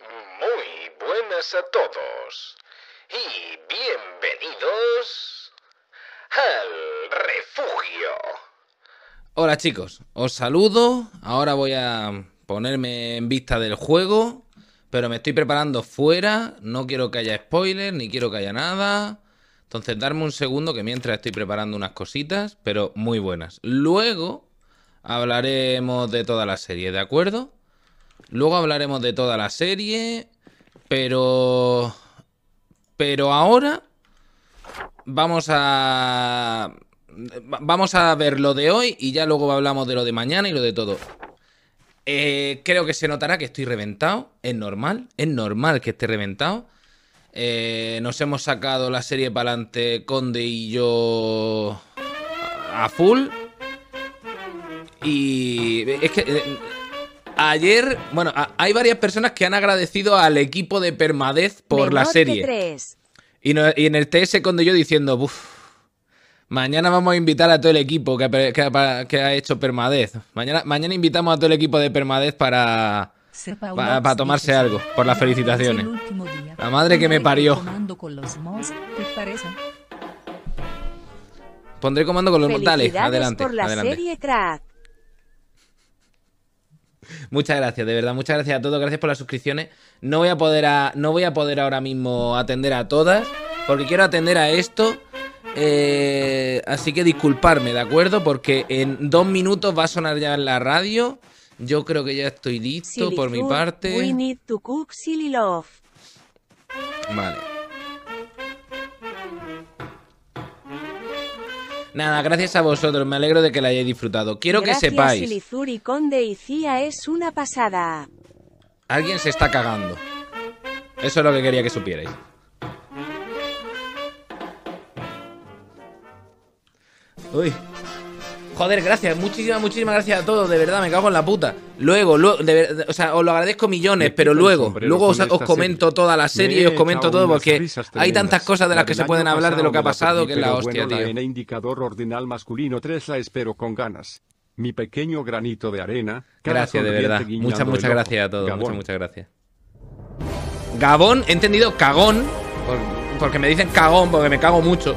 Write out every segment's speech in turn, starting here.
Muy buenas a todos y bienvenidos al refugio. Hola chicos, os saludo. Ahora voy a ponerme en vista del juego, pero me estoy preparando fuera. No quiero que haya spoilers, ni quiero que haya nada. Entonces, darme un segundo que mientras estoy preparando unas cositas, pero muy buenas. Luego hablaremos de toda la serie, ¿de acuerdo? Luego hablaremos de toda la serie, pero... Pero ahora vamos a... Vamos a ver lo de hoy y ya luego hablamos de lo de mañana y lo de todo. Eh, creo que se notará que estoy reventado. Es normal. Es normal que esté reventado. Eh, nos hemos sacado la serie para adelante Conde y yo a full. Y es que... Eh, Ayer, bueno, hay varias personas que han agradecido al equipo de Permadez por la serie. Y, en el TS cuando yo diciendo, uff, mañana vamos a invitar a todo el equipo que, ha hecho Permadez. Mañana, mañana invitamos a todo el equipo de Permadez para, para, tomarse algo, por las felicitaciones. La madre que me parió. Pondré comando con los mortales. Adelante. la adelante. serie crack. Muchas gracias, de verdad, muchas gracias a todos, gracias por las suscripciones. No voy a poder no voy a poder ahora mismo atender a todas, porque quiero atender a esto. Eh, así que disculparme, ¿de acuerdo? Porque en dos minutos va a sonar ya la radio. Yo creo que ya estoy listo por mi parte. We Vale. Nada, gracias a vosotros, me alegro de que la hayáis disfrutado. Quiero que sepáis. Conde es una pasada. Alguien se está cagando. Eso es lo que quería que supierais. Uy, Joder, gracias, muchísimas, muchísimas gracias a todos, de verdad, me cago en la puta. Luego, luego o sea, os lo agradezco millones, pero luego, luego os, comento toda la serie y os comento todo porque hay tantas cosas de las que se pueden hablar de lo que ha pasado que la hostia, tío. indicador ordinal masculino 3 la espero con ganas. Mi pequeño granito de arena. Gracias, de verdad. Muchas, muchas gracias a todos. Muchas, muchas gracias. Gabón, he entendido cagón, porque me dicen cagón porque me cago mucho.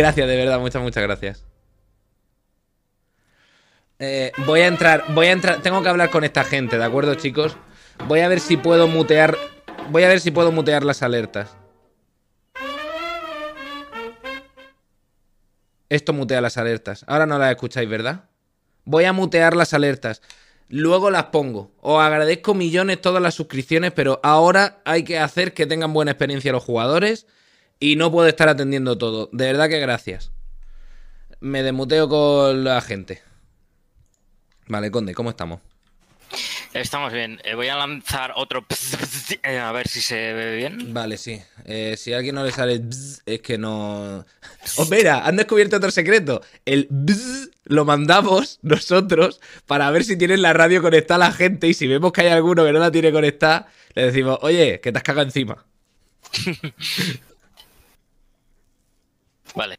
Gracias, de verdad, muchas, muchas gracias. Eh, voy a entrar, voy a entrar, tengo que hablar con esta gente, ¿de acuerdo, chicos? Voy a ver si puedo mutear, voy a ver si puedo mutear las alertas. Esto mutea las alertas. Ahora no las escucháis, ¿verdad? Voy a mutear las alertas. Luego las pongo. Os agradezco millones todas las suscripciones, pero ahora hay que hacer que tengan buena experiencia los jugadores y no puedo estar atendiendo todo. De verdad que gracias. Me demuteo con la gente. Vale, Conde, ¿cómo estamos? Estamos bien. Eh, voy a lanzar otro eh, a ver si se ve bien. Vale, sí. Eh, si a alguien no le sale es que no. Oh, mira, han descubierto otro secreto. El lo mandamos nosotros para ver si tienen la radio conectada a la gente y si vemos que hay alguno que no la tiene conectada, le decimos, oye, que te has cagado encima. Vale.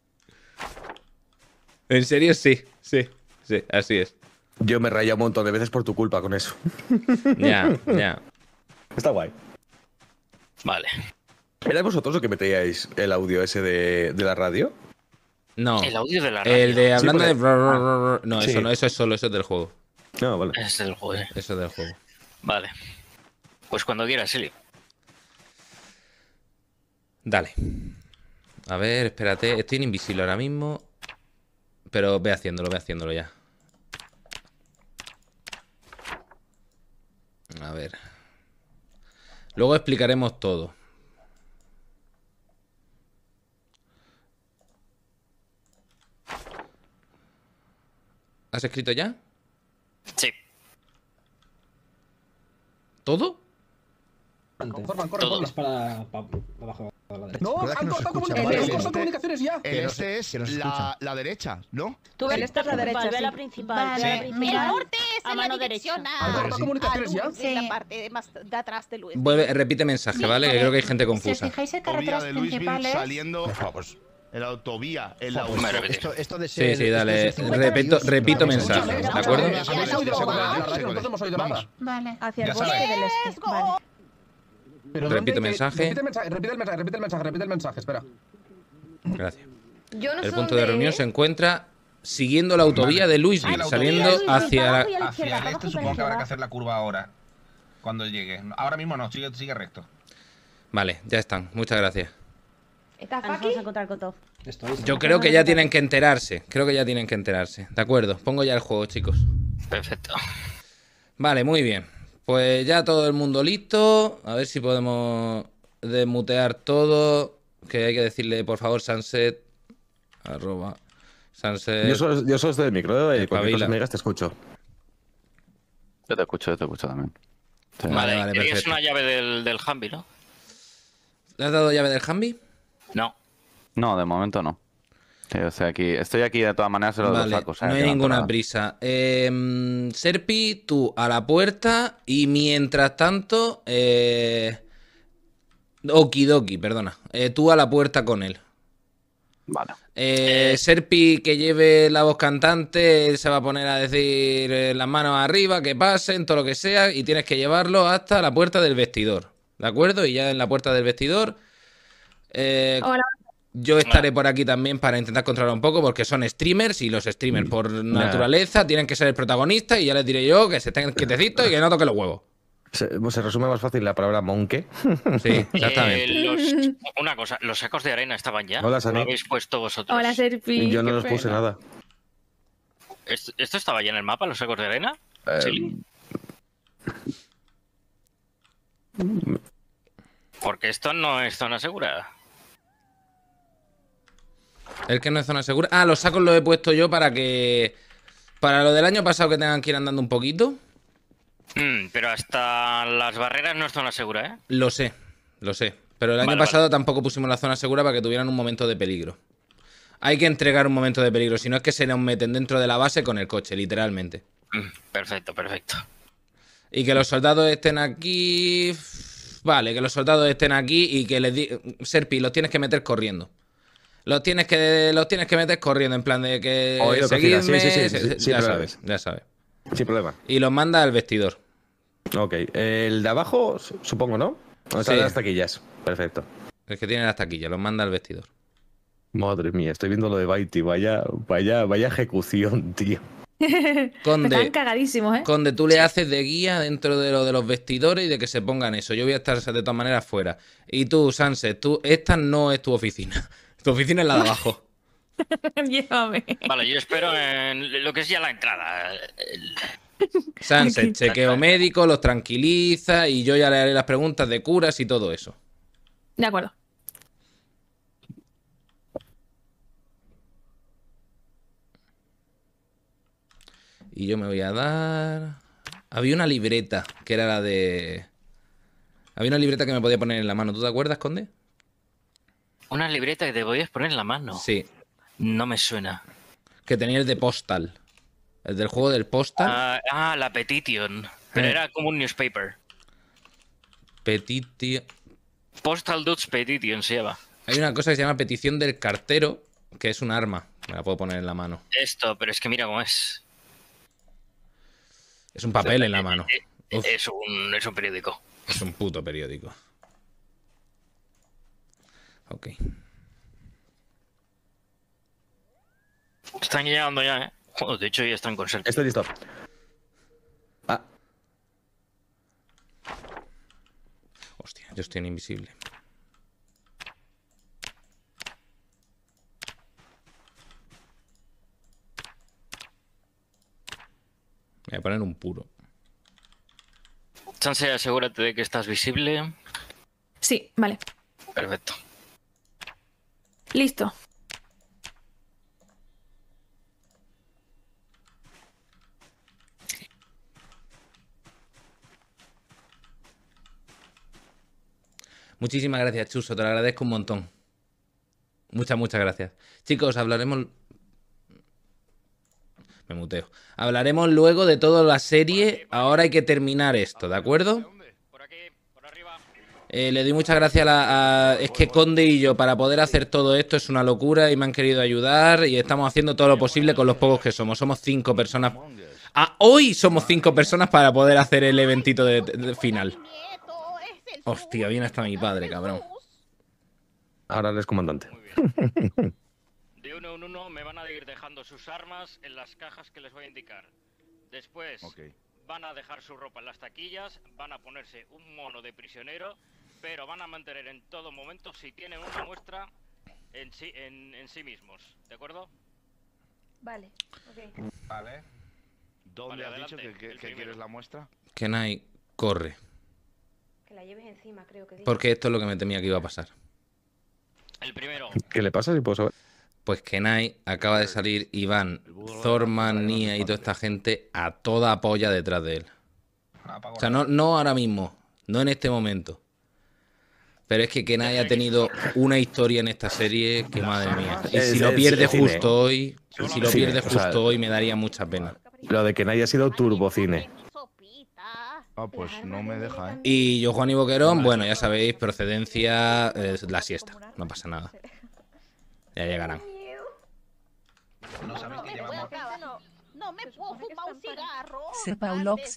En serio, sí, sí, sí, así es. Yo me rayo un montón de veces por tu culpa con eso. Ya, ya. Está guay. Vale. ¿Era vosotros los que metíais el audio ese de, de la radio? No. El audio de la radio. El de hablando de. No, ah, eso no, eso es solo, eso es del juego. No, ah, vale. Es del juego. Eh. Eso es del juego. Vale. Pues cuando quieras, Eli Dale. A ver, espérate. Estoy invisible ahora mismo. Pero ve haciéndolo, ve haciéndolo ya. A ver. Luego explicaremos todo. ¿Has escrito ya? Sí. ¿Todo? todo para, no, a la derecha. No, han cortado comunicaciones, comunicaciones ya. El este es la, la derecha, ¿no? Tú ves esta es la derecha. Ve la principal. El norte es a mano derecha. Han cortado comunicaciones ya. Sí. La parte de, más de atrás de Luis. Vuelve, repite mensaje, ¿vale? Que creo que hay gente confusa. Si os fijáis en carreteras principales. Saliendo. Por favor. la autovía, el oh, autovía. Esto, esto de ser, sí, sí, dale. Este repito, repito mensaje, ¿de acuerdo? Vamos. Vale. Hacia el bosque del este. Vale. Repite el mensaje. Repite el mensaje, repite el mensaje, repite el mensaje, espera. Gracias. el punto de reunión se encuentra siguiendo la autovía de Louisville, ah, saliendo hacia, hacia el este supongo que habrá que hacer la curva ahora, cuando llegue. Ahora mismo no, sigue, recto. Vale, ya están. Muchas gracias. ¿Estás Yo creo que ya tienen que enterarse. Creo que ya tienen que enterarse. De acuerdo, pongo ya el juego, chicos. Perfecto. Vale, muy bien. Pues ya todo el mundo listo. A ver si podemos desmutear todo. Que hay que decirle, por favor, sunset. Arroba. Sunset. Yo soy yo soy de este del micro, y cuando me digas te escucho. Yo te escucho, yo te escucho también. Vale, vale, Es una llave del, del Hambi, ¿no? ¿Le has dado llave del Hambi? No. No, de momento no aquí, estoy aquí de todas maneras, vale, no hay ninguna prisa. Em, Serpi, tú a la puerta y mientras tanto, eh... Okidoki, perdona, eh, tú a la puerta con él. Vale. Eh, eh, Serpi que lleve la voz cantante, se va a poner a decir las manos arriba, que pasen, todo lo que sea, y tienes que llevarlo hasta la puerta del vestidor. ¿De acuerdo? Y ya en la puerta del vestidor. Eh, yo estaré por aquí también para intentar controlar un poco, porque son streamers y los streamers por naturaleza tienen que ser el protagonista y ya les diré yo que se estén quietecitos y que no toquen los huevos. Se, pues resume más fácil la palabra monke. Sí, eh, exactamente. una cosa, los sacos de arena estaban ya. Hola, Sani. habéis puesto vosotros? Hola, Yo no los puse nada. ¿Esto, estaba ya en el mapa, los sacos de arena? Eh, mm. Porque esto no es zona segura el que no es zona segura. Ah, los sacos los he puesto yo para que... Para lo del año pasado que tengan que ir andando un poquito. Hmm, pero hasta las barreras no es zona segura, ¿eh? Lo sé, lo sé. Pero el año pasado tampoco pusimos la zona segura para que tuvieran un momento de peligro. Hay que entregar un momento de peligro, si no es que se nos meten dentro de la base con el coche, literalmente. Hmm, perfecto, perfecto. Y que los soldados estén aquí... Vale, que los soldados estén aquí y que les... diga Serpi, los tienes que meter corriendo. Los tienes que, los tienes que meter corriendo, en plan de que. Oído, ya sabes, ya sabes. Sin problema. Y los manda al vestidor. Ok. El de abajo, supongo, ¿no? O sea, las taquillas. Perfecto. El que tiene las taquillas, los manda al vestidor. Madre mía, estoy viendo lo de Baiti. Vaya, vaya, vaya ejecución, tío. Conde, Están cagadísimos, ¿eh? Conde, tú le haces de guía dentro de lo de los vestidores y de que se pongan eso. Yo voy a estar de todas maneras fuera. Y tú, Sanse, tú, esta no es tu oficina. Tu oficina es la de abajo. Llévame. Vale, yo espero en lo que es ya la entrada. El... chequeo médico, los tranquiliza y yo ya le haré las preguntas de curas y todo eso. De acuerdo. Y yo me voy a dar... Había una libreta que era la de... Había una libreta que me podía poner en la mano. ¿Tú te acuerdas, Conde? Una libreta que te voy a poner en la mano. Sí. No me suena. Que tenía el de Postal. El del juego del Postal. ah, ah la Petition. Eh. Pero era como un newspaper. Petition. Postal Dutch Petition se llama. Hay una cosa que se llama petición del cartero, que es un arma. Me la puedo poner en la mano. Esto, pero es que mira cómo es. Es un papel en la mano. Eh, eh, es un, es un periódico. Es un puto periódico. Ok. Están llegando ya, ¿eh? de hecho ya están con ser. Estoy listo. Ah. Hostia, yo estoy en invisible. Voy a poner un puro. Chance, asegúrate de que estás visible. Sí, vale. Perfecto. Listo. Muchísimas gracias, Chuso. Te lo agradezco un montón. Muchas, muchas gracias. Chicos, hablaremos... Me muteo. Hablaremos luego de toda la serie. Ahora hay que terminar esto, ¿de acuerdo? Eh, le doy muchas gracias a, la, Es que Conde y yo, para poder hacer todo esto, es una locura y me han querido ayudar y estamos haciendo todo lo posible con los pocos que somos. Somos cinco personas. Ah, hoy somos cinco personas para poder hacer el eventito de, final. Hostia, bien hasta mi padre, cabrón. Ahora eres comandante. De uno en uno me van a ir dejando sus armas en las cajas que les voy a indicar. Después van a dejar su ropa en las taquillas, van a ponerse un mono de prisionero pero van a mantener en todo momento si tienen una muestra en sí, en, sí mismos, ¿de acuerdo? Vale, ok. Vale. ¿Dónde ha has dicho que, quieres la muestra? Kenai corre. Que la lleves encima, creo que dice. Porque esto es lo que me temía que iba a pasar. El primero, ¿Qué le pasa si puedo saber? Pues Kenai acaba de salir Iván, Zorman, Nia y toda esta gente a toda polla detrás de él. O sea, no, no ahora mismo, no en este momento. Pero es que nadie ha tenido una historia en esta serie, que madre mía. Y si lo pierde justo hoy, si lo pierde justo hoy, me daría mucha pena. Lo de que nadie ha sido turbocine. Ah, pues no me deja, ¿eh? Y yo, Juan y Boquerón, bueno, ya sabéis, procedencia, la siesta. No pasa nada. Ya llegarán. No sabéis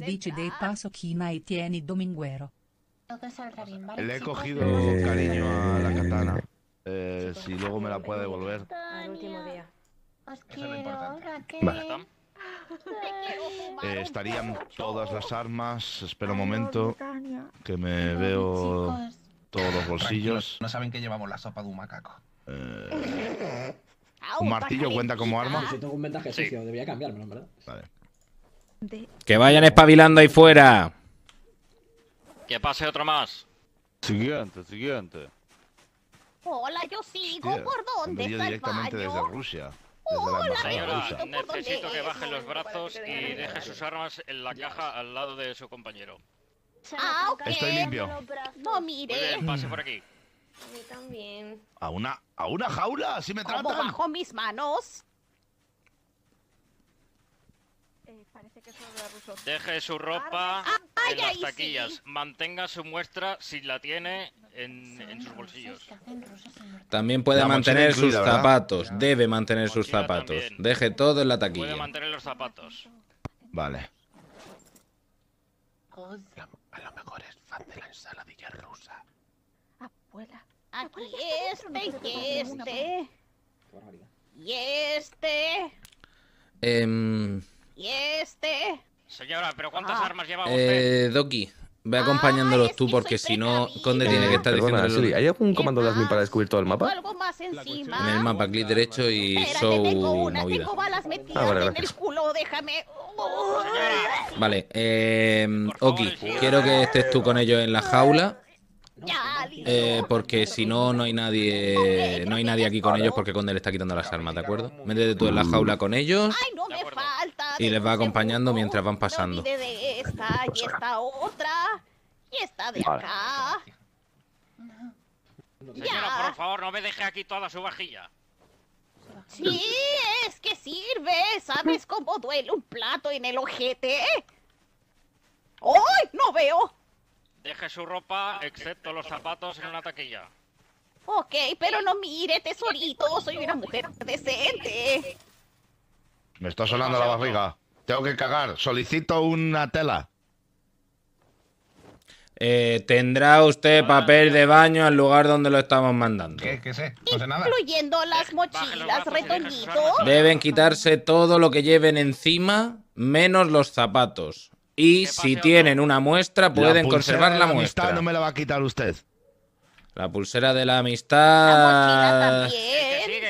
dice de paso Kina y tiene Dominguero. Le he cogido cariño a la eh, katana. Eh, eh, si luego me la puede devolver. estarían todas las armas. Espero un momento. Que me veo todos los bolsillos. no saben que llevamos la sopa de un macaco. ¿Un martillo cuenta como arma? Ah, que vayan espabilando ahí fuera. Que pase otro más. Siguiente, siguiente. Hola, yo sigo. ¿Por dónde está directamente baño? desde Rusia. Hola, Señora, necesito que baje los brazos y deje sus armas en la caja al lado de su compañero. Ah, ok. Estoy limpio. No mire. pase por aquí. A mí también. ¿A una, a una jaula? ¿Así me tratan? ¿Cómo bajo mis manos? Eh, Deje su ropa en ah, ah, las taquillas. Mantenga su muestra, si la tiene, en, sus bolsillos. También puede mantener sus zapatos. Debe mantener sus zapatos. Deje todo en la taquilla. Puede mantener los zapatos. Vale. A lo mejor es fan de la ensaladilla rusa. Abuela. Aquí este, este y este. Y em, este. Y este. Señora, ¿pero cuántas ah. armas lleva Eh, Doki, Ve acompañándolos tú porque si no, Conde tiene que estar diciendo. ¿Hay algún comando de Admin para descubrir todo el mapa? Algo más encima. En el mapa, clic derecho y show tengo una, movida. Ah, vale, Vale, eh, Oki, quiero que estés tú con ellos en la jaula eh, porque si no, no hay nadie no hay nadie aquí con ellos porque Conde le está quitando las armas, ¿de acuerdo? Métete tú en la jaula con ellos y les va acompañando mientras van pasando. De esta pues y esta otra y esta de acá. Señora, por favor, no me deje aquí toda su vajilla. Sí, es que sirve. ¿Sabes cómo duele un plato en el ojete? ¡Ay, no veo! Deje su ropa, excepto los zapatos, en una taquilla. Ok, pero no mire, tesorito, soy una mujer decente. Me está sonando la barriga. Tengo que cagar. Solicito una tela. Eh, tendrá usted papel de baño al lugar donde lo estamos mandando. ¿Qué? ¿Qué sé? No sé nada. Incluyendo las mochilas, retoñito. Deben quitarse todo lo que lleven encima, menos los zapatos. Y si tienen una muestra, pueden conservar la, la muestra. Amistad no me la va a quitar usted. La pulsera de la amistad. La también.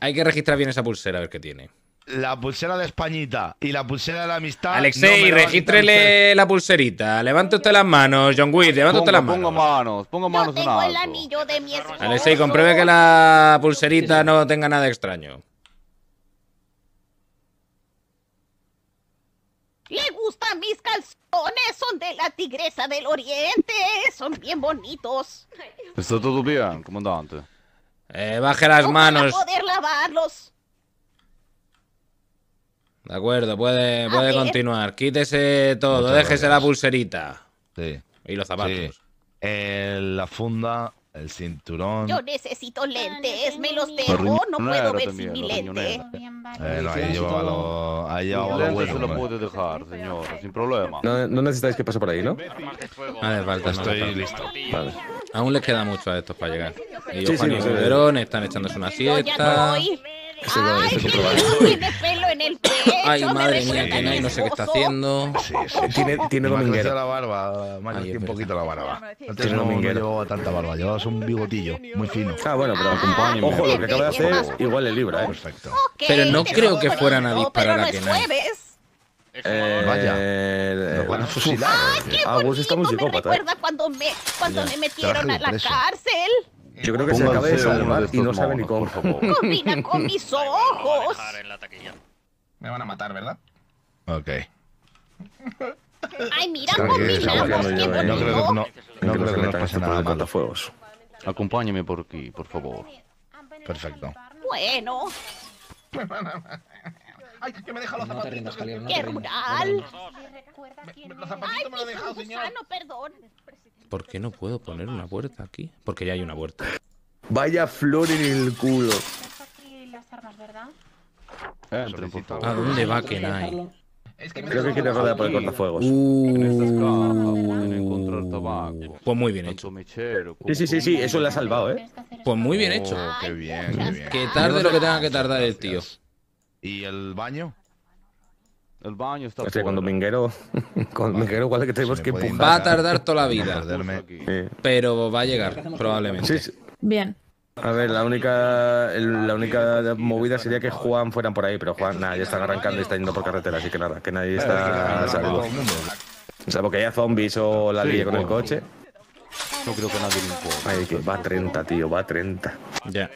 Hay que registrar bien esa pulsera, a ver qué tiene. La pulsera de Españita y la pulsera de la amistad. Alexei, regístrele la pulserita. Levante usted las manos, John Wick, levante usted las manos. Pongo manos, pongo manos. de Alexei, compruebe que la pulserita no tenga nada extraño. ¿Le gustan mis calzones? Son de la tigresa del oriente. Son bien bonitos. Está todo bien, comandante. Eh, baje las manos. lavarlos. De acuerdo, puede, puede continuar. Quítese todo, déjese la pulserita. Sí. Y los zapatos. Eh, la funda el cinturón. Yo necesito ah, lentes, me los dejo, no puedo ver sin mi lente. Bueno, ahí llevaba lo, ahí llevaba lo bueno. lo puede dejar, señor, sin problema. No, no necesitáis que pase por ahí, ¿no? Vale, ah, falta, estoy listo. Vale. Aún les queda mucho a estos para llegar. Y sí, sí, sí, están echándose una siesta. Ay, ese tiene pelo en el pecho. Ay, madre mía, que no, no sé qué está haciendo. Tiene sí, sí. Tiene, tiene la barba, tiene un poquito la barba. Tiene no, no llevaba tanta barba, llevas un bigotillo muy fino. Ah, bueno, pero acompáñame. Ah, ojo, lo que acaba de hacer igual el libra, ¿eh? Perfecto. pero no creo que fueran a disparar a Kenai. Eh, Vaya, eh, nos van a fusilar. Ay, qué ah, vos está muy Me ¿eh? recuerda cuando me, cuando me metieron a la cárcel. Yo creo que se acaba de salvar y no sabe ni cómo. ¡Combina con mis ojos! Me van a matar, ¿verdad? Ok. Ay, mira combinamos! qué bonito. No creo que, no, no creo que nos pase nada fuegos. Acompáñeme por aquí, por favor. Perfecto. Bueno. Ay, que me deja los no zapatitos. rindas, ¡Qué rural! ¡Ay, que me lo ha dejado, señor. perdón. ¿Por qué no puedo poner una puerta aquí? Porque ya hay una puerta. Vaya flor en el culo. Ah, ¿A dónde va Kenai? Creo que quiere rodar por el cortafuegos. Uh. pues muy bien hecho. Sí, sí, sí, sí, eso le ha salvado, ¿eh? Pues muy bien hecho. Oh, qué bien, Que tarde lo que tenga que tardar el tío. ¿Y el baño? El baño está. O con Dominguero, con Dominguero, ¿cuál es que tenemos que Va a tardar toda la vida, pero va a llegar, probablemente. Bien. A ver, la única, la única movida sería que Juan fueran por ahí, pero Juan, nada, ya están arrancando y está yendo por carretera, así que nada, que nadie está salvo. sea, porque haya zombies o la lía con el coche. No creo que nadie me va a 30, tío, va a 30. Ya. Eh,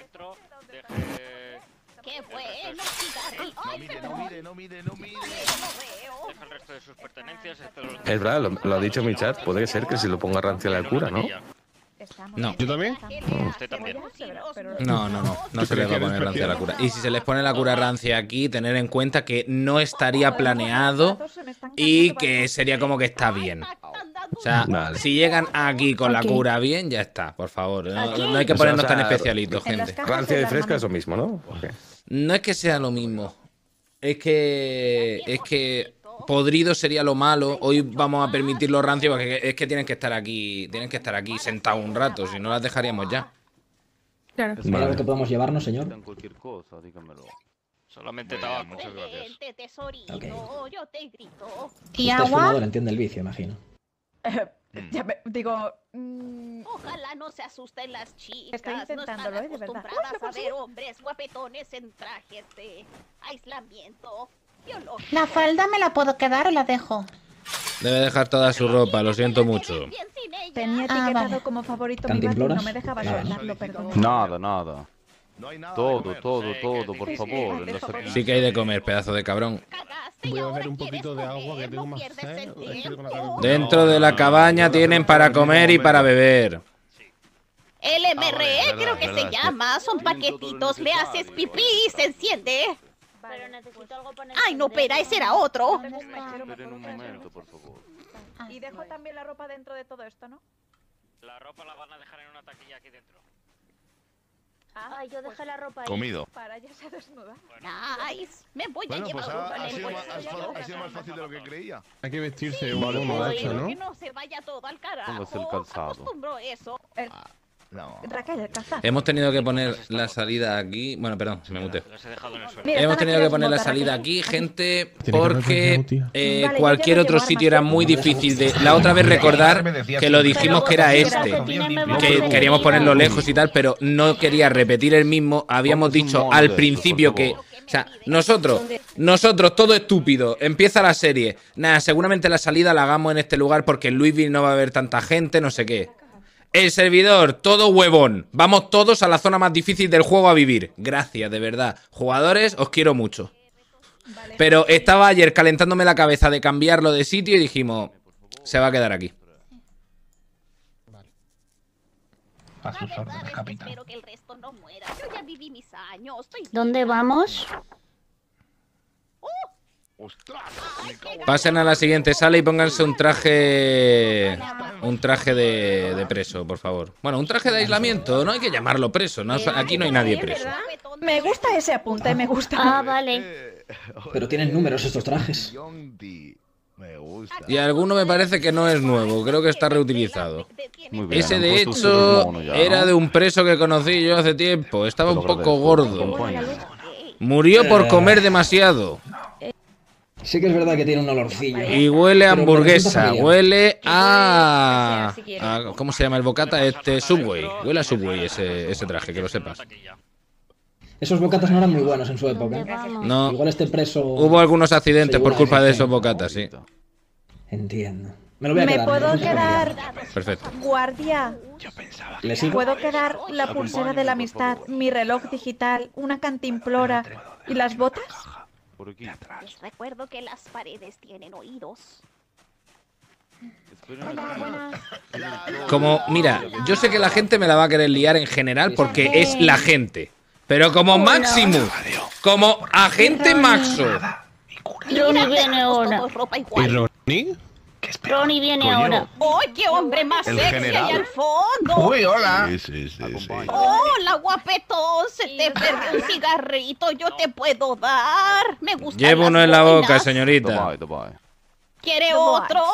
Es verdad, lo, ha dicho mi chat. Puede ser que si lo ponga rancia la cura, ¿no? No. ¿Yo también? ¿Usted también? No, no, no. No se le va a poner rancia la cura. Y si se les pone la cura rancia aquí, tener en cuenta que no estaría planeado y que sería como que está bien. O sea, si llegan aquí con la cura bien, ya está, por favor. No, hay que ponernos tan especialitos, gente. Rancia y fresca es lo mismo, ¿no? No es que sea lo mismo. Es que. Es que. Podrido sería lo malo. Hoy vamos a permitir los rancios porque es que tienen que estar aquí. Tienen que estar aquí sentados un rato. Si no las dejaríamos ya. Claro. ¿Es que podemos llevarnos, señor? cualquier cosa, dígamelo. Solamente tabaco. Muchas gracias. Okay. ¿Y agua? entiende el vicio, imagino. Mm. Ya me, digo. Mmm... Ojalá no se asusten las chicas. Estoy intentándolo, no están acostumbradas ¿eh? de verdad. a ver hombres guapetones en trajes de aislamiento biológico. La falda me la puedo quedar o la dejo. Debe dejar toda su ropa, lo siento mucho. Tenía ah, etiquetado ah, vale. como favorito mi no me dejaba nada, nada todo, todo, todo, por favor. Sí que hay de comer, pedazo de cabrón. Voy a un poquito de agua Dentro de la cabaña tienen para comer y para beber. LMRE ah, creo que se llama, son paquetitos, le haces pipí y se enciende. Ay, no, espera, ese era otro. Ah, y dejo también la ropa dentro de todo esto, ¿no? La ropa la van a dejar en una taquilla aquí dentro. Ah, Ay, yo dejé pues la ropa ahí. Comido. Para ya se desnudar. ¡Ay! Nice. Me voy bueno, a pues llevar ha, ha, sido más, ha, sido más, fácil de lo que creía. Hay que vestirse sí, un uno, de hecho, ¿no? Que no se vaya todo al carajo. ¿Cómo es el calzado? Acostumbro eso. El... Ah. Hemos tenido que poner la salida aquí. Bueno, perdón, se me mute Hemos tenido que poner la salida aquí, gente, porque eh, cualquier otro sitio era muy difícil. De... La otra vez recordar que lo dijimos que era este, que queríamos ponerlo lejos y tal, pero no quería repetir el mismo. Habíamos dicho al principio que o sea, nosotros, nosotros, todo estúpido. Empieza la serie. Nada, seguramente la salida la hagamos en este lugar porque en Louisville no va a haber tanta gente, no sé qué el servidor, todo huevón. Vamos todos a la zona más difícil del juego a vivir. Gracias, de verdad. Jugadores, os quiero mucho. Pero estaba ayer calentándome la cabeza de cambiarlo de sitio y dijimos, se va a quedar aquí. ¿Dónde vamos? Pasen a la siguiente sala y pónganse un traje. Un traje de, preso, por favor. Bueno, un traje de aislamiento, no hay que llamarlo preso. Eh, aquí no hay nadie eh, preso. Me gusta ese apunte, me gusta. Ah, vale. Eh, Pero tienen números estos trajes. Y alguno me parece que no es nuevo, creo que está reutilizado. Ese de hecho era de un preso que conocí yo hace tiempo, estaba un poco gordo. Murió por comer demasiado. Sí que es verdad que tiene un olorcillo. Y huele a hamburguesa, huele a, ¿Cómo se llama el bocata? Este Subway. Huele a Subway ese, traje, que lo sepas. Esos bocatas no eran muy buenos en su época. No. Igual este preso... Hubo algunos accidentes por culpa de esos bocatas, sí. Entiendo. Me, lo voy a ¿Me puedo quedar. Perfecto. Guardia. Yo Puedo quedar la pulsera de la amistad, mi reloj digital, una cantimplora y las botas. Por aquí. Atrás. recuerdo que las paredes tienen oídos. Como, mira, yo sé que la gente me la va a querer liar en general porque es la gente. Pero como Máximo, como agente Maxo. Yo viene ¿Qué Ronnie viene ahora. ¡Uy, qué hombre más sexy hay ahí al fondo! Uy, hola. Hola, guapetón. Se te perdió un cigarrito. Yo te puedo dar. Me gusta. Llevo uno en la boca, señorita. ¿Quiere otro?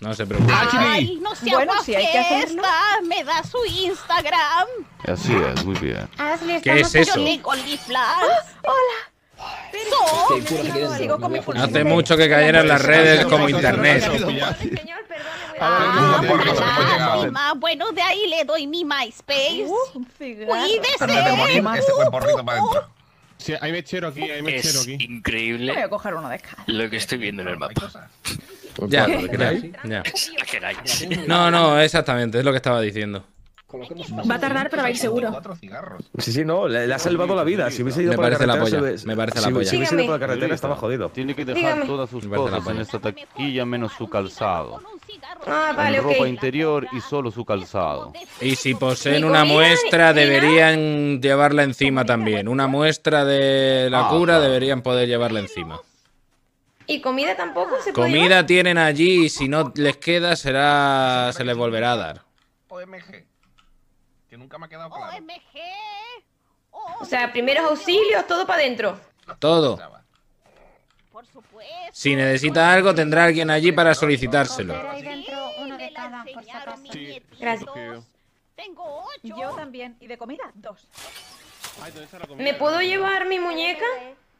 No se preocupe. Ah, Ay, no se bueno, Me da su Instagram. Así es, muy bien. ¿Qué es eso? Ah, hola. Hace mucho que en las redes como internet. Bueno, de ahí le doy mi MySpace. Cuídese. hay mechero aquí, hay mechero aquí. Es increíble. Voy a coger uno de Lo que estoy viendo en el mapa. Ya, ya. No, no, exactamente, es lo que estaba diciendo. Va a tardar, pero va ir seguro. Sí, sí, no, le, ha salvado la vida. ido me por la polla. me parece la polla. Si hubiese ido por la carretera, estaba jodido. Tiene que dejar todas sus cosas en esta taquilla menos su calzado. Ah, vale, en ropa interior y solo su calzado. Y si poseen una muestra, deberían llevarla encima también. Una muestra de la ah, cura deberían poder llevarla encima. ¿Y comida tampoco Comida tienen allí y si no les queda será se les volverá a dar. OMG que nunca me ha quedado OMG. Oh, eh. oh, oh, o sea, primeros auxilios, todo para adentro. Todo. Si necesita algo, tendrá alguien allí para solicitárselo. Gracias. Yo también. Y de comida, dos. ¿Me puedo llevar mi muñeca?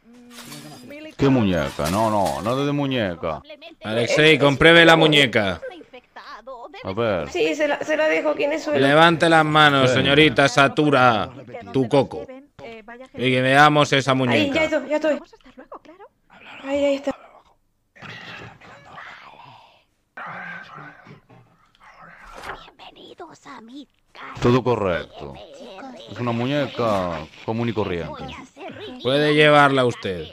Mm, ¿Qué muñeca? No, no, no de muñeca. Alexei, compruebe la muñeca. A ver. Sí, se la, dejo quién es. Levante las manos, señorita Satura, tu coco. Y que veamos esa muñeca. ya estoy, Todo correcto. Es una muñeca común y corriente. Puede llevarla usted.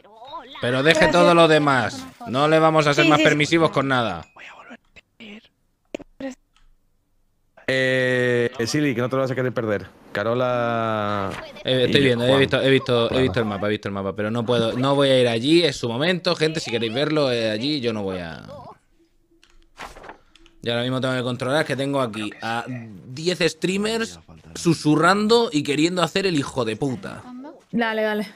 Pero deje todo lo demás. No le vamos a ser más permisivos con nada. Eh, Silly, que no te lo vas a querer perder. Carola. Eh, estoy viendo, he visto, he visto, el mapa, he visto el mapa, pero no puedo, no voy a ir allí, es su momento, gente. Si queréis verlo eh, allí, yo no voy a. Y ahora mismo tengo que controlar que tengo aquí a 10 streamers susurrando y queriendo hacer el hijo de puta. Dale, dale.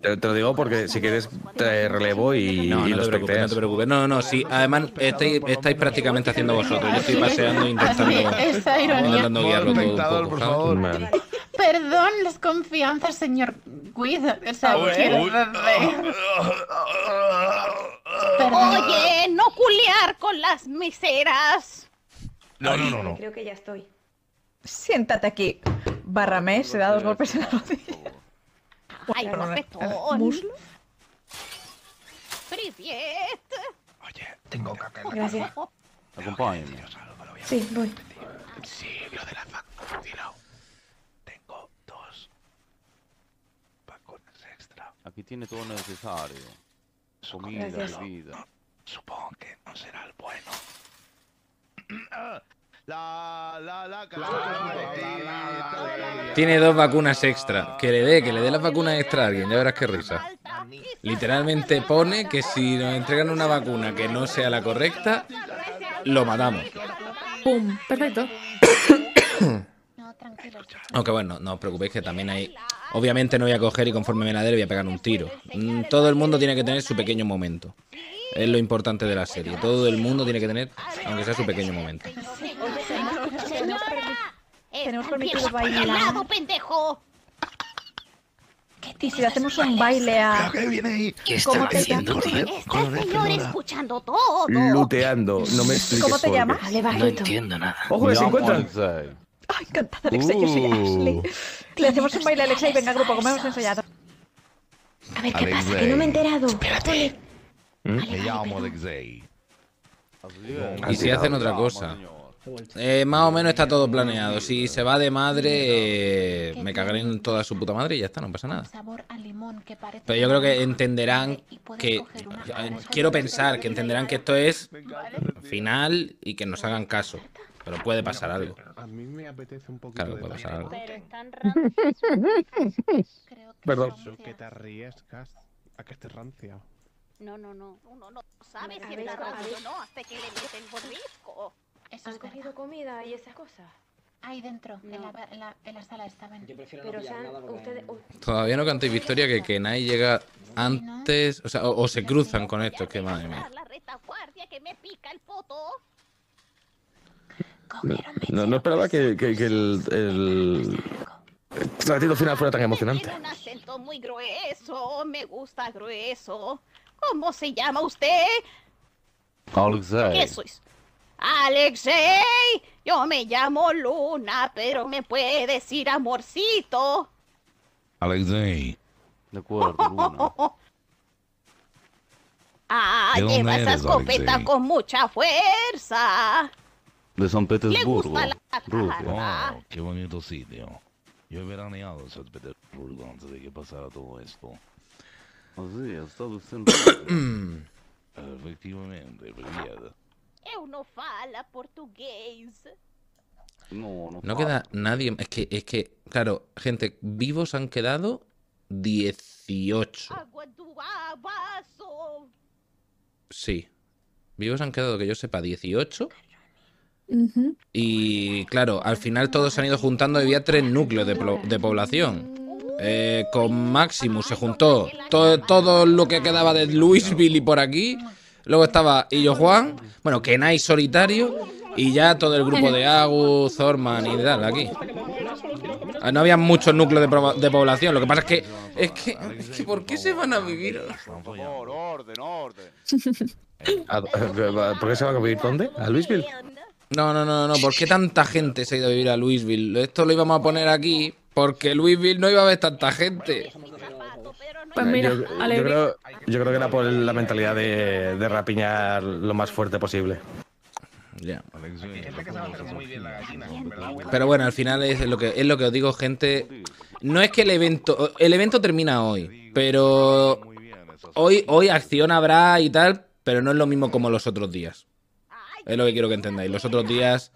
Te, lo digo porque si quieres te relevo y, no, los te preocupes, No no, no, sí. Además, estáis, prácticamente haciendo vosotros. Yo estoy paseando intentando, Esa ironía. intentando guiarlo todo un Perdón las confianzas, señor Guido. O sea, Oye, no culiar con las miseras. No, no, no, Creo que ya estoy. Siéntate aquí. barrame se da dos golpes en la rodilla. ¡Ay, perfecto, ¿Muslo? ¡Priviet! Oye, tengo que acabar. Gracias. Acompáñame. Sí, voy. Sí, lo de la vacuna. Tengo dos vacunas extra. Aquí tiene todo lo necesario. Comida, bebida. Supongo que no será el bueno. Ah, tiene dos vacunas extra. Que le dé, que le dé las vacunas extra a alguien, ya verás qué risa. Literalmente pone que si nos entregan una vacuna que no sea la correcta, lo matamos. ¡Pum! Perfecto. Aunque bueno, no os preocupéis que también hay... Obviamente no voy a coger y conforme me la voy a pegar un tiro. Mm, todo el mundo tiene que tener su pequeño momento es lo importante de la serie. Todo el mundo tiene que tener, aunque sea su pequeño momento. Tenemos permitido bailar. pendejo! ¿Y si le hacemos un baile a...? ¿Qué viene ahí? ¿Qué este señor escuchando todo. ¿Cómo te llamas? No entiendo nada. ¡Ojo, encuentran! ¡Ay, encantada, Alexa! Yo soy uh. Ashley. Le hacemos un baile a Alexa venga, grupo, como hemos ensayado. A ver, ¿qué pasa? Que no me he enterado. Espérate. ¿Mm? Y si hacen otra cosa. Eh, más o menos está todo planeado. Si se va de madre, eh, me cagaré en toda su puta madre y ya está, no pasa nada. Pero yo creo que entenderán que. Eh, quiero pensar que entenderán que esto es final y que nos hagan caso. Pero puede pasar algo. A mí me claro, puede pasar algo. Perdón. que no, no, no. Uno no sabe si está rabia o no hasta que le meten el Eso ¿Han comida y esas cosas? Ahí dentro, en, la, en, la, en, la, sala estaban. Yo prefiero Pero no nada ustedes... Todavía no cantéis victoria que nadie llega antes, o sea, o, se cruzan con esto, que madre mía. que me pica el No, no esperaba que, que, el, el, el final fuera tan emocionante. Tiene un acento muy grueso, me gusta grueso. ¿Cómo se llama usted? Alexei. ¿Qué sois? Alexei. Yo me llamo Luna, pero me puede decir amorcito. Alexei. De acuerdo, Luna. Ah, lleva esa escopeta con mucha fuerza. De San Petersburgo. Le gusta la qué bonito sitio. Yo he veraneado en San Petersburgo antes de que pasara todo esto. portugués. No, no, queda nadie. Es que, es que, claro, gente, vivos han quedado 18. Sí. Vivos han quedado, que yo sepa, 18. Y claro, al final todos se han ido juntando y había tres núcleos de, de población. Eh, con Maximus se juntó todo, todo, lo que quedaba de Louisville y por aquí. Luego estaba Illo Juan, bueno, Kenai solitario y ya todo el grupo de Agus, Zorman y tal aquí. Ah, no había muchos núcleos de, población. Lo que pasa es que, es que, ¿por qué se van a vivir? Ah, ¿Por qué se van a vivir dónde? ¿A Louisville? No, no, no, no. ¿Por qué tanta gente se ha ido a vivir a Louisville? Esto lo íbamos a poner aquí porque Louisville no iba a haber tanta gente. Pues yo, yo, creo, que era por la mentalidad de, rapiñar lo más fuerte posible. Ya. Pero bueno, al final es lo que es lo que os digo, gente. No es que el evento. El evento termina hoy. Pero hoy, hoy acción habrá y tal. Pero no es lo mismo como los otros días. Es lo que quiero que entendáis. Los otros días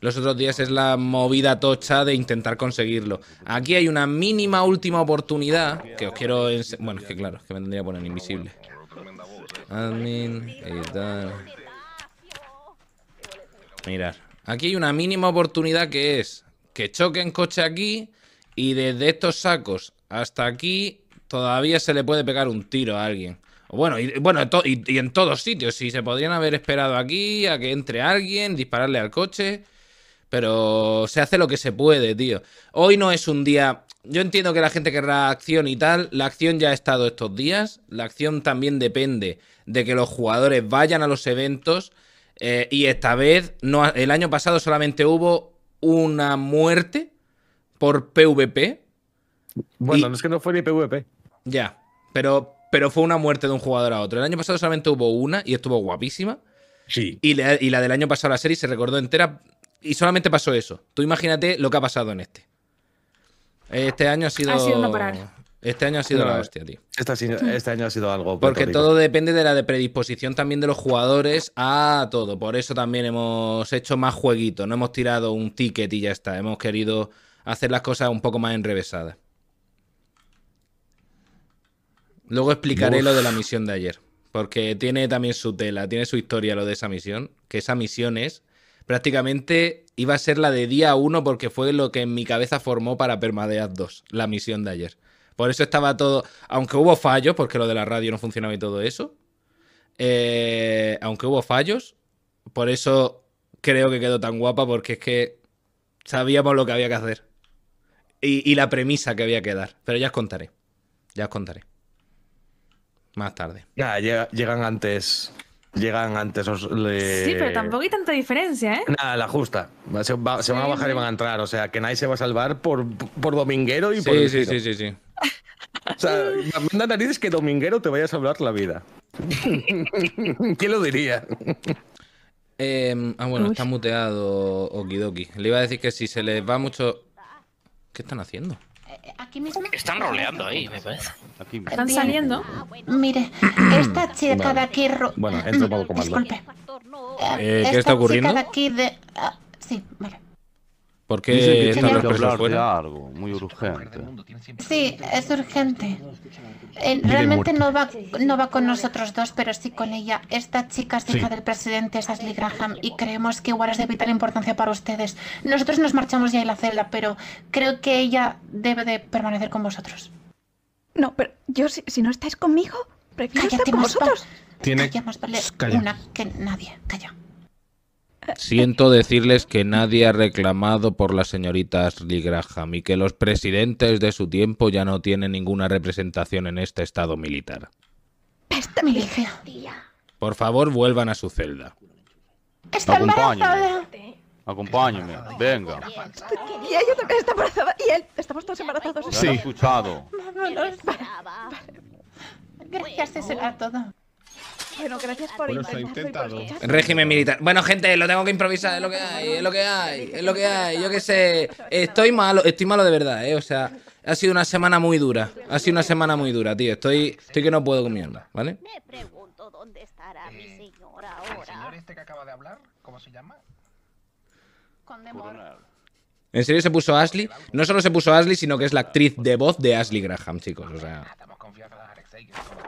los otros días es la movida tocha de intentar conseguirlo. Aquí hay una mínima última oportunidad que os quiero... Bueno, es que claro, que me tendría que poner invisible. Admin, Mirar. Aquí hay una mínima oportunidad que es que choquen coche aquí y desde estos sacos hasta aquí todavía se le puede pegar un tiro a alguien. Bueno, y, bueno y en todos sitios. Si se podrían haber esperado aquí a que entre alguien, dispararle al coche... Pero se hace lo que se puede, tío. Hoy no es un día. Yo entiendo que la gente querrá acción y tal. La acción ya ha estado estos días. La acción también depende de que los jugadores vayan a los eventos. Eh, y esta vez, no, el año pasado solamente hubo una muerte por PvP. Bueno, no es que no fue ni PvP. Ya, pero, pero fue una muerte de un jugador a otro. El año pasado solamente hubo una y estuvo guapísima. Sí. Y, y la del año pasado, la serie se recordó entera y solamente pasó eso. Tú imagínate lo que ha pasado en este. Este año ha sido. Ha sido no parar. Este año ha sido la hostia, tío. Este, año ha sido algo. Porque todo depende de la predisposición también de los jugadores a todo. Por eso también hemos hecho más jueguitos. No hemos tirado un ticket y ya está. Hemos querido hacer las cosas un poco más enrevesadas. Luego explicaré lo de la misión de ayer. Porque tiene también su tela, tiene su historia lo de esa misión. Que esa misión es prácticamente iba a ser la de día 1 porque fue lo que en mi cabeza formó para Permadeath 2, la misión de ayer. Por eso estaba todo, aunque hubo fallos, porque lo de la radio no funcionaba y todo eso, eh, aunque hubo fallos, por eso creo que quedó tan guapa porque es que sabíamos lo que había que hacer y, la premisa que había que dar. Pero ya os contaré, ya os contaré. Más tarde. Ya, llegan antes llegan antes. Sí, pero tampoco hay tanta diferencia, ¿eh? Nada, la justa. Se, van a bajar y van a entrar. O sea, que nadie se va a salvar por, por dominguero y por. Sí, sí, sí, sí. O sea, me que dominguero te vaya a salvar la vida. ¿Quién lo diría? Em, ah, bueno, está muteado Okidoki. Le iba a decir que si se les va mucho. ¿Qué están haciendo? aquí mismo. Están roleando ahí, me parece. Están saliendo. Ah, Mire, esta chica de aquí. Bueno, entro para comando. Disculpe. Eh, ¿Qué está ocurriendo? Chica de ah, sí, vale. ¿Por qué algo muy urgente. Sí, es urgente. realmente no va, no va con nosotros dos, pero sí con ella. Esta chica es hija del presidente, Graham, y creemos que igual es de vital importancia para ustedes. Nosotros nos marchamos ya en la celda, pero creo que ella debe de permanecer con vosotros. No, pero yo, si, no estáis conmigo, prefiero estar con vosotros. Tiene... más una que nadie. Calla. Siento decirles que nadie ha reclamado por la señorita Ashley Graham y que los presidentes de su tiempo ya no tienen ninguna representación en este estado militar. Por favor, vuelvan a su celda. Está embarazada. Acompáñame, venga. Y ella está embarazada. Y él, estamos todos embarazados. Sí. escuchado. Vámonos. Gracias, eso era todo. Bueno, gracias por bueno, Régimen militar. Bueno, gente, lo tengo que improvisar, es lo que hay, es lo que hay, es lo que hay. Yo qué sé, estoy malo, estoy malo de verdad, eh. O sea, ha sido una semana muy dura. Ha sido una semana muy dura, tío. Estoy, estoy que no puedo con ¿vale? Me pregunto dónde estará mi eh, señora ahora. ¿El señor este que acaba de hablar? ¿Cómo se llama? ¿En serio se puso Ashley? No solo se puso Ashley, sino que es la actriz de voz de Ashley Graham, chicos. O sea. Ah,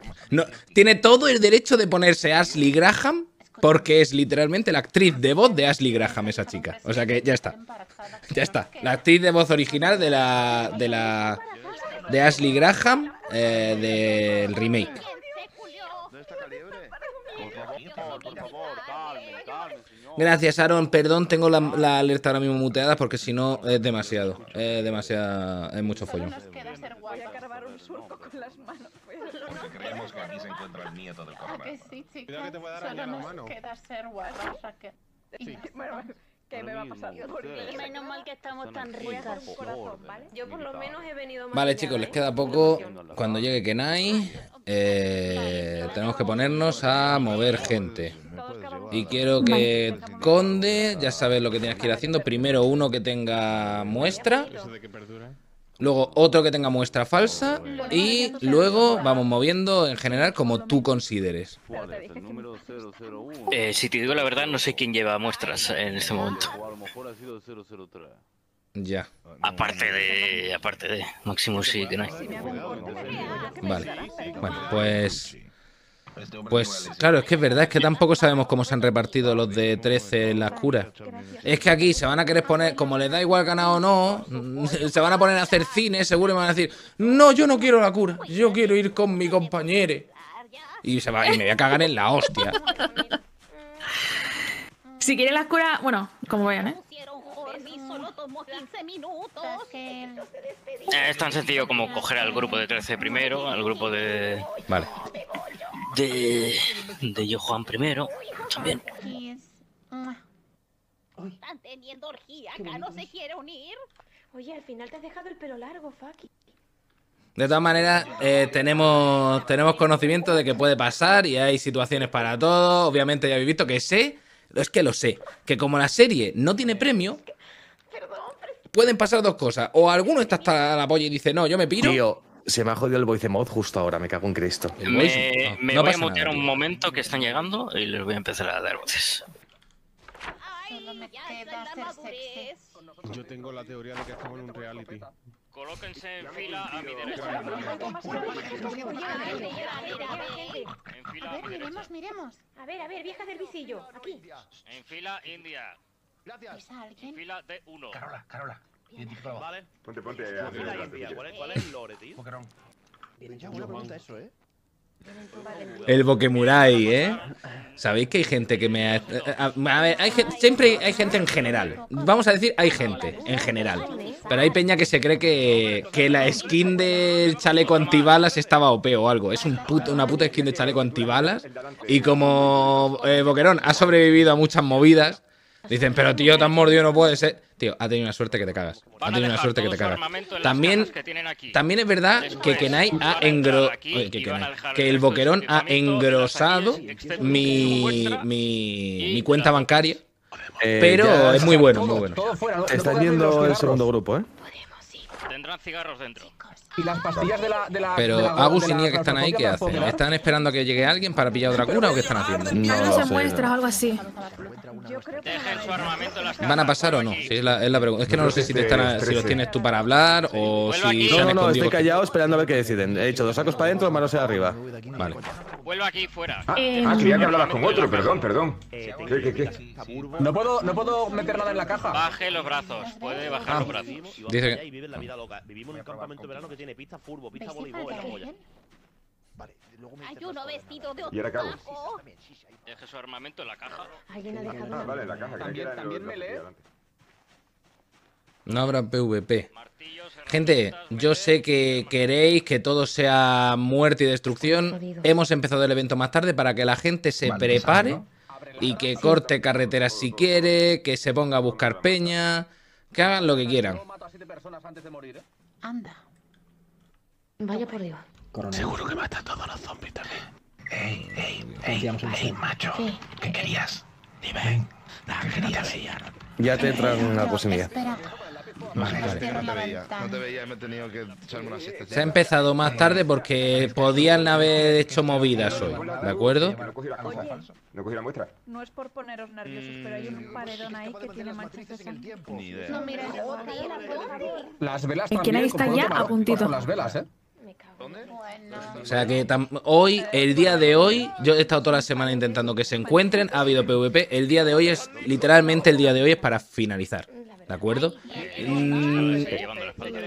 tiene todo el derecho de ponerse Ashley Graham porque es literalmente la actriz de voz de Ashley Graham, esa chica. O sea que ya está. Ya está. La actriz de voz original de la. de la. de Ashley Graham eh, del remake. Gracias, Aaron. Perdón, tengo la, alerta ahora mismo muteada porque si no es demasiado. Es demasiado. Es mucho follón. Esperemos que aquí se encuentra el nieto del coronel. Ah, que sí, chicas. Cuidado que te a dar a la nos mano. queda ser guarros, Raquel. Sí. Que me va a pasar? Menos mal que estamos tan ricas. ¿vale? Yo por lo menos he venido más Vale, chicos, les ¿eh? queda poco. Cuando llegue Kenai, eh, tenemos que ponernos a mover gente. Y quiero que Conde, ya sabes lo que tienes que ir haciendo. Primero uno que tenga muestra. Luego otro que tenga muestra falsa y luego vamos moviendo en general como tú consideres. Eh, si te digo la verdad, no sé quién lleva muestras en este momento. Ya. Ah, aparte de, aparte de máximo pues sí que no hay. Vale. Bueno, pues este pues claro, es que es verdad, es que tampoco sabemos cómo se han repartido los de 13 en las curas. Es que aquí se van a querer poner, como les da igual ganar o no, se van a poner a hacer cine, seguro y van a decir, no, yo no quiero la cura, yo quiero ir con mi compañero. Y, se va, y me voy a cagar en la hostia. Si quieren las curas, bueno, como vean, ¿eh? Es tan sencillo como coger al grupo de 13 primero, al grupo de... Vale de, de Juan I también. Están al final te dejado el pelo largo, De todas maneras, eh, tenemos, tenemos conocimiento de que puede pasar y hay situaciones para todo. Obviamente ya habéis visto que sé, es que lo sé, que como la serie no tiene premio, pueden pasar dos cosas. O alguno está hasta la polla y dice, no, yo me piro. Se me ha jodido el voice mod justo ahora, me cago en Cristo. Me, me voy a mutear un momento que están llegando y les voy a empezar a dar voces. Yo tengo la teoría de que estamos en un reality. Colóquense en fila a mi derecha. a ver, Miremos, miremos. A ver, a ver, vieja del visillo. Aquí. En fila India. Gracias. En fila de uno. Carola, Carola. Ponte, ¿Cuál es, el lore, ¿eh? El Bokemurai, ¿eh? Sabéis que hay gente que me... Ha... A ver, siempre hay gente en general. Vamos a decir, hay gente en general. Pero hay peña que se cree que, que la skin del chaleco antibalas estaba OP o algo. Es un una puta skin de chaleco antibalas. Y como eh, Boquerón ha sobrevivido a muchas movidas, Dicen, pero tío, tan mordido no puede ser. Tío, ha tenido una suerte que te cagas. Ha tenido una suerte que te cagas. También, también es verdad que Kenai ha engro... que, el boquerón ha engrosado mi, mi, mi cuenta bancaria. Eh, pero es muy bueno, muy bueno. Está viendo el segundo grupo, ¿eh? Tendrán cigarros dentro. Y las pastillas de la. Pero Agus y Nia que están ahí, ¿qué hacen? ¿Están esperando a que llegue alguien para pillar otra cura o qué están haciendo? No, se muestra algo así. ¿Van a pasar o no? es, la, es, pregunta. es que no lo sé si, están, si los tienes tú para hablar o si. No, no, no, estoy callado esperando a ver qué deciden. He hecho dos sacos para adentro, manos arriba. Vale. Vuelvo aquí fuera. Ah, eh, ah me hablabas con otro, perdón, eh, perdón. Eh, ¿Qué, qué, qué? No puedo, no puedo meter nada en la caja. Baje los brazos, puede bajar ah. los brazos. Dice vive la vida loca. Vivimos en un campamento de verano que tiene pista furbo, pista voleibol, la polla. Vale, luego me Hay uno vestido de opaco. Deje su armamento en la caja. Alguien ha ah, dejado. Ah, vale, la caja. También, también me lee. No habrá PvP. Gente, yo sé que queréis que todo sea muerte y destrucción. Hemos empezado el evento más tarde para que la gente se pues prepare y que corte carreteras si quiere, que se ponga a buscar peña, que hagan lo que quieran. ¿eh? Anda. Vaya por Seguro que mata a todos los zombis también. Ey, ey, ey, macho. ¿Qué, querías? Dime. Ya te traigo una cocinilla. Este no te veía me que Se ha empezado más tarde porque podían haber hecho movidas hoy, ¿de acuerdo? No es por poneros nerviosos, pero hay un mm. paredón ahí que tiene manchas de tiempo. Ni idea. No, mira, ¿eh? las velas también. ¿Quién está ya a puntito? Las velas, ¿eh? ¿Dónde? O sea que hoy, el día de hoy, yo he estado toda la semana intentando que se encuentren, ha habido PvP, el día de hoy es, literalmente el día de hoy es para finalizar. ¿de acuerdo? Mm,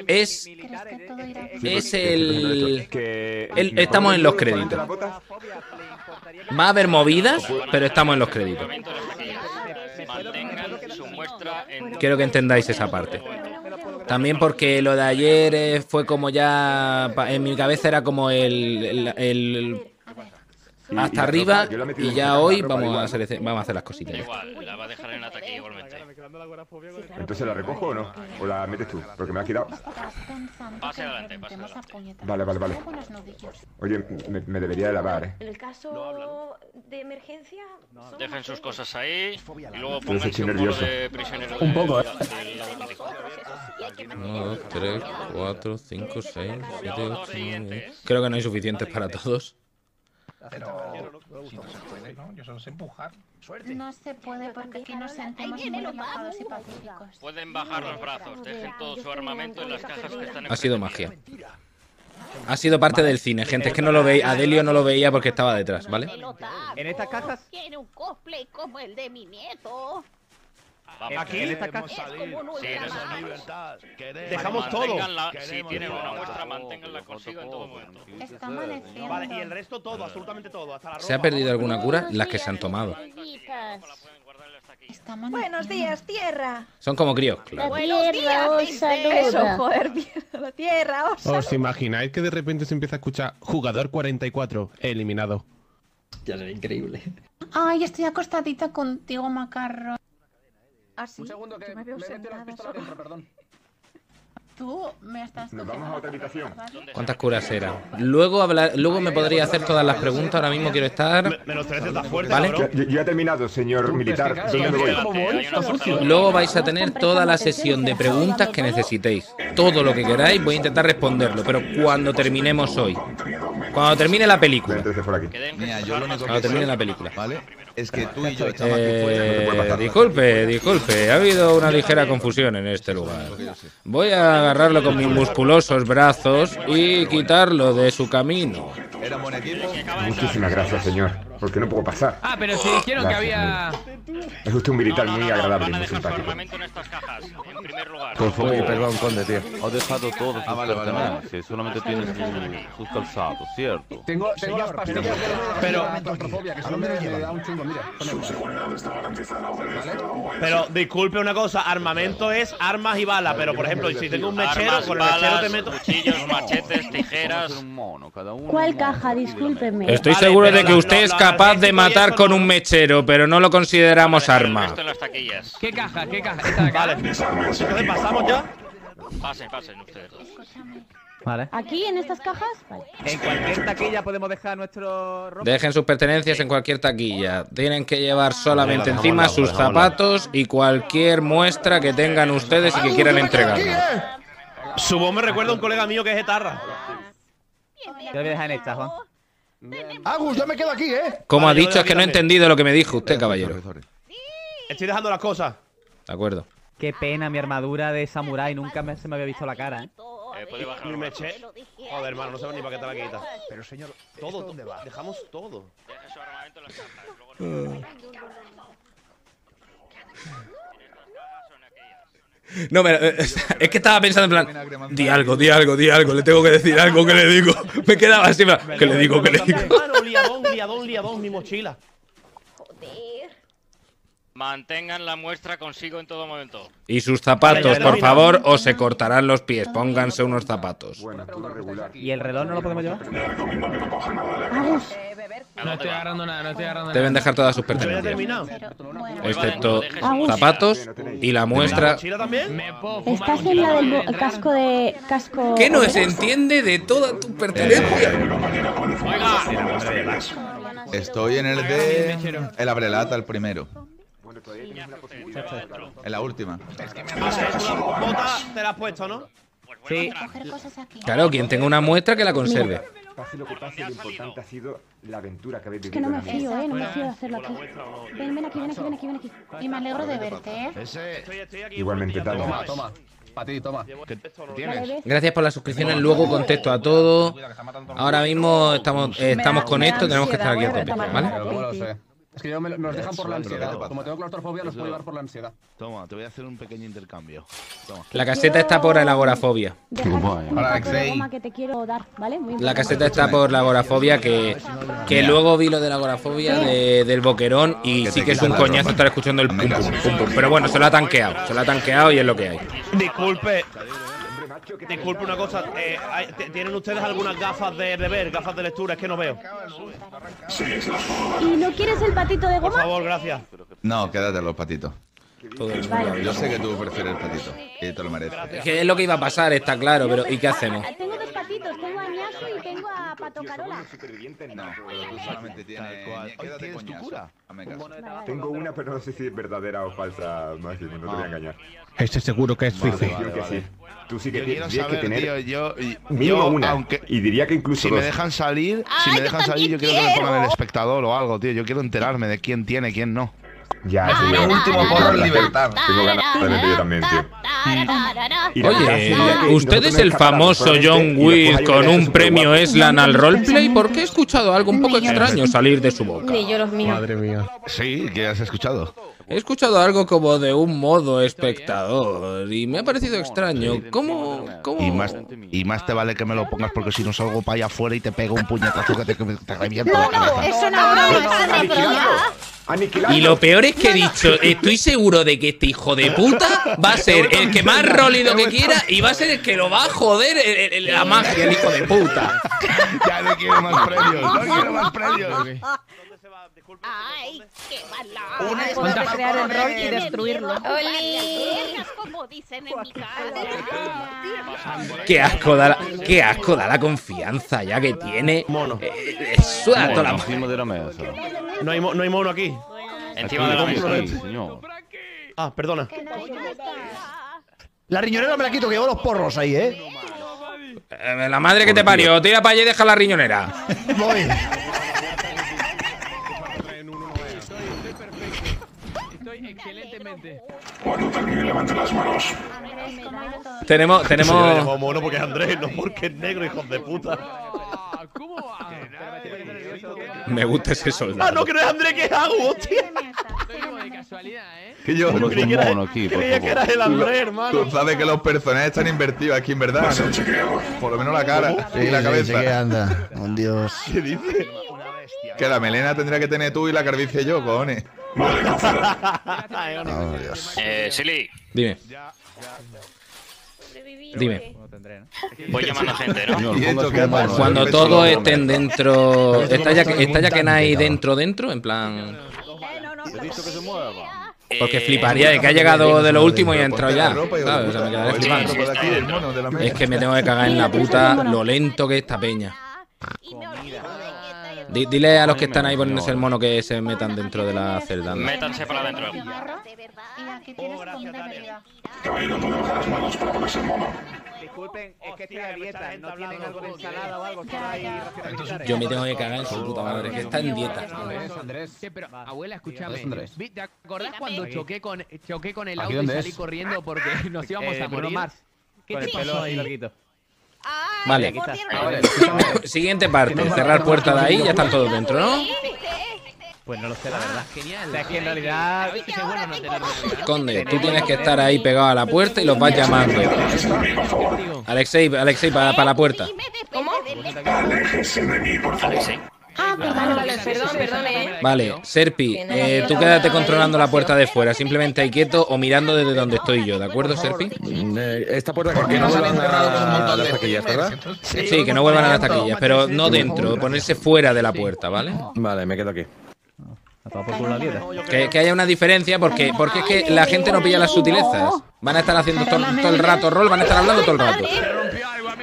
es, es el, Estamos en los créditos. Va a haber movidas, pero estamos en los créditos. Quiero que entendáis esa parte. También porque lo de ayer eh, fue como ya. En mi cabeza era como el hasta arriba y ya hoy vamos a, hacer, vamos a hacer las cositas. Igual, la va a dejar en ataque igualmente. Entonces la recojo o no? ¿O la metes tú? Porque me ha quitado. Pase adelante, pase adelante. Vale, vale, vale. Oye, me, me debería lavar, ¿eh? En el caso de emergencia... Dejen sus cosas ahí y luego pónganse un poco de prisionero. Un poco, ¿eh? 1, 2, 3, 4, 5, 6, 7, 8, 9... Creo que no hay suficientes para todos pero no, se puede, ¿no? Yo solo sé empujar. Suerte. No se puede porque aquí nos sentimos muy relajados y pacíficos. Pueden bajar los brazos, dejen todo su armamento en las casas que están en Ha sido magia. Ha sido parte del cine, gente. Es que no lo veía. Adelio no lo veía porque estaba detrás, ¿vale? En estas cajas. Tiene un cosplay como el de mi nieto. Aquí en esta Dejamos todo. Si tienen una muestra, manténganla consigo en todo momento. Vale, y el resto todo, absolutamente todo. Hasta la ropa. ¿Se ha perdido alguna cura? Las que se han tomado. Buenos días, tierra. Son como críos, claro. Buenos días, oh, Eso, joder, tierra, oh, ¿Os imagináis que de repente se empieza a escuchar jugador 44 eliminado? Ya será increíble. Ay, estoy acostadita contigo, Macarro. ¿Ah, Un segundo que me, me perdón. Tú me estás. Nos vamos a otra habitación. ¿Cuántas curas eran? Luego, hablar, luego me podría hacer todas las preguntas. Ahora mismo quiero estar. Menos 13 está fuerte. ¿Vale? he terminado, señor militar. Luego vais a tener toda la sesión de preguntas que necesitéis. Todo lo que queráis, voy a intentar responderlo. Pero cuando terminemos hoy. Cuando termine la película. Cuando termine la película. ¿Vale? Es que tú y yo eh, Disculpe, disculpe, ha habido una ligera confusión en este lugar. Voy a agarrarlo con mis musculosos brazos y quitarlo de su camino. Muchísimas gracias, señor. Porque no puedo pasar. Ah, pero si dijeron que había. Es usted un militar muy agradable y muy simpático. En estas cajas, en primer lugar. Por favor, perdón, conde, tío. Has dejado todo. Ah, vale, vale, Sí, solamente tienes sus calzados, ¿cierto? Tengo, tengo pastillas Pero. Pero disculpe una cosa, armamento es armas y balas. Pero por ejemplo, si tengo un mechero, con el mechero te meto. Cuchillos, machetes, tijeras. ¿Cuál caja? Estoy seguro de que usted es capaz de matar con un mechero, pero no lo consideramos arma. ¿Aquí, en estas cajas? En cualquier taquilla podemos dejar nuestro... Dejen sus pertenencias en cualquier taquilla. Tienen que llevar solamente encima sus zapatos y cualquier muestra que tengan ustedes y que quieran entregar. Su voz me recuerda a un colega mío que es etarra. Te voy a dejar en esta, Juan. Agus, ah, yo me quedo aquí, ¿eh? Como ha dicho, es que no he entendido lo que me dijo usted, caballero. Estoy dejando las cosas. De acuerdo. Qué pena mi armadura de samurái, nunca se me había visto la cara, ¿eh? eh bajar Joder, hermano, no sabemos ni para qué te la Pero, señor, todo, dónde va? Dejamos todo. Deja su armamento en las cartas, luego ah. No, eh, es que estaba pensando en plan, di algo, di algo, di algo, le tengo que decir algo que le digo. Me quedaba así, que le digo, que le digo. liadón, liadón, liadón, mi mochila. Joder. Mantengan la muestra consigo en todo momento. Y sus zapatos, por favor, o se cortarán los pies. Pónganse unos zapatos. ¿Y el reloj no lo podemos llevar? No no estoy agarrando nada. Deben dejar todas sus pertenencias. Excepto zapatos y la muestra. Estás en la del casco de. casco. ¿Qué no se entiende de toda tu pertenencia? Estoy en el de. El abrelata, el primero. Es la última. Es que me ah, Bota, te la has puesto, ¿no? Pues sí. Claro, quien tenga una muestra que la conserve. Es que no me fío, eh, no me fío de hacerlo aquí. Ven, ven aquí, ven aquí, ven aquí, ven aquí. Y me alegro de verte, eh. Igualmente, tal. Toma, toma. Para ti, toma. Gracias por las suscripciones. Luego contesto a todo. Ahora mismo estamos, eh, estamos con esto. Tenemos que estar aquí a tope, ¿vale? que yo dejan por la ansiedad. Como tengo claustrofobia, los puedo llevar por la ansiedad. Toma, te voy a hacer un pequeño intercambio. La caseta está por el agorafobia. Eh. La caseta está por la agorafobia, que, que luego vi lo de la agorafobia del boquerón y sí que es un coñazo estar escuchando el pum pum pum pum. Pero bueno, se lo ha tanqueado. Se lo ha tanqueado y es lo que hay. Disculpe. Disculpe una cosa, eh, ¿tienen ustedes algunas gafas de, ver, gafas de lectura? Es que no veo. ¿Y no quieres el patito de goma? Por favor, gracias. No, quédate los patitos. Yo sé que tú prefieres el patito, que te lo mereces. Es lo que iba a pasar, está claro, pero ¿y qué hacemos? Tengo dos patitos, tengo a Ñazo y tengo a Pato Carola. No, pero tú solamente tienes... con Tengo una, pero no sé si es verdadera o falsa, no te voy a engañar. Este seguro que es Fifi? que sí yo Aunque, y diría que incluso. Si me dejan salir, si ah, me dejan salir, yo quiero, que me pongan el espectador o algo, tío. Yo quiero enterarme de quién tiene, quién no. Ya, ah, es último porro en libertad. Tengo ganas de también, tío. Oye, ¿usted es el famoso John Wick con un premio Eslan al roleplay? Porque he escuchado algo un poco extraño salir de su boca. Madre mía. Sí, ¿qué has escuchado? He escuchado algo como de un modo espectador y me ha parecido extraño. ¿Cómo? cómo? Y, más, y más te vale que me lo pongas porque si no salgo para allá afuera y te pego un puñetazo que te, que te reviento. No, no, es una broma, es una Aniquilado. Y lo peor es que he dicho, estoy seguro de que este hijo de puta va a ser el que más lo que quiera y va a ser el que lo va a joder la magia, el hijo de puta. Ya no quiero más premios, no quiero más premios. ¡Ay, qué mala. Una es para crear el rol y destruirlo. ¡Oli! ¡Qué asco da la, confianza ya que tiene! Mono. Eh, la mano! No hay, mono aquí. Encima de la mesa. Ah, perdona. La riñonera me la quito, que llevo los porros ahí, ¿eh? eh la madre que te parió, tira para allá y deja la riñonera. Voy. excelentemente. Bueno, también levante las manos. Tenemos, tenemos. Yo mono porque es Andrés, no porque es negro, Hijo de puta. ¿Cómo Me gusta ese soldado. Ah, no, que no es Andrés, que es Agu, hostia. casualidad, ¿eh? Que yo no creía que, era, creía que era el Andrés, hermano. Tú sabes que los personajes están invertidos aquí, en verdad. Pues por lo menos la cara y la cabeza. ¿Qué anda? Dios. ¿Qué dice? Que la melena tendría que tener tú y la carvicia yo, cojones. Madre Eh, Silly. Dime. Dime. Voy llamando gente, ¿no? Cuando todos estén dentro. ¿Está ya, está ya que nadie dentro, dentro? En plan. Eh, porque fliparía de que ha llegado de lo último y ha entrado ya. Es que me tengo que cagar en la puta lo lento que es esta peña. Dile a los que están ahí poniéndose el mono que se metan dentro de la celda. Métanse para adentro. Caballeros, oh, no bajar las manos para ponerse el mono. Disculpen, es que estoy a dieta, no tienen algo de ensalada o algo. Yo me tengo que cagar en su puta madre, que está en dieta. Andrés, Andrés. pero abuela, escúchame. ¿Te acordás cuando choqué con, choqué con el auto y salí corriendo porque nos íbamos eh, a morir? ¿Qué te pasó ahí, Ah, ah, vale. Siguiente parte, cerrar puerta de ahí, ya están todos dentro, ¿no? Pues no lo sé, ah, verdad. Genial. que en realidad Conde, tú tienes que estar ahí pegado a la puerta y los vas llamando. Alexei, Alexei, para, la puerta. ¿Cómo? Aléjese de mí, por favor. Ah, vale, perdón, ¿eh? Vale, Serpi, eh, tú quédate controlando la puerta de fuera, simplemente ahí quieto o mirando desde donde estoy yo, ¿de acuerdo, Serpi? Eh, esta puerta que no vuelvan a las taquillas, ¿verdad? Sí, que no vuelvan a las taquillas, pero no dentro, ponerse fuera de la puerta, ¿vale? Vale, me quedo aquí. Que, que, haya una diferencia porque, porque es que la gente no pilla las sutilezas. Van a estar haciendo todo, el rato rol, van a estar hablando todo el rato.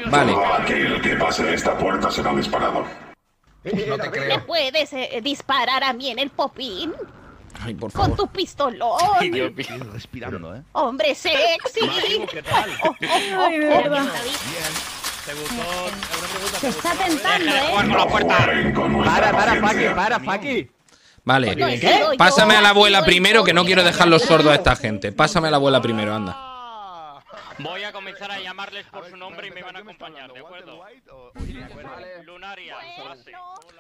Vale. que pase esta puerta será disparado. Eh, eh, no te creo. ¿Me puedes eh, disparar a mí en el popín? Ay, por favor. Con tu pistolón. respirando, ¿eh? Hombre sexy. ¿qué tal? Oh, oh, oh, Bien. gustó? Se está tentando, ¿eh? Para, para, Paqui, para, Paqui. Vale, Pásame a la abuela primero, que no quiero dejar los sordos a esta gente. Pásame a la abuela primero, anda. Voy a comenzar a llamarles por su nombre y me van a acompañar, ¿de acuerdo? Lunaria,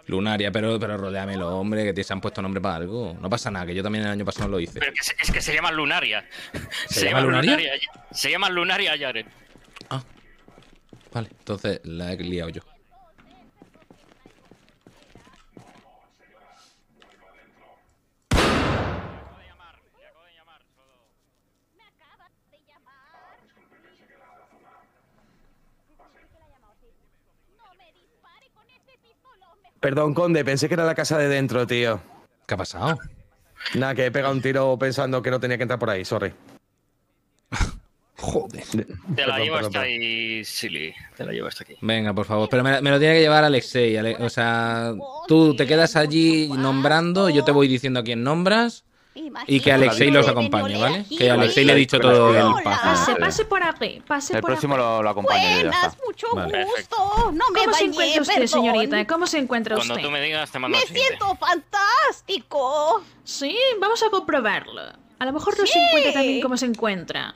Lunaria, pero, pero los hombre, que te se han puesto nombre para algo. No pasa nada, que yo también el año pasado lo hice. Pero es que se llama Lunaria. ¿Se, llama Lunaria? Se llama Lunaria Yare. Ah. Vale, entonces la he liado yo. Perdón, Conde, pensé que era la casa de dentro, tío. ¿Qué ha pasado? Nada, que he pegado un tiro pensando que no tenía que entrar por ahí, sorry. Joder. Te la llevo ahí, Silly. Te la llevo hasta aquí. Venga, por favor. Pero me, lo tiene que llevar Alexei. o sea, tú te quedas allí nombrando, yo te voy diciendo a quién nombras y que Alexei los acompañe, ¿vale? Que Alexei le ha dicho todo el pase. Pase por aquí, pase el por próximo aquí. lo, lo acompañe. mucho gusto. ¿Cómo se encuentra usted, señorita? ¿Cómo se encuentra usted? Cuando tú me digas, te mando Me siento fantástico. Sí, vamos a comprobarlo. A lo mejor no se encuentra también mm, como se encuentra.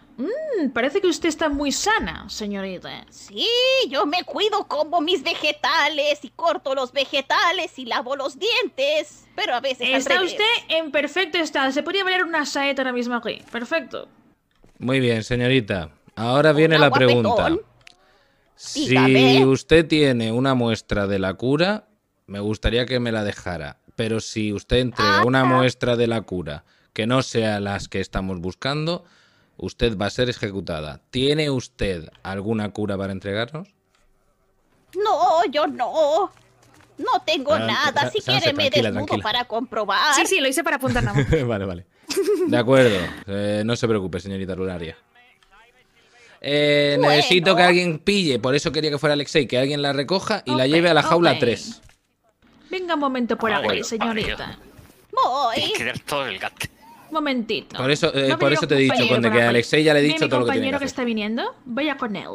parece que usted está muy sana, señorita. Sí, yo me cuido como mis vegetales y corto los vegetales y lavo los dientes, pero a veces... Está usted en perfecto estado. Se podría valer una saeta ahora mismo aquí. Perfecto. Muy bien, señorita. Ahora viene la pregunta. Si usted tiene una muestra de la cura, me gustaría que me la dejara. Pero si usted entrega una ah. muestra de la cura que no sean las que estamos buscando, usted va a ser ejecutada. ¿Tiene usted alguna cura para entregarnos? No, yo no. No tengo ah, nada. Si quiere me desnudo para comprobar. Sí, sí, lo hice para apuntar nada vale, vale. De acuerdo. Eh, no se preocupe, señorita Lunaria. Eh, necesito que alguien pille, por eso quería que fuera Alexei, que alguien la recoja y la lleve a la jaula 3. Venga un momento por ah, señorita. Voy. el momentito. Por eso, eh, por eso te he dicho, cuando que Alexei ya le he dicho todo lo que tiene compañero que está viniendo, vaya con él.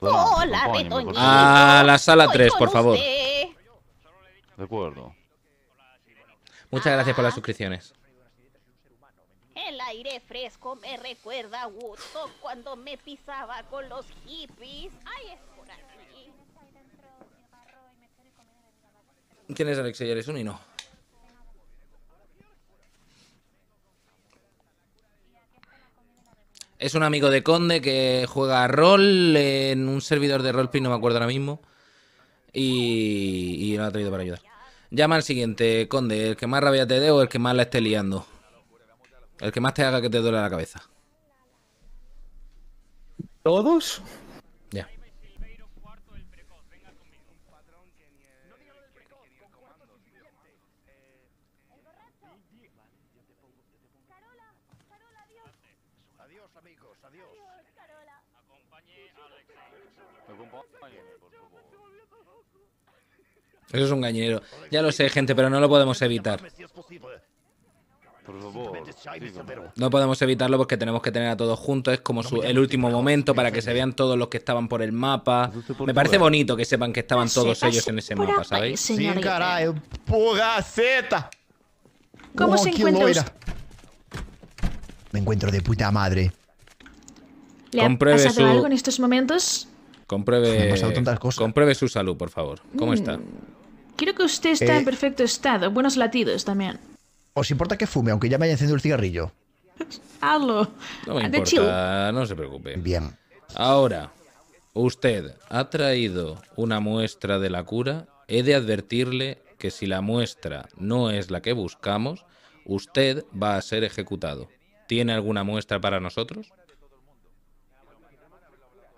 Hola, Betoñito. A ah, la sala 3, por favor. De acuerdo. Muchas gracias por las suscripciones. El aire fresco me recuerda a cuando me pisaba con los hippies. Ay, es por ¿Quién es Alexey? ¿Eres un y no? Es un amigo de Conde que juega rol en un servidor de roleplay, no me acuerdo ahora mismo. Y, y lo ha traído para ayudar. Llama al siguiente, Conde, el que más rabia te dé o el que más la esté liando. El que más te haga que te duele la cabeza. ¿Todos? Eso es un gallinero. Ya lo sé, gente, pero no lo podemos evitar. Por favor, no podemos evitarlo porque tenemos que tener a todos juntos. Es como su, el último momento para que se vean todos los que estaban por el mapa. Me parece bonito que sepan que estaban todos ellos en ese mapa, ¿sabéis? Sí, ¿Cómo oh, se encuentra Me encuentro de puta madre. ¿Le su... algo en estos momentos? Compruebe, compruebe su salud, por favor. ¿Cómo mm. está? Quiero que usted está en eh. perfecto estado, buenos latidos también. ¿Os importa que fume, aunque ya me haya encendido el cigarrillo? Hazlo. No importa, no se preocupe. Bien. Ahora, usted ha traído una muestra de la cura. He de advertirle que si la muestra no es la que buscamos, usted va a ser ejecutado. ¿Tiene alguna muestra para nosotros?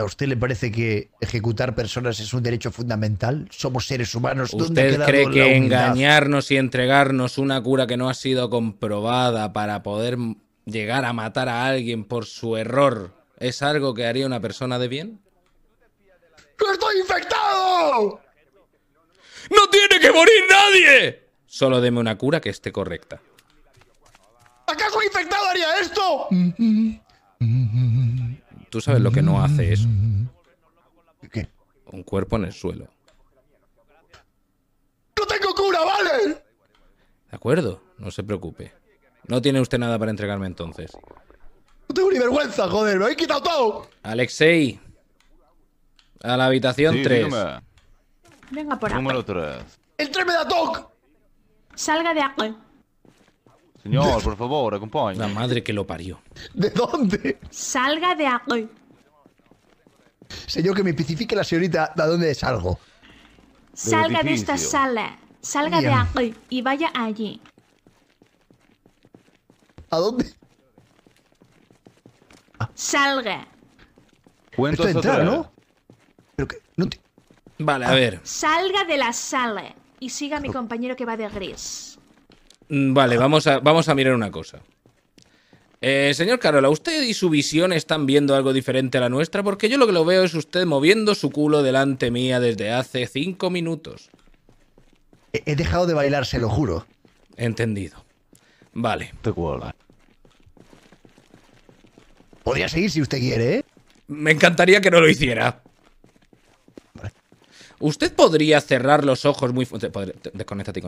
¿A usted le parece que ejecutar personas es un derecho fundamental? Somos seres humanos. ¿Dónde ¿Usted cree que engañarnos y entregarnos una cura que no ha sido comprobada para poder llegar a matar a alguien por su error es algo que haría una persona de bien? ¡Estoy infectado! ¡No tiene que morir nadie! Solo deme una cura que esté correcta. ¿Acaso infectado haría esto? Mm, mm, mm, Tú sabes lo que no hace eso. ¿Qué? Un cuerpo en el suelo. ¡No tengo cura, vale! De acuerdo, no se preocupe. No tiene usted nada para entregarme entonces. No tengo ni vergüenza, joder, me habéis quitado todo. Alexei, a la habitación 3. Venga por Número 3. ¡El tren Salga de aquí. Señor, por favor, acompáñame. La madre que lo parió. ¿De dónde? Salga de aquí. Señor, que me especifique la señorita de dónde salgo. Salga de esta sala. Salga de aquí y vaya allí. ¿A dónde? Salga. Cuento entrar, ¿no? Pero no Vale, a ver. Salga de la sala y siga a mi compañero que va de gris. Mm, vale, vamos a, vamos a mirar una cosa. Eh, señor Carola, ¿usted y su visión están viendo algo diferente a la nuestra? Porque yo lo que lo veo es usted moviendo su culo delante mía desde hace cinco minutos. He, dejado de bailar, se lo juro. Entendido. Vale. Podría seguir si usted quiere, ¿eh? Me encantaría que no lo hiciera. Usted podría cerrar los ojos muy fuerte. Desconéctate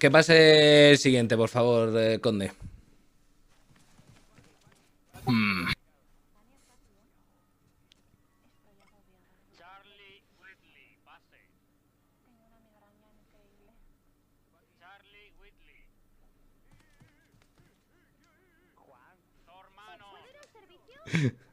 Que pase el siguiente, por favor, eh, Conde. Hmm. Charlie Widley, pase. Tengo una migraña increíble. Charlie Widley. Juan, ¿su hermano? ¿Quiere el servicio?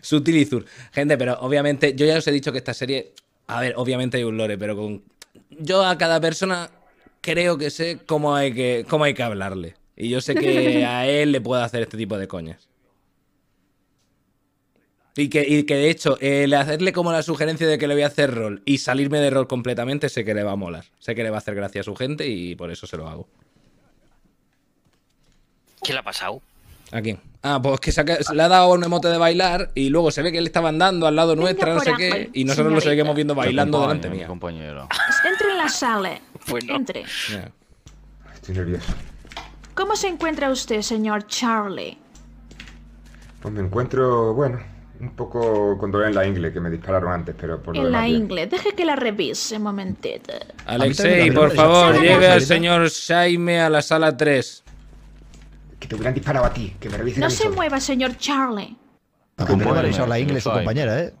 Sutilizur. Gente, pero obviamente, yo ya os he dicho que esta serie. A ver, obviamente hay un lore, pero con. Yo a cada persona creo que sé cómo hay que, cómo hay que hablarle. Y yo sé que a él le puedo hacer este tipo de coñas. Y que, y que de hecho, el hacerle como la sugerencia de que le voy a hacer rol y salirme de rol completamente, sé que le va a molar. Sé que le va a hacer gracia a su gente y por eso se lo hago. qué le ha pasado? ¿A quién? Ah, pues que le ha dado un emote de bailar y luego se ve que él estaba andando al lado nuestra, no sé qué, y nosotros lo seguimos viendo bailando delante mía. compañero. Entre en la sala. Entre. Estoy nervioso. ¿Cómo se encuentra usted, señor Charlie? Pues me encuentro, bueno, un poco con dolor en la ingle, que me dispararon antes, pero por lo En la ingle, deje que la revise un momentito. Alexei, por favor, lleve al señor Jaime a la sala 3 que te hubieran disparado a ti, que me No se mueva, señor Charlie. A yo la inglés, su compañera, ¿eh?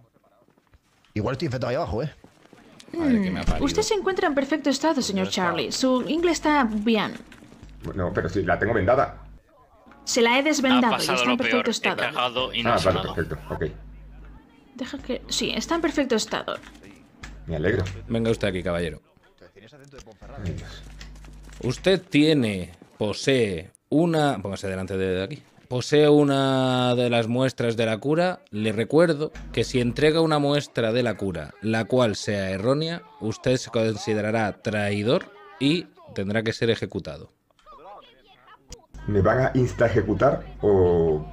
Igual estoy infectado ahí abajo, ¿eh? Madre, que me Usted se encuentra en perfecto estado, señor Charlie. Su inglés está bien. No, pero sí, la tengo vendada. Se la he desvendado y está en perfecto estado. no ah, vale, perfecto, ok. Deja que... Sí, está en perfecto estado. Me alegro. Venga usted aquí, caballero. Usted tiene, posee una. Póngase delante de aquí. Posee una de las muestras de la cura. Le recuerdo que si entrega una muestra de la cura, la cual sea errónea, usted se considerará traidor y tendrá que ser ejecutado. ¿Me van a insta ejecutar o,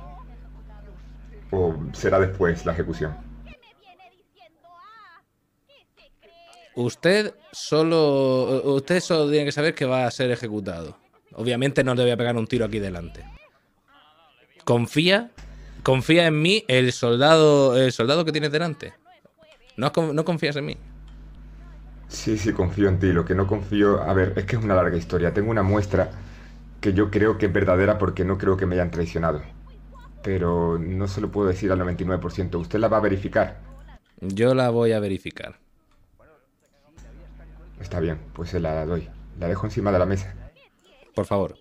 o será después la ejecución? Usted solo, usted solo tiene que saber que va a ser ejecutado. Obviamente no le voy a pegar un tiro aquí delante. Confía, confía en mí el soldado, el soldado que tienes delante. No, no confías en mí. Sí, sí, confío en ti. Lo que no confío, a ver, es que es una larga historia. Tengo una muestra que yo creo que es verdadera porque no creo que me hayan traicionado. Pero no se lo puedo decir al 99%. ¿Usted la va a verificar? Yo la voy a verificar. Está bien, pues se la doy. La dejo encima de la mesa. Por favor.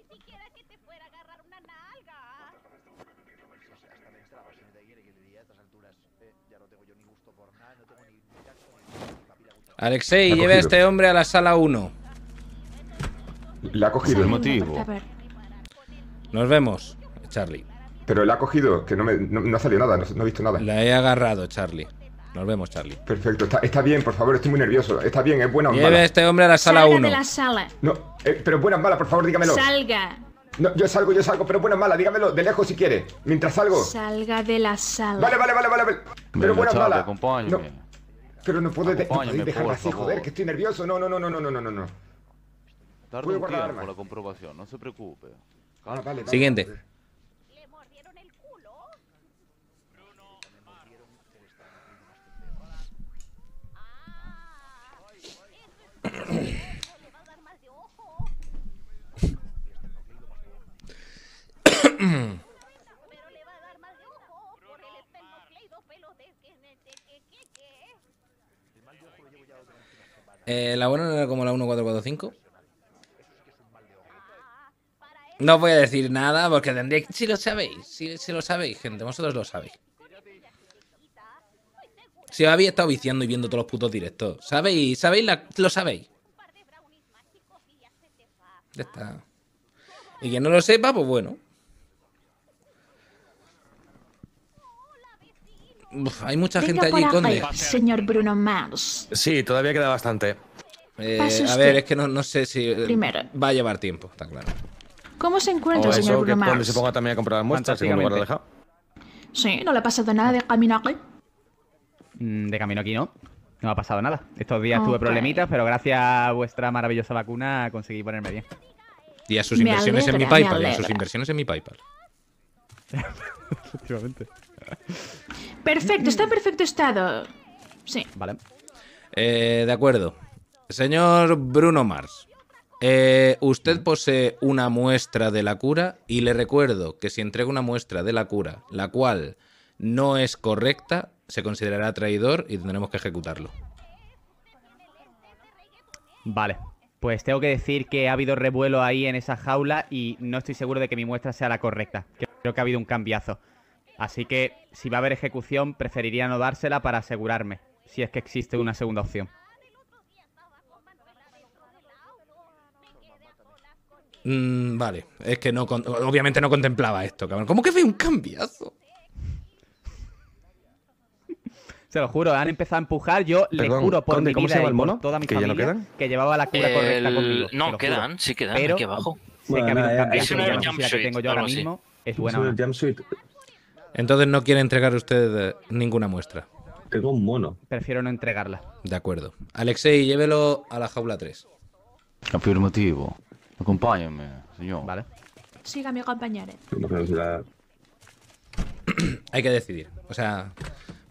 Alexei, lleve a este hombre a la sala 1. Le ha cogido el motivo. Nos vemos, Charlie. Pero le ha cogido, que no, me, ha salido nada, no, no, he visto nada. La he agarrado, Charlie. Nos vemos, Charlie. Perfecto, está, está, bien, por favor, estoy muy nervioso. Está bien, es buena o mala. Lleve a este hombre a la sala 1. la sala. No, eh, pero buena o mala, por favor, dígamelo. Salga. No, yo salgo, yo salgo, pero buena o mala, dígamelo de lejos si quiere. Mientras salgo. Salga de la sala. Vale, vale, vale, vale. Pero buena o mala. pero no puedo de, así, joder, que estoy nervioso. No, no, no, no, no, no, no. Tardo un tiempo la comprobación, no se preocupe. Ah, Siguiente. Eh, la buena no era como la 1445. No voy a decir nada porque tendré que... Si lo sabéis, si lo sabéis, gente, vosotros lo sabéis. Si os habéis estado viciando y viendo todos los putos directos. ¿Sabéis? ¿Sabéis? Lo sabéis. Ya está. Y quien no lo sepa, pues bueno. hay mucha gente allí, Conde. Señor Bruno Mars. Sí, todavía queda bastante. Eh, a ver, es que no, sé si eh, va a llevar tiempo, está claro. ¿Cómo se encuentra, señor Bruno se ponga también a comprar muestras, Sí, no le ha pasado nada de caminar. Mm, de camino aquí no. No ha pasado nada. Estos días tuve problemitas, pero gracias a vuestra maravillosa vacuna conseguí ponerme bien. Y a sus inversiones en mi PayPal. a sus inversiones en mi PayPal. Efectivamente. Perfecto, está en perfecto estado. Sí. Vale. Eh, de acuerdo. Señor Bruno Mars, eh, usted posee una muestra de la cura y le recuerdo que si entrega una muestra de la cura, la cual no es correcta, se considerará traidor y tendremos que ejecutarlo. Vale, pues tengo que decir que ha habido revuelo ahí en esa jaula y no estoy seguro de que mi muestra sea la correcta. Creo que ha habido un cambiazo. Así que si va a haber ejecución, preferiría no dársela para asegurarme, si es que existe una segunda opción. Mm, vale, es que no, obviamente no contemplaba esto, cabrón. ¿Cómo que fue un cambiazo? Se lo juro, han empezado a empujar. Yo le juro por mi ¿cómo se llama el mono? toda mi ¿Que ya quedan? que llevaba la cura eh, correcta conmigo. No, quedan, sí quedan, Pero- aquí abajo. Bueno, es una eh, que tengo yo ahora mismo es buena. Entonces no quiere entregar usted eh, ninguna muestra. Tengo un mono. Prefiero no entregarla. De acuerdo. Alexei, llévelo a la jaula 3. Afirmativo. Acompáñame, señor. Vale. Sígame, acompañaré. Hay que decidir. O sea,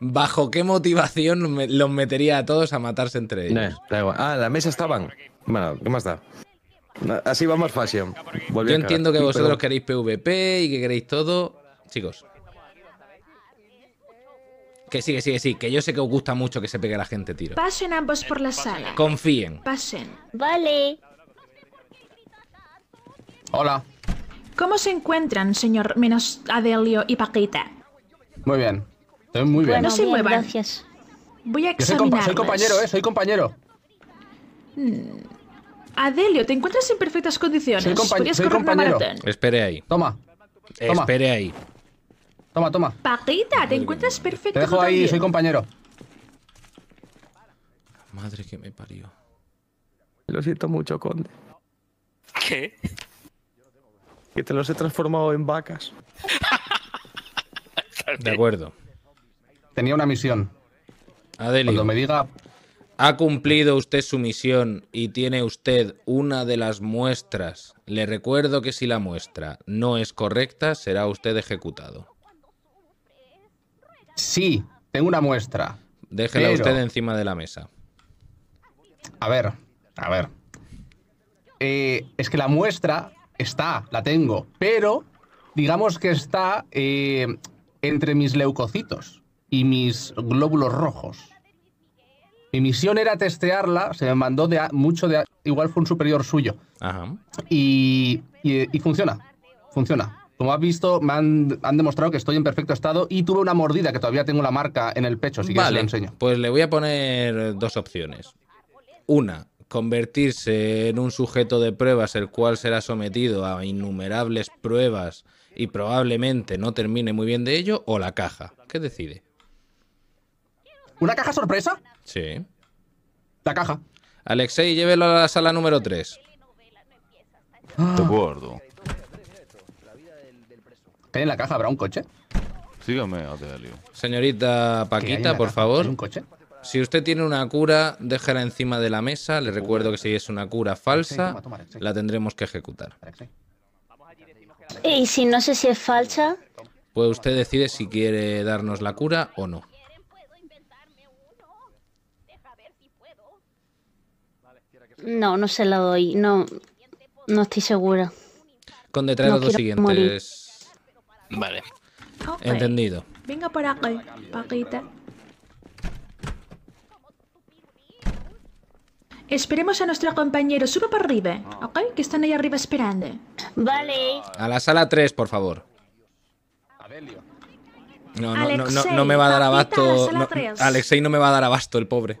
¿bajo qué motivación los metería a todos a matarse entre ellos? Ah, la mesa estaban. Bueno, ¿qué más da? Así vamos más fácil. Yo entiendo que vosotros queréis PvP y que queréis todo. Chicos. Que sigue sigue sí, que sí. Que yo sé que os gusta mucho que se pegue la gente tiro. Pasen ambos por la sala. Confíen. Pasen. Vale. Hola. ¿Cómo se encuentran, señor menos Adelio y Paquita? Muy bien muy bien. Bueno, no se Gracias. Voy a examinar. Eh, soy compañero, Soy mm, compañero. Adelio, te encuentras en perfectas condiciones. Soy, compañero. Espere ahí. Toma. Espere ahí. Toma, toma. Paquita, te encuentras perfecto. Te dejo ahí, soy compañero. Madre que me parió. Lo siento mucho, Conde. ¿Qué? Que te los he transformado en vacas. de acuerdo tenía una misión. Adelio. Cuando me diga. Ha cumplido usted su misión y tiene usted una de las muestras. Le recuerdo que si la muestra no es correcta, será usted ejecutado. Sí, tengo una muestra. Déjela usted encima de la mesa. A ver, a ver. Eh, es que la muestra está, la tengo, pero digamos que está eh, entre mis leucocitos y mis glóbulos rojos. Mi misión era testearla, se me mandó de mucho de... igual fue un superior suyo. Y, y, funciona, funciona. Como has visto, me han, demostrado que estoy en perfecto estado y tuve una mordida que todavía tengo la marca en el pecho, así que vale, Pues le voy a poner dos opciones. Una, convertirse en un sujeto de pruebas el cual será sometido a innumerables pruebas y probablemente no termine muy bien de ello, o la caja. ¿Qué decide? ¿Una caja sorpresa? Sí. La caja. Alexei, llévelo a la sala número 3. De acuerdo. ¿Qué hay en la caja? ¿Habrá un coche? Sígame, Adelio. Señorita Paquita, por favor. un coche? Si usted tiene una cura, déjela encima de la mesa. Le recuerdo que si es una cura falsa, la tendremos que ejecutar. ¿Y si no sé si es falsa? Pues usted decide si quiere darnos la cura o no. No, no se la doy. No, no estoy segura. Con detrás de los siguientes. Vale. Entendido. Venga para aquí, Paquita. Esperemos a nuestro compañero. Sube para arriba, Que están ahí arriba esperando. Vale. A la sala 3, por favor. No, no, no, no, me va a dar abasto. Alexei no me va a dar abasto, el pobre.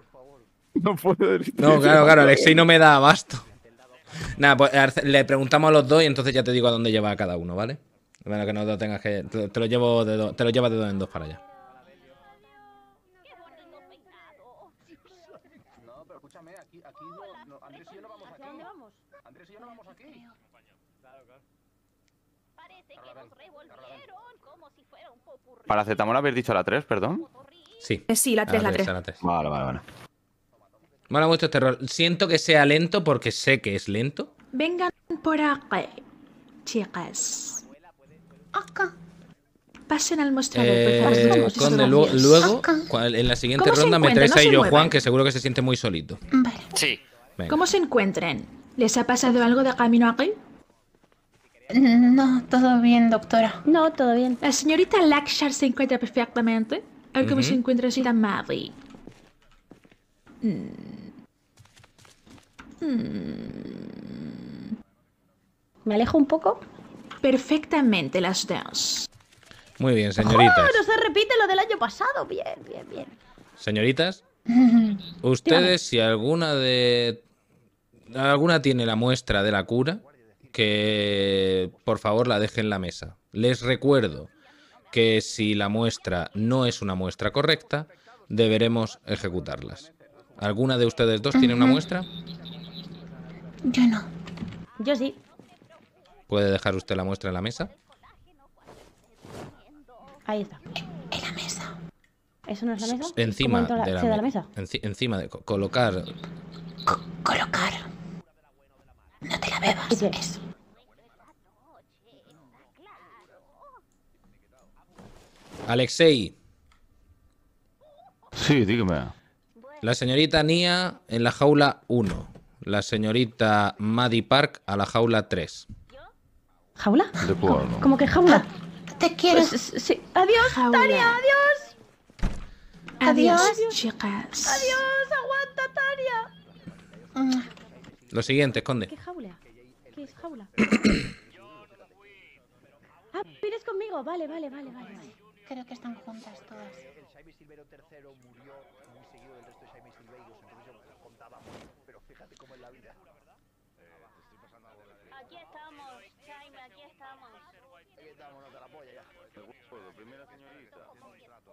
No puedo. No, claro, claro, Alexei no me da abasto. Nada, pues le preguntamos a los dos y entonces ya te digo a dónde lleva a cada uno, ¿vale? Bueno, que no tengas que. Te, lo llevo de te lo llevas de dos en dos para allá. Para Zetamol habéis dicho la 3, perdón. Sí. Eh, sí, la 3, ah, la 3. Vale, vale, vale. Mala muestra terror. Siento que sea lento porque sé que es lento. Vengan por aquí, chicas. Acá. Pasen al mostrador, eh, luego, en la siguiente ronda me traes a yo, Juan, que seguro que se siente muy solito. Vale. Sí. ¿Cómo se encuentren? ¿Les ha pasado algo de camino aquí? No, todo bien, doctora. No, todo bien. La señorita Lakshar se encuentra perfectamente. A ver cómo se encuentra señorita Maddie. Mm. Mm. ¿Me alejo un poco? Perfectamente las dos. Muy bien, señoritas. no se repite lo del año pasado. Bien, bien, bien. Señoritas, ustedes, si alguna de. alguna tiene la muestra de la cura, que por favor la dejen en la mesa. Les recuerdo que si la muestra no es una muestra correcta, deberemos ejecutarlas. ¿Alguna de ustedes dos tiene una muestra? Yo no. Yo sí. ¿Puede dejar usted la muestra en la mesa? Ahí está. En la mesa. ¿Eso no es la mesa? Encima de la, la mesa. encima de colocar. colocar. No te la bebas. ¿Qué es? Alexei. Sí, dígame. La señorita Nia en la jaula 1. La señorita Maddy Park a la jaula 3. ¿Jaula? Como que jaula? Ah, te quiero. Pues, adiós, Tania, adiós. adiós. chicas. Adiós, aguanta, Tania. Lo siguiente, esconde. ¿Qué jaula? ¿Qué es jaula? ah, vienes conmigo. Vale, vale, vale, vale. Creo que están juntas todas. El Silvero III murió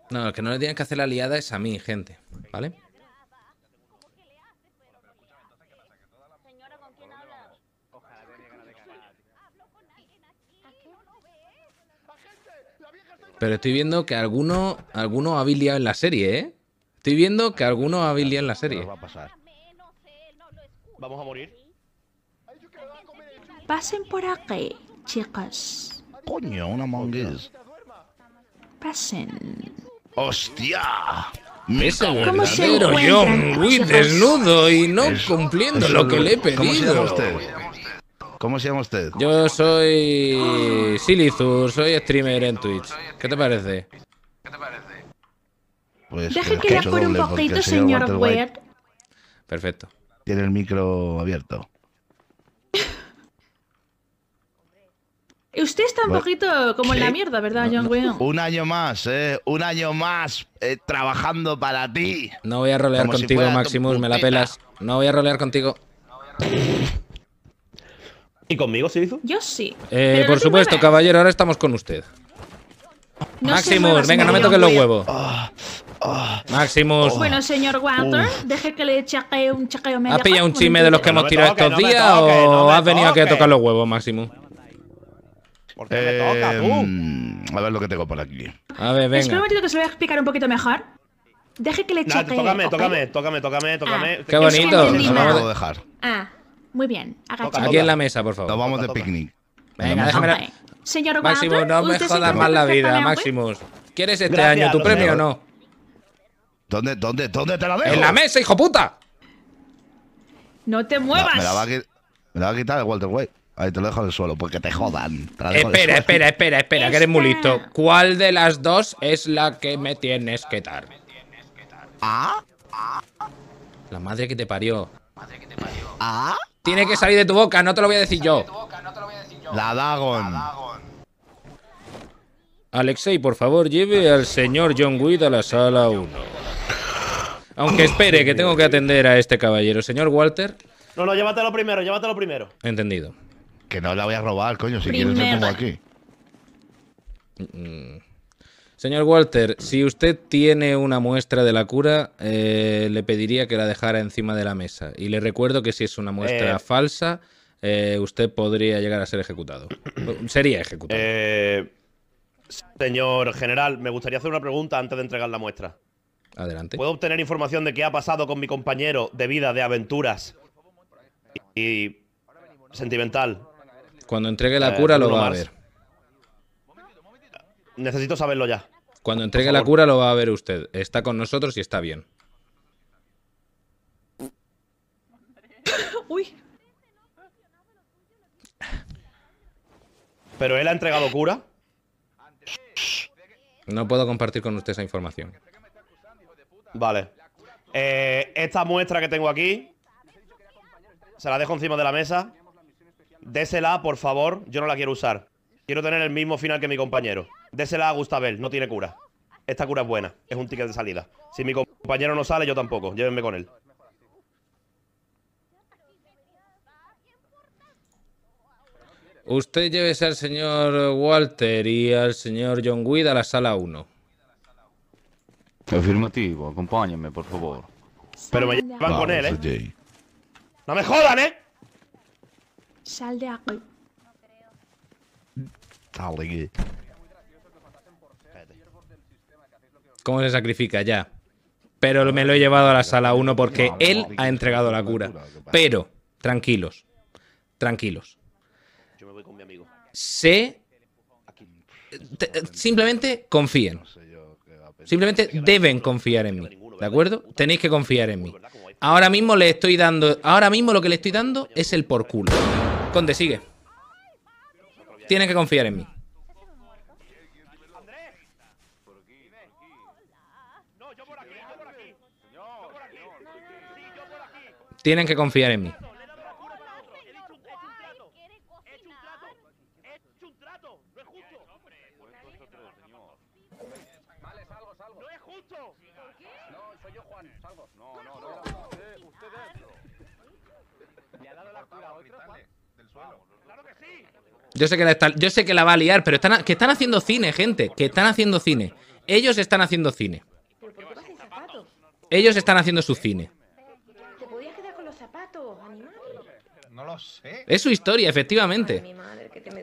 No, el que no le tienen que hacer la liada es a mí, gente. ¿Vale? Pero estoy viendo que alguno, alguno ha liado en la serie, ¿eh? Estoy viendo que alguno ha liado en la serie. Vamos a morir. Pasen por aquí, chicas. Coño, una pasen. ¡Hostia! ¡Mesa, el ¡Yo verdadero desnudo y no cumpliendo lo que le he pedido. ¿Cómo se llama usted? ¿Cómo se llama usted? Yo soy Silizur, soy streamer en Twitch. ¿Qué te parece? ¿Qué te parece? Pues Deje que le por un poquito, señor Weird. Perfecto. Tiene el micro abierto. Usted está un poquito como en la mierda, ¿verdad, John Wayne? Un año más, ¿eh? Un año más eh, trabajando para ti. No voy a rolear contigo, Maximus, me la pelas. No voy a rolear contigo. ¿Y conmigo se hizo? Yo sí. Eh, por supuesto, caballero, ahora estamos con usted. Maximus, venga, no me toques los huevos. Maximus. Bueno, señor Walter, deje que le chaquee un chaqueo ¿Has pillado un chisme de los que hemos tirado estos días o has venido aquí a tocar los huevos, Maximus? eh, A ver lo que tengo por aquí. A ver, venga. Es un momentito que se lo voy a explicar un poquito mejor. Deje que le nah, Tócame, tócame, tócame, tócame, ah, tócame. qué bonito. No lo puedo dejar. Ah, muy bien. Aquí en la mesa, por favor. Nos vamos de picnic. Venga, déjame. ver. Señor Máximo, no me jodas más la vida, Máximus. ¿Quieres este año tu premio o no? ¿Dónde, dónde, dónde te la dejo? En la mesa, hijo puta. No te muevas. Me la, va a quitar el Walter White. Ahí te lo dejo en el suelo, porque te jodan. espera, espera, espera, espera, que eres muy listo. ¿Cuál de las dos es la que me tienes que dar? ¿Ah? La madre que te parió. ¿Ah? Tiene que salir de tu boca, no te lo voy a decir yo. La Dagon. Alexei, por favor, lleve al señor John Witt a la sala 1. Aunque espere, que tengo que atender a este caballero. Señor Walter. No, no, llévatelo primero, llévatelo primero. Entendido. Que no la voy a robar, coño, si quieres me pongo aquí. Señor Walter, si usted tiene una muestra de la cura, eh, le pediría que la dejara encima de la mesa. Y le recuerdo que si es una muestra eh. falsa, eh, usted podría llegar a ser ejecutado. Sería ejecutado. señor general, me gustaría hacer una pregunta antes de entregar la muestra. Adelante. ¿Puedo obtener información de qué ha pasado con mi compañero de vida, de aventuras y sentimental, cuando entregue la eh, cura lo va a ver. Necesito saberlo ya. Cuando entregue la cura lo va a ver usted. Está con nosotros y está bien. Uy. ¿Pero él ha entregado cura? No puedo compartir con usted esa información. Vale. Eh, esta muestra que tengo aquí se la dejo encima de la mesa. Désela, por favor. Yo no la quiero usar. Quiero tener el mismo final que mi compañero. Désela a Gustavel, no tiene cura. Esta cura es buena, es un ticket de salida. Si mi compañero no sale, yo tampoco. Llévenme con él. Usted llévese al señor Walter y al señor John Guida a la sala 1. Afirmativo, acompáñenme, por favor. Pero me llevan con él, ¿eh? ¡No me jodan, eh! Sal de aquí. ¿Cómo se sacrifica ya? Pero me lo he llevado a la sala 1 porque él ha entregado la cura. Pero, tranquilos. Tranquilos. Yo Simplemente confíen. Simplemente deben confiar en mí. ¿De acuerdo? Tenéis que confiar en mí. Ahora mismo le estoy dando. Ahora mismo lo que le estoy dando es el por culo. Conde, sigue. Tienen que confiar en mí. Tienen que confiar en mí. Yo sé que la, yo sé que la va a liar, pero están, que están haciendo cine, gente. Que están haciendo cine. Ellos están haciendo cine. Ellos están haciendo su cine. Es su historia, efectivamente.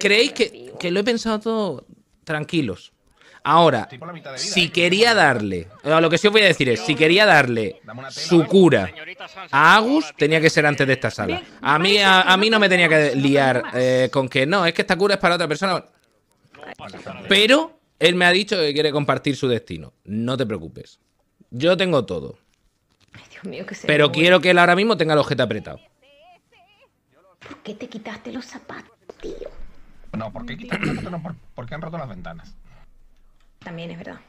Creéis que, que lo he pensado todo tranquilos. Ahora, si ¿eh? quería darle, eh, lo que sí os voy a decir es, si quería darle su cura a Agus, tenía que ser antes de esta sala. A mí, a, mí no me tenía que liar eh, con que no, es que esta cura es para otra persona. Pero él me ha dicho que quiere compartir su destino. No te preocupes. Yo tengo todo. Pero quiero que él ahora mismo tenga el objeto apretado. ¿Por qué te quitaste los zapatos, tío? No, por qué han roto las ventanas? También es verdad.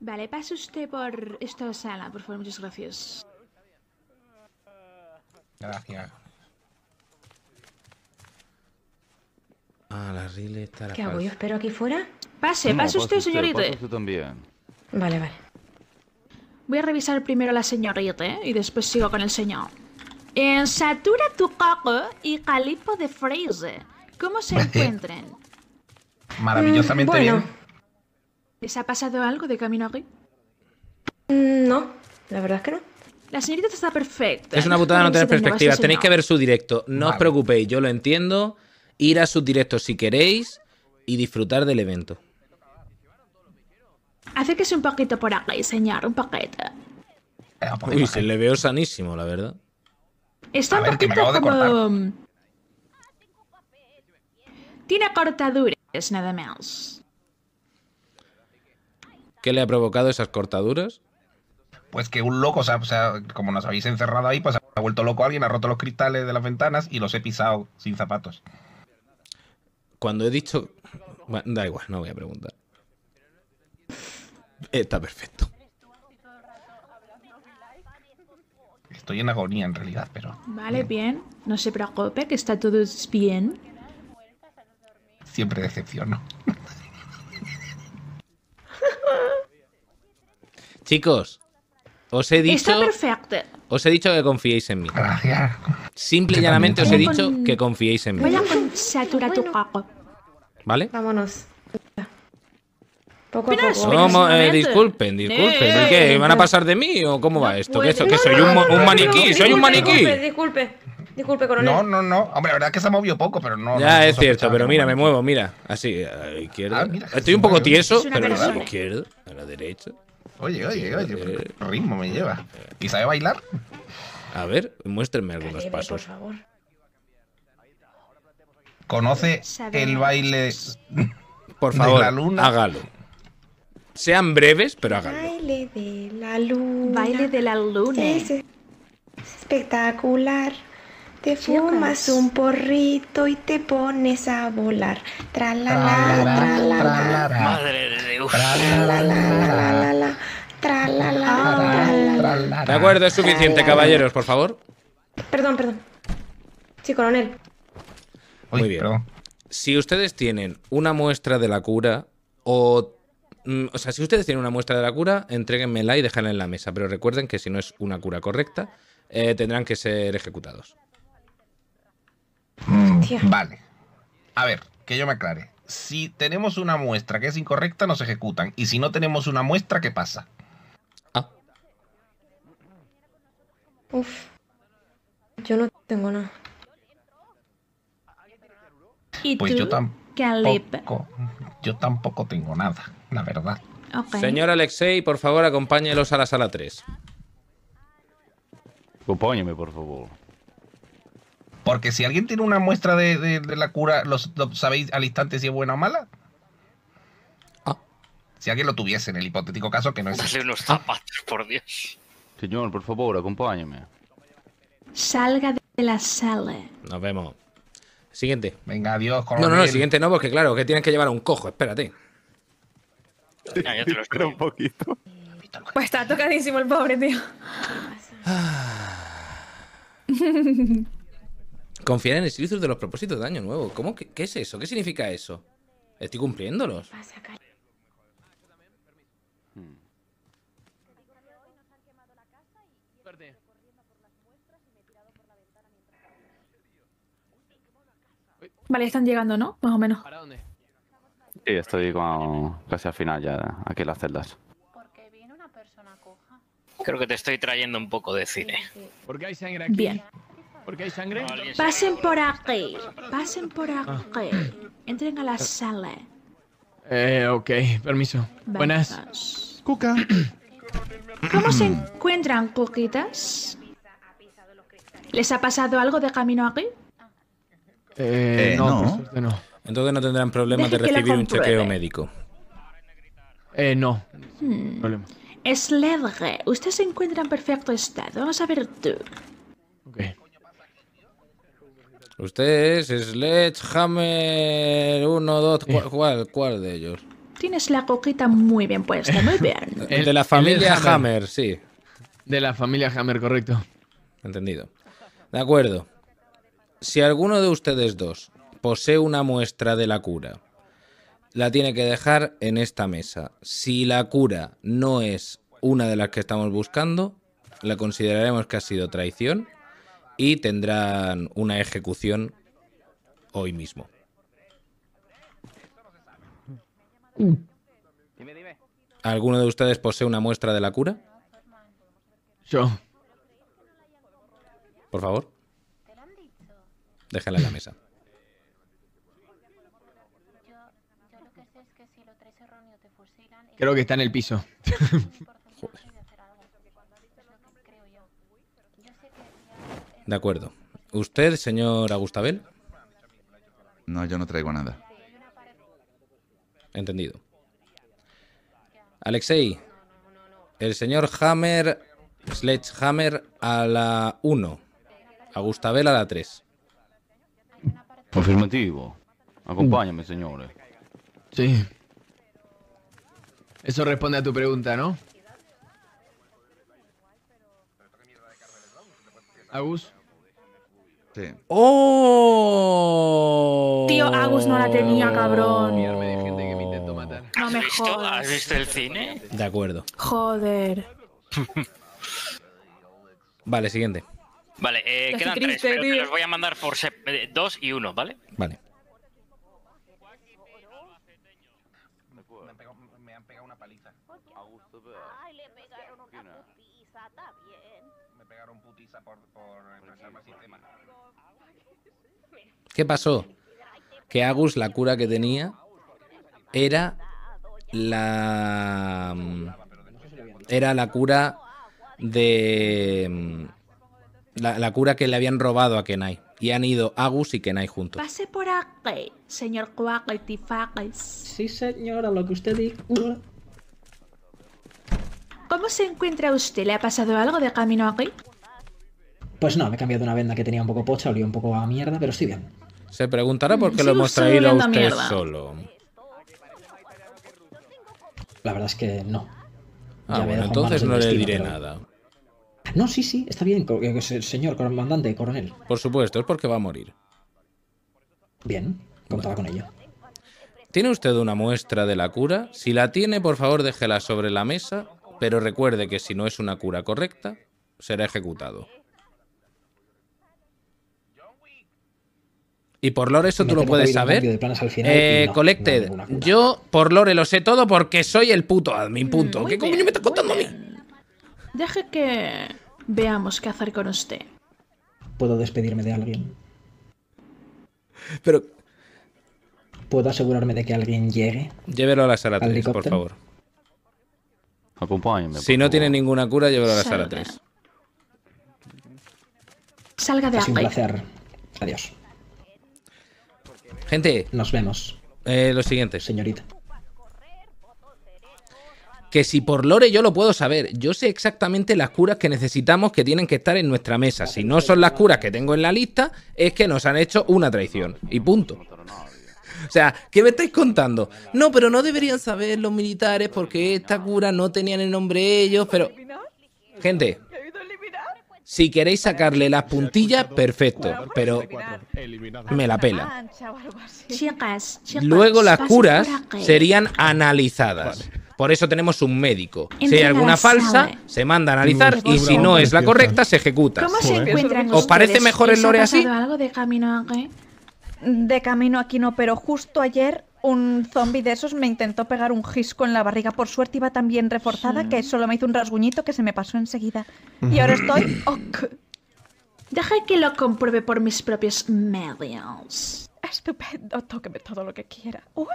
Vale, pase usted por esta sala, por favor, muchas gracias. Gracias. Ah, la rile está la ¿Qué hago? ¿Yo espero aquí fuera? Pase, pase usted, señorita. Pase también. Vale, vale. Voy a revisar primero a la señorita y después sigo con el señor. En satura tu coco y calipo de freeze. ¿Cómo se eh, encuentran? Maravillosamente mm, bien. ¿Les ha pasado algo de camino aquí? Mm, no, la verdad es que no. La señorita está perfecta. Es una putada no, tener perspectiva. Tenéis que ver su directo. No os preocupéis, yo lo entiendo. Ir a su directo si queréis y disfrutar del evento. Acérquese un poquito por aquí, señor, un poquito. Eh, Uy, se eh. le veo sanísimo, la verdad. Está un poquito como... Tiene cortaduras, nada más. ¿Qué le ha provocado esas cortaduras? Pues que un loco, o sea, como nos habéis encerrado ahí, pues ha vuelto loco alguien, ha roto los cristales de las ventanas y los he pisado sin zapatos. Cuando he dicho... Bueno, da igual, no voy a preguntar. Está perfecto. Estoy en agonía en realidad, pero... Vale, bien. No se preocupe, que está todo bien siempre decepciono. Chicos, os he dicho. Os he dicho que confiéis en mí. Gracias. Simple y llanamente os he dicho que confiéis en mí. Voy a tu ¿Vale? Vámonos. Eh, disculpen, disculpen. ¿Qué? ¿Van a pasar de mí o cómo va esto? ¿Qué ¿Que, soy un, maniquí? ¿Soy un maniquí? disculpe. Disculpe, coronel. No, no, no. Hombre, la verdad es que se ha movido poco, pero no. Ya, es cierto, pero mira, me muevo, mira. Así, a la izquierda. Ah, Estoy un poco tieso, pero a la izquierda, a la derecha. Oye, oye, oye, eh, qué ritmo me lleva. ¿Y sabe bailar? A ver, muéstrenme algunos pasos. Por favor. ¿Conoce el baile por favor, de la luna? Hágalo. Sean breves, pero hágalo. Baile de la luna. Baile de la luna. Es espectacular. Te fumas un porrito y te pones a volar. Tra la la, la la. Madre de Dios. Tra la la la, De acuerdo, es suficiente, caballeros, por favor. Perdón, perdón. Sí, coronel. Muy bien. Si ustedes tienen una muestra de la cura o mm, o sea, si ustedes tienen una muestra de la cura, entréguenmela y déjenla en la mesa. Pero recuerden que si no es una cura correcta, eh, tendrán que ser ejecutados. Mm, vale. A ver, que yo me aclare. Si tenemos una muestra que es incorrecta, nos ejecutan. Y si no tenemos una muestra, ¿qué pasa? Ah. Uf. Yo no tengo nada. ¿Y pues tú, yo tampoco. Yo tampoco tengo nada, la verdad. Señor Alexei, por favor, acompáñelos a la sala 3. Acompáñeme, por favor. Porque si alguien tiene una muestra de, la cura, los, sabéis al instante si es buena o mala. Ah. Si alguien lo tuviese en el hipotético caso que no es. Dale los zapatos, por Dios. Señor, por favor, acompáñeme. Salga de la sala. Nos vemos. Siguiente. Venga, adiós, No, no, no, siguiente no, porque claro, que tienes que llevar a un cojo, espérate. Ya, te lo espero un poquito. Pues está tocadísimo el pobre, tío. Confiar en el Silithus de los propósitos de año nuevo. ¿Cómo? ¿Qué, es eso? ¿Qué significa eso? Estoy cumpliéndolos. Vale, están llegando, ¿no? Más o menos. Sí, estoy como casi al final ya, aquí en las celdas. Creo que te estoy trayendo un poco de cine. Porque Bien. ¿Porque hay sangre? Pasen por aquí. Pasen por ah. aquí. Entren a la sala. Eh, ok, permiso. Buenas. Cuca. ¿Cómo se encuentran, cuquitas? ¿Les ha pasado algo de camino aquí? Eh, eh no, Entonces no tendrán problemas de recibir un chequeo médico. Eh, no. Hmm. Problema. Sledge, usted se encuentra en perfecto estado. Vamos a ver tú. Ok. Ustedes, es Sledgehammer 1, 2, eh. ¿cuál, de ellos? Tienes la coquita muy bien puesta, muy bien. El, de la familia Hammer, sí. De la familia Hammer, correcto. Entendido. De acuerdo. Si alguno de ustedes dos posee una muestra de la cura, la tiene que dejar en esta mesa. Si la cura no es una de las que estamos buscando, la consideraremos que ha sido traición y tendrán una ejecución hoy mismo. ¿Alguno de ustedes posee una muestra de la cura? Yo. Por favor. Déjala en la mesa. Creo que está en el piso. de acuerdo. ¿Usted, señor Agustabel? No, yo no traigo nada. Entendido. Alexei, el señor Hammer, Sledgehammer a la 1, Agustabel a la 3. Confirmativo. Acompáñame, mm. señores. Sí. Eso responde a tu pregunta, ¿no? Agus. ¡Oh! Tío, Agus no la tenía, cabrón. No me jodas. ¿Has visto el cine? De acuerdo. Joder. vale, siguiente. Vale, eh, quedan tres, voy a mandar por eh, dos y uno, ¿vale? Vale. Me pegaron Me pegaron putiza por, ¿Qué pasó? Que Agus, la cura que tenía, era la. Mm, era la cura de. Mm, la, cura que le habían robado a Kenai. Y han ido Agus y Kenai juntos. Pase por aquí, señor Sí, señora, lo que usted dijo. ¿Cómo se encuentra usted? ¿Le ha pasado algo de camino aquí? Pues no, me he cambiado una venda que tenía un poco pocha, olía un poco a mierda, pero estoy bien. Se preguntará por qué lo hemos traído a usted solo. La verdad es que no. Ah, bueno, entonces no le diré nada. No, sí, sí, está bien, eh, señor comandante, coronel. Por supuesto, es porque va a morir. Bien, contaba con ello. ¿Tiene usted una muestra de la cura? Si la tiene, por favor, déjela sobre la mesa, pero recuerde que si no es una cura correcta, será ejecutado. Y por lore eso tú lo puedes saber. eh, collected, yo por lore lo sé todo porque soy el puto admin, mm, ¿Qué coño me está contando a mí? Deje que veamos qué hacer con usted. ¿Puedo despedirme de alguien? Pero... ¿Puedo asegurarme de que alguien llegue? Llévelo a la sala 3, por favor. Si no tiene ninguna cura, llévelo a la sala 3. Salga de aquí. un placer. Adiós. Gente. Nos vemos. Eh, lo siguiente. Señorita. Que si por lore yo lo puedo saber, yo sé exactamente las curas que necesitamos que tienen que estar en nuestra mesa. Si no son las curas que tengo en la lista, es que nos han hecho una traición. Y punto. O sea, ¿qué me estáis contando? No, pero no deberían saber los militares porque esta cura no tenían el nombre ellos, pero... Gente, si queréis sacarle las puntillas, pues, perfecto, pues, pero me la pela. Luego las curas serían analizadas. Por eso tenemos un médico. Si hay alguna falsa, se manda a analizar y si no es la correcta, se ejecuta. ¿Os parece mejor el lore así? de camino aquí no, pero justo ayer un zombie de esos me intentó pegar un gisco en la barriga. Por suerte iba tan bien reforzada que solo me hizo un rasguñito que se me pasó enseguida. Y ahora estoy... Ok. Deja que lo compruebe por mis propios medios. Estupendo, tóqueme todo lo que quiera. Uy.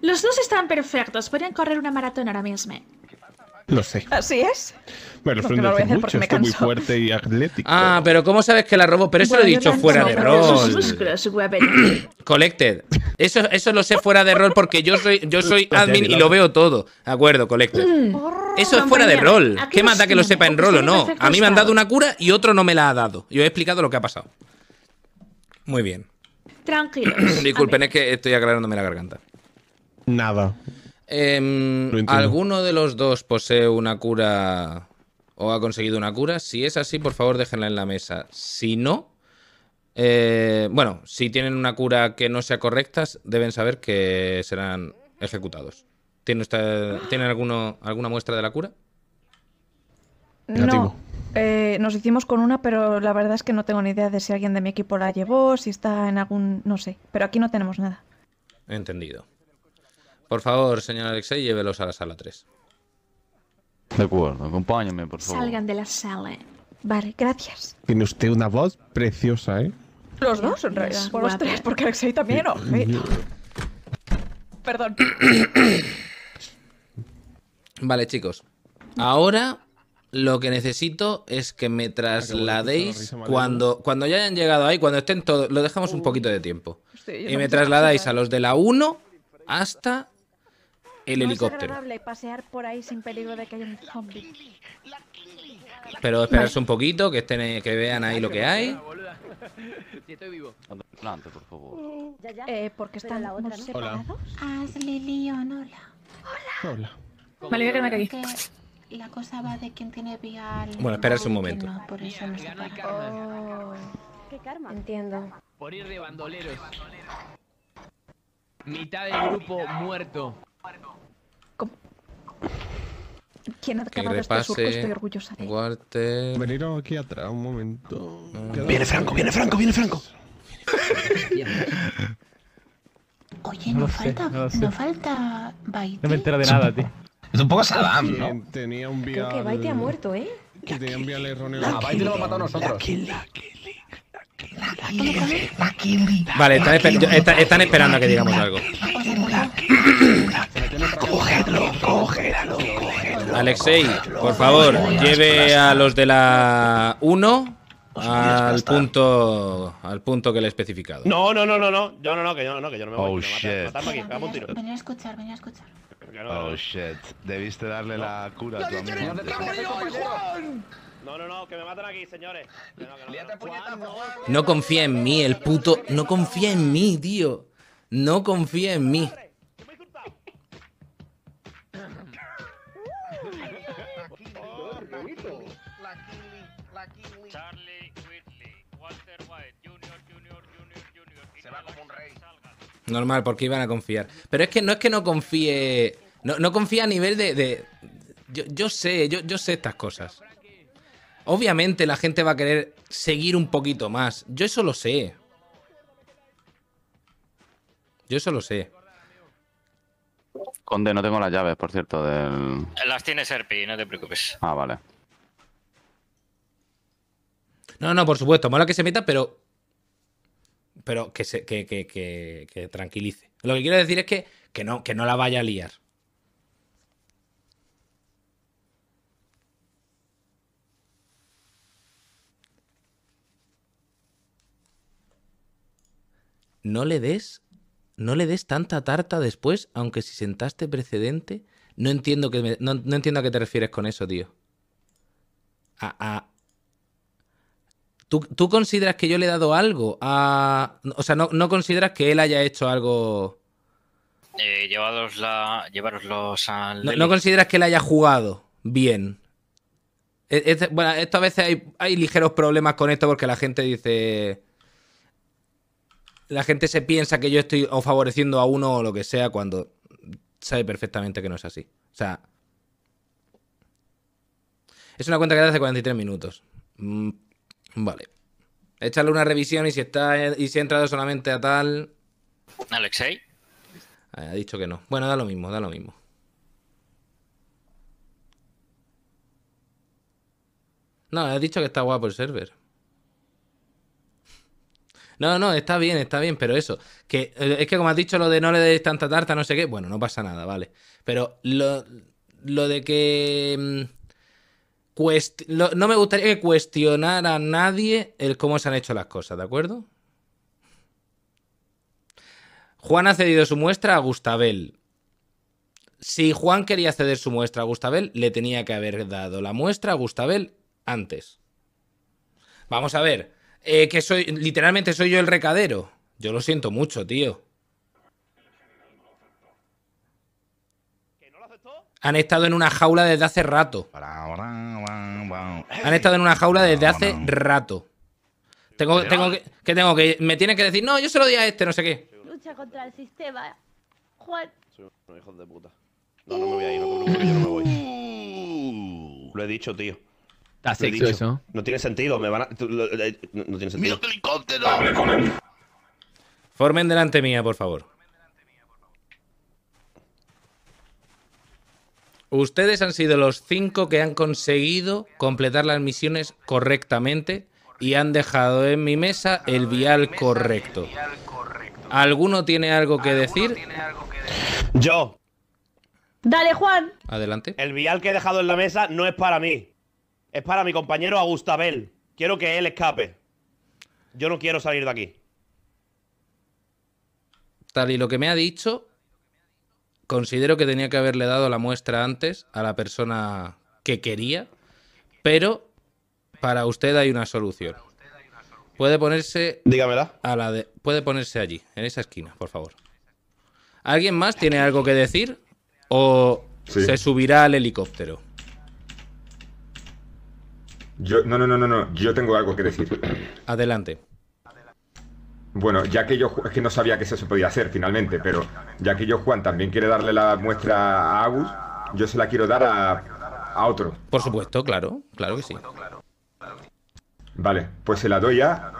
Los dos están perfectos. Podrían correr una maratón ahora mismo. Lo sé. Así es. Me lo mucho, muy fuerte y atlético. Ah, pero ¿cómo sabes que la robó? Pero eso lo he dicho fuera de rol. Collected. Eso, eso lo sé fuera de rol porque yo soy, yo soy admin y lo veo todo. De acuerdo, Collected. Eso es fuera de rol. ¿Qué mata que lo sepa en rol o no? A mí me han dado una cura y otro no me la ha dado. Yo he explicado lo que ha pasado. Muy bien. Tranquilo. Disculpen, es que estoy aclarándome la garganta. Nada. Em, ¿Alguno de los dos posee una cura o ha conseguido una cura? Si es así, por favor, déjenla en la mesa. Si no, eh, bueno, si tienen una cura que no sea correcta, deben saber que serán ejecutados. ¿Tienen alguna muestra de la cura? No, eh, nos hicimos con una, pero la verdad es que no tengo ni idea de si alguien de mi equipo la llevó, si está en algún, no sé, pero aquí no tenemos nada. Entendido. Por favor, señor Alexei, llévelos a la sala 3. De acuerdo, acompáñame, por favor. Salgan de la sala. Vale, gracias. Tiene usted una voz preciosa, ¿eh? Los dos, en realidad. por los tres, porque Alexei también, ojito. Perdón. Vale, chicos. Ahora lo que necesito es que me trasladéis ah, cuando, cuando ya hayan llegado ahí, cuando estén todos, lo dejamos un poquito de tiempo. y me trasladáis a los de la 1 hasta el no helicóptero. Es pasear por ahí sin peligro de que haya un zombie. Pero esperarse un poquito, que estén, que vean ahí lo que hay. Si estoy vivo. Plante, por favor. Eh, porque están la otra, ¿no? separados. Hazle lío, hola. Hola. Hola. Vale, voy a quedarme aquí. La cosa va de quien tiene vial. Bueno, esperarse un momento. No, por eso no se oh. ¿Qué karma? Entiendo. Por ir de bandoleros. Mitad del grupo muerto. ¿Quién ha acabado este surco? Estoy orgullosa de él Veniros aquí atrás un momento. Ah. viene Franco, viene Franco, viene Franco. Oye, no, falta, no, falta Bait. No me entera de nada, tío. Es un poco Sadam, ¿no? Tenía un Creo que Baite ha muerto, ¿eh? ¿eh? Que tenía un vial erróneo. A Bait lo ha matado nosotros. La kill, la kill. Vale, están, esperando a que digamos algo. Cogedlo, cogedlo, cogedlo. Alexei, por favor, lleve a los de la 1 al punto al punto que le he especificado. No, no, no, no, no, yo no, no, que yo no, que yo no me voy. Oh shit. Venid a escuchar, venid a escuchar. Oh shit, debiste darle la cura a tu amigo. No, no, no, que me matan aquí, señores. no, confía en mí, el puto. No confía en mí, tío. No confía en mí. Normal, porque iban a confiar. Pero es que no es que no confíe. No, no confía a nivel de. yo, yo, sé, yo, yo sé estas cosas. Obviamente la gente va a querer seguir un poquito más. Yo eso lo sé. Yo eso lo sé. Conde, no tengo las llaves, por cierto, del... Las tiene Serpi, no te preocupes. Ah, vale. No, no, por supuesto. Mola que se meta, pero... Pero que, se, tranquilice. Lo que quiero decir es que, no, que no la vaya a liar. no le des, no le des tanta tarta después, aunque si sentaste precedente. No entiendo, que me, no, entiendo a qué te refieres con eso, tío. ¿Tú, ¿Tú, consideras que yo le he dado algo a. O sea, no, no consideras que él haya hecho algo. Eh, la, al. No, consideras que él haya jugado bien. E, bueno, esto a veces hay, hay ligeros problemas con esto porque la gente dice la gente se piensa que yo estoy favoreciendo a uno o lo que sea cuando sabe perfectamente que no es así. O sea, es una cuenta que hace 43 minutos. Mm, vale. Échale una revisión y si está y si ha entrado solamente a tal. Alexei. Ah, ha dicho que no. Bueno, da lo mismo, da lo mismo. No, ha dicho que está guapo el server. No, no, está bien, está bien, pero eso. Que eh, es que como has dicho lo de no le des tanta tarta, no sé qué, bueno, no pasa nada, vale. Pero lo, de que. Mm, no me gustaría que cuestionara a nadie el cómo se han hecho las cosas, ¿de acuerdo? Juan ha cedido su muestra a Gustabel. Si Juan quería ceder su muestra a Gustabel, le tenía que haber dado la muestra a Gustabel antes. Vamos a ver, eh, que soy, literalmente soy yo el recadero. Yo lo siento mucho, tío. Han estado en una jaula desde hace rato. Han estado en una jaula desde hace rato. Tengo, tengo que, tengo que me tienen que decir, no, yo se lo di a este, no sé qué. Lucha contra el sistema. Juan. hijo de puta. No, no me voy a ir, no me voy. Uh. Lo he dicho, tío eso. No tiene sentido, me van eh, No, tiene sentido. Formen delante mía, por favor. Ustedes han sido los cinco que han conseguido completar las misiones correctamente y han dejado en mi mesa el vial correcto. ¿Alguno tiene algo que decir? Yo. Dale, Juan. Adelante. El vial que he dejado en la mesa no es para mí. Es para mi compañero Agustabel. Quiero que él escape. Yo no quiero salir de aquí. Tal y lo que me ha dicho, considero que tenía que haberle dado la muestra antes a la persona que quería, pero para usted hay una solución. Puede ponerse. Dígamela. A la de, puede ponerse allí, en esa esquina, por favor. ¿Alguien más tiene algo que decir? ¿O se subirá al helicóptero? Yo, no, no, no, no, no, yo tengo algo que decir. Adelante. Bueno, ya que yo es que no sabía que eso se podía hacer finalmente, pero ya que yo Juan también quiere darle la muestra a Agus, yo se la quiero dar a, a otro. Por supuesto, claro, claro que sí. Vale, pues se la doy ya.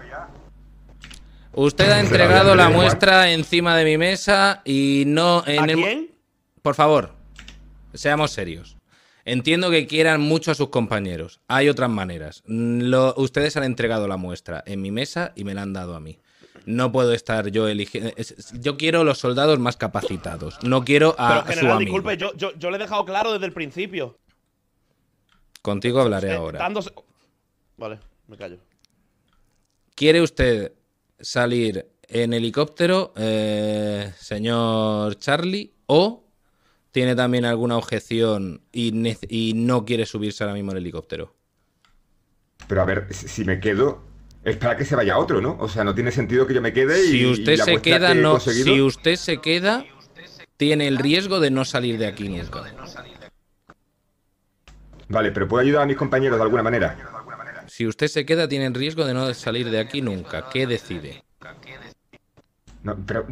Usted ha entregado la muestra encima de mi mesa y no en el... Por favor, seamos serios. Entiendo que quieran mucho a sus compañeros. Hay otras maneras. ustedes han entregado la muestra en mi mesa y me la han dado a mí. No puedo estar yo eligiendo. Eh, yo quiero los soldados más capacitados. No quiero a Pero, su amigo. Disculpe, yo, yo, le he dejado claro desde el principio. Contigo hablaré eh, ahora. Vale, me callo. ¿Quiere usted salir en helicóptero, eh, señor Charlie, o tiene también alguna objeción y, no quiere subirse ahora mismo en helicóptero. Pero a ver, si me quedo, es para que se vaya otro, ¿no? O sea, no tiene sentido que yo me quede y. Usted se queda, no, si usted se queda, tiene el riesgo de no salir de aquí nunca. Vale, pero puedo ayudar a mis compañeros de alguna manera. Si usted se queda, tiene el riesgo de no salir de aquí nunca. ¿Qué decide? No, pero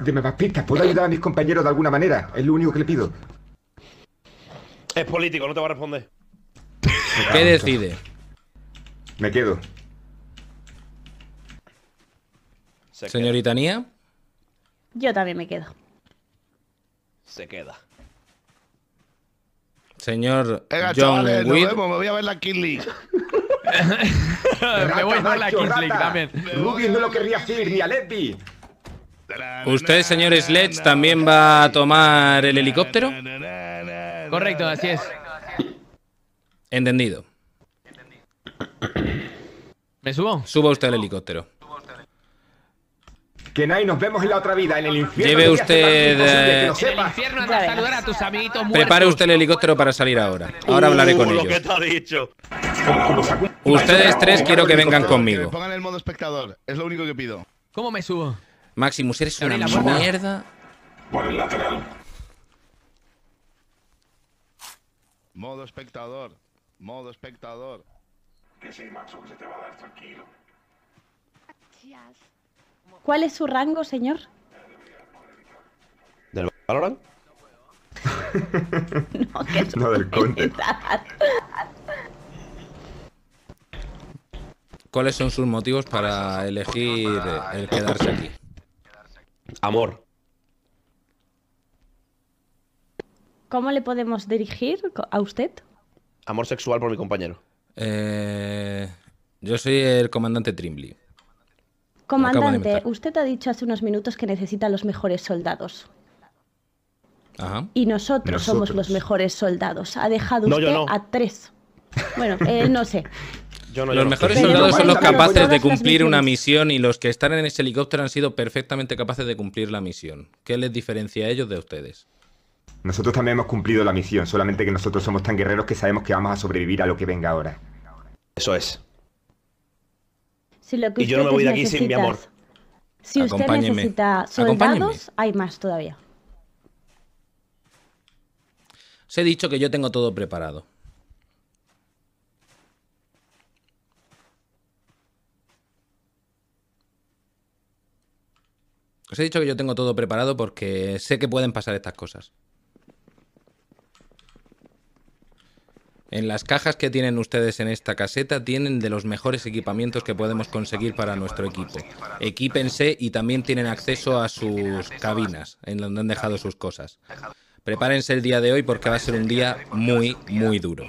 dime más pistas. ¿Puedo ayudar a mis compañeros de alguna manera? Es lo único que le pido. Es político, no te va a responder. ¿Qué decide? Me quedo. Señorita Nia. Yo también me quedo. Se queda. Señor John chavales, vemos, me voy a ver la Kill League. me voy a ver la Kill League también. Rubio no lo querría decir, ni a ¿Usted, señor Sledge, también va a tomar el helicóptero? Correcto, así es. Entendido. ¿Me subo? Suba usted al helicóptero. Que nos vemos en la otra vida, en el infierno. Lleve usted. el Prepare usted el helicóptero para salir ahora. Ahora hablaré con ellos. Ustedes tres quiero que vengan conmigo. el modo espectador, es lo único que pido. ¿Cómo me subo? Maximus, eres una mierda. Por el lateral. Modo espectador. Modo espectador. Que sí, se te va a dar tranquilo. ¿Cuál es su rango, señor? ¿Del Valorant? no, que no del conde ¿Cuáles son sus motivos para elegir el quedarse aquí? amor. ¿Cómo le podemos dirigir a usted? Amor sexual por mi compañero. Eh, yo soy el comandante Trimbley. Comandante, usted ha dicho hace unos minutos que necesita los mejores soldados. Y nosotros, somos los mejores soldados. Ha dejado usted a tres. Bueno, eh, no sé. los mejores soldados son los capaces de cumplir una misión y los que están en ese helicóptero han sido perfectamente capaces de cumplir la misión. ¿Qué les diferencia a ellos de ustedes? Nosotros también hemos cumplido la misión, solamente que nosotros somos tan guerreros que sabemos que vamos a sobrevivir a lo que venga ahora. Eso es. y yo no me voy de aquí sin mi amor. Si usted necesita soldados, hay más todavía. Os he dicho que yo tengo todo preparado. Os he dicho que yo tengo todo preparado porque sé que pueden pasar estas cosas. En las cajas que tienen ustedes en esta caseta tienen de los mejores equipamientos que podemos conseguir para nuestro equipo. Equípense y también tienen acceso a sus cabinas, en donde han dejado sus cosas. Prepárense el día de hoy porque va a ser un día muy, muy duro.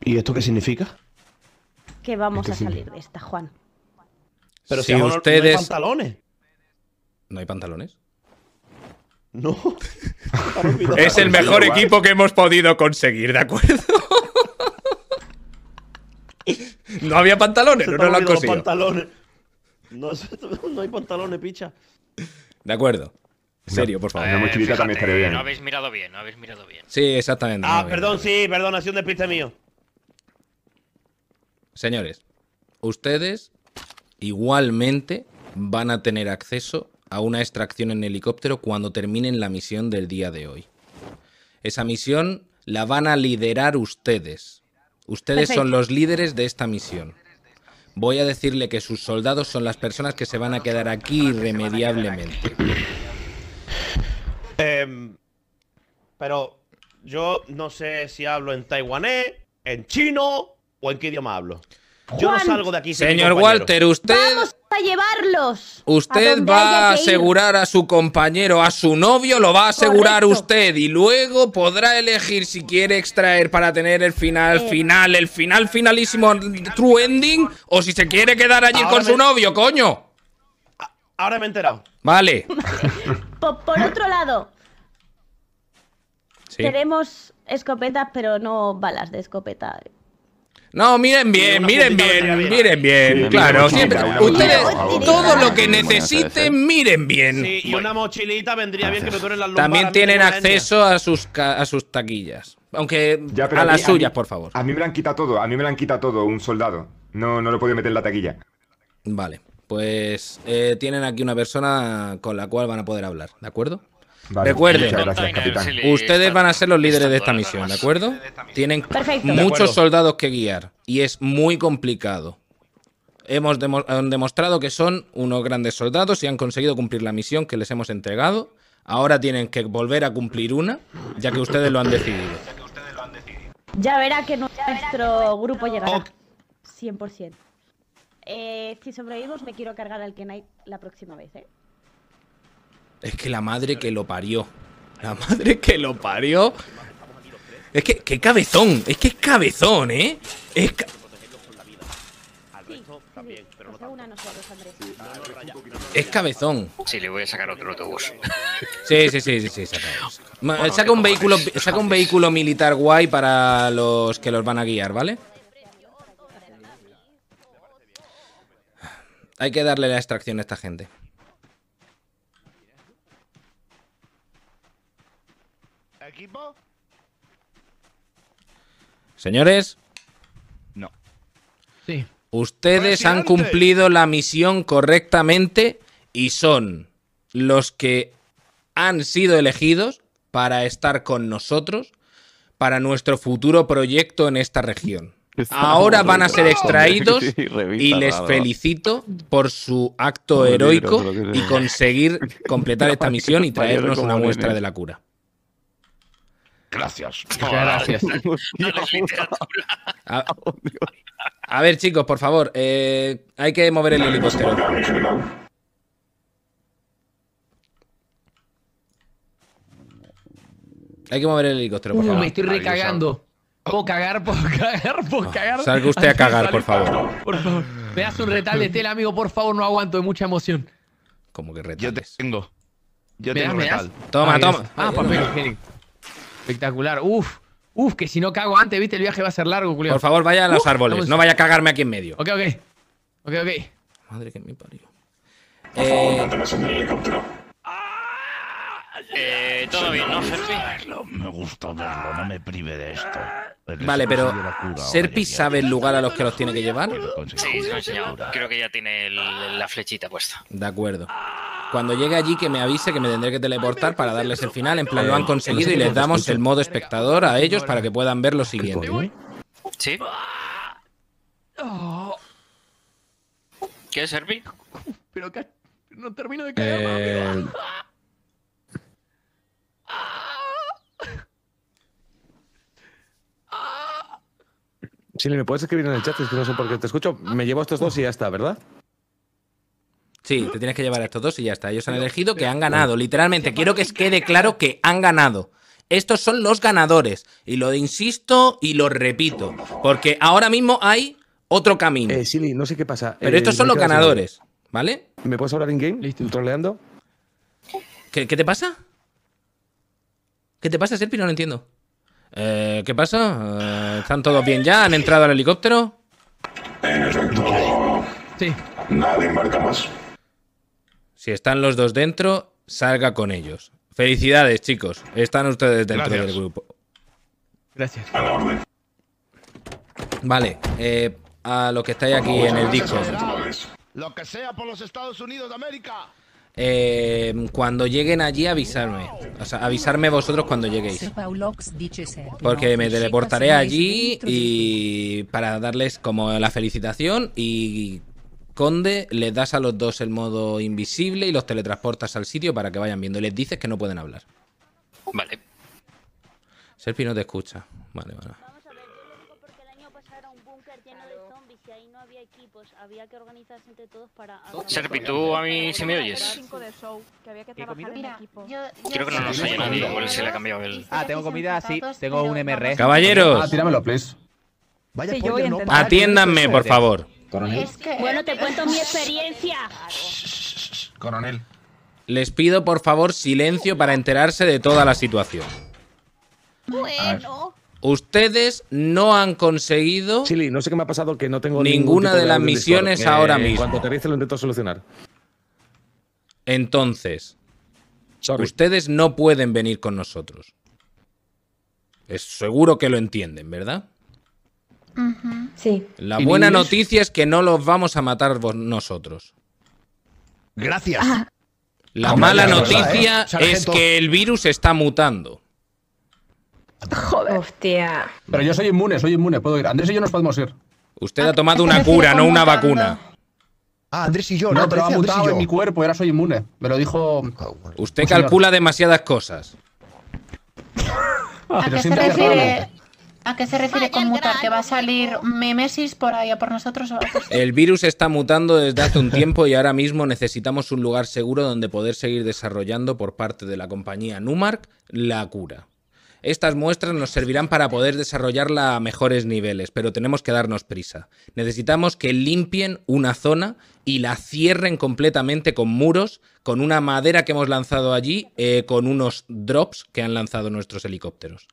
¿Y esto qué significa? Que vamos a salir de esta, Juan. Pero si, ustedes... no hay pantalones. ¿No hay pantalones? No. es el mejor equipo que hemos podido conseguir, ¿de acuerdo? no había pantalones, no lo han conseguido. Pantalones. No, hay pantalones, picha. De acuerdo. En serio, por favor. Eh, no, habéis mirado bien, no habéis mirado bien. Sí, exactamente. Ah, perdón, sí, perdón, ha sido un despiste mío. Señores, ustedes igualmente van a tener acceso a una extracción en helicóptero cuando terminen la misión del día de hoy. Esa misión la van a liderar ustedes. Ustedes son los líderes de esta misión. Voy a decirle que sus soldados son las personas que se van a quedar aquí irremediablemente. Em, pero yo no sé si hablo en taiwanés, en chino o en qué idioma hablo. Yo no salgo de aquí Señor Walter, usted. Vamos a llevarlos. Usted va a asegurar a su compañero, a su novio, lo va a asegurar usted. Y luego podrá elegir si quiere extraer para tener el final, eh. final, el final finalísimo, true ending, o si se quiere quedar allí con su novio, coño. Ahora me he enterado. Vale. por, otro lado, tenemos escopetas, pero no balas de escopeta. No, miren bien, miren bien, miren bien. claro, siempre. Ustedes, todo lo que necesiten, miren bien. y una mochilita vendría bien que me También tienen acceso a sus, a sus taquillas. Aunque a, las suyas, por favor. A mí me la han quitado todo, a mí me la han quitado todo, un soldado. No, no lo podía meter en la taquilla. Vale, pues eh, tienen aquí una persona con la cual van a poder hablar, ¿de acuerdo? Recuerden, ustedes van a ser los líderes de esta misión, ¿de acuerdo? Tienen muchos soldados que guiar y es muy complicado. Hemos demostrado que son unos grandes soldados y han conseguido cumplir la misión que les hemos entregado. Ahora tienen que volver a cumplir una, ya que ustedes lo han decidido. Ya verá que nuestro grupo llegará. 100%. Eh, si sobrevivimos, me quiero cargar al Kenai la próxima vez, ¿eh? Es que la madre que lo parió. La madre que lo parió. Es que, qué cabezón. Es que es cabezón, ¿eh? Es cabezón. Sí, le voy a sacar otro autobús. Sí, sí, sí, sí, sí saca, un vehículo, saca un vehículo militar guay para los que los van a guiar, ¿vale? Hay que darle la extracción a esta gente. Señores. No. Sí. Ustedes han cumplido la misión correctamente y son los que han sido elegidos para estar con nosotros para nuestro futuro proyecto en esta región. Ahora van a ser extraídos y les felicito por su acto heroico y conseguir completar esta misión y traernos una muestra ¿eh? de la cura. Gracias. Gracias. a, a, ver, chicos, por favor, eh, hay que mover el helicóptero. Hay que mover el helicóptero, por favor. Me estoy recagando. Puedo cagar, puedo cagar, puedo cagar. Salga usted a cagar, por favor. Por favor. Me das un retal de tela, amigo, por favor, no aguanto, de mucha emoción. Como que retal? Yo te tengo. Yo tengo das, retal. Toma, toma. Ah, por favor, Espectacular. uff, uff, que si no cago antes, viste, el viaje va a ser largo, Julián. Por favor, vaya a los árboles. No vaya a cagarme aquí en medio. Ok, ok. Ok, ok. Madre que me parió. Por eh... vas en el helicóptero. Eh, todo bien, ¿no, Serpi? Me gusta verlo, no me prive de esto. Vale, pero ¿Serpi sabe el lugar a los que los tiene que llevar? Sí, se Creo que ya tiene la flechita puesta. De acuerdo. Cuando llegue allí que me avise que me tendré que teleportar para darles el final. En plan, lo han eh, conseguido y les damos el modo espectador a ellos para que puedan ver lo siguiente. ¿Sí? ¿Qué, Serpi? Pero que no termino de caer. Eh, Sí, ¿me puedes escribir en el chat? Es que no sé por qué te escucho. Me llevo a estos dos y ya está, ¿verdad? Sí, te tienes que llevar a estos dos y ya está. Ellos han elegido que han ganado, literalmente. Quiero que quede claro que han ganado. Estos son los ganadores. Y lo insisto y lo repito. Porque ahora mismo hay otro camino. Eh, Silly, no sé qué pasa. Pero estos eh, son los ganadores, ¿vale? ¿Me puedes hablar en game? ¿Listo? ¿Troleando? ¿Qué, ¿Qué, te pasa? ¿Qué te pasa, Serpi? No lo entiendo. Eh, ¿Qué pasa? Eh, ¿Están todos bien ya? ¿Han entrado al helicóptero? En efecto. Sí. Nadie embarca más. Si están los dos dentro, salga con ellos. Felicidades, chicos. Están ustedes dentro del grupo. Gracias. A la orden. Vale, eh, a los que estáis aquí en el disco. Lo que sea por los Estados Unidos de América eh, cuando lleguen allí avisarme. O sea, avisarme vosotros cuando lleguéis. Porque me teleportaré allí y para darles como la felicitación y Conde les das a los dos el modo invisible y los teletransportas al sitio para que vayan viendo y les dices que no pueden hablar. Vale. Serpi no te escucha. Vale, vale. había que organizarse entre todos para... Serpi, a mí si me oyes. Creo que no nos oye nadie, igual se le ha cambiado el... Ah, tengo comida, sí, tengo un MR. E. Caballeros. Ah, tíramelo, please. Vaya sí, Atiéndanme, por favor. Coronel. Bueno, te cuento mi experiencia. Coronel. Les pido, por favor, silencio para enterarse de toda la situación. Bueno. Ustedes no han conseguido. no sé qué me ha pasado que no tengo ninguna de las misiones eh, ahora mismo. Cuando aterrice lo intento solucionar. Entonces, ustedes no pueden venir con nosotros. Es seguro que lo entienden, ¿verdad? Sí. La buena noticia es que no los vamos a matar nosotros. Gracias. La mala noticia ¿eh? es que el virus está mutando. Joder. Hostia. Pero yo soy inmune, soy inmune, puedo ir. Andrés y yo nos podemos ir. Usted ha tomado una cura, no una vacuna. Ah, Andrés y yo. No, pero ha mutado en mi cuerpo, ahora soy inmune. Me lo dijo... Usted calcula demasiadas cosas. Ah, ¿A, qué se refiere, con mutar? ¿Que va a salir Memesis por ahí o por nosotros? el virus está mutando desde hace un tiempo y ahora mismo necesitamos un lugar seguro donde poder seguir desarrollando por parte de la compañía Numark la cura. Estas muestras nos servirán para poder desarrollarla a mejores niveles, pero tenemos que darnos prisa. Necesitamos que limpien una zona y la cierren completamente con muros, con una madera que hemos lanzado allí, eh, con unos drops que han lanzado nuestros helicópteros.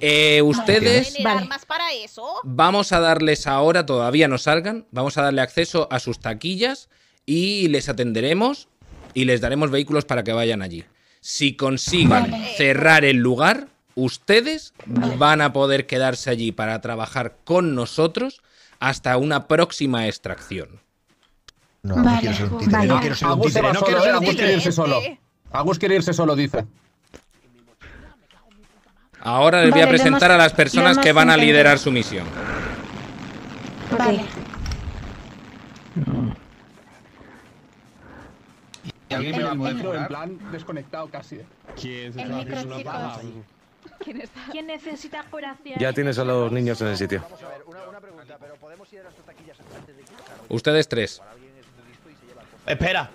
Eh, ustedes eso? vamos a darles ahora, todavía no salgan, vamos a darle acceso a sus taquillas y les atenderemos y les daremos vehículos para que vayan allí. Si consiguen cerrar el lugar, ustedes van a poder quedarse allí para trabajar con nosotros hasta una próxima extracción. No, quiero ser un no quiero ser un no quiero ¿eh? irse este. solo. Agus quiere irse solo, dice. Ahora les voy a presentar a las personas que van a liderar su misión. Vale. me va a en plan desconectado casi. ¿Quién ¿Quién, está? necesita Ya tienes a los niños en el sitio. Ustedes tres. Espera.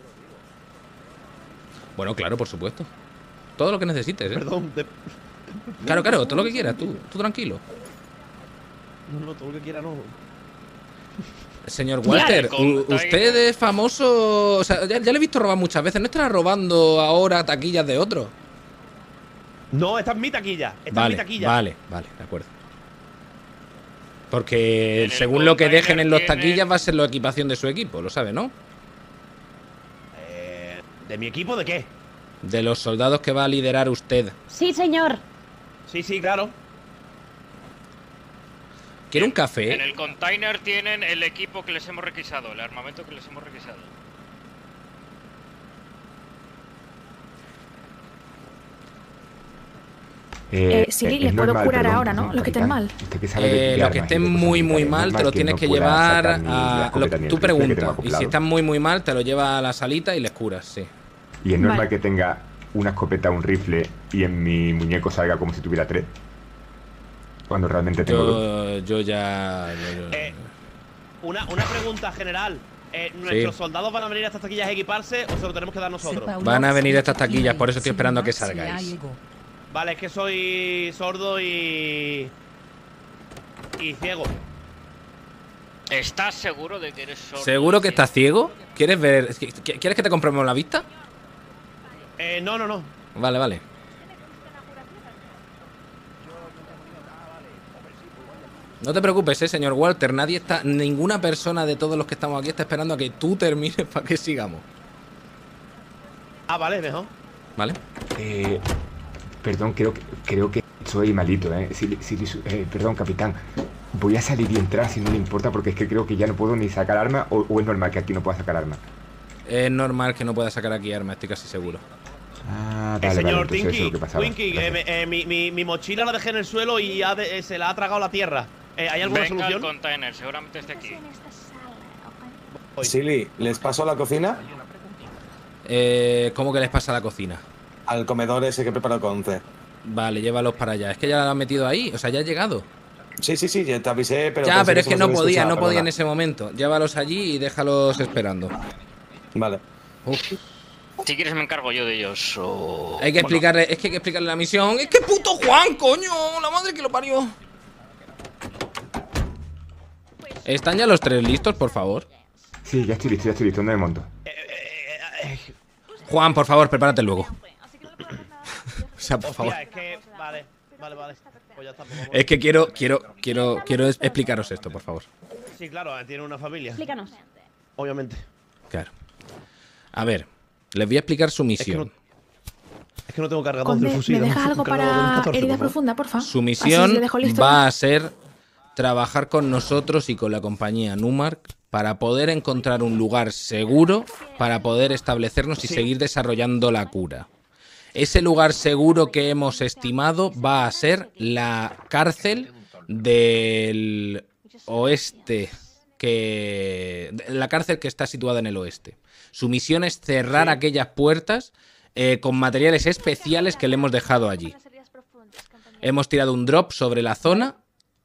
Bueno, claro, por supuesto. Todo lo que necesites, ¿eh? Perdón. Claro, claro, todo lo que quieras, tú, tú tranquilo. No, no, todo lo que quiera no. Señor Walter, usted es famoso. O sea, ya, ya, le he visto robar muchas veces. No estará robando ahora taquillas de otro. No, esta es mi taquilla. vale, mi taquilla. Vale, vale, de acuerdo. Porque según lo que dejen en los taquillas va a ser la equipación de su equipo, lo sabe, ¿no? Eh, ¿De mi equipo de qué? De los soldados que va a liderar usted. Sí, señor. Sí, sí, claro. ¿Quiere un café? En ¿eh? el container tienen el equipo que les hemos requisado, el armamento que les hemos requisado. Eh, eh, eh, sí, les puedo curar ahora, ¿no? Los que estén mal. Eh, los que estén muy, muy mal, te lo tienes que, llevar a. tu tú preguntas. Y si están muy, muy mal, te lo llevas a la salita y les curas, sí. Y es normal que tenga una escopeta, un rifle y en mi muñeco salga como si tuviera tres. Cuando realmente tengo yo, dos. Yo ya. una, pregunta general. ¿Nuestros soldados van a venir a estas taquillas a equiparse o se lo tenemos que dar nosotros? Van a venir a estas taquillas, por eso estoy esperando a que salgáis. Vale, es que soy sordo y... Y ciego. ¿Estás seguro de que eres sordo? ¿Seguro que estás ciego? ¿Quieres ver... ¿Quieres que te compremos la vista? Eh, no, no, no. Vale, vale. No te preocupes, eh, señor Walter. Nadie está, ninguna persona de todos los que estamos aquí está esperando a que tú termines para que sigamos. Ah, vale, mejor. Vale. Eh, Perdón, creo, creo que soy malito, eh. ¿eh? perdón, capitán. Voy a salir y entrar si no le importa, porque es que creo que ya no puedo ni sacar arma, o, es normal que aquí no pueda sacar arma. Es normal que no pueda sacar aquí arma, estoy casi seguro. Ah, eh, vale, señor vale, Tinky, Winky, eh, mi, mi, mi, mochila la dejé en el suelo y se la ha tragado la tierra. ¿Hay alguna Venga container, seguramente esté aquí. Silly, ¿les paso a la cocina? Eh, ¿Cómo que les pasa a la cocina? al comedor ese que con C. Vale, llévalos para allá. Es que ya la han metido ahí, o sea, ya ha llegado. Sí, sí, sí, ya te avisé, pero. Ya, pero es que, no podía, no podía en ese momento. Llévalos allí y déjalos esperando. Vale. Si quieres me encargo yo de ellos Hay que explicarle, es que hay que explicarle la misión. ¡Es que puto Juan, coño! ¡La madre que lo parió! ¿Están ya los tres listos, por favor? Sí, ya estoy listo, ya estoy listo, ¿dónde me monto? Juan, por favor, prepárate luego o sea, por favor. es que, quiero, quiero, quiero, quiero explicaros esto, por favor. Sí, claro, eh, tiene una familia. Explícanos. Obviamente. Claro. A ver, les voy a explicar su misión. Es que no tengo cargador de fusil. ¿Me dejas algo para herida herida por favor? Su misión va a ser trabajar con nosotros y con la compañía Numark para poder encontrar un lugar seguro para poder establecernos y seguir desarrollando la cura. Ese lugar seguro que hemos estimado va a ser la cárcel del oeste, que, la cárcel que está situada en el oeste. Su misión es cerrar aquellas puertas eh, con materiales especiales que le hemos dejado allí. Hemos tirado un drop sobre la zona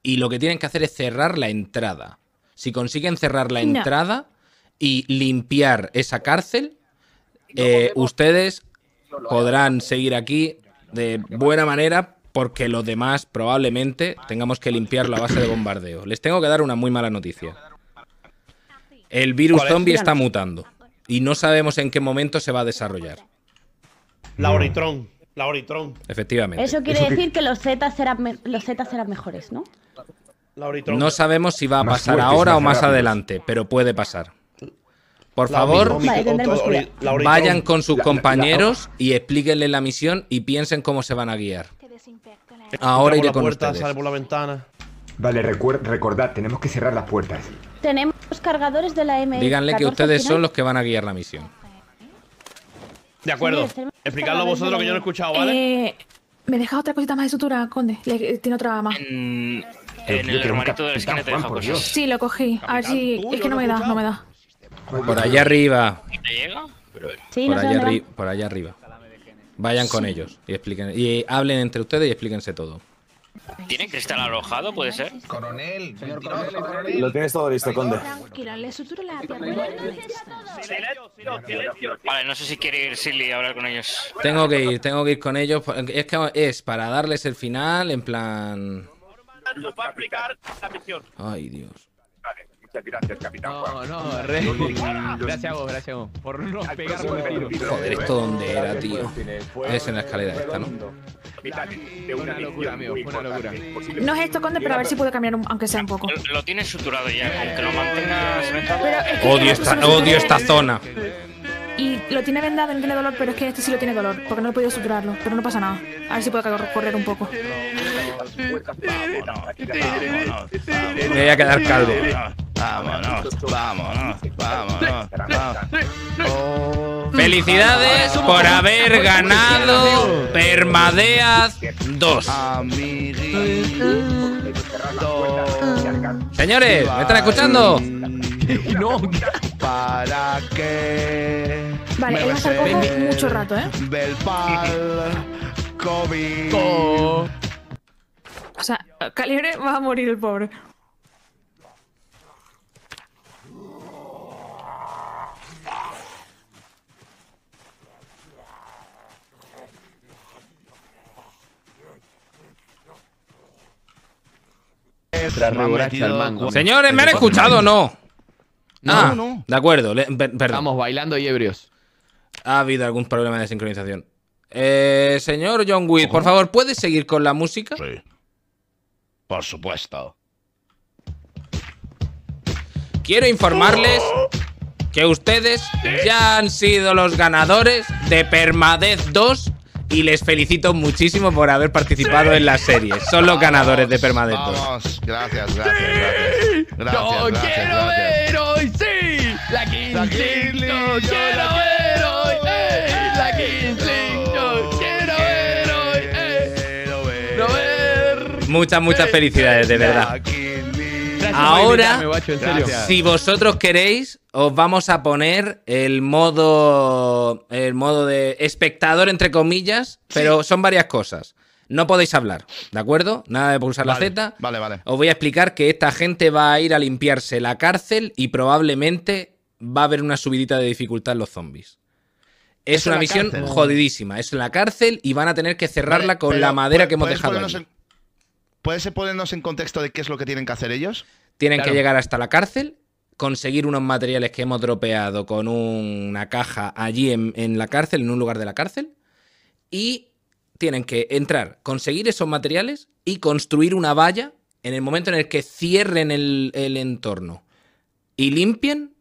y lo que tienen que hacer es cerrar la entrada. Si consiguen cerrar la entrada y limpiar esa cárcel, eh, ustedes podrán seguir aquí de buena manera porque los demás probablemente tengamos que limpiar la base de bombardeo. Les tengo que dar una muy mala noticia. El virus zombie está mutando y no sabemos en qué momento se va a desarrollar. La Oritron. Efectivamente. Eso quiere decir que... los Z serán, los mejores, ¿no? No sabemos si va a pasar ahora o más adelante, pero puede pasar. Por favor, vayan con sus compañeros y explíquenle la misión y piensen cómo se van a guiar. Ahora iré con ustedes. la ventana. Vale, recordad, tenemos que cerrar las puertas. Tenemos los cargadores de la M. Díganle que ustedes son los que van a guiar la misión. De acuerdo. Sí, Explicadlo vosotros que yo no he escuchado, ¿vale? Eh, me deja otra cosita más de sutura, Conde. Eh, tiene otra más. En, el hermanito de esquina te Sí, lo cogí. A ver si... Es que no me da, no me da. Por allá arriba. ¿Te llega? por, allá arriba. Vayan con ellos y expliquen y hablen entre ustedes y explíquense todo. ¿Tiene cristal alojado, puede ser? Coronel, señor coronel, Lo tienes todo listo, conde. Tranquila, le suturo la Vale, no sé si quiere ir Silly a hablar con ellos. Tengo que ir, tengo que ir con ellos. Es que es para darles el final, en plan... Ay, Dios. Vale. No, no, re. gracias a vos, gracias a vos. Por no pegarme el tiro. Joder, ¿esto dónde era, tío? Es en la escalera esta, ¿no? Capitán, una, locura, amigo, fue una locura. No es esto, Conde, pero a ver si puedo cambiar, un, aunque sea un poco. Lo, tienes suturado ya, aunque lo mantengas. odio, esta, odio esta zona. Y lo tiene vendado, no tiene dolor, pero es que este sí lo tiene dolor, porque no he podido suturarlo, pero no pasa nada. A ver si puedo correr un poco. Me voy a quedar calvo. Vámonos, vámonos, vámonos. Felicidades oh. por haber ganado Permadeas 2. Señores, ¿me están escuchando? no. ¿Para qué? Vale, él va a estar mucho rato, ¿eh? Del pal, COVID. o sea, Calibre va a morir el pobre. Señores, ¿me han escuchado o no? No, ah. no. De acuerdo, perdón. Estamos bailando y ebrios. Ha habido algún problema de sincronización. Eh, señor John Wick, por favor, ¿puedes seguir con la música? Sí. Por supuesto. Quiero informarles que ustedes ya han sido los ganadores de Permadez 2 y les felicito muchísimo por haber participado en la serie. Son los ganadores de Permadeto. Vamos, gracias, gracias, gracias. gracias, gracias, gracias quiero ver hoy, sí! La Kingsley, no quiero ver hoy, ¡Eh! la Kingsley, no quiero ver hoy, quiero ver! Muchas, muchas felicidades, de verdad. Ahora, si vosotros queréis, os vamos a poner el modo, el modo de espectador, entre comillas, pero son varias cosas. No podéis hablar, ¿de acuerdo? Nada de pulsar la Z. Vale, vale. Os voy a explicar que esta gente va a ir a limpiarse la cárcel y probablemente va a haber una subidita de dificultad en los zombies. Es, una misión jodidísima. Es la cárcel y van a tener que cerrarla con la madera que hemos dejado. ¿Puedes ponernos en contexto de qué es lo que tienen que hacer ellos? Tienen que llegar hasta la cárcel, conseguir unos materiales que hemos dropeado con una caja allí en, la cárcel, en un lugar de la cárcel, y tienen que entrar, conseguir esos materiales y construir una valla en el momento en el que cierren el, entorno y limpien,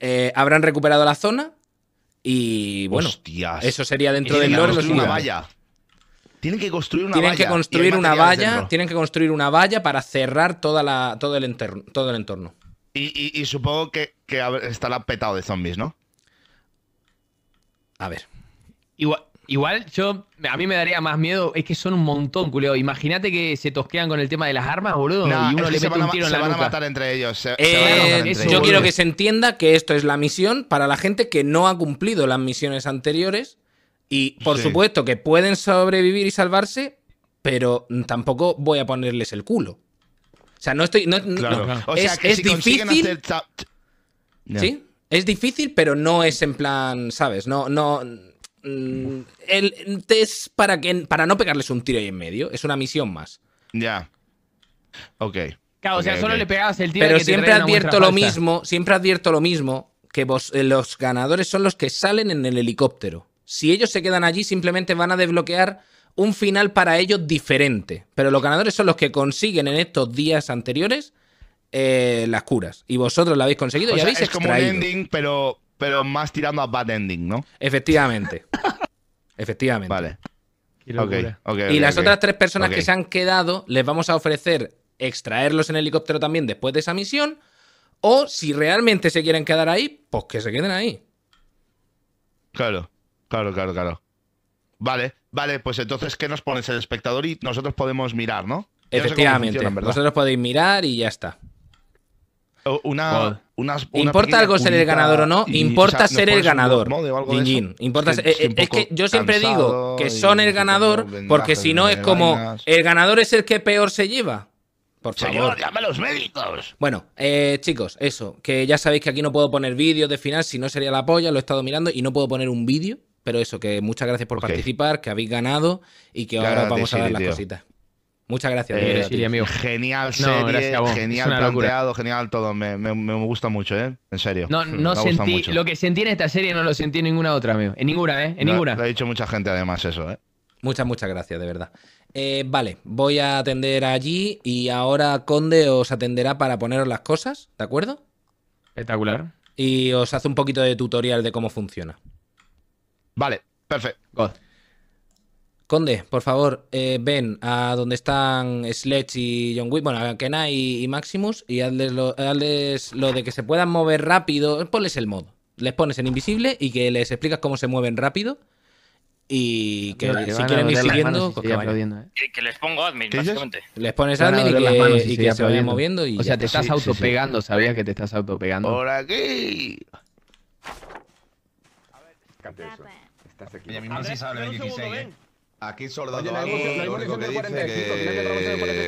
eh, habrán recuperado la zona y bueno, días, eso sería dentro del lore. una valla. Tienen que construir una valla. Que construir una valla tienen que construir una valla para cerrar toda la, todo, el entorno, todo el entorno. Y, supongo que, estará petado de zombies, ¿no? A ver. Igual, yo, a mí me daría más miedo, es que son un montón, culeo. Imagínate que se tosquean con el tema de las armas, boludo, y uno le mete un tiro en la Se eh, van a matar entre ellos. yo quiero que se entienda que esto es la misión para la gente que no ha cumplido las misiones anteriores y por supuesto que pueden sobrevivir y salvarse, pero tampoco voy a ponerles el culo. O sea, no estoy. es, difícil. Sí, es difícil, pero no es en plan, ¿sabes? No, no. Mm, es para, que, para no pegarles un tiro ahí en medio. Es una misión más. Ya. Ok. Claro, o sea, solo le pegabas el tiro. Pero siempre advierto lo mismo, siempre advierto lo mismo, que vos, eh, los ganadores son los que salen en el helicóptero. Si ellos se quedan allí, simplemente van a desbloquear un final para ellos diferente. Pero los ganadores son los que consiguen en estos días anteriores eh, las curas. Y vosotros lo habéis conseguido y Es como un ending, pero, pero más tirando a bad ending, ¿no? Efectivamente. Efectivamente. Vale. y las otras tres personas que se han quedado, les vamos a ofrecer extraerlos en helicóptero también después de esa misión. O si realmente se quieren quedar ahí, pues que se queden ahí. Claro. Claro, claro, claro. Vale, vale, pues entonces, ¿qué nos pones el espectador y nosotros podemos mirar, no? Efectivamente, vosotros podéis mirar y ya está. Una, ¿Importa algo ser el ganador o no? importa ser el ganador. importa ser, es, que yo siempre digo que son el ganador porque si no es como el ganador es el que peor se lleva. Por favor. Señor, llame a los médicos. Bueno, eh, chicos, eso, que ya sabéis que aquí no puedo poner vídeos de final, si no sería la polla, lo he estado mirando y no puedo poner un vídeo pero eso, que muchas gracias por participar, que habéis ganado y que ahora vamos a ver las cositas. Muchas gracias. Eh, amigo. Genial serie, genial planteado, genial todo. Me, gusta mucho, ¿eh? En serio. No, lo que sentí en esta serie no lo sentí en ninguna otra, amigo. En ninguna, ¿eh? En ninguna. Lo ha dicho mucha gente además eso, ¿eh? Muchas, muchas gracias, de verdad. Eh, vale, voy a atender allí y ahora Conde os atenderá para poneros las cosas, ¿de acuerdo? Espectacular. Y os hace un poquito de tutorial de cómo funciona. Vale, perfecto. Conde, por favor, eh, ven a donde están Sledge y John Wick, bueno, a Kena y, Maximus, y hazles lo, hazles lo, de que se puedan mover rápido. Ponles el modo. Les pones en invisible y que les explicas cómo se mueven rápido. Y que, si quieren ir siguiendo, pues ¿eh? que, les pongo admin, básicamente. Les pones admin y que, y que se vayan moviendo. Y o sea, te estás auto autopegando, sabía que te estás autopegando. Por aquí. A ver,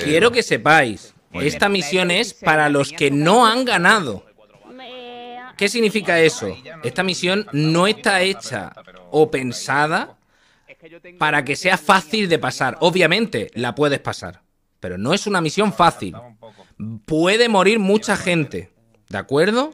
Quiero que sepáis, esta misión es para los que no han ganado. ¿Qué significa eso? Esta misión no está hecha o pensada para que sea fácil de pasar. Obviamente, la puedes pasar, pero no es una misión fácil. Puede morir mucha gente, ¿de acuerdo?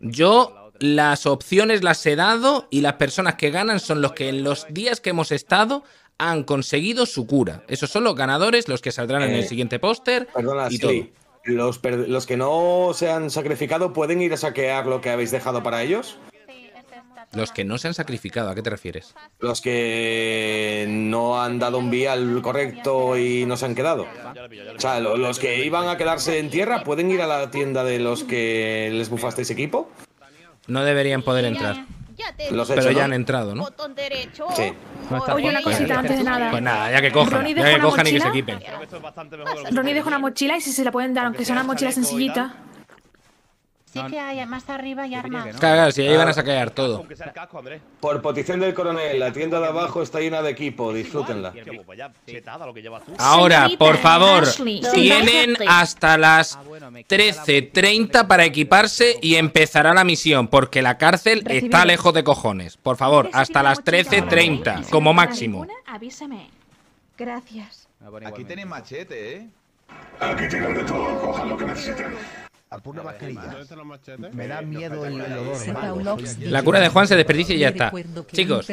Yo las opciones las he dado y las personas que ganan son los que en los días que hemos estado han conseguido su cura. Esos son los ganadores, los que saldrán en el eh, siguiente póster y Los, que no se han sacrificado pueden ir a saquear lo que habéis dejado para ellos. Los que no se han sacrificado, ¿a qué te refieres? Los que no han dado un vial correcto y no se han quedado. O sea, los que iban a quedarse en tierra pueden ir a la tienda de los que les bufasteis equipo no deberían poder entrar. pero ya han entrado, ¿no? Sí. Oye, una cosita antes de nada. Pues nada, ya que cojan. que cojan y que se equipen. Ronnie deja una mochila y si se la pueden dar, aunque sea una mochila sencillita. Sí que hay, más arriba y armas. Claro, claro, si ahí van a sacar todo. Por petición del coronel, la tienda de abajo está llena de equipo, disfrútenla. Ahora, por favor, tienen hasta las 13.30 ah, para equiparse y empezará la misión, porque la cárcel está lejos de cojones. Por favor, hasta las 13.30, como máximo. Gracias. Aquí tienen machete, ¿eh? Aquí tienen de todo, cojan lo que necesiten la cura de Juan se desperdicia y ya está. Chicos.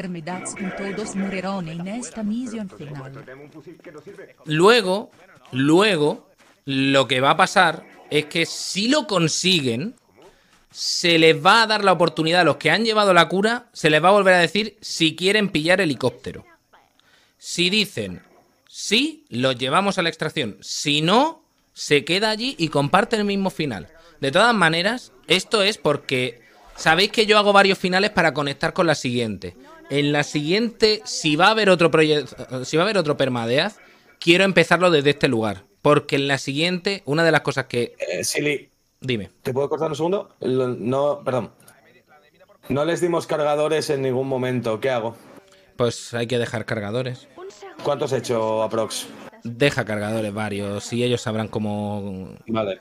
Luego, luego, lo que va a pasar es que si lo consiguen, se les va a dar la oportunidad a los que han llevado la cura, se les va a volver a decir si quieren pillar helicóptero. Si dicen sí, los llevamos a la extracción. Si no, se queda allí y comparte el mismo final. De todas maneras, esto es porque sabéis que yo hago varios finales para conectar con la siguiente. En la siguiente, si va a haber otro proyecto, si va a haber otro permadeath, quiero empezarlo desde este lugar. Porque en la siguiente, una de las cosas que. Sili. Eh, Silly, Dime. ¿Te puedo cortar un segundo? No, perdón. No les dimos cargadores en ningún momento. ¿Qué hago? Pues hay que dejar cargadores. ¿Cuántos he hecho, aprox? Deja cargadores varios y ellos sabrán cómo.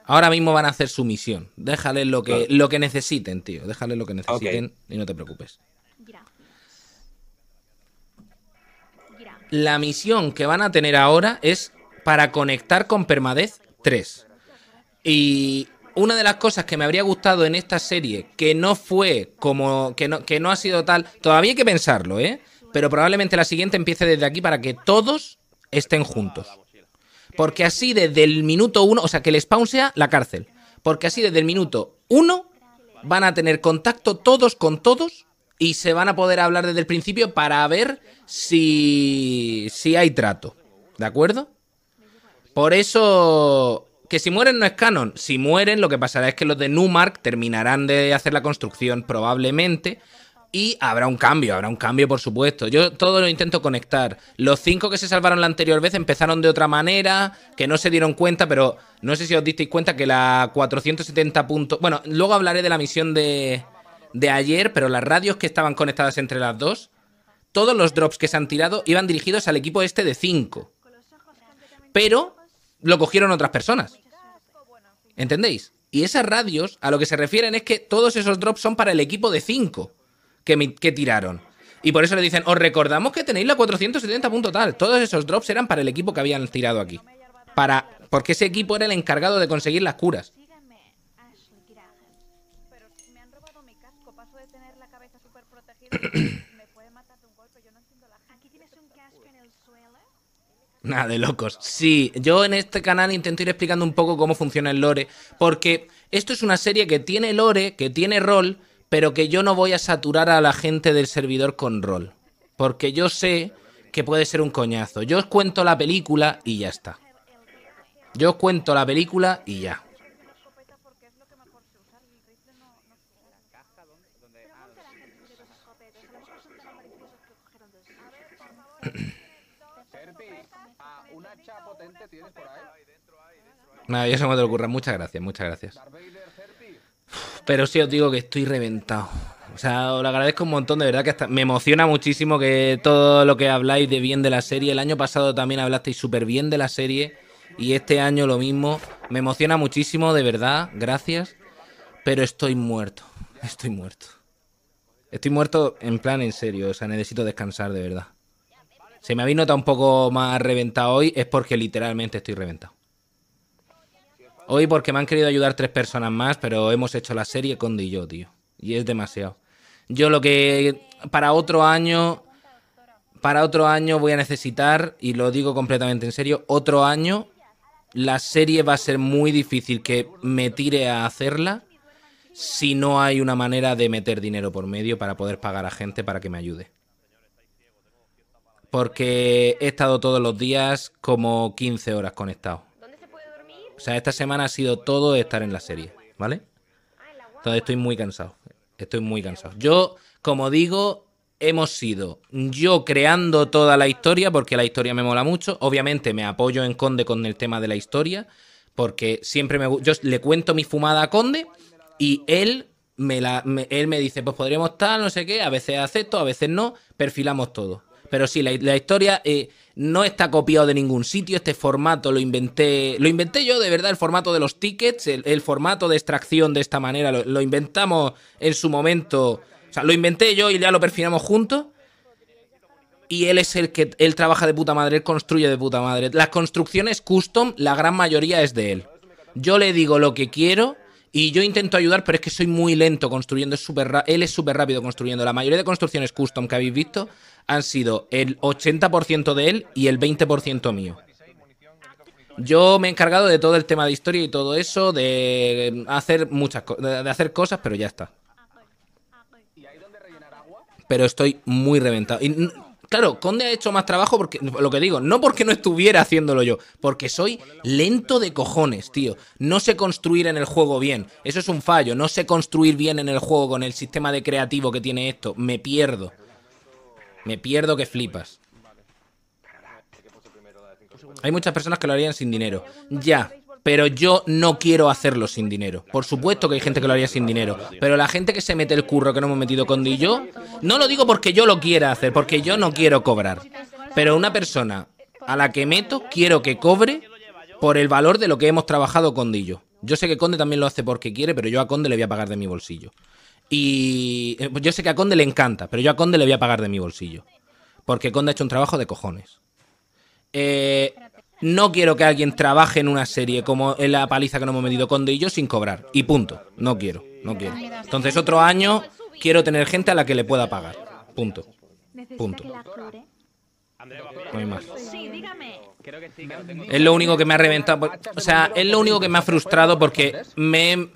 Ahora mismo van a hacer su misión. déjale lo que, lo que necesiten, tío. déjale lo que necesiten y no te preocupes. La misión que van a tener ahora es para conectar con Permadez 3. Y una de las cosas que me habría gustado en esta serie, que no fue como. que no, que no ha sido tal. Todavía hay que pensarlo, ¿eh? Pero probablemente la siguiente empiece desde aquí para que todos estén juntos. Porque así desde el minuto uno, o sea, que el spawn sea la cárcel. Porque así desde el minuto uno van a tener contacto todos con todos y se van a poder hablar desde el principio para ver si, si hay trato. ¿De acuerdo? Por eso que si mueren no es canon. Si mueren, lo que pasará es que los de Numark terminarán de hacer la construcción probablemente y habrá un cambio, habrá un cambio, por supuesto. Yo todo lo intento conectar. Los cinco que se salvaron la anterior vez empezaron de otra manera, que no se dieron cuenta, pero no sé si os disteis cuenta que la 470 puntos. Bueno, luego hablaré de la misión de, de ayer, pero las radios que estaban conectadas entre las dos, todos los drops que se han tirado iban dirigidos al equipo este de cinco. Pero lo cogieron otras personas. ¿Entendéis? Y esas radios a lo que se refieren es que todos esos drops son para el equipo de cinco que, tiraron. Y por eso le dicen, os recordamos que tenéis la 470 punto tal. Todos esos drops eran para el equipo que habían tirado aquí. Para, porque ese equipo era el encargado de conseguir las curas. Nada de locos. Sí, yo en este canal intento ir explicando un poco cómo funciona el lore, porque esto es una serie que tiene lore, que tiene rol, pero que yo no voy a saturar a la gente del servidor con rol, porque yo sé que puede ser un coñazo. Yo os cuento la película y ya está. Yo os cuento la película y ya. Nada, eso no te lo ocurra. Muchas gracias, muchas gracias. Pero sí os digo que estoy reventado. O sea, os lo agradezco un montón, de verdad que hasta me emociona muchísimo que todo lo que habláis de bien de la serie. El año pasado también hablasteis súper bien de la serie y este año lo mismo. Me emociona muchísimo, de verdad, gracias. Pero estoy muerto, estoy muerto. Estoy muerto en plan en serio, o sea, necesito descansar de verdad. Se me habéis notado un poco más reventado hoy, es porque literalmente estoy reventado. Hoy porque me han querido ayudar tres personas más, pero hemos hecho la serie con y yo, tío. Y es demasiado. Yo lo que para otro año, para otro año voy a necesitar, y lo digo completamente en serio, otro año la serie va a ser muy difícil que me tire a hacerla si no hay una manera de meter dinero por medio para poder pagar a gente para que me ayude. Porque he estado todos los días como 15 horas conectado. O sea, esta semana ha sido todo estar en la serie, ¿vale? Entonces estoy muy cansado. Estoy muy cansado. Yo, como digo, hemos sido yo creando toda la historia, porque la historia me mola mucho. Obviamente me apoyo en Conde con el tema de la historia, porque siempre me yo le cuento mi fumada a Conde y él me, él me dice, pues podríamos tal, no sé qué, a veces acepto, a veces no, perfilamos todo. Pero sí, la, historia... Eh, no está copiado de ningún sitio. Este formato lo inventé, lo inventé yo de verdad, el formato de los tickets, el, formato de extracción de esta manera, lo, inventamos en su momento. O sea, lo inventé yo y ya lo perfilamos juntos. Y él es el que él trabaja de puta madre, él construye de puta madre. Las construcciones custom, la gran mayoría es de él. Yo le digo lo que quiero y yo intento ayudar, pero es que soy muy lento construyendo. él es súper rápido construyendo. La mayoría de construcciones custom que habéis visto han sido el 80% de él y el 20% mío. Yo me he encargado de todo el tema de historia y todo eso, de hacer muchas de hacer cosas, pero ya está. Pero estoy muy reventado. Y, claro, Conde ha hecho más trabajo porque lo que digo, no porque no estuviera haciéndolo yo, porque soy lento de cojones, tío. No sé construir en el juego bien. Eso es un fallo, no sé construir bien en el juego con el sistema de creativo que tiene esto. Me pierdo. Me pierdo que flipas. Hay muchas personas que lo harían sin dinero. Ya, pero yo no quiero hacerlo sin dinero. Por supuesto que hay gente que lo haría sin dinero, pero la gente que se mete el curro que no hemos metido con Dillo, no lo digo porque yo lo quiera hacer, porque yo no quiero cobrar. Pero una persona a la que meto, quiero que cobre por el valor de lo que hemos trabajado con Dillo. Yo sé que Conde también lo hace porque quiere, pero yo a Conde le voy a pagar de mi bolsillo. Y eh, pues yo sé que a Conde le encanta, pero yo a Conde le voy a pagar de mi bolsillo. Porque Conde ha hecho un trabajo de cojones. Eh, no quiero que alguien trabaje en una serie como en la paliza que nos hemos metido Conde y yo sin cobrar. Y punto. No quiero, no quiero. Entonces otro año quiero tener gente a la que le pueda pagar. Punto. Punto. No hay más. Sí, dígame. Es lo único que me ha reventado. O sea, es lo único que me ha frustrado porque me.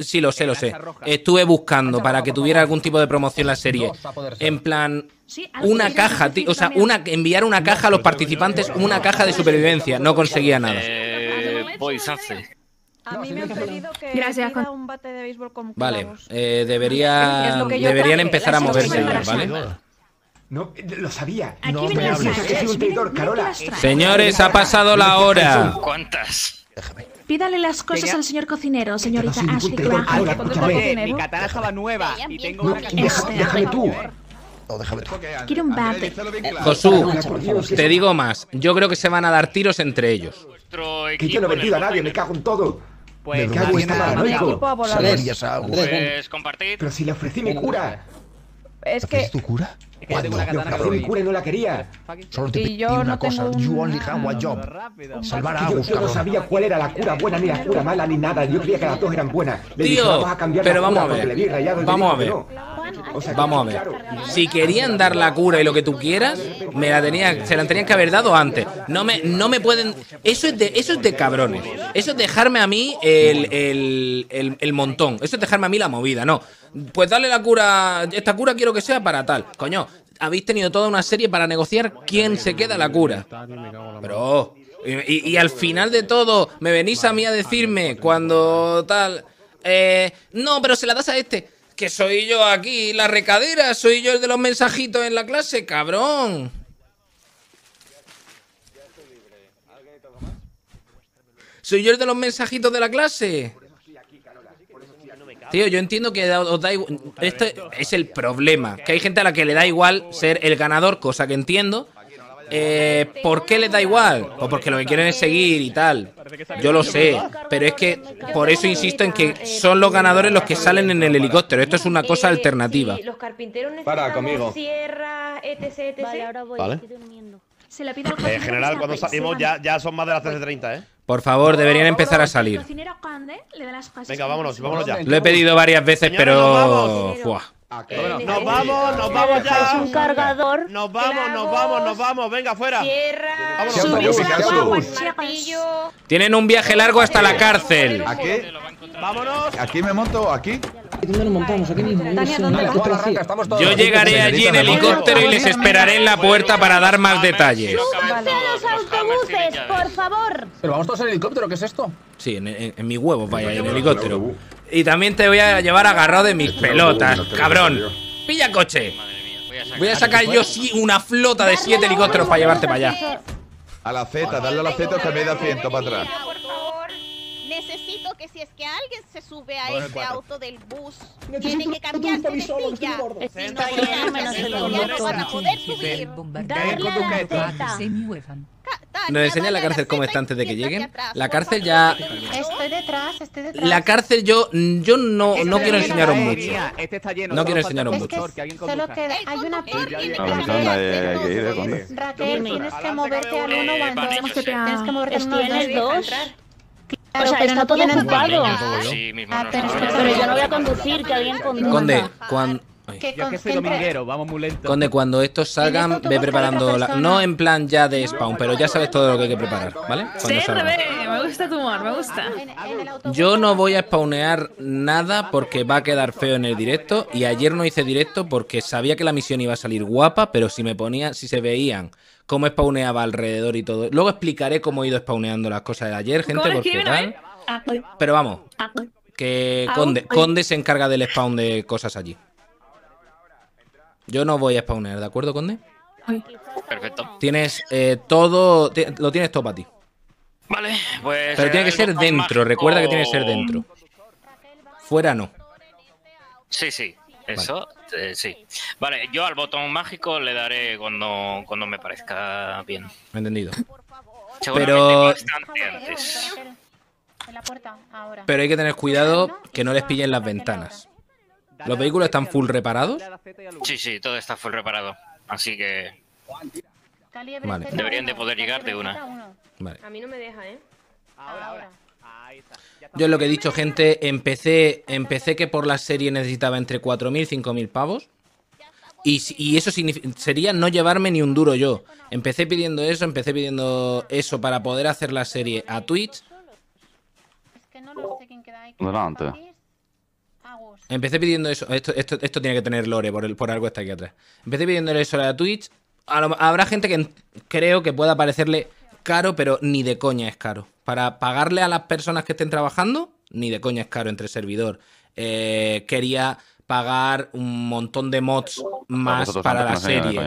sí, lo sé, lo sé. Estuve buscando para que tuviera algún tipo de promoción la serie. En plan, una caja, O sea, una, enviar una caja a los participantes, una caja de supervivencia. No conseguía nada. Eh, pues a mí me han pedido que Gracias, Vale, eh, deberían empezar a moverse, ¿vale? No, lo sabía. no me, me Señores, ha pasado la hora. ¿Cuántas? Pídale las cosas al señor cocinero, señorita Ashley ah, este, Déjame tú. déjame tú. Quiero un bate. Josu, te digo más. Yo creo que se van a dar tiros entre ellos. Que yo no he a nadie, me cago en todo. Pues, me cago en el Pues Pero si le ofrecí mi cura. Es que... ¿Es tu cura? Es que yo tengo una katana que cura y no la quería. Solo te pido una no cosa. You only have one job. Salvar a Agus, Yo no sabía cuál era la cura buena, ni la cura mala, ni nada. Yo creía que las dos eran buenas. Le Tío, vamos a cambiar pero vamos a ver. Le vi rayado vamos a ver. Vamos a ver. Si querían dar la cura y lo que tú quieras, me la tenía, se la tenían que haber dado antes. No me, no me pueden. Eso es de, eso es de cabrones. Eso es dejarme a mí el, montón. Eso es dejarme a mí la movida. No. Pues dale la cura. Esta cura quiero que sea para tal. Coño, habéis tenido toda una serie para negociar quién se queda la cura. Pero. Y, al final de todo, me venís a mí a decirme cuando tal. Eh, no, pero se la das a este que soy yo aquí, la recadera, soy yo el de los mensajitos en la clase, cabrón. Soy yo el de los mensajitos de la clase. Tío, yo entiendo que os da igual. Este es el problema. Que hay gente a la que le da igual ser el ganador, cosa que entiendo eh, ¿por qué les da igual? O porque lo que quieren es seguir y tal. Yo lo sé, pero es que por eso insisto en que son los ganadores los que salen en el helicóptero. Esto es una cosa alternativa. Los carpinteros Para, conmigo. Sierra, etc, Vale. En eh, general, cuando salimos ya, son más de las 13.30, ¿eh? Por favor, deberían empezar a salir. Venga, vámonos, vámonos ya. Lo he pedido varias veces, pero... Fuah. Ah, eh, nos vamos, nos vamos ya. un cargador. Nos vamos, nos vamos, nos vamos. Venga, fuera. Tierra. Tienen un viaje largo hasta la cárcel. Aquí. Vámonos. Aquí me monto, aquí. ¿Dónde nos montamos? Aquí mismo. Yo llegaré allí en helicóptero y les esperaré en la puerta para dar más detalles. los autobuses, por favor! Pero vamos todos en helicóptero, ¿qué es esto? Sí, en, en mi huevo, vaya, en helicóptero. Y también te voy a llevar agarrado de mis este pelotas, cabrón. Pilla coche. Voy a sacar yo sí una flota de siete helicópteros para llevarte para allá. A la Z, dale a la Z que me da ciento para atrás que si es que alguien se sube a ese auto del bus, tiene que cambiarse de silla. Si no, ya no van a poder subir. ¡Dale a la nos enseña la cárcel cómo está antes de que lleguen. La cárcel ya. Estoy detrás, estoy detrás. La cárcel yo, yo no, no quiero enseñaros mucho. Este no quiero enseñaros mucho. Solo queda, hay una Raquel, tienes que moverte al uno cuando tienes que moverte al uno. dos o sea, pero no todo ocupado. pero yo no voy a conducir, que alguien conduzca. Conde, cuando... Conde, cuando estos salgan, ve preparando la... No en plan ya de spawn, pero ya sabes todo lo que hay que preparar, ¿vale? Cuando sí, me gusta tu humor, me gusta. Ah, yo no voy a spawnear nada porque va a quedar feo en el directo. Y ayer no hice directo porque sabía que la misión iba a salir guapa, pero si me ponía, si se veían cómo spawneaba alrededor y todo. Luego explicaré cómo he ido spawneando las cosas de ayer, gente, porque Pero vamos, que Conde, se encarga del spawn de cosas allí. Yo no voy a spawnear, ¿de acuerdo, Conde? Perfecto. Tienes eh, todo, lo tienes todo para ti. Vale, pues... Pero tiene que eh, ser dentro, recuerda que tiene que ser dentro. Fuera no. Sí, sí. Eso, sí. Vale, yo al botón mágico le daré cuando, cuando me parezca bien. Entendido. Pero... Pero hay que tener cuidado que no les pillen las ventanas. ¿Los vehículos están full reparados? Sí, sí, todo está full reparado. Así que... Deberían de poder llegar de una. A mí no me deja, ¿eh? ahora. ahora. Yo es lo que he dicho, gente, empecé, empecé que por la serie necesitaba entre 4.000 y 5.000 pavos. Y, eso sería no llevarme ni un duro yo. Empecé pidiendo eso, empecé pidiendo eso para poder hacer la serie a Twitch. Empecé pidiendo eso. Esto, tiene que tener lore, por, el, por algo está aquí atrás. Empecé pidiéndole eso a Twitch. habrá gente que creo que pueda parecerle caro, pero ni de coña es caro. Para pagarle a las personas que estén trabajando, ni de coña es caro entre servidor. Eh, quería pagar un montón de mods más para, la serie.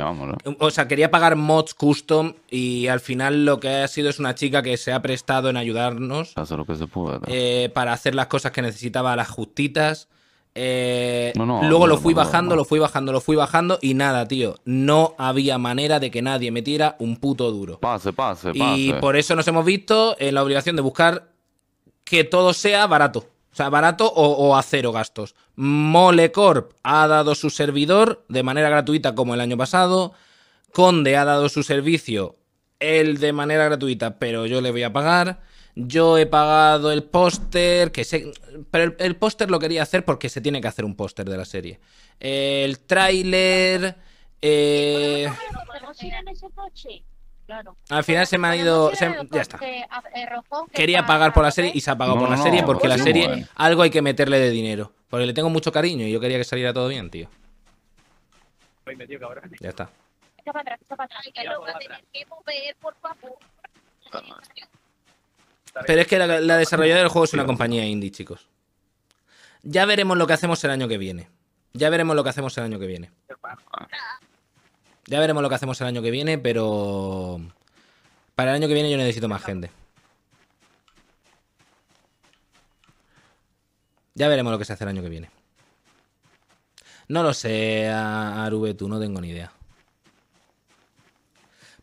O sea, quería pagar mods custom y al final lo que ha sido es una chica que se ha prestado en ayudarnos eh, para hacer las cosas que necesitaba las justitas. Eh, luego lo fui bajando, lo fui bajando, lo fui bajando y nada, tío. No había manera de que nadie metiera un puto duro. Pase, pase, pase. Y por eso nos hemos visto en la obligación de buscar que todo sea barato. O sea, barato o, o a cero gastos. Molecorp ha dado su servidor de manera gratuita como el año pasado. Conde ha dado su servicio, él de manera gratuita, pero yo le voy a pagar yo he pagado el póster, que sé, pero el, póster lo quería hacer porque se tiene que hacer un póster de la serie. El tráiler... Eh... Claro. Al final se me ha ido. ya está. Quería pagar por la serie y se ha pagado por la serie porque la serie algo hay que meterle de dinero. Porque le tengo mucho cariño y yo quería que saliera todo bien, tío. Ya está. Pero es que la, desarrolladora del juego es una compañía indie, chicos. Ya veremos lo que hacemos el año que viene. Ya veremos lo que hacemos el año que viene. Ya veremos lo que hacemos el año que viene, pero para el año que viene yo necesito más gente. Ya veremos lo que se hace el año que viene. No lo sé, Arube, no tengo ni idea.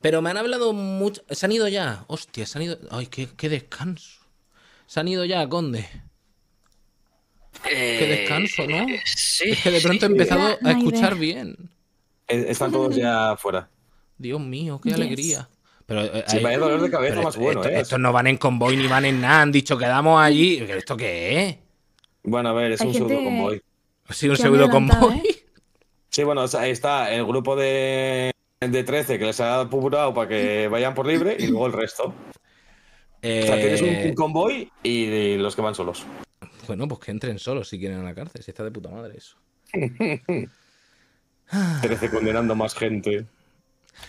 Pero me han hablado mucho. Se han ido ya. Hostia, se han ido. Ay, qué, descanso. Se han ido ya, Conde. qué eh, descanso, ¿no? sí, es que de pronto he empezado a escuchar bien. Están todos ya fuera. Dios mío, qué alegría. Pero, eh, si hay, eh, dolor de cabeza más bueno, esto, no van en convoy ni van en nada. Han dicho, quedamos allí. ¿Esto qué es? Bueno, a ver, es un pseudo convoy. Sí, un pseudo convoy. Sí, bueno, ahí está el grupo de de 13 que les ha publicado para que vayan por libre y luego el resto. O sea, eh, tienes un, convoy y, los que van solos. Bueno, pues que entren solos si quieren a la cárcel, si está de puta madre eso. 13 condenando más gente.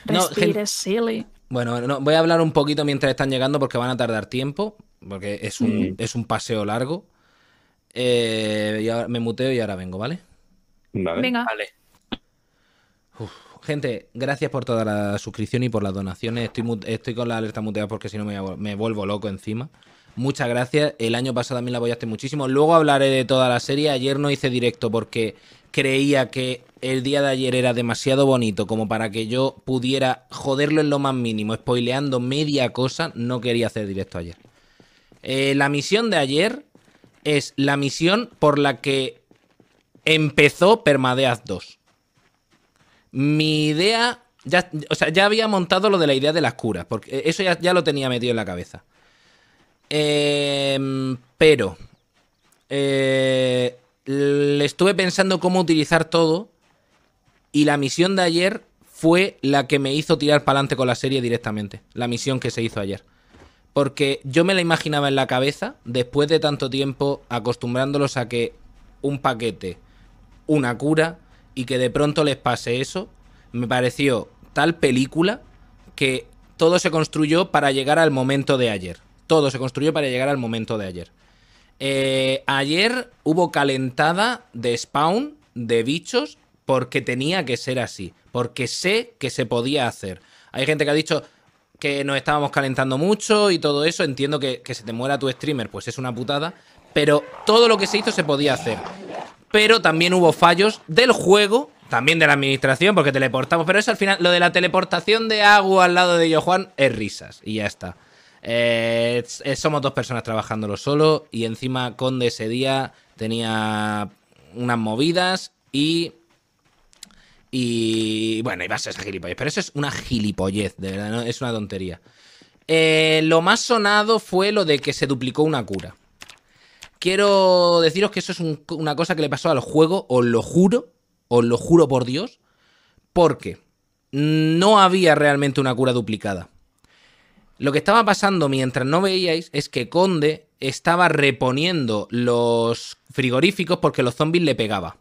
No, Respire, silly. Bueno, no, voy a hablar un poquito mientras están llegando porque van a tardar tiempo, porque es un, mm. paseo largo. Eh, me muteo y ahora vengo, ¿vale? Vale. Venga. Vale. Gente, gracias por toda la suscripción y por las donaciones. Estoy, con la alerta muteada porque si no me, vuelvo loco encima. Muchas gracias. El año pasado también la apoyaste muchísimo. Luego hablaré de toda la serie. Ayer no hice directo porque creía que el día de ayer era demasiado bonito como para que yo pudiera joderlo en lo más mínimo, spoileando media cosa. No quería hacer directo ayer. Eh, la misión de ayer es la misión por la que empezó Permadeath 2 mi idea, ya, o sea, ya había montado lo de la idea de las curas, porque eso ya, ya lo tenía metido en la cabeza. Em, pero eh, le estuve pensando cómo utilizar todo y la misión de ayer fue la que me hizo tirar para adelante con la serie directamente, la misión que se hizo ayer. Porque yo me la imaginaba en la cabeza, después de tanto tiempo acostumbrándolos a que un paquete, una cura, y que de pronto les pase eso, me pareció tal película que todo se construyó para llegar al momento de ayer. Todo se construyó para llegar al momento de ayer. Eh, ayer hubo calentada de spawn, de bichos, porque tenía que ser así, porque sé que se podía hacer. Hay gente que ha dicho que nos estábamos calentando mucho y todo eso, entiendo que, que se te muera tu streamer, pues es una putada, pero todo lo que se hizo se podía hacer pero también hubo fallos del juego, también de la administración, porque teleportamos. Pero eso al final, lo de la teleportación de agua al lado de Johan es risas y ya está. Eh, somos dos personas trabajándolo solo y encima Conde ese día tenía unas movidas y... Y bueno, iba a ser gilipollez, pero eso es una gilipollez, de verdad, es una tontería. Eh, lo más sonado fue lo de que se duplicó una cura quiero deciros que eso es una cosa que le pasó al juego, os lo juro, os lo juro por Dios, porque no había realmente una cura duplicada. Lo que estaba pasando mientras no veíais es que Conde estaba reponiendo los frigoríficos porque los zombies le pegaba.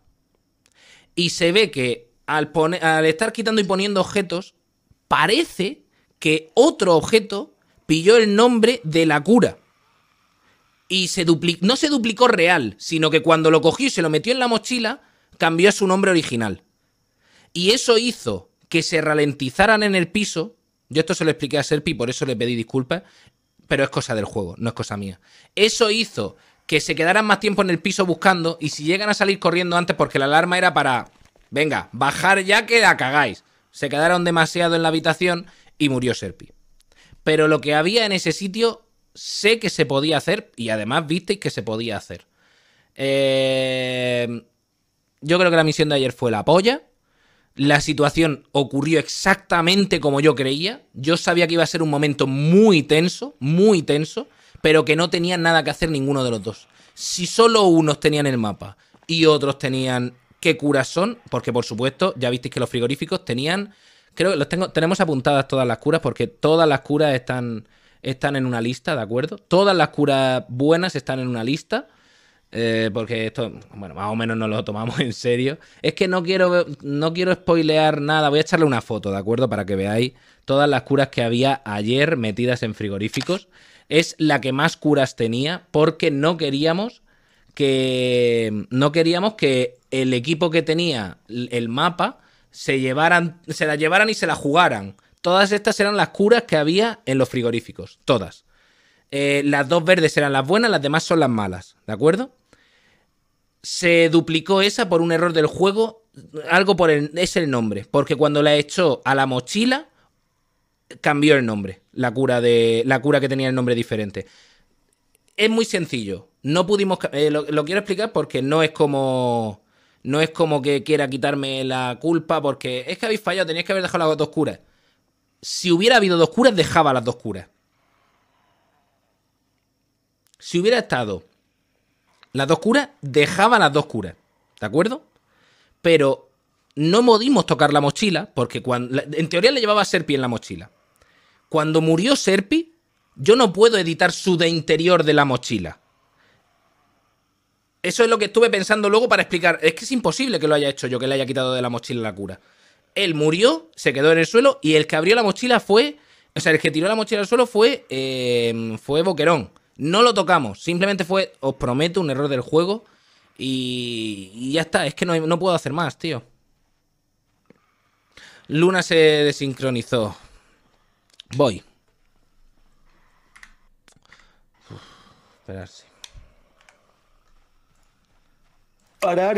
Y se ve que al, al estar quitando y poniendo objetos, parece que otro objeto pilló el nombre de la cura y se no se duplicó real, sino que cuando lo cogió y se lo metió en la mochila, cambió su nombre original. Y eso hizo que se ralentizaran en el piso. Yo esto se lo expliqué a Serpi, por eso le pedí disculpas, pero es cosa del juego, no es cosa mía. Eso hizo que se quedaran más tiempo en el piso buscando y si llegan a salir corriendo antes porque la alarma era para, venga, bajar ya que la cagáis. Se quedaron demasiado en la habitación y murió Serpi. Pero lo que había en ese sitio sé que se podía hacer y además visteis que se podía hacer. Eh, yo creo que la misión de ayer fue la polla. La situación ocurrió exactamente como yo creía. Yo sabía que iba a ser un momento muy tenso, muy tenso, pero que no tenían nada que hacer ninguno de los dos. Si solo unos tenían el mapa y otros tenían qué curas son, porque por supuesto, ya visteis que los frigoríficos tenían creo que los tengo, tenemos apuntadas todas las curas porque todas las curas están están en una lista, ¿de acuerdo? Todas las curas buenas están en una lista. Eh, porque esto, bueno, más o menos no lo tomamos en serio. Es que no quiero, no quiero spoilear nada. Voy a echarle una foto, ¿de acuerdo? Para que veáis todas las curas que había ayer metidas en frigoríficos. Es la que más curas tenía porque no queríamos que. No queríamos que el equipo que tenía el mapa se llevaran. Se la llevaran y se la jugaran. Todas estas eran las curas que había en los frigoríficos, todas. Eh, las dos verdes eran las buenas, las demás son las malas, ¿de acuerdo? Se duplicó esa por un error del juego, algo por el, el nombre, porque cuando la echó a la mochila, cambió el nombre, la cura, de, la cura que tenía el nombre diferente. Es muy sencillo, no pudimos... Eh, lo, quiero explicar porque no es como... No es como que quiera quitarme la culpa porque es que habéis fallado, Tenéis que haber dejado las dos curas si hubiera habido dos curas, dejaba las dos curas. Si hubiera estado las dos curas, dejaba las dos curas. ¿De acuerdo? Pero no modimos tocar la mochila, porque cuando, en teoría le llevaba a Serpi en la mochila. Cuando murió Serpi, yo no puedo editar su de interior de la mochila. Eso es lo que estuve pensando luego para explicar. Es que es imposible que lo haya hecho yo, que le haya quitado de la mochila la cura él murió, se quedó en el suelo y el que abrió la mochila fue, o sea, el que tiró la mochila al suelo fue, em, fue Boquerón. No lo tocamos, simplemente fue, os prometo, un error del juego y, y ya está, es que no, puedo hacer más, tío. Luna se desincronizó. Voy. esperarse.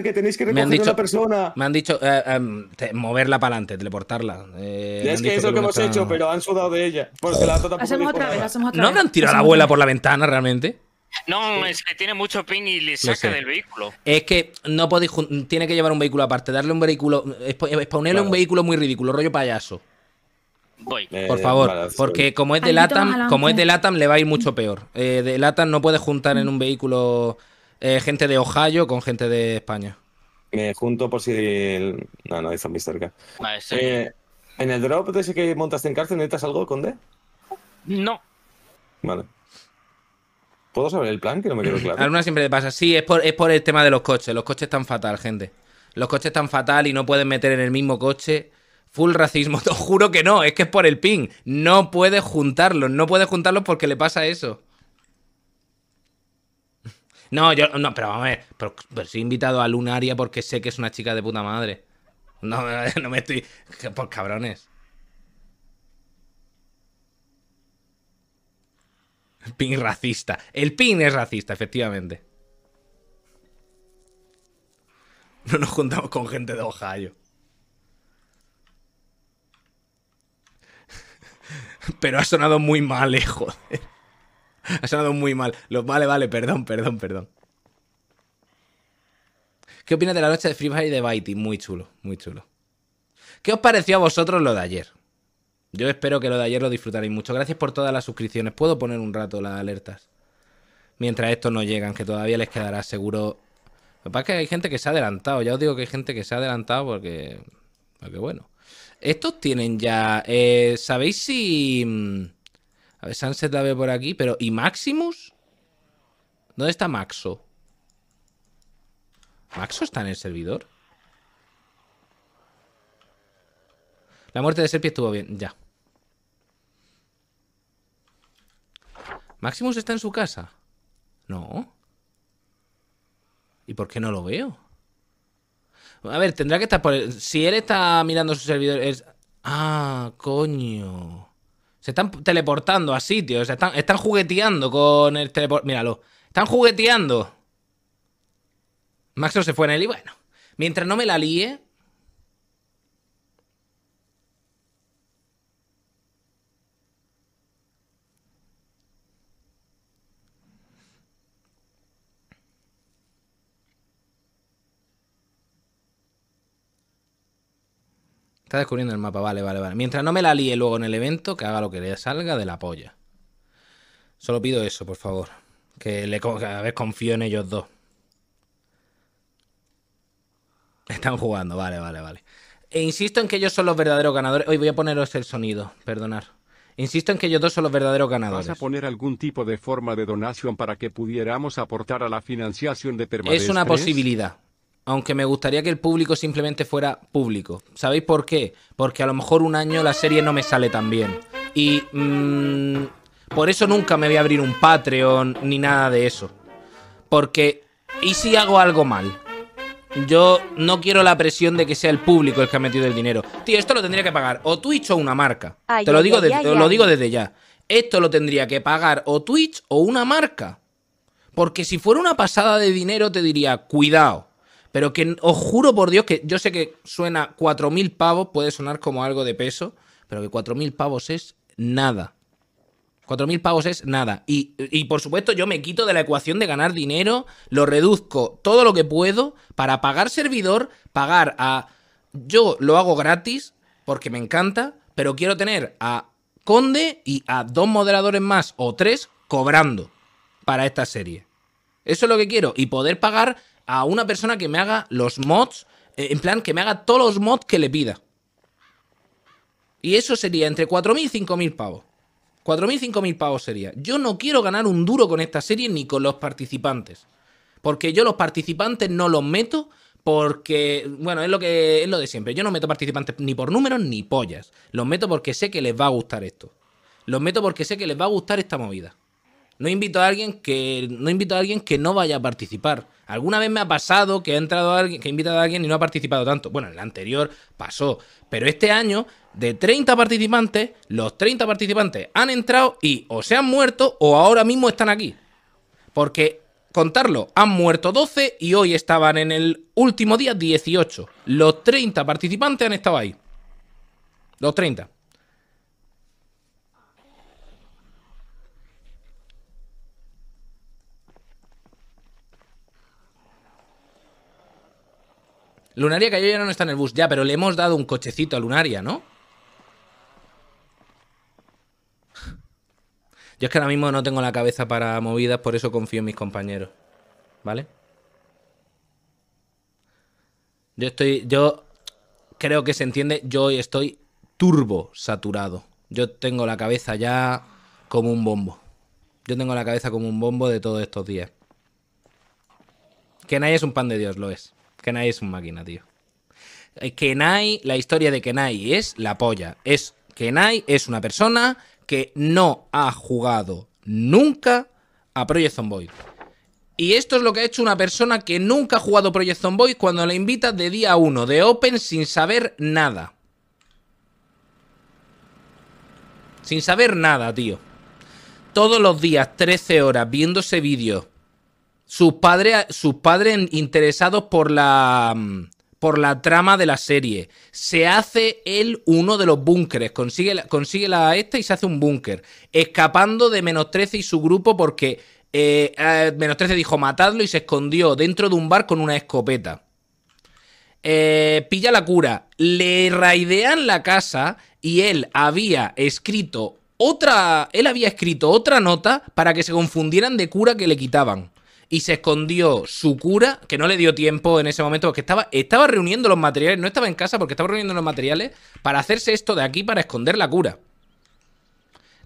que tenéis que me han dicho, persona. Me han dicho eh, em, moverla para adelante, teleportarla. Eh, es que es lo que, hemos hecho, pero han sudado de ella. Porque la hacemos otra vez, ¿No han tirado a la abuela por la ventana realmente? No, es que tiene mucho pin y le saca del vehículo. Es que no podéis. Tiene que llevar un vehículo aparte, darle un vehículo. Spawnerle un vehículo muy ridículo, rollo payaso. Voy. Eh, por favor, porque como es de Latam, como es de Latam, le va a ir mucho peor. de Latam no puede juntar en un vehículo eh, gente de Ohio con gente de España. Me junto por si. No, no hay zombies cerca. Vale, sí. Eh, ¿En el drop te dice que montaste en cárcel necesitas algo, Conde? No. Vale. ¿Puedo saber el plan? Que no me quedo claro. A siempre te pasa. Sí, es por, el tema de los coches. Los coches están fatal, gente. Los coches están fatal y no puedes meter en el mismo coche. Full racismo. Te juro que no. Es que es por el pin. No puedes juntarlos. No puedes juntarlos porque le pasa eso. No, yo, no, pero vamos a ver, pero, he invitado a Lunaria porque sé que es una chica de puta madre. No, no me estoy... Por cabrones. Pin racista. El pin es racista, efectivamente. No nos juntamos con gente de Ohio. Pero ha sonado muy mal, eh, joder ha sonado muy mal. Lo, vale, vale, perdón, perdón, perdón. ¿Qué opinas de la noche de Free Fire y de Baiti? Muy chulo, muy chulo. ¿Qué os pareció a vosotros lo de ayer? Yo espero que lo de ayer lo disfrutaréis mucho. Gracias por todas las suscripciones. ¿Puedo poner un rato las alertas? Mientras estos no llegan, que todavía les quedará seguro. Lo que pasa es que hay gente que se ha adelantado. Ya os digo que hay gente que se ha adelantado porque. Porque bueno. Estos tienen ya. Eh, ¿Sabéis si. Mm, a ver, Sunset la ve por aquí, pero ¿y Maximus? ¿Dónde está Maxo? ¿Maxo está en el servidor? La muerte de Serpi estuvo bien, ya. ¿Maximus está en su casa? No. ¿Y por qué no lo veo? A ver, tendrá que estar por... El... Si él está mirando su servidor... Es... Ah, coño. Se están teleportando a sitios. están, están jugueteando con el teleport. Míralo. Están jugueteando. Maxo se fue en él y bueno. Mientras no me la líe, Está descubriendo el mapa, vale, vale, vale. Mientras no me la líe luego en el evento, que haga lo que le salga de la polla. Solo pido eso, por favor. Que le a ver confío en ellos dos. Están jugando, vale, vale, vale. E insisto en que ellos son los verdaderos ganadores. Hoy voy a poneros el sonido, perdonar. Insisto en que ellos dos son los verdaderos ganadores. ¿Vas a poner algún tipo de forma de donación para que pudiéramos aportar a la financiación de permanencia? Es una posibilidad aunque me gustaría que el público simplemente fuera público. ¿Sabéis por qué? Porque a lo mejor un año la serie no me sale tan bien. Y mm, por eso nunca me voy a abrir un Patreon ni nada de eso. Porque, ¿y si hago algo mal? Yo no quiero la presión de que sea el público el que ha metido el dinero. Tío, esto lo tendría que pagar o Twitch o una marca. Te lo, digo lo digo desde ya. Esto lo tendría que pagar o Twitch o una marca. Porque si fuera una pasada de dinero te diría, cuidado. Pero que os juro por Dios que yo sé que suena 4.000 pavos, puede sonar como algo de peso, pero que 4.000 pavos es nada. 4.000 pavos es nada. Y, y, por supuesto yo me quito de la ecuación de ganar dinero, lo reduzco todo lo que puedo para pagar servidor, pagar a... Yo lo hago gratis porque me encanta, pero quiero tener a Conde y a dos moderadores más o tres cobrando para esta serie. Eso es lo que quiero. Y poder pagar a una persona que me haga los mods, eh, en plan, que me haga todos los mods que le pida. Y eso sería entre 4.000 y 5.000 pavos. 4.000, y 5.000 pavos sería. Yo no quiero ganar un duro con esta serie ni con los participantes. Porque yo los participantes no los meto porque, bueno, es lo, que, es lo de siempre. Yo no meto participantes ni por números ni pollas. Los meto porque sé que les va a gustar esto. Los meto porque sé que les va a gustar esta movida. No invito a alguien que no a alguien que no vaya a participar. Alguna vez me ha pasado que ha entrado alguien, que he invitado a alguien y no ha participado tanto. Bueno, en la anterior pasó, pero este año de 30 participantes, los 30 participantes han entrado y o se han muerto o ahora mismo están aquí. Porque contarlo, han muerto 12 y hoy estaban en el último día 18. Los 30 participantes han estado ahí. Los 30. Lunaria yo ya no está en el bus. Ya, pero le hemos dado un cochecito a Lunaria, ¿no? Yo es que ahora mismo no tengo la cabeza para movidas, por eso confío en mis compañeros. ¿Vale? Yo estoy. Yo creo que se entiende. Yo estoy turbo saturado. Yo tengo la cabeza ya como un bombo. Yo tengo la cabeza como un bombo de todos estos días. Que nadie es un pan de Dios, lo es. Kenai es un máquina, tío. Eh, Kenai, la historia de Kenai es la polla. Es Kenai es una persona que no ha jugado nunca a Project Zomboid. Y esto es lo que ha hecho una persona que nunca ha jugado Project Zomboid cuando la invita de día 1 de Open sin saber nada. Sin saber nada, tío. Todos los días, 13 horas, viéndose vídeos sus padres, interesados por la, mm, por la trama de la serie. Se hace él uno de los búnkeres, consigue, la, consigue esta y se hace un búnker, escapando de Menos 13 y su grupo porque eh, eh, Menos 13 dijo matadlo y se escondió dentro de un bar con una escopeta. Eh, pilla la cura, le raidean la casa y él había escrito otra, él había escrito otra nota para que se confundieran de cura que le quitaban y se escondió su cura, que no le dio tiempo en ese momento, porque estaba, estaba reuniendo los materiales, no estaba en casa porque estaba reuniendo los materiales para hacerse esto de aquí para esconder la cura.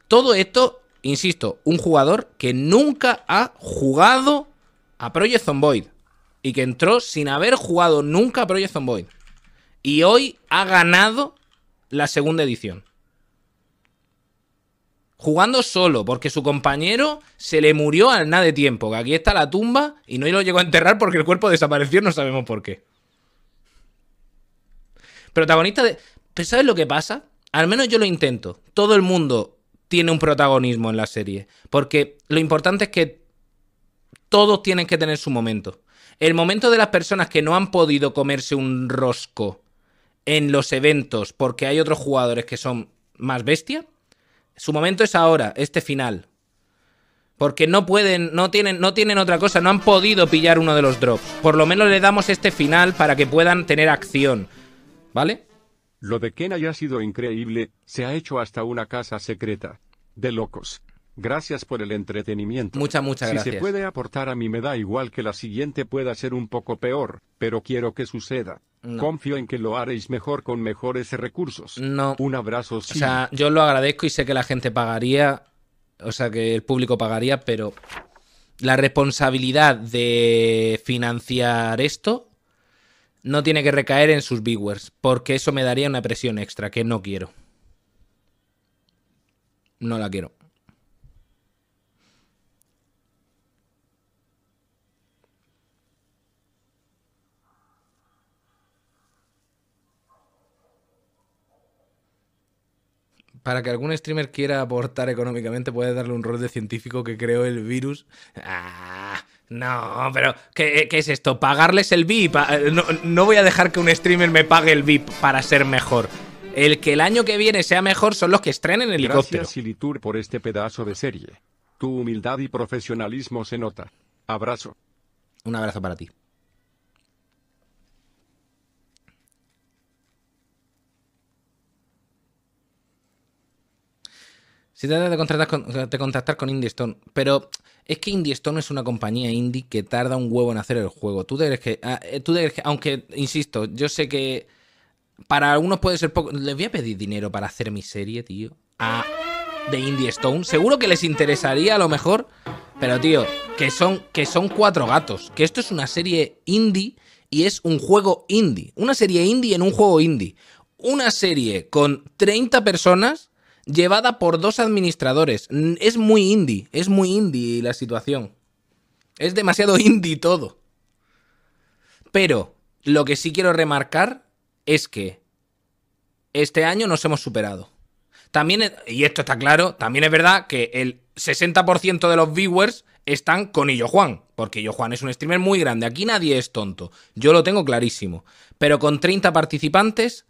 Todo esto, insisto, un jugador que nunca ha jugado a Project Zomboid y que entró sin haber jugado nunca a Project Zomboid. Y hoy ha ganado la segunda edición jugando solo, porque su compañero se le murió al nada de tiempo. Que aquí está la tumba y no lo llegó a enterrar porque el cuerpo desapareció, no sabemos por qué. Protagonista de. ¿Pero sabes lo que pasa? Al menos yo lo intento. Todo el mundo tiene un protagonismo en la serie. Porque lo importante es que todos tienen que tener su momento. El momento de las personas que no han podido comerse un rosco en los eventos porque hay otros jugadores que son más bestias. Su momento es ahora, este final. Porque no pueden, no tienen, no tienen otra cosa, no han podido pillar uno de los drops. Por lo menos le damos este final para que puedan tener acción. ¿Vale? Lo de Ken haya sido increíble, se ha hecho hasta una casa secreta. De locos. Gracias por el entretenimiento. Muchas, muchas gracias. Si se puede aportar a mí me da igual que la siguiente pueda ser un poco peor, pero quiero que suceda. Confío en que lo haréis mejor con mejores recursos. No. Un abrazo. O sea, yo lo agradezco y sé que la gente pagaría, o sea, que el público pagaría, pero la responsabilidad de financiar esto no tiene que recaer en sus viewers, porque eso me daría una presión extra que no quiero. No la quiero. para que algún streamer quiera aportar económicamente, puede darle un rol de científico que creó el virus. Ah, no, pero ¿qué, es esto? ¿Pagarles el VIP? Ah, no, voy a dejar que un streamer me pague el VIP para ser mejor. El que el año que viene sea mejor son los que estrenen el helicóptero. Gracias, Silitur, por este pedazo de serie. Tu humildad y profesionalismo se nota. Abrazo. Un abrazo para ti. Si tratas de, contactar con, de contactar con Indie Stone, pero es que Indie Stone es una compañía indie que tarda un huevo en hacer el juego. ¿Tú debes que, ah, eh, tú aunque, insisto, yo sé que para algunos puede ser poco... Les voy a pedir dinero para hacer mi serie, tío. de de Stone. Seguro que les interesaría a lo mejor, pero tío, que son, que son cuatro gatos. Que esto es una serie indie y es un juego indie. Una serie indie en un juego indie. Una serie con 30 personas llevada por dos administradores. Es muy indie, es muy indie la situación. Es demasiado indie todo. Pero lo que sí quiero remarcar es que este año nos hemos superado. También, y esto está claro, también es verdad que el 60% de los viewers están con Illo Juan, porque Illo Juan es un streamer muy grande. Aquí nadie es tonto, yo lo tengo clarísimo. Pero con 30 participantes,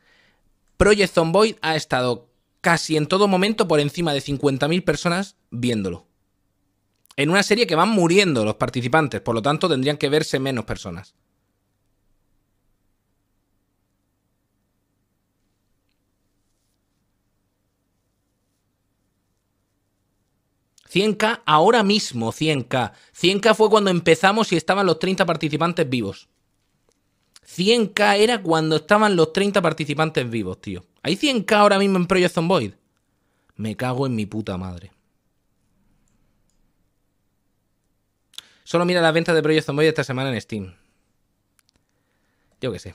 Project Zomboid ha estado casi en todo momento por encima de 50.000 personas viéndolo. En una serie que van muriendo los participantes, por lo tanto tendrían que verse menos personas. ¿100K ahora mismo, 100K. 100K fue cuando empezamos y estaban los 30 participantes vivos. 100K era cuando estaban los 30 participantes vivos, tío. Hay 100k ahora mismo en Project Zomboid. Me cago en mi puta madre. Solo mira las ventas de Project Zomboid esta semana en Steam. Yo qué sé.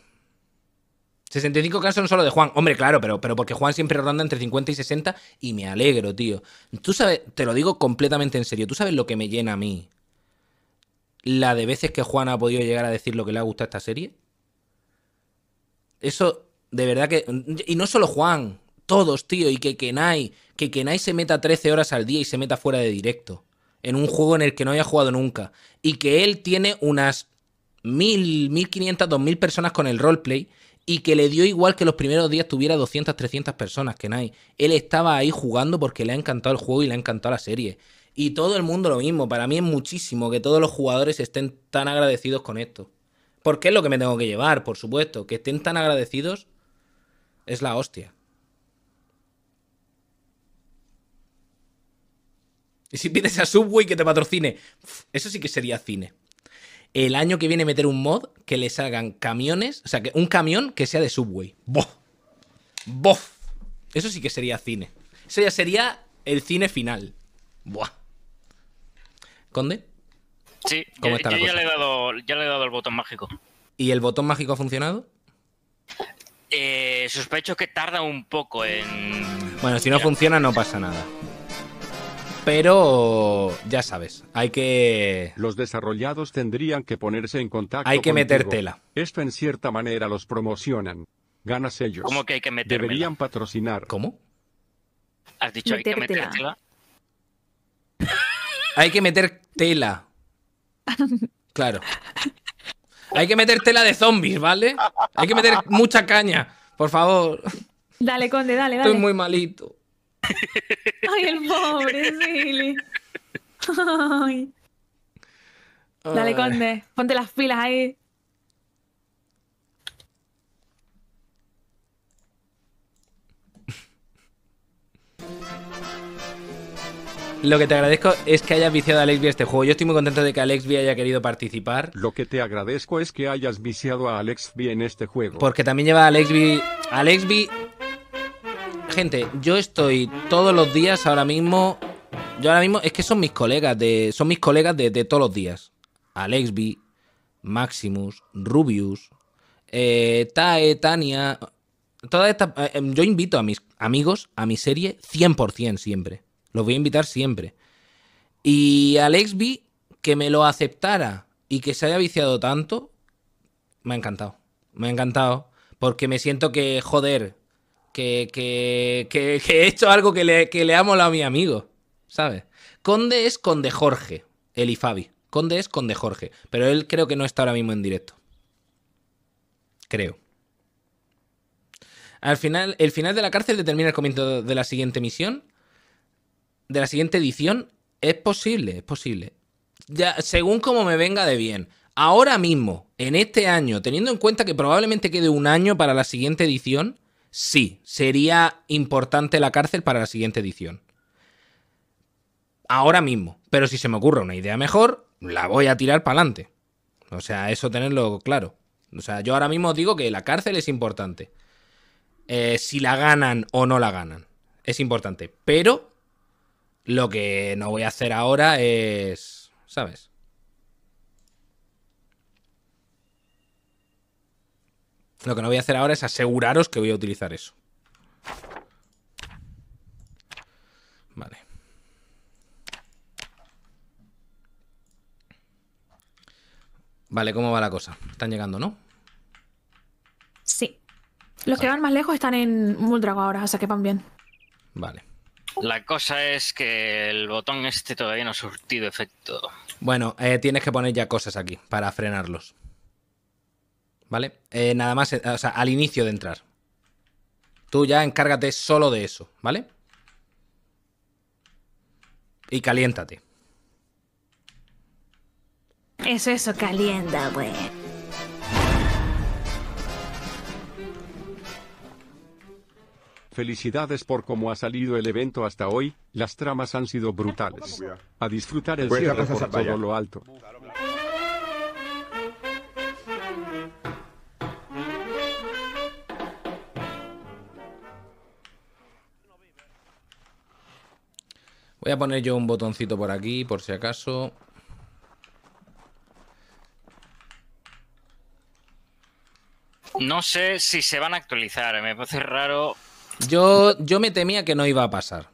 65k son solo de Juan. Hombre, claro, pero, pero porque Juan siempre ronda entre 50 y 60 y me alegro, tío. Tú sabes, te lo digo completamente en serio, tú sabes lo que me llena a mí. La de veces que Juan ha podido llegar a decir lo que le ha gustado a esta serie. Eso de verdad que. Y no solo Juan, todos, tío. Y que Kenai, que Kenai se meta 13 horas al día y se meta fuera de directo. En un juego en el que no haya jugado nunca. Y que él tiene unas 1000, 1500, 2000 personas con el roleplay. Y que le dio igual que los primeros días tuviera 200, 300 personas, Kenai. Él estaba ahí jugando porque le ha encantado el juego y le ha encantado la serie. Y todo el mundo lo mismo. Para mí es muchísimo que todos los jugadores estén tan agradecidos con esto. Porque es lo que me tengo que llevar, por supuesto. Que estén tan agradecidos es la hostia. Y si pides a Subway que te patrocine, eso sí que sería cine. El año que viene meter un mod que le salgan camiones, o sea, que un camión que sea de Subway. ¡Bof! ¡Bof! Eso sí que sería cine. Eso ya sería el cine final. ¡Buah! ¿Conde? Sí, Ya, le he dado, ya le he dado el botón mágico. ¿Y el botón mágico ha funcionado? Eh, sospecho que tarda un poco en. Bueno, si no funciona, no pasa nada. Pero ya sabes, hay que. Los desarrollados tendrían que ponerse en contacto. Hay que meter tela. Esto en cierta manera los promocionan. Ganas ellos. Como que hay que meter Deberían patrocinar. ¿Cómo? ¿Has dicho hay que meter tela? hay que meter tela. Claro. Hay que meter tela de zombies, ¿vale? Hay que meter mucha caña, por favor. Dale, Conde, dale, dale. Estoy muy malito. Ay, el pobre Silly. Dale, Conde, ponte las pilas ahí. Lo que te agradezco es que hayas viciado a Alexby este juego. Yo estoy muy contento de que Alexby haya querido participar. Lo que te agradezco es que hayas viciado a Alexby en este juego. Porque también lleva a Alexby Alexbi. Gente, yo estoy todos los días ahora mismo... Yo ahora mismo... Es que son mis colegas de... Son mis colegas de, todos los días. Alexby Maximus, Rubius, eh, Tae, Tania... Toda eh, em, yo invito a mis amigos a mi serie 100% siempre. Los voy a invitar siempre. Y Alex B, que me lo aceptara y que se haya viciado tanto, me ha encantado. Me ha encantado. Porque me siento que, joder, que, que, que, he hecho algo que le, que ha molado a mi amigo. ¿Sabes? Conde es Conde Jorge, el y Fabi. Conde es Conde Jorge. Pero él creo que no está ahora mismo en directo. Creo. Al final, el final de la cárcel determina el comienzo de la siguiente misión de la siguiente edición es posible, es posible. Ya, según como me venga de bien. Ahora mismo, en este año, teniendo en cuenta que probablemente quede un año para la siguiente edición, sí, sería importante la cárcel para la siguiente edición. Ahora mismo. Pero si se me ocurre una idea mejor, la voy a tirar para adelante. O sea, eso tenerlo claro. O sea, yo ahora mismo digo que la cárcel es importante. Eh, si la ganan o no la ganan. Es importante. Pero lo que no voy a hacer ahora es, ¿sabes? Lo que no voy a hacer ahora es aseguraros que voy a utilizar eso. Vale. Vale, ¿cómo va la cosa? Están llegando, ¿no? Sí. Los que van más lejos están en Muldrago ahora, o sea que van bien. Vale. La cosa es que el botón este todavía no ha surtido efecto. Bueno, eh, tienes que poner ya cosas aquí para frenarlos. ¿Vale? Eh, nada más, eh, o sea, al inicio de entrar. Tú ya encárgate solo de eso, ¿vale? Y caliéntate. Eso, eso, calienta, güey. Felicidades por cómo ha salido el evento hasta hoy, las tramas han sido brutales. A disfrutar el pues cierre por todo lo alto. Voy a poner yo un botoncito por aquí, por si acaso. No sé si se van a actualizar. Eh, me parece raro yo, me temía que no iba a pasar.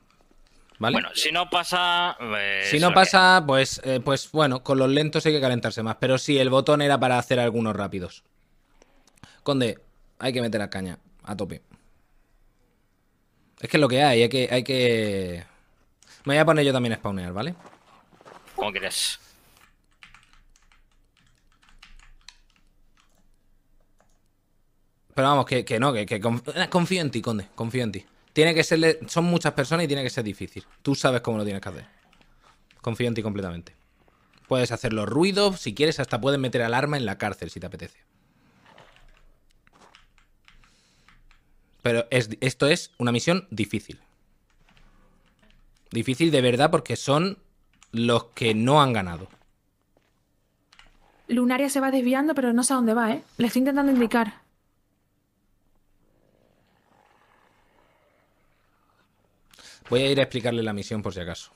¿Vale? Bueno, si no pasa. Eh, si no pasa, pues, eh, pues bueno, con los lentos hay que calentarse más. Pero sí, el botón era para hacer algunos rápidos. Conde, hay que meter la caña a tope. Es que es lo que hay, hay que, hay que. Me voy a poner yo también a spawnear, ¿vale? Como quieras. Pero vamos, que, no, que, que eh, confío en ti, Conde, confío en ti. Tiene que ser, son muchas personas y tiene que ser difícil. Tú sabes cómo lo tienes que hacer. Confío en ti completamente. Puedes hacer los ruidos, si quieres hasta puedes meter alarma en la cárcel si te apetece. Pero esto es una misión difícil. Difícil de verdad porque son los que no han ganado. Lunaria se va desviando, pero no sé a dónde va, ¿eh? Le estoy intentando indicar. Voy a ir a explicarle la misión por si acaso.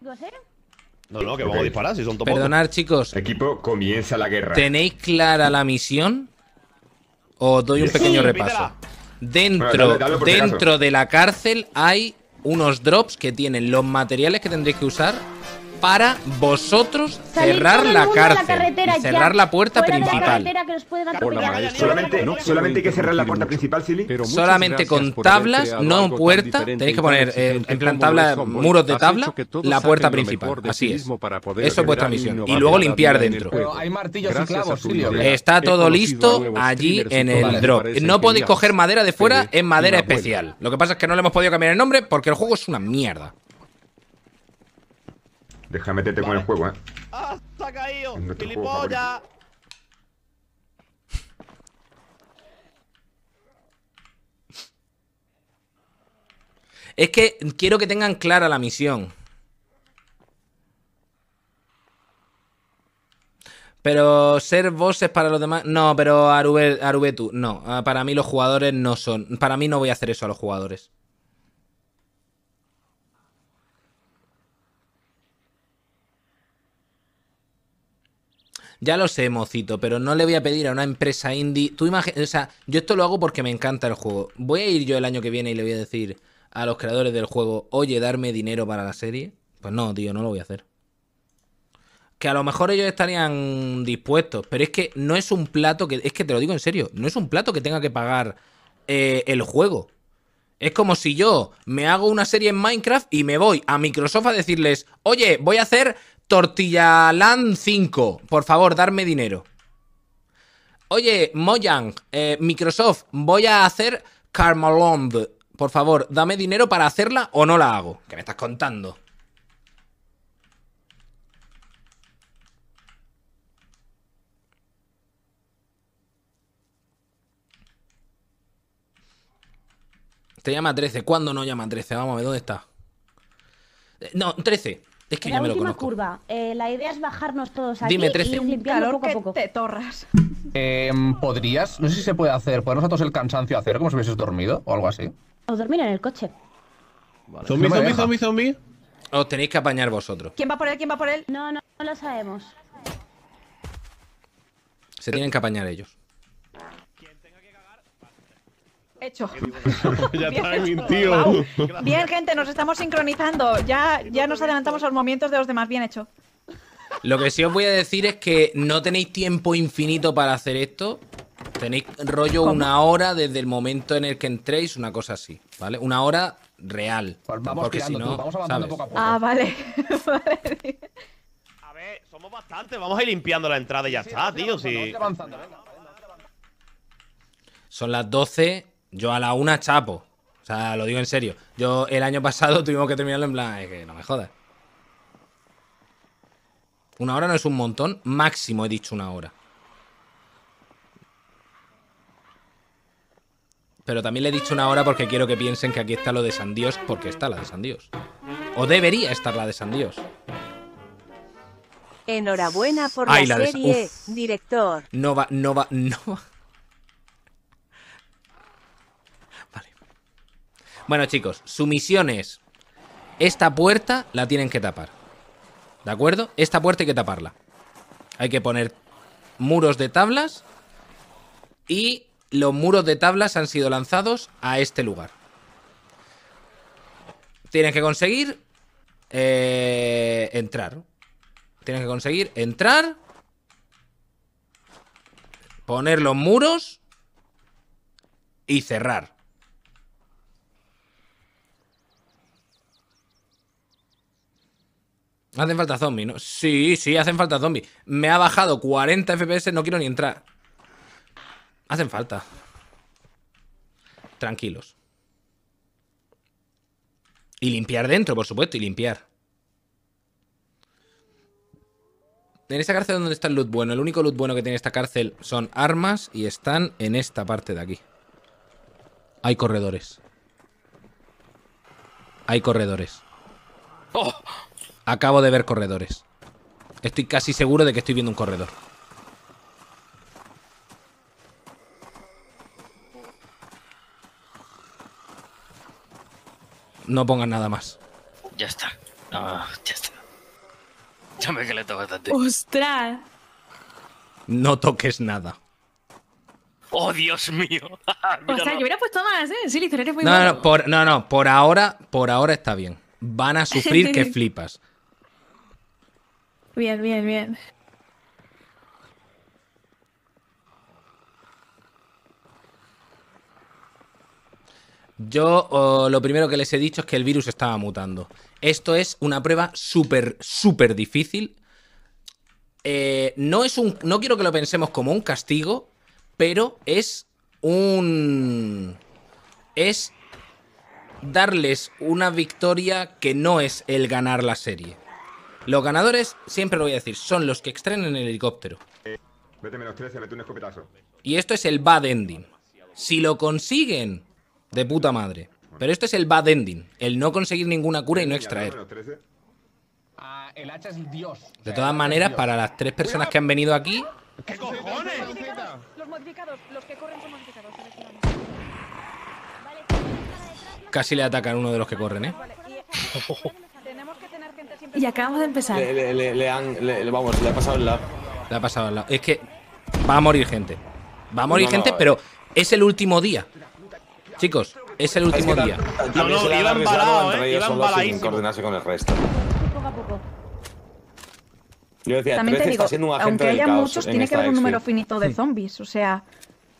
No, no, que vamos a disparar si son Perdonad, chicos. Equipo, comienza la guerra. ¿Tenéis clara la misión? Os doy un pequeño repaso. Dentro, dentro de la cárcel hay unos drops que tienen los materiales que tendréis que usar para vosotros cerrar la cárcel. cerrar la puerta principal. solamente, hay que cerrar la puerta principal, Silly. solamente con tablas, no puerta. Tenéis que poner eh, en plan tabla, muros de tabla, la puerta principal. Así es. Eso es vuestra misión. Y luego limpiar dentro. Pero Está todo listo allí en el drop. No podéis coger madera de fuera, es madera especial. Lo que pasa es que no le hemos podido cambiar el nombre porque el juego es una mierda. Déjame meterte con el juego, eh. ¡Ah! caído! filipolla. Es que quiero que tengan clara la misión. Pero ser voces para los demás. No, pero Arubetu No, ah, para mí los jugadores no son. Para mí no voy a hacer eso a los jugadores. Ya lo sé, mocito, pero no le voy a pedir a una empresa indie. Tú imagen o sea, yo esto lo hago porque me encanta el juego. Voy a ir yo el año que viene y le voy a decir a los creadores del juego, oye, darme dinero para la serie. Pues no, tío, no lo voy a hacer. Que a lo mejor ellos estarían dispuestos, pero es que no es un plato que. Es que te lo digo en serio, no es un plato que tenga que pagar eh, el juego. Es como si yo me hago una serie en Minecraft y me voy a Microsoft a decirles, oye, voy a hacer Tortilla Land 5, por favor, darme dinero. Oye, Mojang, eh, Microsoft, voy a hacer Carmelond, Por favor, dame dinero para hacerla o no la hago. ¿Qué me estás contando? Te llama 13. ¿Cuándo no llama 13? Vamos a ver, ¿dónde está? Eh, no, 13. Es que la curva. Eh, la idea es bajarnos todos aquí Dime, 13. y ir poco a poco. te torras. Eh, ¿Podrías? No sé si se puede hacer. Podemos a todos el cansancio hacer como si hubieses dormido o algo así? O dormir en el coche. Vale. Zombie, zombie, zombie, zombie. Os tenéis que apañar vosotros. ¿Quién va por él? ¿Quién va por él? No, no, no lo sabemos. Se tienen que apañar ellos. Hecho. Bien, gente, nos estamos sincronizando. Ya, ya nos adelantamos a los momentos de los demás. Bien hecho. Lo que sí os voy a decir es que no tenéis tiempo infinito para hacer esto. Tenéis rollo una hora desde el momento en el que entréis, una cosa así, ¿vale? Una hora real. Pues vamos porque si no, Ah, vale. A ver, somos bastantes, vamos a ir limpiando la entrada y ya está, tío. Son las 12, yo a la una chapo. O sea, lo digo en serio. Yo el año pasado tuvimos que terminarlo en plan, es que no me jodas. Una hora no es un montón, máximo he dicho una hora. Pero también le he dicho una hora porque quiero que piensen que aquí está lo de San Dios, porque está la de San Dios. O debería estar la de San Dios. Enhorabuena por la, serie, director. No va, no va, no va. Bueno, chicos, su misión es... Esta puerta la tienen que tapar. ¿De acuerdo? Esta puerta hay que taparla. Hay que poner muros de tablas. Y los muros de tablas han sido lanzados a este lugar. Tienen que conseguir eh, entrar. Tienen que conseguir entrar. Poner los muros. Y cerrar. Hacen falta zombies, ¿no? Sí, sí, hacen falta zombies. Me ha bajado 40 FPS, no quiero ni entrar. Hacen falta. Tranquilos. Y limpiar dentro, por supuesto, y limpiar. En esta cárcel donde está el loot bueno. El único loot bueno que tiene esta cárcel son armas y están en esta parte de aquí. Hay corredores. Hay corredores. ¡Oh! Acabo de ver corredores. Estoy casi seguro de que estoy viendo un corredor. No pongas nada más. Ya está. No, ya está. Ya me que le bastante. ¡Ostras! No toques nada. ¡Oh, Dios mío! o sea, yo hubiera puesto más, ¿eh? Sí, literalmente no, no, no, no, por ahora, por ahora está bien. Van a sufrir que flipas. Bien, bien, bien. Yo lo primero que les he dicho es que el virus estaba mutando. Esto es una prueba súper, súper difícil. Eh, no es un. No quiero que lo pensemos como un castigo, pero es un. Es darles una victoria que no es el ganar la serie. Los ganadores, siempre lo voy a decir, son los que extraen el helicóptero. 13, un escopetazo. Y esto es el bad ending. Si lo consiguen, de puta madre. Pero esto es el bad ending, el no conseguir ninguna cura y no extraer. Ah, de todas maneras, para las tres personas que han venido aquí... ¿Qué cojones? Los modificados, los que corren son modificados. Casi le atacan uno de los que corren, ¿eh? Y acabamos de empezar. Le, han. vamos, le ha pasado el lado. Le ha pasado el lado. Es que va a morir gente. Va a morir gente, pero es el último día. Chicos, es el último día. No, no, iban eh. coordinarse con el resto. Poco a poco. Yo decía, También digo, aunque haya muchos, tiene que haber un número finito de zombies. O sea,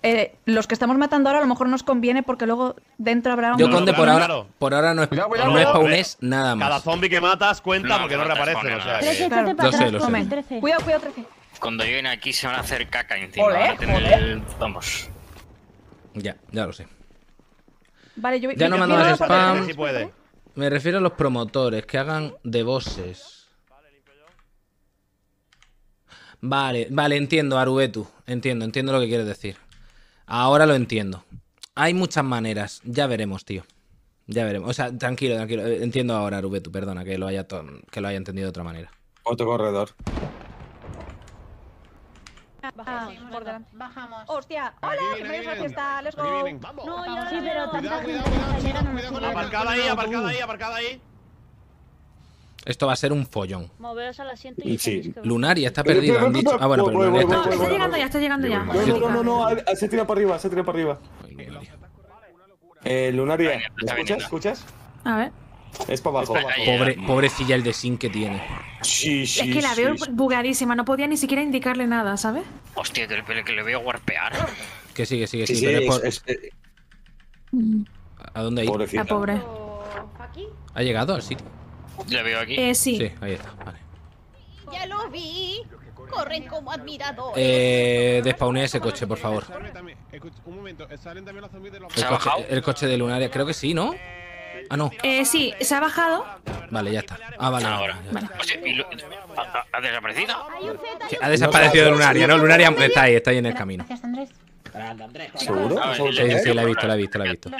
eh, los que estamos matando ahora a lo mejor nos conviene porque luego dentro habrá un... Yo, Conde, por, ahora, por ahora no, es, es nada más. Cada zombie que matas cuenta porque no reaparece. O sé, lo sé. Cuidado, cuidado, 13. Cuando lleguen aquí se van a hacer caca encima. Vamos. Ya, ya lo sé. Vale, yo... Ya no mandas spam. Si puede. Me refiero a los promotores, que hagan de voces. Vale, vale, entiendo, Arubetu. Entiendo, entiendo lo que quieres decir. Ahora lo entiendo. Hay muchas maneras. Ya veremos, tío. Ya veremos. O sea, tranquilo, tranquilo. Eh, entiendo ahora, Rubetu, perdona, que lo haya, que lo haya entendido de otra manera. Otro corredor. Bajamos, por delante. Bajamos. ¡Hostia! ¡Hola! ¡Bienvenidos a fiesta! ¡Let's go! No, yo sí, pero tanta gente. Aparcada ahí, aparcada ahí, aparcada ahí. Esto va a ser un follón. Moveros al asiento y Lunaria está perdida. Ah, bueno, pero está, llegando ya, está llegando ya. No, no, no, no, se tira para arriba, se tira para arriba. Eh, Lunaria, ¿escuchas? ¿Escuchas? A ver. Es para abajo. Pobre, pobrecilla el de sin que tiene. es que la veo bugadísima, no podía ni siquiera indicarle nada, ¿sabes? Hostia, que, le, que le veo warpear. Que sigue, sigue, sigue. Mm. ¿A dónde ha ido? La pobre. Ha llegado al sitio. ¿Ya veo aquí? Eh, sí. Sí, ahí está, vale. Ya lo vi. Corren como admiradores. Eh, despawné ese coche, por favor. Un momento, eh, salen también los zombies de los... El coche, el coche de Lunaria, creo que sí, ¿no? Ah, no. Eh, sí, se ha bajado. Vale, ya está. Ah, vale. Ahora. ¿Ha, desaparecido? ha desaparecido Lunaria, ¿no? Lunaria está ahí, está ahí en el camino. Gracias, Andrés. ¿Seguro? Sí, sí, la he visto, la he visto, la he visto.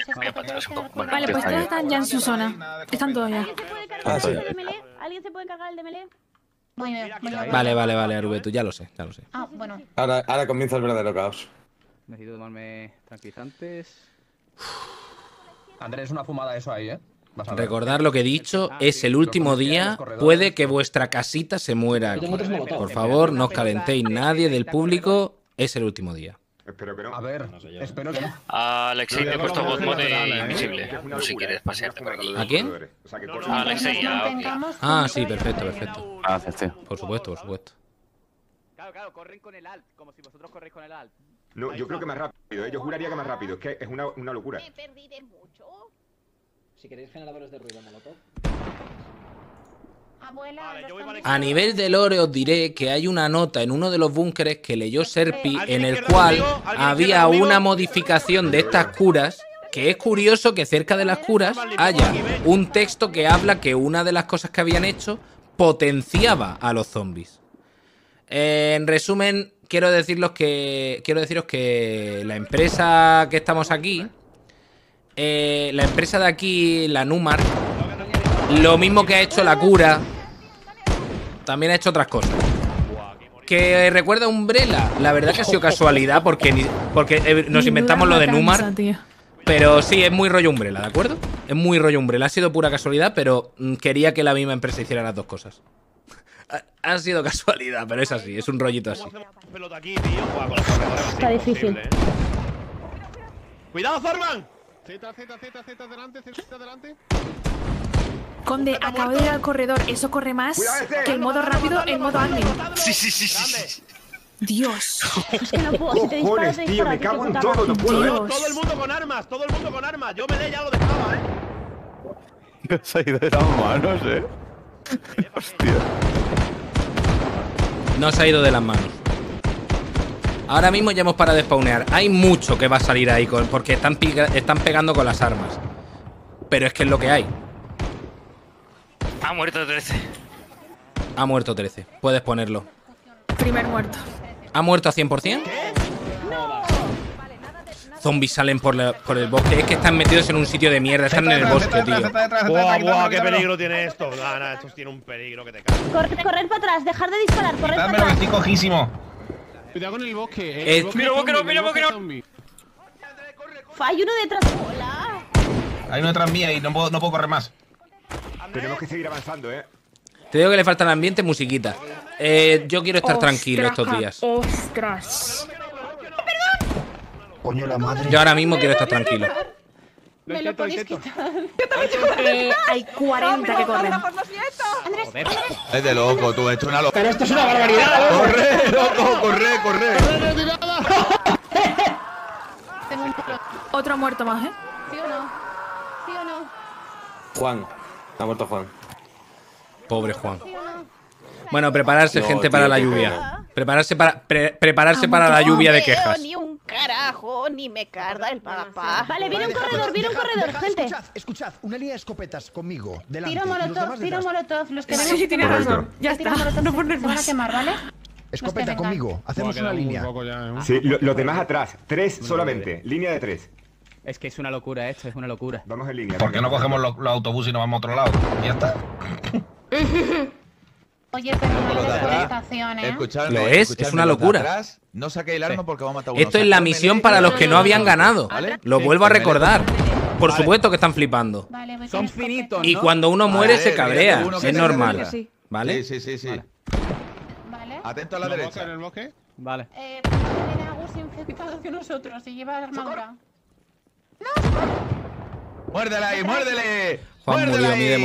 Vale, pues todos están ya en su zona. Están todos ya. Ah, ¿Alguien se puede cargar el de Vale, vale, vale, Arubetu, ya lo sé, ya lo sé. Ah, bueno. Ahora, ahora comienza el verdadero caos. Necesito tomarme tranquilizantes. Andrés, una fumada eso ahí, ¿eh? Recordar lo que he dicho, ah, es el último día, puede que vuestra casita se muera Por favor, no os calentéis nadie del público, es el último día. Espero que no. A ver, ¿eh? espero que no. Alexei, te he puesto God Mode invisible. No si quieres pasearte por aquí. ¿A quién? A Alexei, Ah, sí, perfecto, perfecto. Ah, Por supuesto, por supuesto. Claro, claro, corren con el alt, como si vosotros corréis con el alt. No, yo creo que más rápido, ¿eh? yo juraría que más rápido, es que es una, una locura. Me mucho. Si queréis generadores de ruido, molotov. A nivel de lore os diré que hay una nota en uno de los búnkeres que leyó Serpi en el cual había una modificación de estas curas que es curioso que cerca de las curas haya un texto que habla que una de las cosas que habían hecho potenciaba a los zombies. Eh, en resumen, quiero deciros que quiero deciros que la empresa que estamos aquí, eh, la empresa de aquí, la Numar, lo mismo que ha hecho la cura, también ha hecho otras cosas. Que recuerda a Umbrella. La verdad que ha sido casualidad porque, porque eh, nos inventamos lo de Numar. Pero sí, es muy rollo Umbrella, ¿de acuerdo? Es muy rollo Umbrella. Ha sido pura casualidad, pero mm, quería que la misma empresa hiciera las dos cosas. Ha sido casualidad, pero es así, es un rollito así. Está difícil. ¡Cuidado, Zorman! Z, Z, Z, Z, delante, Z, delante. Conde, acabo de ir al corredor. Eso corre más este, que el modo rápido, el modo admin. Sí, sí, sí, sí. Dios. Es que no puedo, si te tío, me cago en todo, no puedo. ¿eh? Todo el mundo con armas, todo el mundo con armas. Yo me le ya lo dejaba, ¿eh? Se ha ido de las manos, pues, ¿eh? Hostia. No se ha ido de las manos. Ahora mismo ya hemos parado de Hay mucho que va a salir ahí porque están, están pegando con las armas. Pero es que es lo que hay. Ha muerto 13. Ha muerto 13. Puedes ponerlo. Primer muerto. ¿Ha muerto a 100%? ¡No! Zombies salen por, el bosque. Es que están metidos en un sitio de mierda. Están en el bosque, tío. Buah, qué peligro tiene esto. No, no, esto tiene un peligro que te cae. correr para atrás, dejar de disparar, correr para atrás. estoy cojísimo. Cuidado con el bosque. eh. mira, bosque no, mira, bosque no. Hay uno detrás. Hola. Hay uno detrás mía y no no puedo correr más. Tenemos que seguir avanzando, ¿eh? Te digo que le faltan ambiente musiquita. Eh, yo quiero estar tranquilo estos días. ¡Ostras! ¡Perdón! Coño, la madre. Yo ahora mismo quiero estar tranquilo. Me lo podéis eh, quitar. Hay 40 que corren. Andrés! Es de loco, tú. Esto es una locura. Pero esto es una barbaridad. ¿eh? Corre, loco, corre, corre. Tengo Otro muerto más, ¿eh? ¿Sí o no? ¿Sí o no? Juan. Ha muerto Juan. Pobre Juan. Bueno, prepararse, gente, para la lluvia. Prepararse para, prepararse ah, para la lluvia de quejas. Ni un carajo, ni me carga el papá. Ah, vale, viene un corredor, viene un corredor, gente. Escuchad, escuchad, una línea de escopetas conmigo. Delante. Tiro molotov, tiro molotov. Los que vengan. Sí, tiene razón. Ya está. No pones más. quemar, ¿vale? Escopeta conmigo. Hacemos una línea. ¿eh? Sí, los demás atrás. Tres solamente. Línea de tres. Es que es una locura esto, es una locura. Vamos en línea. ¿Por qué no cogemos los, los autobuses y nos vamos a otro lado? ya está. Oye, pero no hay deforestaciones. eh. Lo es, es una locura. no saquéis el arma porque vamos a matar uno. Esto es la misión para los que no habían ganado. ¿Vale? Lo vuelvo a recordar. Por supuesto que están flipando. Son finitos. ¿no? Y cuando uno muere se cabrea. Es normal. Sí. ¿Vale? Sí, sí, sí. sí. Vale. Atento a la derecha. ¿En el bosque? Vale. Eh, pues, tiene agus infectado que nosotros y lleva armadura. ¡Muérdela ahí, muérdele! Juan murió, mide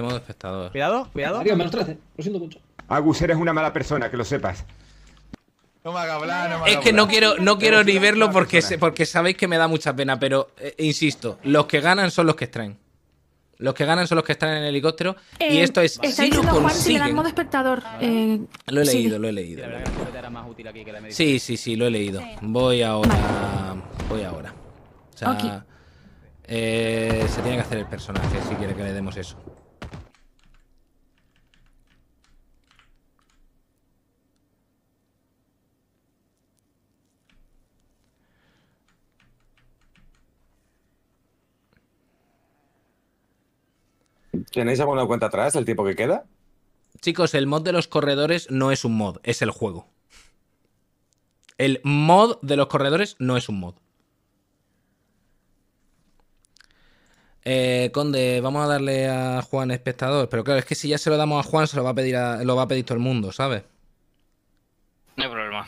modo, modo espectador. Cuidado, cuidado. Eh. Lo siento mucho. Agus, eres una mala persona, que lo sepas. No me haga hablar, no me haga Es que no quiero, no quiero ni verlo porque, porque sabéis que me da mucha pena, pero eh, insisto, los que ganan son los que extraen. Los que ganan son los que están en el helicóptero. y eh, esto es. Está si lo Juan modo espectador. lo he leído, lo he leído. Sí, sí, sí, lo he leído. Voy ahora. Voy ahora. Eh, se tiene que hacer el personaje si quiere que le demos eso. ¿Tenéis alguna cuenta atrás el tipo que queda? Chicos, el mod de los corredores no es un mod, es el juego. El mod de los corredores no es un mod. Eh, Conde, vamos a darle a Juan espectador, pero claro, es que si ya se lo damos a Juan, se lo va a pedir, a, lo va a pedir todo el mundo, ¿sabes? No hay problema.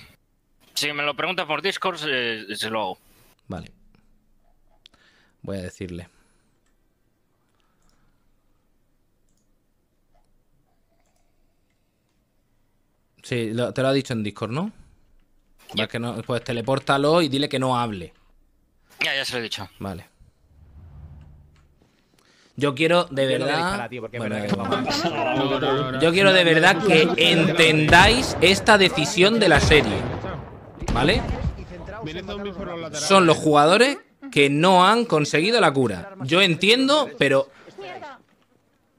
Si me lo pregunta por Discord, se lo hago. Vale. Voy a decirle. Sí, te lo ha dicho en Discord, ¿no? Ya. que no, pues telepórtalo y dile que no hable. Ya, ya se lo he dicho. Vale. Yo quiero de verdad. Yo quiero de verdad que entendáis esta decisión de la serie. ¿Vale? Son los jugadores que no han conseguido la cura. Yo entiendo, pero.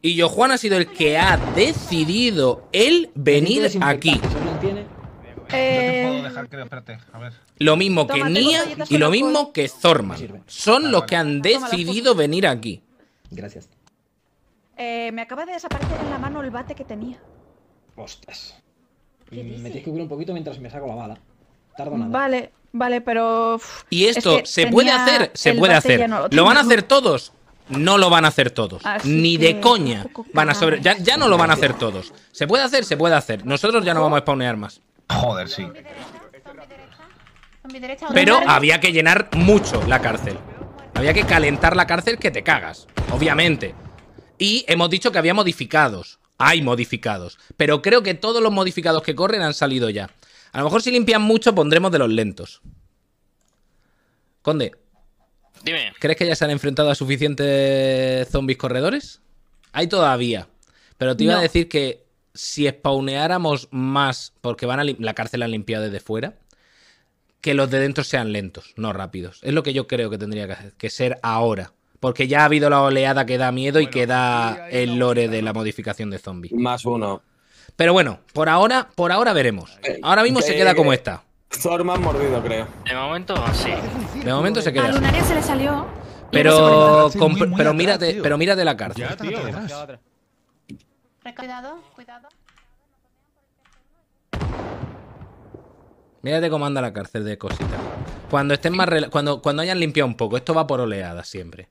Y yo, Juan ha sido el que ha decidido él venir aquí. Lo mismo que Nia y lo mismo que Zorman. Son los que han decidido venir aquí. Gracias. Eh, me acaba de desaparecer en la mano el bate que tenía. Ostras. Mm, me tienes que cubrir un poquito mientras me saco la bala. Tardo nada. Vale, vale, pero. y esto se puede hacer, se puede hacer. lo, van a hacer todos. No lo van a hacer todos. Ni de coña. Van a sobre... ya, ya, no lo van a hacer todos. Se puede hacer, se puede hacer. Nosotros ya no vamos a spawnear más. Joder, sí. Pero había que llenar mucho la cárcel. Había que calentar la cárcel que te cagas, obviamente. Y hemos dicho que había modificados. Hay modificados. Pero creo que todos los modificados que corren han salido ya. A lo mejor si limpian mucho pondremos de los lentos. Conde. Dime. ¿Crees que ya se han enfrentado a suficientes zombies corredores? Hay todavía. Pero te iba a decir que si spawneáramos más, porque van a la cárcel la han limpiado desde fuera, que los de dentro sean lentos, no rápidos. Es lo que yo creo que tendría que, hacer, que ser ahora. Porque ya ha habido la oleada que da miedo y que da el lore de la modificación de zombies. Más uno. Pero bueno, por ahora, por ahora veremos. Ahora mismo se queda como está. Thor más mordido, creo. De momento, sí. De momento se queda. A Lunaria se le salió. Pero, pero, mírate, la cárcel. cuidado, cuidado. Mírate cómo anda la cárcel de cositas. Cuando estén más cuando, cuando hayan limpiado un poco, esto va por oleadas siempre.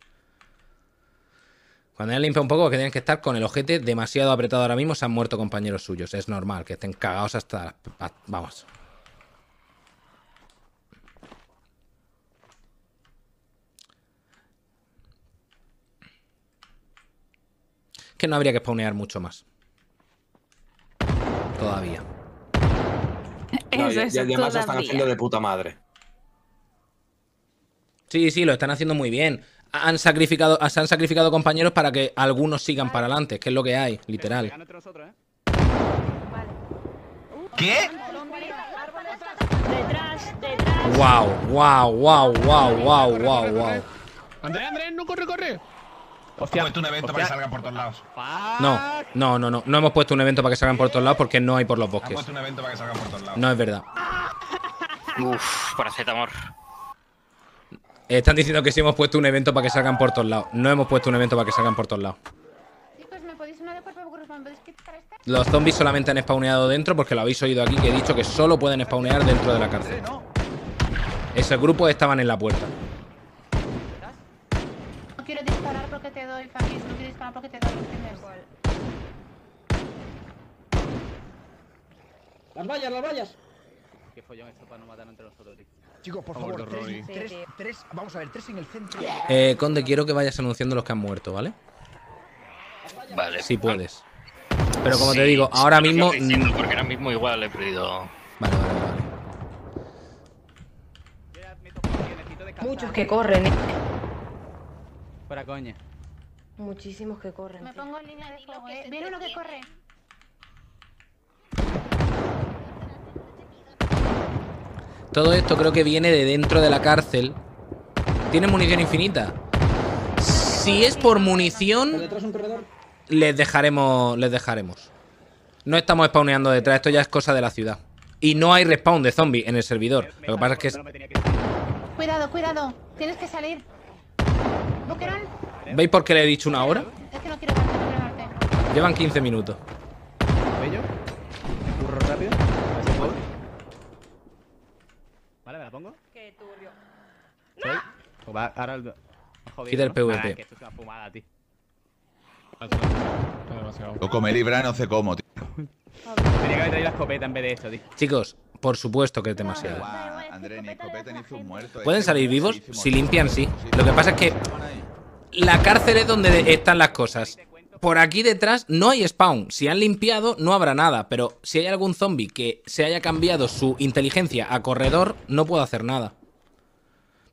Cuando hayan limpiado un poco, que tienen que estar con el ojete demasiado apretado ahora mismo, se han muerto compañeros suyos. Es normal que estén cagados hasta. Vamos. Que no habría que spawnear mucho más. Todavía y, además lo están haciendo de puta madre. Sí, sí, lo están haciendo muy bien. Han sacrificado, ah, se han sacrificado compañeros para que algunos sigan para adelante, que es lo que hay, literal. ¿Qué? guau, wow, wow, wow, wow, wow, wow. Andrés, Andrés, no corre, corre. Hostia, puesto un evento para que salgan por todos lados. No, no, no, no. No hemos puesto un evento para que salgan por todos lados porque no hay por los bosques. por No es verdad. Uf, amor. Están diciendo que sí hemos puesto un evento para que salgan por todos lados. No hemos puesto un evento para que salgan por todos lados. Este? Los zombies solamente han spawneado dentro porque lo habéis oído aquí que he dicho que solo pueden spawnear dentro de la cárcel. Ese grupo estaban en la puerta. no quieres disparar porque te doy, Igual. ¡Las vallas, las vallas! Qué follón esto para no matar entre nosotros, tío. Chicos, por favor, tres, vamos a ver, tres en el centro. Eh, Conde, quiero que vayas anunciando los que han muerto, ¿vale? Vale. Si puedes. Pero como te digo, ahora mismo... porque ahora mismo igual he perdido... Vale, vale, vale. Muchos que corren. Para eh. coña. Muchísimos que corren. Me pongo en línea de uno que ¿eh? corre. Todo esto creo que viene de dentro de la cárcel. Tiene munición infinita. Si es por munición, les dejaremos, les dejaremos. No estamos spawneando detrás, esto ya es cosa de la ciudad. Y no hay respawn de zombie en el servidor. Lo que pasa es que... Cuidado, cuidado. Tienes que salir. ¿Veis por qué le he dicho una hora? Es que no quiero Llevan 15 minutos. ¿Bello? ¿Curro rápido? Vale, ¿me la pongo? Qué turbio. ¿Soy? va, ahora el... Joder, Quita el PvP. Ahora, que esto es una fumada, tío. Lo comé libra no sé cómo, tío. Tenía que haber traído la escopeta en vez de esto, tío. Chicos, por supuesto que es demasiado. André, ni escopeta ni muerto. ¿Pueden salir vivos? Si limpian, sí. Lo que pasa es que la cárcel es donde están las cosas. Por aquí detrás no hay spawn. Si han limpiado, no habrá nada. Pero si hay algún zombie que se haya cambiado su inteligencia a corredor, no puedo hacer nada.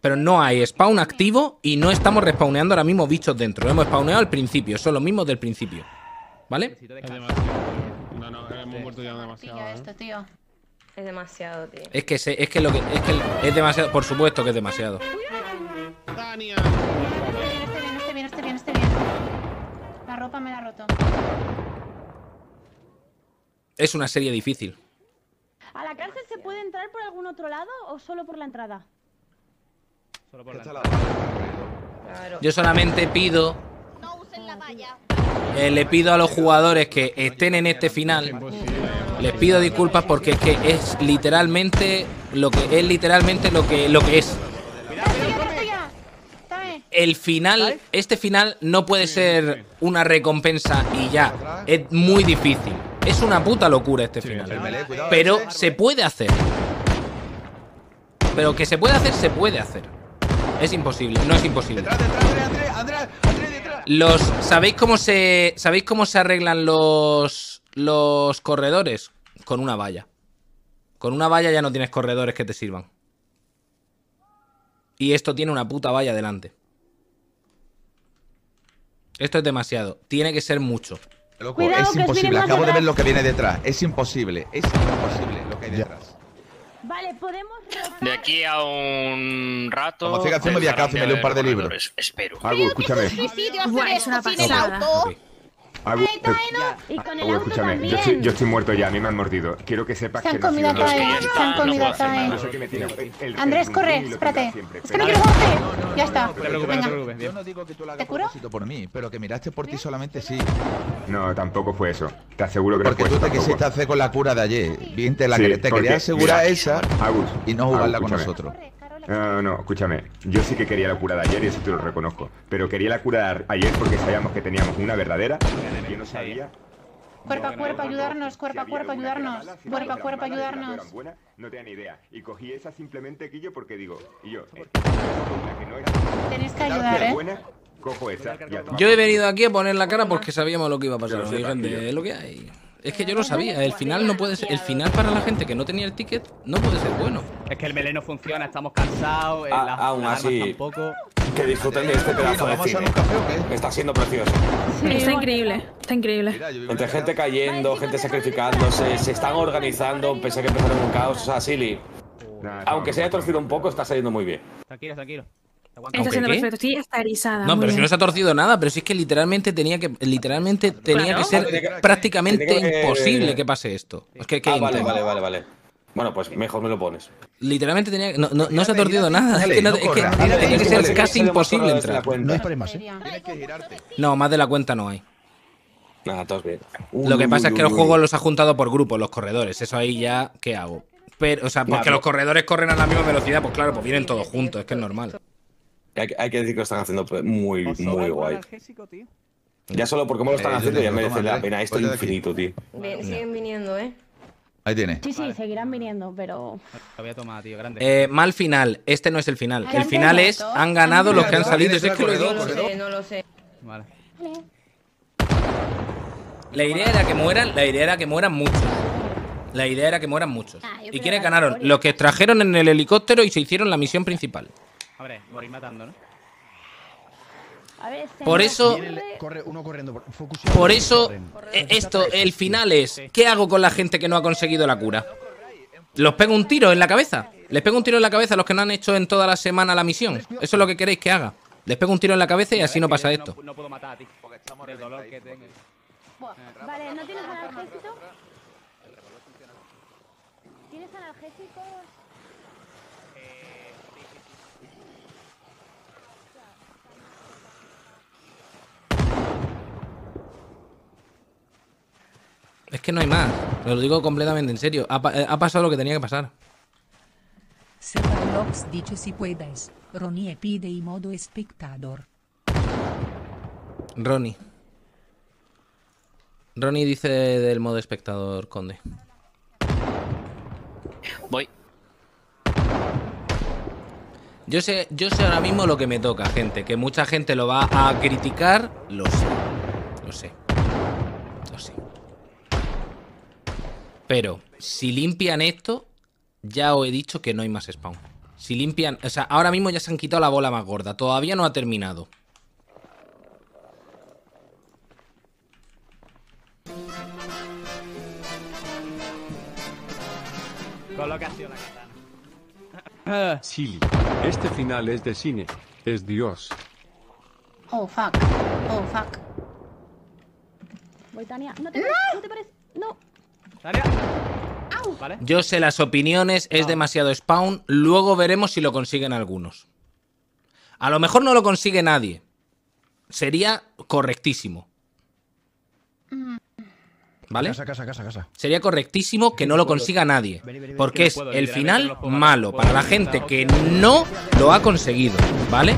Pero no hay spawn activo y no estamos respawneando ahora mismo bichos dentro. hemos spawneado al principio. Son los mismos del principio. ¿Vale? No, no, hemos muerto ya demasiado. Es demasiado, tío. Es que, es que lo que. Es demasiado. Por supuesto que es demasiado. La ropa me la ha roto. Es una serie difícil. ¿A la cárcel se puede entrar por algún otro lado o solo por la entrada? Solo por la entrada. Yo solamente pido. No usen la valla. Eh, le pido a los jugadores que estén en este final. Les pido disculpas porque es que es literalmente lo que es literalmente lo que lo que es. El final, este final no puede ser una recompensa y ya. Es muy difícil. Es una puta locura este final. Pero se puede hacer. Pero que se puede hacer, se puede hacer. Es imposible, no es imposible. Los, ¿sabéis cómo se, sabéis cómo se arreglan los, los corredores? con una valla. Con una valla ya no tienes corredores que te sirvan. Y esto tiene una puta valla delante. Esto es demasiado. Tiene que ser mucho. Loco, es imposible. Acabo de ver lo que viene detrás. Es imposible. Es imposible lo que hay detrás. Vale, podemos. De aquí a un rato. Como siga haciendo acá. y me leo un par de libros. Espero. Algo, escúchame. Es, una y con el también. Yo estoy, yo estoy, muerto ya, a mí me han mordido. Quiero que sepas se han que... Comido a se han comido a han Andrés, corre, espérate. Es que no quiero Ya está. Venga. Yo no digo que tú la por mí, pero que miraste por ti solamente sí. No, tampoco fue eso. Te aseguro que no Porque tú te quisiste hacer con la cura de ayer. Bien, te la quería asegurar esa y no jugarla con nosotros. Ah, no, no, escúchame. Yo sí que quería la cura de ayer y eso te lo reconozco. Pero quería la cura de ayer porque sabíamos que teníamos una verdadera Yo no sabía. Cuerpo a cuerpo, ayudarnos, cuerpo a cuerpo, ayudarnos. Cuerpo a cuerpo, ayudarnos. No tenía idea. Y cogí esa simplemente, yo porque digo, yo, eh, Tenéis que ayudar, ¿eh? Yo he venido aquí a poner la cara porque sabíamos lo que iba a pasar. es lo que hay. Es que yo lo sabía, el final no puede ser, el final para la gente que no tenía el ticket no puede ser bueno. Es que el no funciona, estamos cansados, eh, ah, aún así, Que disfruten de este pedazo de cine. Está siendo precioso. está increíble, está increíble. Entre gente cayendo, gente sacrificándose, se están organizando, pensé que empezaron un caos, o sea, Silly. Aunque se haya torcido un poco, está saliendo muy bien. Tranquilo, tranquilo. Está qué? perfecto, sí, está erizada. No, pero si no se ha torcido nada, pero si es que literalmente tenía que, literalmente tenía que ser prácticamente imposible que pase esto. Ah, vale, vale, vale, vale. Bueno, pues mejor me lo pones. Literalmente tenía No, no, se ha torcido nada. es que, no, tiene que ser casi imposible entrar. No hay más, ¿eh? No, más de la cuenta no hay. Nada, todo bien. lo que pasa es que los juegos los ha juntado por grupos, los corredores. Eso ahí ya, ¿qué hago? Pero, o sea, porque los corredores corren a la misma velocidad, pues claro, pues vienen todos juntos, es que es normal. Hay, que decir que lo están haciendo pues, muy, muy guay. Ya solo por cómo lo están eh, haciendo ya merece la pena esto es infinito, tío. Bien, siguen viniendo, ¿eh? Ahí tiene. Sí, sí, seguirán viniendo, pero. Había tomado, tío, grande. Eh, mal final. Este no es el final. El final es: han ganado los que han salido. Es que corredor, no lo sé, no lo sé. Vale. La idea era que mueran, la idea era que mueran muchos. La idea era que mueran muchos. Ah, ¿Y quiénes ganaron? Los que extrajeron en el helicóptero y se hicieron la misión principal ver, morir matando, ¿no? por eso, por, eso, eh, esto, el final es, ¿qué hago con la gente que no ha conseguido la cura? ¿Los pego un tiro en la cabeza? ¿Les pego un tiro en la cabeza a los que no han hecho en toda la semana la misión? Eso es lo que queréis que haga. Les pego un tiro en la cabeza y así no pasa esto. No, Vale, ¿no tienes analgésico? ¿Tienes analgésico? Es que no hay más. Lo digo completamente en serio. Eh, ha, pasado lo que tenía que pasar. si Ronnie pide y modo espectador. Ronnie. Ronnie dice del modo espectador, Conde. Voy. Yo sé, yo sé ahora mismo lo que me toca, gente. Que mucha gente lo va a criticar. Lo sé. Lo sé. Lo sé. Pero si limpian esto, ya os he dicho que no hay más spawn. Si limpian... O sea, ahora mismo ya se han quitado la bola más gorda. Todavía no ha terminado. Colocación la ah. este final es de cine. Es Dios. Oh, fuck. Oh, fuck. Voy, Tania. No te, no te pares. No. Yo sé las opiniones, es demasiado spawn. Luego veremos si lo consiguen algunos. A lo mejor no lo consigue nadie. Sería correctísimo. Mm. ¿Vale? Sería correctísimo que no lo consiga nadie. Porque es el final malo para la gente que no lo ha conseguido. ¿Vale?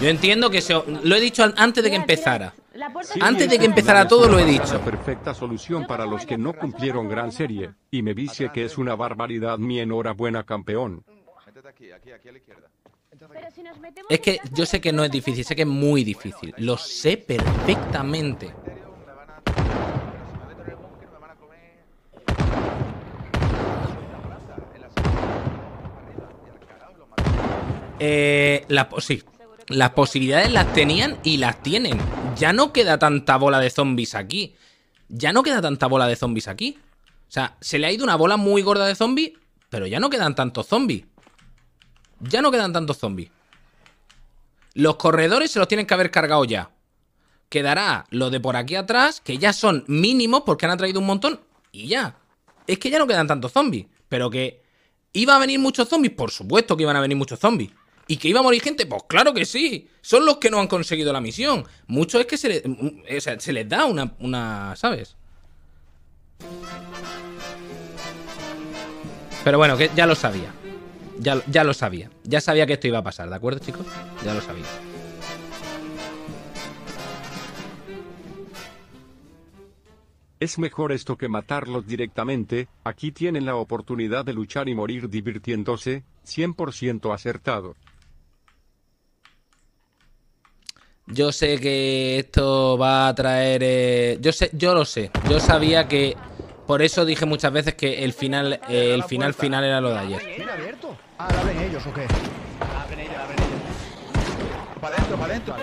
Yo entiendo que se... Lo he dicho antes de que empezara. Antes de que empezara todo lo he dicho. perfecta solución para los que no cumplieron gran serie. Y me dice que es una barbaridad. Mi enhorabuena, campeón. Es que yo sé que no es difícil, sé que es muy difícil. Lo sé perfectamente. Eh, la, sí, las posibilidades las tenían y las tienen. Ya no queda tanta bola de zombies aquí. Ya no queda tanta bola de zombies aquí. O sea, se le ha ido una bola muy gorda de zombies, pero ya no quedan tantos zombies. Ya no quedan tantos zombies. Los corredores se los tienen que haber cargado ya. Quedará lo de por aquí atrás, que ya son mínimos porque han atraído un montón y ya. Es que ya no quedan tantos zombies. Pero que... ¿Iba a venir muchos zombies? Por supuesto que iban a venir muchos zombies. ¿Y que iba a morir gente? Pues claro que sí. Son los que no han conseguido la misión. Muchos es que se, les da una, ¿Sabes? Pero bueno, que ya lo sabía. Ya, ya lo sabía. Ya sabía que esto iba a pasar, ¿de acuerdo, chicos? Ya lo sabía. Es mejor esto que matarlos directamente, aquí tienen la oportunidad de luchar y morir divirtiéndose, 100% acertado. Yo sé que esto va a traer... Eh, yo, sé, yo lo sé. Yo sabía que... Por eso dije muchas veces que el final, final era lo de ayer. Ah, ¿la ven ellos o qué? Ah, abren ellos, abren ellos. Para adentro, para adentro.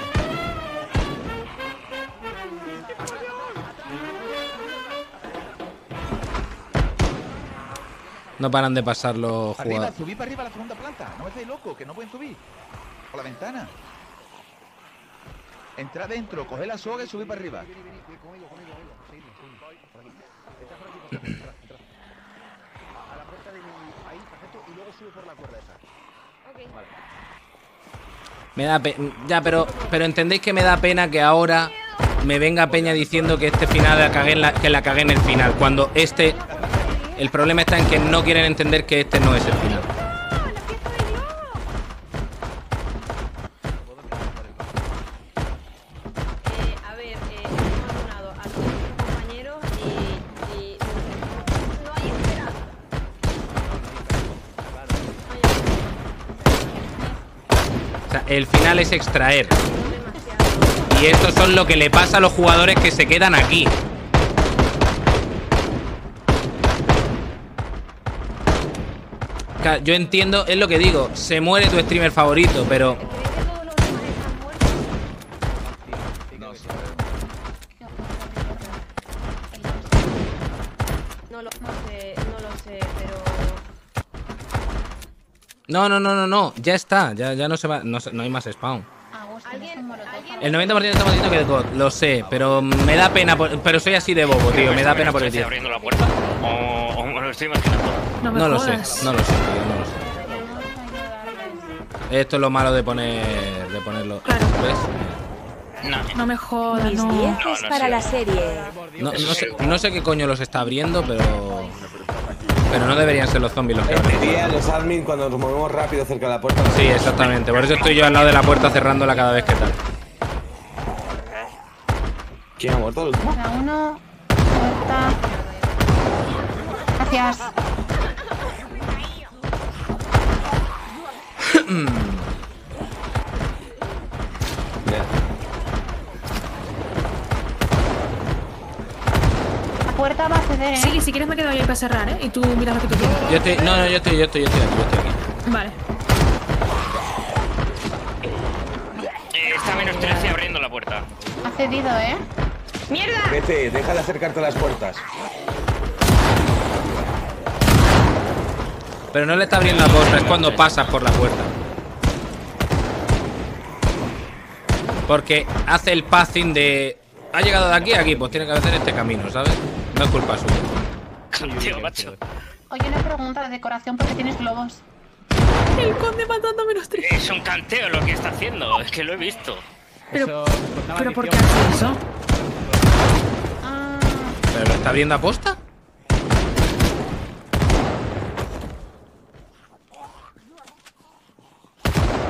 No paran de pasar los jugadores. Arriba, subí para arriba a la segunda planta. No me estáis loco, que no pueden subir. Por la ventana. Entra adentro, coge la soga y sube para arriba. Me da Ya, pero, pero entendéis que me da pena que ahora me venga Peña diciendo que este final la que la cagué en el final. Cuando este. El problema está en que no quieren entender que este no es el final. El final es extraer. Y estos son lo que le pasa a los jugadores que se quedan aquí. Yo entiendo, es lo que digo, se muere tu streamer favorito, pero No, no, no, no, no. Ya está. Ya, ya no se va. No, no hay más spawn. El 90% estamos diciendo que es God, lo sé, pero me da pena, por, pero soy así de bobo, tío, me da pena por el tío. abriendo la puerta? ¿O, lo estoy imaginando? No, lo sé, no lo sé, tío, no lo sé. Esto es lo malo de poner, de ponerlo. Claro. ¿Ves? No, no me jodas, no. para la serie. No, sé, no sé qué coño los está abriendo, pero... Pero no deberían ser los zombies los que van. Este los admin cuando nos movemos rápido cerca de la puerta. Sí, exactamente. Por eso estoy yo al lado de la puerta cerrándola cada vez que tal. ¿Quién ha muerto? uno. Puerta. Gracias. puerta va a ceder, ¿eh? Sí, si quieres me quedo ahí para cerrar, ¿eh? Y tú miras lo que tú quieres. Yo estoy... No, no, yo estoy, yo estoy, yo estoy aquí, yo estoy aquí. Vale. Está menos 13 abriendo la puerta. Ha cedido, ¿eh? ¡Mierda! Vete, déjale acercarte a las puertas. Pero no le está abriendo la puerta, es cuando pasas por la puerta. Porque hace el passing de... Ha llegado de aquí a aquí, pues tiene que hacer este camino, ¿sabes? No es culpa suya. macho. Oye, una pregunta de decoración, porque tienes globos? El conde matando menos tres. Es un canteo lo que está haciendo, es que lo he visto. Pero, ¿pero ¿por qué hace eso? Ah. ¿Pero lo está viendo a posta?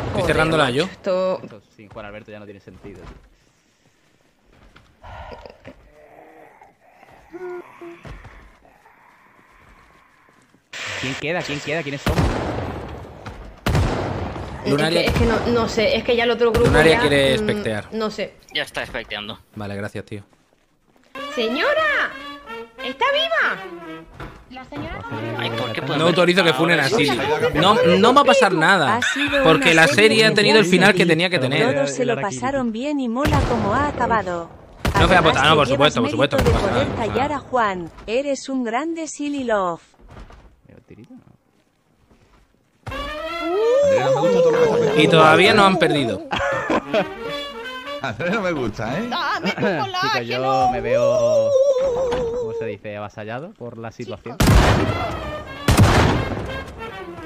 Estoy cerrándola yo. Esto... Sin Juan Alberto ya no tiene sentido. ¿Quién queda? ¿Quién queda? ¿Quiénes son? Lunaria... Es, que, no, sé, es que ya el otro grupo. Lunaria quiere mm, espectear. no sé. Ya está especteando. Vale, gracias, tío. ¡Señora! ¡Está viva! Pues, no autorizo que funen ah, así. No, no va a pasar nada. Porque la serie ha tenido el final que tenía que tener. Todos se lo pasaron bien y mola como ha acabado. No a no, por supuesto, por supuesto. Por supuesto. poder callar a Juan. Eres un grande silly love. Y todavía no han perdido. no me gusta, ¿eh? yo me veo, ¿cómo se dice? Avasallado por la situación.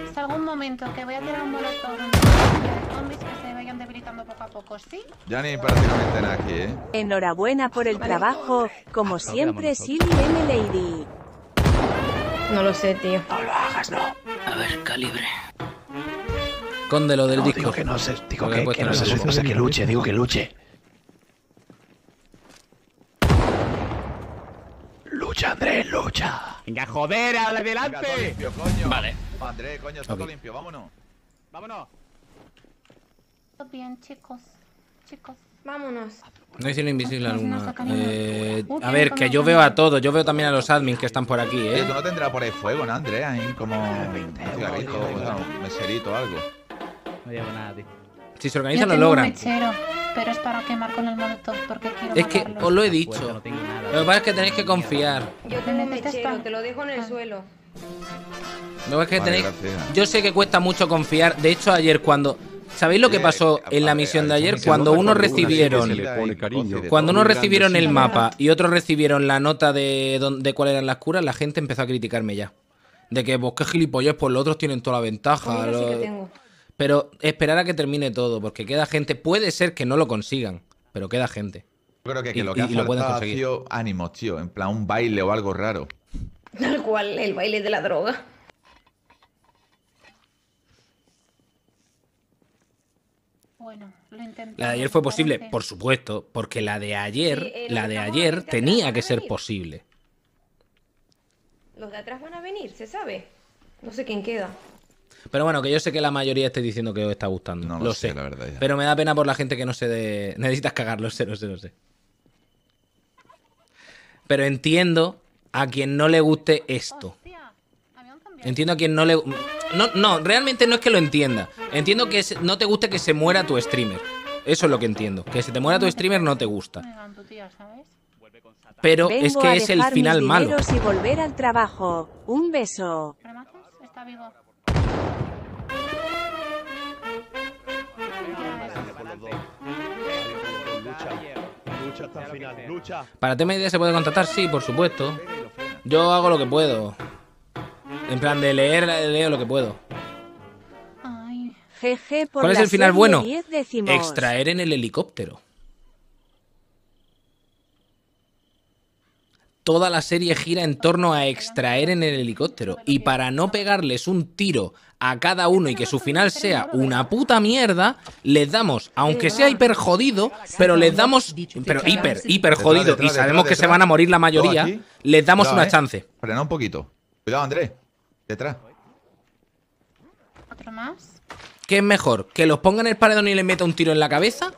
Hasta algún momento que voy a tirar un molotov. se poco poco, ¿sí? Ya ni prácticamente nada aquí, ¿eh? Enhorabuena por el trabajo, como siempre, Silly M. Lady. No lo sé, tío. No lo hagas, no. A ver, calibre. Conde lo del disco. Digo que no sé, digo que, que no sé, o sea, que luche, digo que luche. Lucha, André, lucha. Venga, joder, adelante. coño. Vale. André coño, está todo limpio, vámonos. Vámonos bien, chicos. Chicos. Vámonos. No hicieron invisible alguna. Eh, a ver, que yo veo a todos. Yo veo también a los admins que están por aquí, ¿eh? Tú no tendrás por ahí fuego, ¿no, Andrea? Ahí como ah, un cigarrito, meserito o algo. No llevo nada, tío. Si se organizan, lo logran. pero es para quemar con el molotov porque quiero Es que os lo he pues dicho. Lo que pasa es que tenéis que confiar. Yo tengo te lo dejo en el ah. suelo. que es que vale, tenéis. Yo sé que cuesta mucho confiar. De hecho, ayer cuando. ¿Sabéis lo que eh, pasó en la misión de ayer? Cuando unos recibieron, cuando unos recibieron el mapa y otros recibieron la nota de, dónde cuáles eran las curas, la gente empezó a criticarme ya. De que vos qué gilipollas, pues los otros tienen toda la ventaja. Pero esperar a que termine todo, porque queda gente. Puede ser que no lo consigan, pero queda gente. Yo creo que, que lo que ánimo, tío. En plan, un baile o algo raro. Tal cual, el baile de la droga. La de ayer fue posible, por supuesto, porque la de ayer, la de ayer tenía que ser posible. Los de atrás van a venir, se sabe. No sé quién queda. Pero bueno, que yo sé que la mayoría esté diciendo que os está gustando. lo, sé, la verdad. Pero me da pena por la gente que no se de... Necesitas cagarlo, sé, no sé, lo sé. Pero entiendo a quien no le guste esto. Entiendo a quien no le... No, no, realmente no es que lo entienda. Entiendo que no te gusta que se muera tu streamer. Eso es lo que entiendo. Que se te muera tu streamer no te gusta. Pero es que es el final malo. Y volver al trabajo. Un beso. Para TMD se puede contratar, sí, por supuesto. Yo hago lo que puedo. En plan de leer, leo lo que puedo. ¿Cuál es el final bueno? Extraer en el helicóptero. Toda la serie gira en torno a extraer en el helicóptero. Y para no pegarles un tiro a cada uno y que su final sea una puta mierda, les damos, aunque sea hiper jodido, pero les damos, pero hiper, hiper jodido, y sabemos que se van a morir la mayoría, les damos una eh. chance. Frena un poquito. Cuidado, Andrés. Detrás. Otro más. ¿Qué es mejor? ¿Que los pongan en el paredón y les meta un tiro en la cabeza?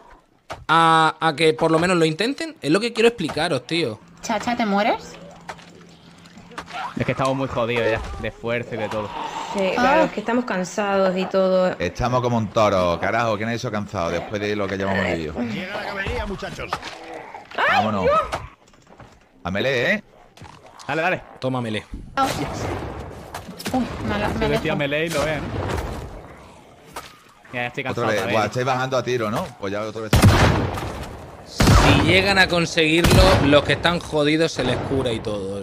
A, que por lo menos lo intenten. Es lo que quiero explicaros, tío. Chacha, ¿te mueres? Es que estamos muy jodidos ya, de fuerza y de todo. Sí, claro, ah. es que estamos cansados y todo. Estamos como un toro, carajo, ¿quién es eso cansado después de lo que llevamos vivido? Llega la caballería, muchachos. Vámonos. A melee, ¿eh? Dale, dale. Toma melee me, lo estoy bajando a tiro, ¿no? Pues ya vez. Si llegan a conseguirlo, los que están jodidos se les cura y todo.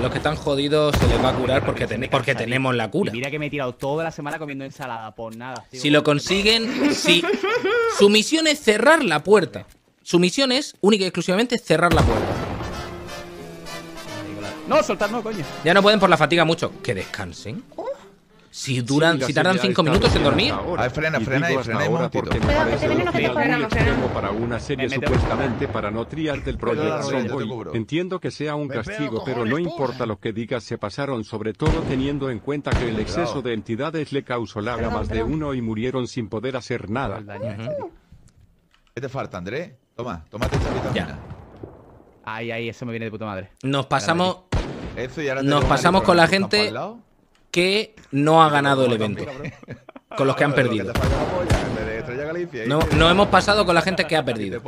los que están jodidos se les va a curar porque, tenemos la cura. mira que me he tirado toda la semana comiendo ensalada, por pues nada. Si lo consiguen, si su misión es cerrar la puerta. Su misión es única y exclusivamente cerrar la puerta. No, soltar no, coño. Ya no pueden por la fatiga mucho. Que descansen. Oh. Si duran, si tardan cinco minutos en dormir. A frena, frena y, frena porque me un para una serie supuestamente para no triar del proyecto Entiendo que sea un castigo, pero no importa lo que digas, se pasaron sobre todo teniendo en cuenta que el exceso de entidades le causó la a más de uno y murieron sin poder hacer nada. ¿Qué te falta, André? Toma, tómate esta vitamina. Ay, ay, eso me viene de puta madre. Nos pasamos nos pasamos con la gente que no ha ganado el evento. Con los que han perdido. No, hemos pasado con la gente que ha perdido.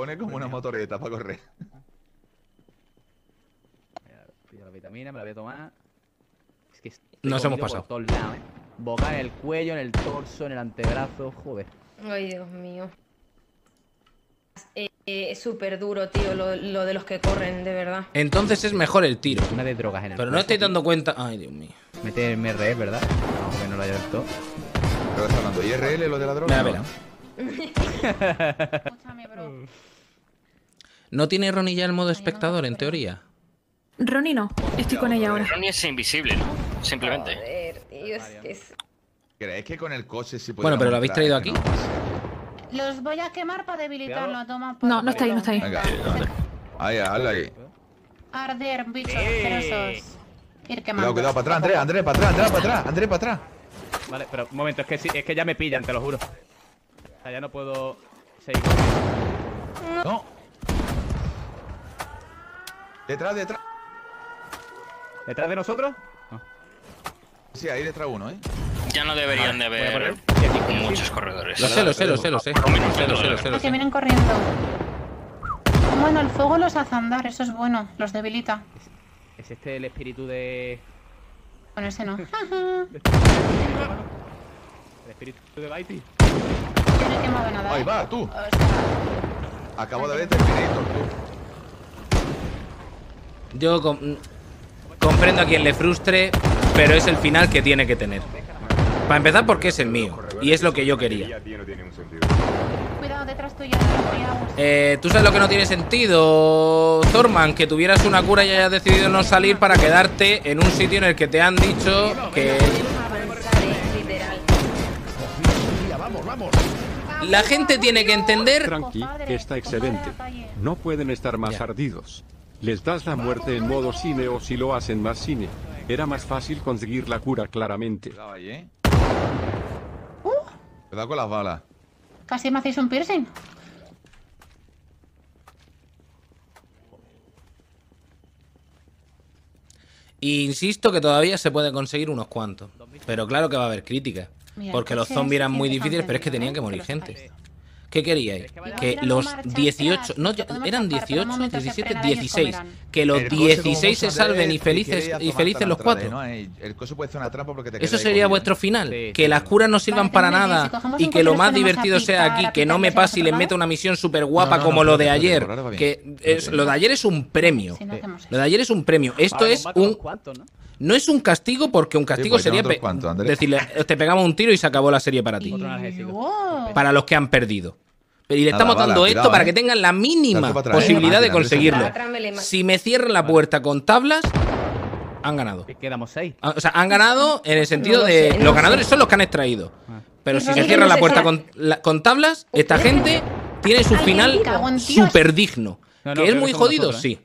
Nos hemos pasado. ¿eh? Boca en el cuello, en el torso, en el antebrazo, joder. Ay, Dios mío. Eh, es súper duro, tío, lo, de los que corren, de verdad. Entonces es mejor el tiro. Una de drogas Pero no estoy dando cuenta... Ay, Dios mío. Mete MRE, ¿verdad? No, no lo haya visto. ¿Pero está hablando IRL, lo de la droga? no. ¿No tiene Ronnie ya el modo espectador, en teoría? Ronnie no, estoy con ella ahora. Ronnie es invisible, ¿no? Simplemente. que es... que con el coche sí Bueno, pero lo habéis traído este aquí. Los voy a quemar para debilitarlo, a tomar por No, no está ahí, no está ahí. Venga, ahí, ahí. Arder, bichos asquerosos. Ir quemando. Cuidado, cuidado, para atrás, André, André, para atrás, Andrés, para atrás, Andrés, para atrás. Vale, pero un momento, es que, es que ya me pillan, te lo juro. O sea, ya no puedo seguir. No. Detrás, detrás. ¿Detrás de nosotros? No. Sí, ahí detrás uno, ¿eh? Ya no deberían de haber muchos corredores. Lo sé, lo sé, lo sé, lo que vienen corriendo. Bueno, el fuego los hace andar, eso es bueno, los debilita. ¿Es este el espíritu de...? Bueno, ese no. ¿El espíritu de Baiti? Yo no he quemado nada. Ahí ¿eh? va, tú. Acabo de ver Terminator, tú. Yo comprendo a quien le frustre, pero es el final que tiene que tener. Para empezar porque es el mío y es lo que yo quería. Eh, Tú sabes lo que no tiene sentido, Thorman, que tuvieras una cura y hayas decidido no salir para quedarte en un sitio en el que te han dicho que... La gente tiene que entender... que está excelente. No pueden estar más ardidos. Les das la muerte en modo cine o si lo hacen más cine. Era más fácil conseguir la cura claramente. Uh. Cuidado con las balas. Casi me hacéis un piercing. Insisto que todavía se puede conseguir unos cuantos. Pero claro que va a haber críticas. porque los zombies eran muy difíciles, pero es que tenían que morir gente. ¿Qué queríais? Que los 18, no, eran 18, 17, 16. Que los 16 se salven y felices y felices los cuatro. Eso sería vuestro final. Que las curas no sirvan para nada y que lo más divertido sea aquí, que no me pase y les meta una misión súper guapa como lo de ayer. Que lo de ayer es un premio. Lo de ayer es un premio. Esto es un... No es un castigo porque un castigo sería decirle, te pegamos un tiro y se acabó la serie para ti. Para los que han perdido. Y le estamos dando esto para ¿eh? que tengan la mínima posibilidad de conseguirlo. Si me cierran la puerta con tablas, han ganado. Quedamos seis. Ah, o sea, han ganado en el sentido de. Los ganadores son los que han extraído. Ah. Pero si se cierra la puerta con, tablas, esta gente tiene su final súper digno. ¿Que es muy jodido? ¿eh? Sí.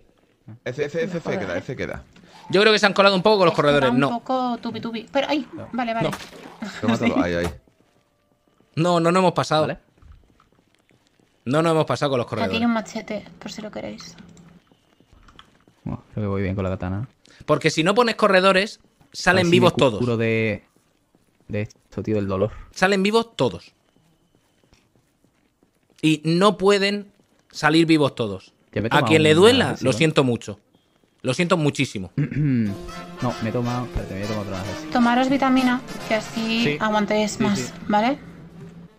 Ese, queda, ese queda. Yo creo que se han colado un poco con los corredores, no. Un poco tubi tubi, Pero ahí, vale, vale. No. No, nos hemos pasado. No No nos hemos pasado con los corredores. Aquí hay un machete, por si lo queréis. creo voy bien con la katana. Porque si no pones corredores, salen vivos todos. de, de esto, tío, del dolor. Salen vivos todos. Y no pueden salir vivos todos. A quien le duela, lo siento mucho. Lo siento muchísimo. no, me he tomado. te voy a tomar otra vez. Tomaros vitamina, que así aguantéis más, sí. ¿vale?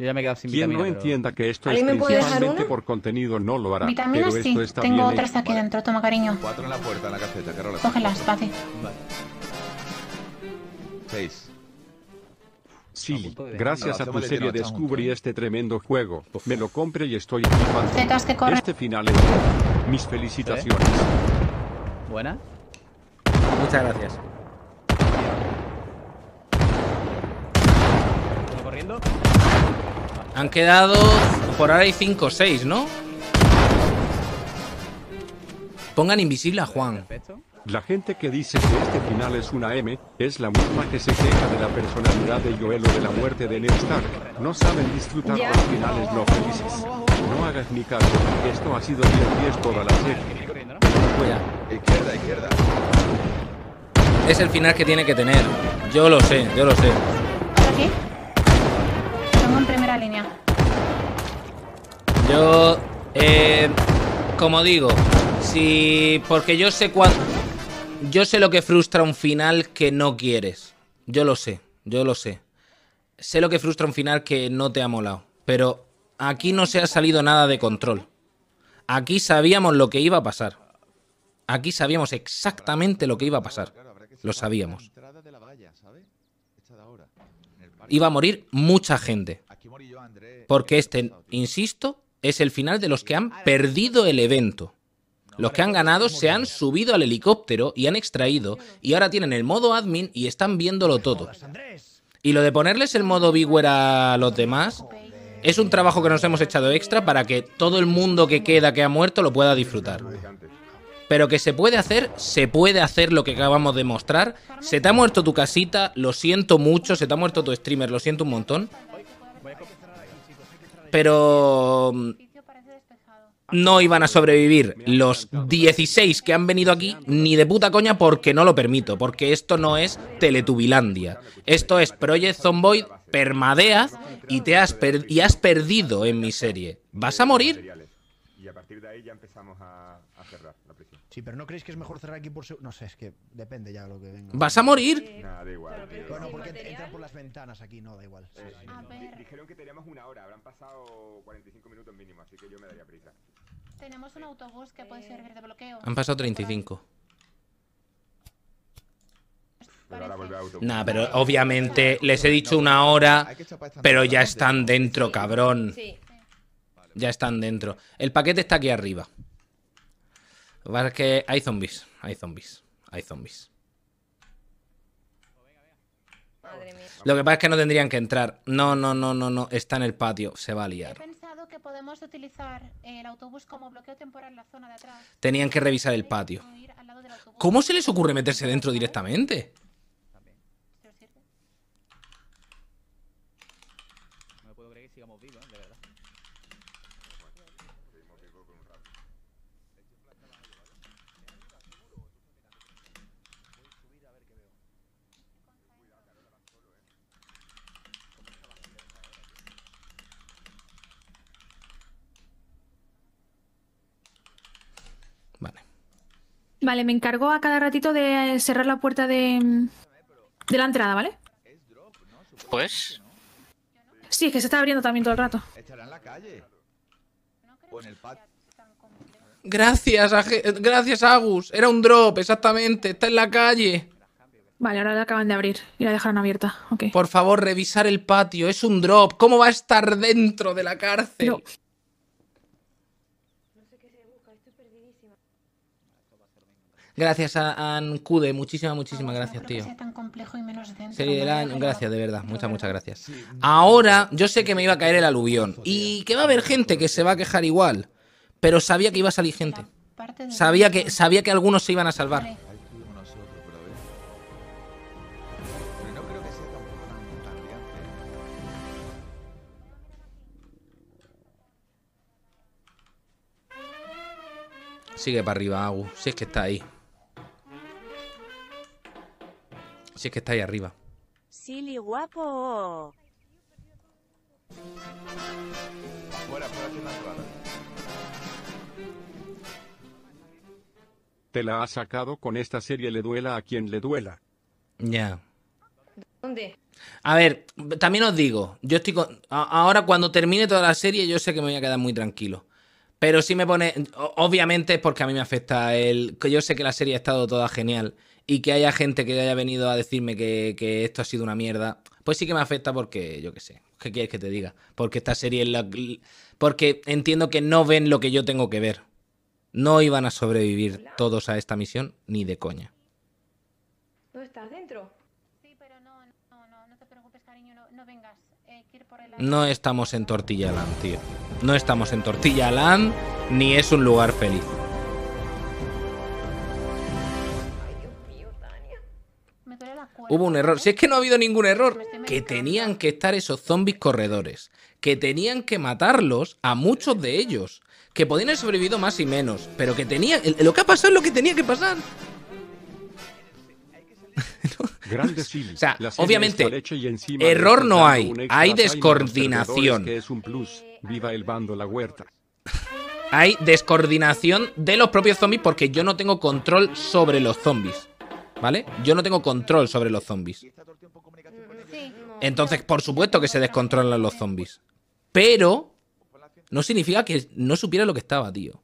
Yo ya me he quedado sin vitamina, no pero... entienda que esto es principalmente por contenido no lo hará. Vitaminas esto sí, está tengo otras aquí dentro, toma cariño. Cuatro en la puerta, en la caseta, Carola. Cógelas, fácil. Vale. Seis. Sí, gracias a tu serie descubrí ¿eh? este tremendo juego. Me lo compré y estoy equipando. Este final es... Mis ¿Eh? felicitaciones. Buena. Muchas gracias. corriendo. Han quedado. Por ahora hay 5 o 6, ¿no? Pongan invisible a Juan. La gente que dice que este final es una M, es la misma que se queja de la personalidad de Joel o de la muerte de Ned No saben disfrutar los finales no felices. No hagas ni caso, esto ha sido 10-10 toda la serie. Izquierda, izquierda. Es el final que tiene que tener. Yo lo sé, yo lo sé. en primera línea. Yo... Eh, como digo, si... Porque yo sé cuándo... Yo sé lo que frustra un final que no quieres. Yo lo sé, yo lo sé. Sé lo que frustra un final que no te ha molado. Pero aquí no se ha salido nada de control. Aquí sabíamos lo que iba a pasar. Aquí sabíamos exactamente lo que iba a pasar. Lo sabíamos. Iba a morir mucha gente. Porque este, insisto, es el final de los que han perdido el evento. Los que han ganado se han subido al helicóptero y han extraído y ahora tienen el modo admin y están viéndolo todo. Y lo de ponerles el modo viewer a los demás es un trabajo que nos hemos echado extra para que todo el mundo que queda que ha muerto lo pueda disfrutar. Pero que se puede hacer, se puede hacer lo que acabamos de mostrar. Se te ha muerto tu casita, lo siento mucho, se te ha muerto tu streamer, lo siento un montón. Pero mm, no iban a sobrevivir los 16 que han venido aquí ni de puta coña porque no lo permito, porque esto no es Teletubilandia. Esto es Project Zomboid, permadeaz y, te has, y has perdido en mi serie. ¿Vas a morir? Y a partir de ahí ya empezamos a Sí, pero ¿no creéis que es mejor cerrar aquí por su...? No sé, es que depende ya de lo que venga. ¿Vas a morir? Eh, Nada, da igual. Tío. Bueno, porque entran por las ventanas aquí, no, da igual. Dijeron que teníamos una hora, habrán pasado 45 minutos mínimo, así que yo me daría prisa. Tenemos un autobús que puede servir de bloqueo. Han pasado 35. Pero nah, pero obviamente les he dicho una hora, pero ya están dentro, cabrón. Ya están dentro. El paquete está aquí arriba. Lo que pasa es que hay zombies. Hay zombies. Hay zombies. Lo que pasa es que no tendrían que entrar. No, no, no, no, no. Está en el patio. Se va a liar. Tenían que revisar el patio. ¿Cómo se les ocurre meterse dentro directamente? Vale, me encargó a cada ratito de eh, cerrar la puerta de, mm, de la entrada, ¿vale? Pues. Sí, es que se está abriendo también todo el rato. Gracias, gracias Agus. Era un drop, exactamente. Está en la calle. Vale, ahora la acaban de abrir y la dejaron abierta. Por favor, revisar el patio. Es un drop. ¿Cómo va a estar dentro de la cárcel? Gracias a Ancude, muchísimas, muchísimas gracias, tío. Sea tan complejo y menos Gracias, de verdad, muchas, muchas gracias. Ahora, yo sé que me iba a caer el aluvión y que va a haber gente que se va a quejar igual, pero sabía que iba a salir gente. Sabía que, sabía que algunos se iban a salvar. Sigue para arriba, Agus. Si es que está ahí. Si es que está ahí arriba. Silly guapo. Te la ha sacado con esta serie, le duela a quien le duela. Ya. ¿Dónde? A ver, también os digo, yo estoy con... ahora cuando termine toda la serie yo sé que me voy a quedar muy tranquilo. Pero si me pone, obviamente es porque a mí me afecta el, yo sé que la serie ha estado toda genial y que haya gente que haya venido a decirme que, esto ha sido una mierda, pues sí que me afecta porque, yo qué sé, ¿qué quieres que te diga? Porque esta serie es la... Porque entiendo que no ven lo que yo tengo que ver. No iban a sobrevivir todos a esta misión, ni de coña. ¿Tú estás dentro? Sí, pero no, no, no, te preocupes, cariño, no, vengas. Eh, no estamos en Tortilla Land, tío. No estamos en Tortilla Land, ni es un lugar feliz. Hubo un pues, error. Si es que no ha habido ningún error, este que tenían que estar esos zombies corredores, que tenían que matarlos a muchos de ellos, que podían haber sobrevivido más y menos, pero que tenían... Lo que ha pasado es lo que tenía que pasar. O sea, obviamente, error no hay, hay descoordinación. Hay descoordinación de los propios zombies porque yo no tengo control sobre los zombies. ¿vale? Yo no tengo control sobre los zombies. Entonces, por supuesto que se descontrolan los zombies. Pero no significa que no supiera lo que estaba, tío.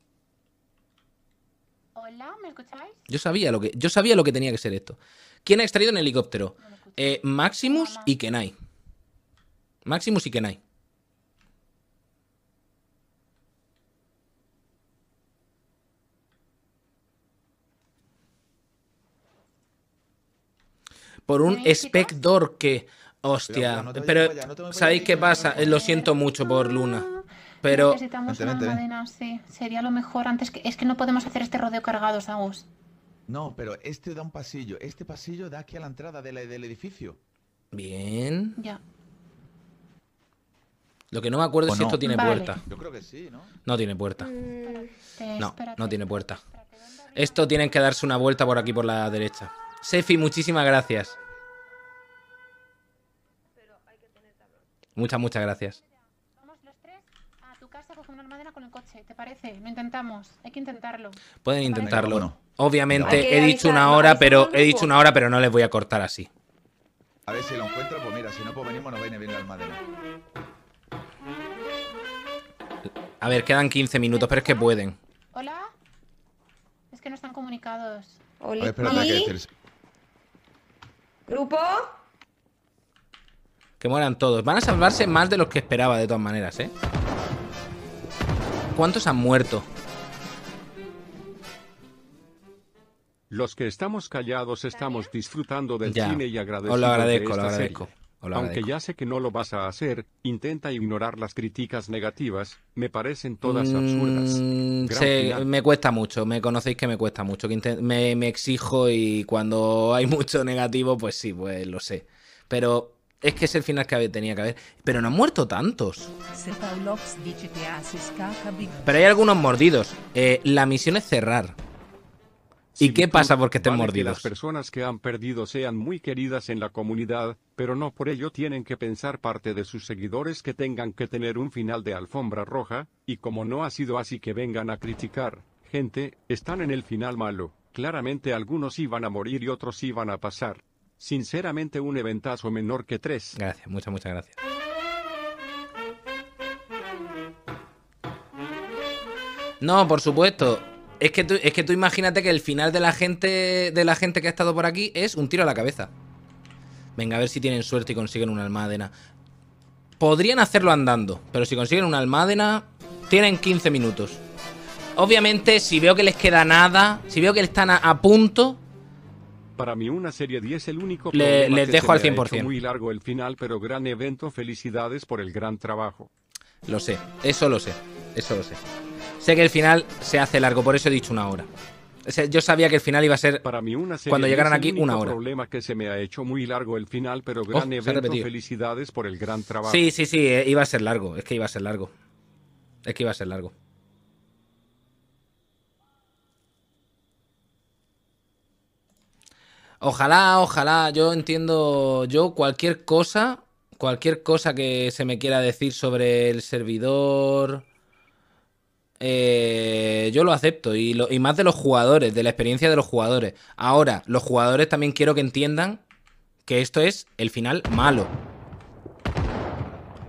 Hola, ¿me escucháis? Yo sabía lo que, yo sabía lo que tenía que ser esto. ¿Quién ha extraído en helicóptero? Eh, Maximus y Kenai. Maximus y Kenai. por un espectador que... Hostia, pero, ¿sabéis qué pasa? Lo siento mucho por Luna. Ah, pero... Necesitamos una cadena, sí. Sería lo mejor antes que... Es que no podemos hacer este rodeo cargados, vos No, pero este da un pasillo. Este pasillo da aquí a la entrada del edificio. Bien. Ya. Lo que no me acuerdo es si esto tiene puerta. Yo creo que sí, ¿no? No tiene puerta. Mm, no, no tiene puerta. esto tienen que darse una vuelta por aquí por la derecha. Sefi, muchísimas gracias. Muchas, muchas gracias. Vamos los tres a tu casa, cogiendo una armadera con el coche, ¿te parece? Lo intentamos, hay que intentarlo. Pueden intentarlo. Obviamente he dicho una hora, pero he dicho una hora, pero no les voy a cortar así. A ver si lo encuentro, pues mira, si no, pues venimos, nos viene bien la armadera. A ver, quedan 15 minutos, pero es que pueden. ¿Hola? Es que no están comunicados. Hola. Grupo. Que mueran todos. Van a salvarse más de los que esperaba, de todas maneras, ¿eh? ¿Cuántos han muerto? Los que estamos callados estamos disfrutando del cine y agradecemos. Os lo agradezco, lo agradezco. Aunque ya sé que no lo vas a hacer, intenta ignorar las críticas negativas, me parecen todas mm, absurdas. me cuesta mucho, me conocéis que me cuesta mucho, me, exijo y cuando hay mucho negativo, pues sí, pues lo sé. Pero es que es el final que tenía que haber. Pero no han muerto tantos. Pero hay algunos mordidos. Eh, la misión es cerrar. ¿Y qué pasa porque te han Las personas que han perdido sean muy queridas en la comunidad, pero no por ello tienen que pensar parte de sus seguidores que tengan que tener un final de alfombra roja, y como no ha sido así que vengan a criticar, gente, están en el final malo, claramente algunos iban a morir y otros iban a pasar. Sinceramente un eventazo menor que tres. Gracias, muchas, muchas gracias. No, por supuesto. Es que, tú, imagínate que el final de la gente de la gente que ha estado por aquí es un tiro a la cabeza. Venga, a ver si tienen suerte y consiguen una almádena. Podrían hacerlo andando, pero si consiguen una almádena, tienen 15 minutos. Obviamente, si veo que les queda nada, si veo que están a, punto... Para mí una serie 10 el único... les dejo al 100%. muy largo el final, pero gran evento. Felicidades por el gran trabajo. Lo sé, eso lo sé, eso lo sé. Sé que el final se hace largo, por eso he dicho una hora. yo sabía que el final iba a ser cuando llegaran aquí una hora. problema que se me ha hecho muy largo el final, pero oh, gran felicidades por el gran trabajo. Sí, sí, sí, eh, iba a ser largo, es que iba a ser largo. Es que iba a ser largo. Ojalá, ojalá, yo entiendo, yo cualquier cosa, cualquier cosa que se me quiera decir sobre el servidor, eh, yo lo acepto. Y, y más de los jugadores, de la experiencia de los jugadores. Ahora, los jugadores también quiero que entiendan que esto es el final malo.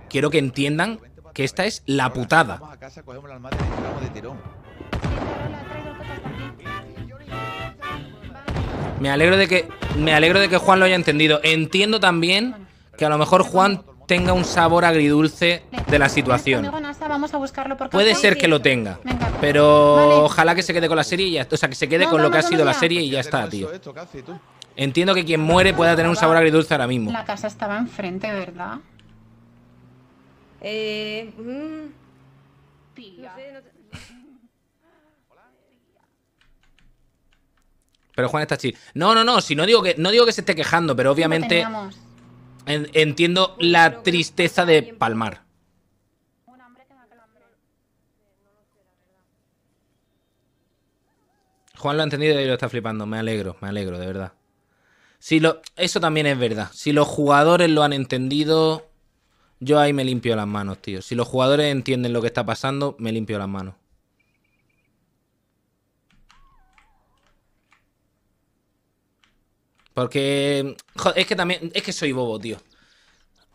Quiero que entiendan que esta es la putada. Me alegro de que me alegro de que Juan lo haya entendido. Entiendo también que a lo mejor Juan tenga un sabor agridulce de la situación. Puede ser que lo tenga, pues, pero ojalá que se quede con la serie y ya, o sea, que se quede con lo que ha sido la serie y ya está, tío. Entiendo que quien muere pueda tener un sabor agridulce ahora mismo. La casa estaba enfrente, ¿verdad? Eh, mm, Pero Juan está chill No, no, no. Si no digo que no digo que se esté quejando, pero obviamente entiendo la tristeza de Palmar. Juan lo ha entendido y lo está flipando. Me alegro, me alegro, de verdad. Si lo, eso también es verdad. Si los jugadores lo han entendido, yo ahí me limpio las manos, tío. Si los jugadores entienden lo que está pasando, me limpio las manos. Porque joder, es que también es que soy bobo, tío.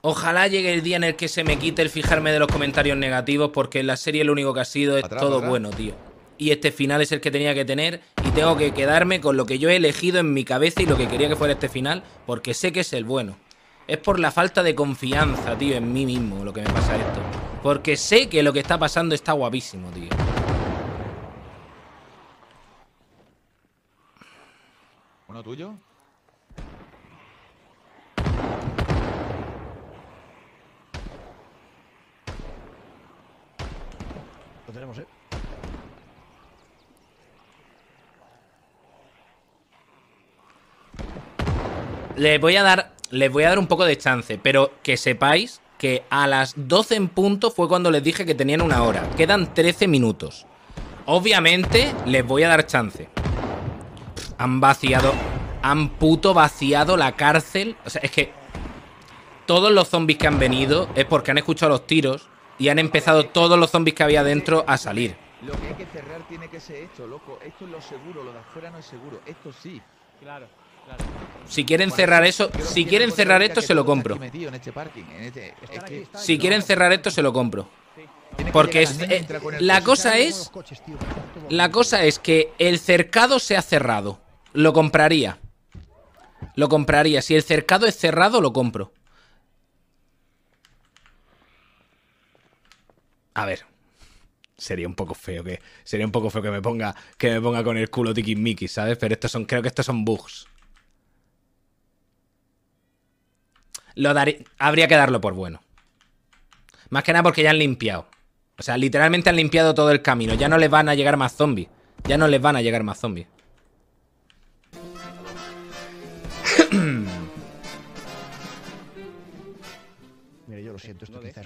Ojalá llegue el día en el que se me quite el fijarme de los comentarios negativos, porque en la serie lo único que ha sido es todo bueno, tío. Y este final es el que tenía que tener y tengo que quedarme con lo que yo he elegido en mi cabeza y lo que quería que fuera este final, porque sé que es el bueno. Es por la falta de confianza, tío, en mí mismo lo que me pasa esto. Porque sé que lo que está pasando está guapísimo, tío. ¿Uno tuyo? tenemos, ¿eh? Les voy a dar, les voy a dar un poco de chance, pero que sepáis que a las 12 en punto fue cuando les dije que tenían una hora. Quedan 13 minutos. Obviamente les voy a dar chance. han vaciado, han puto vaciado la cárcel. O sea, es que todos los zombies que han venido es porque han escuchado los tiros y han empezado todos los zombies que había dentro a salir. Lo que hay que cerrar tiene que ser esto, loco. Esto es lo seguro, lo de afuera no es seguro. Esto sí. Claro. Si quieren cerrar eso, si este este, quieren cerrar esto, se lo compro. Si quieren cerrar esto, se lo compro. Porque es, eh, la cosa es. La cosa es que el cercado se ha cerrado. Lo compraría. Lo compraría. Si el cercado es cerrado, lo compro. A ver, sería un poco feo que sería un poco feo que me ponga que ponga con el culo tiki-miki, ¿sabes? Pero estos son creo que estos son bugs. Lo habría que darlo por bueno. Más que nada porque ya han limpiado. O sea, literalmente han limpiado todo el camino. Ya no les van a llegar más zombies. Ya no les van a llegar más zombies.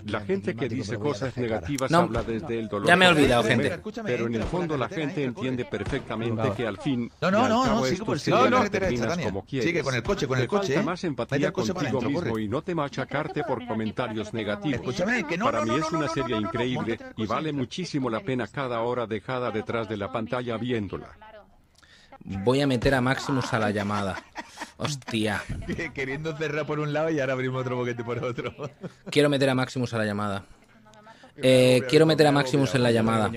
La gente que dice cosas negativas habla desde el dolor. Ya me he olvidado, gente. Pero en el fondo la gente entiende perfectamente que al fin. No, no, no, no, por como Sigue con el coche, con el coche. más empatía contigo mismo y no te machacarte por comentarios negativos. Para mí es una serie increíble y vale muchísimo la pena cada hora dejada detrás de la pantalla viéndola. Voy a meter a Maximus a la llamada. Hostia. Queriendo cerrar por un lado y ahora abrimos otro boquete por otro. Quiero meter a Maximus a la llamada. Eh, quiero meter a Maximus en la llamada.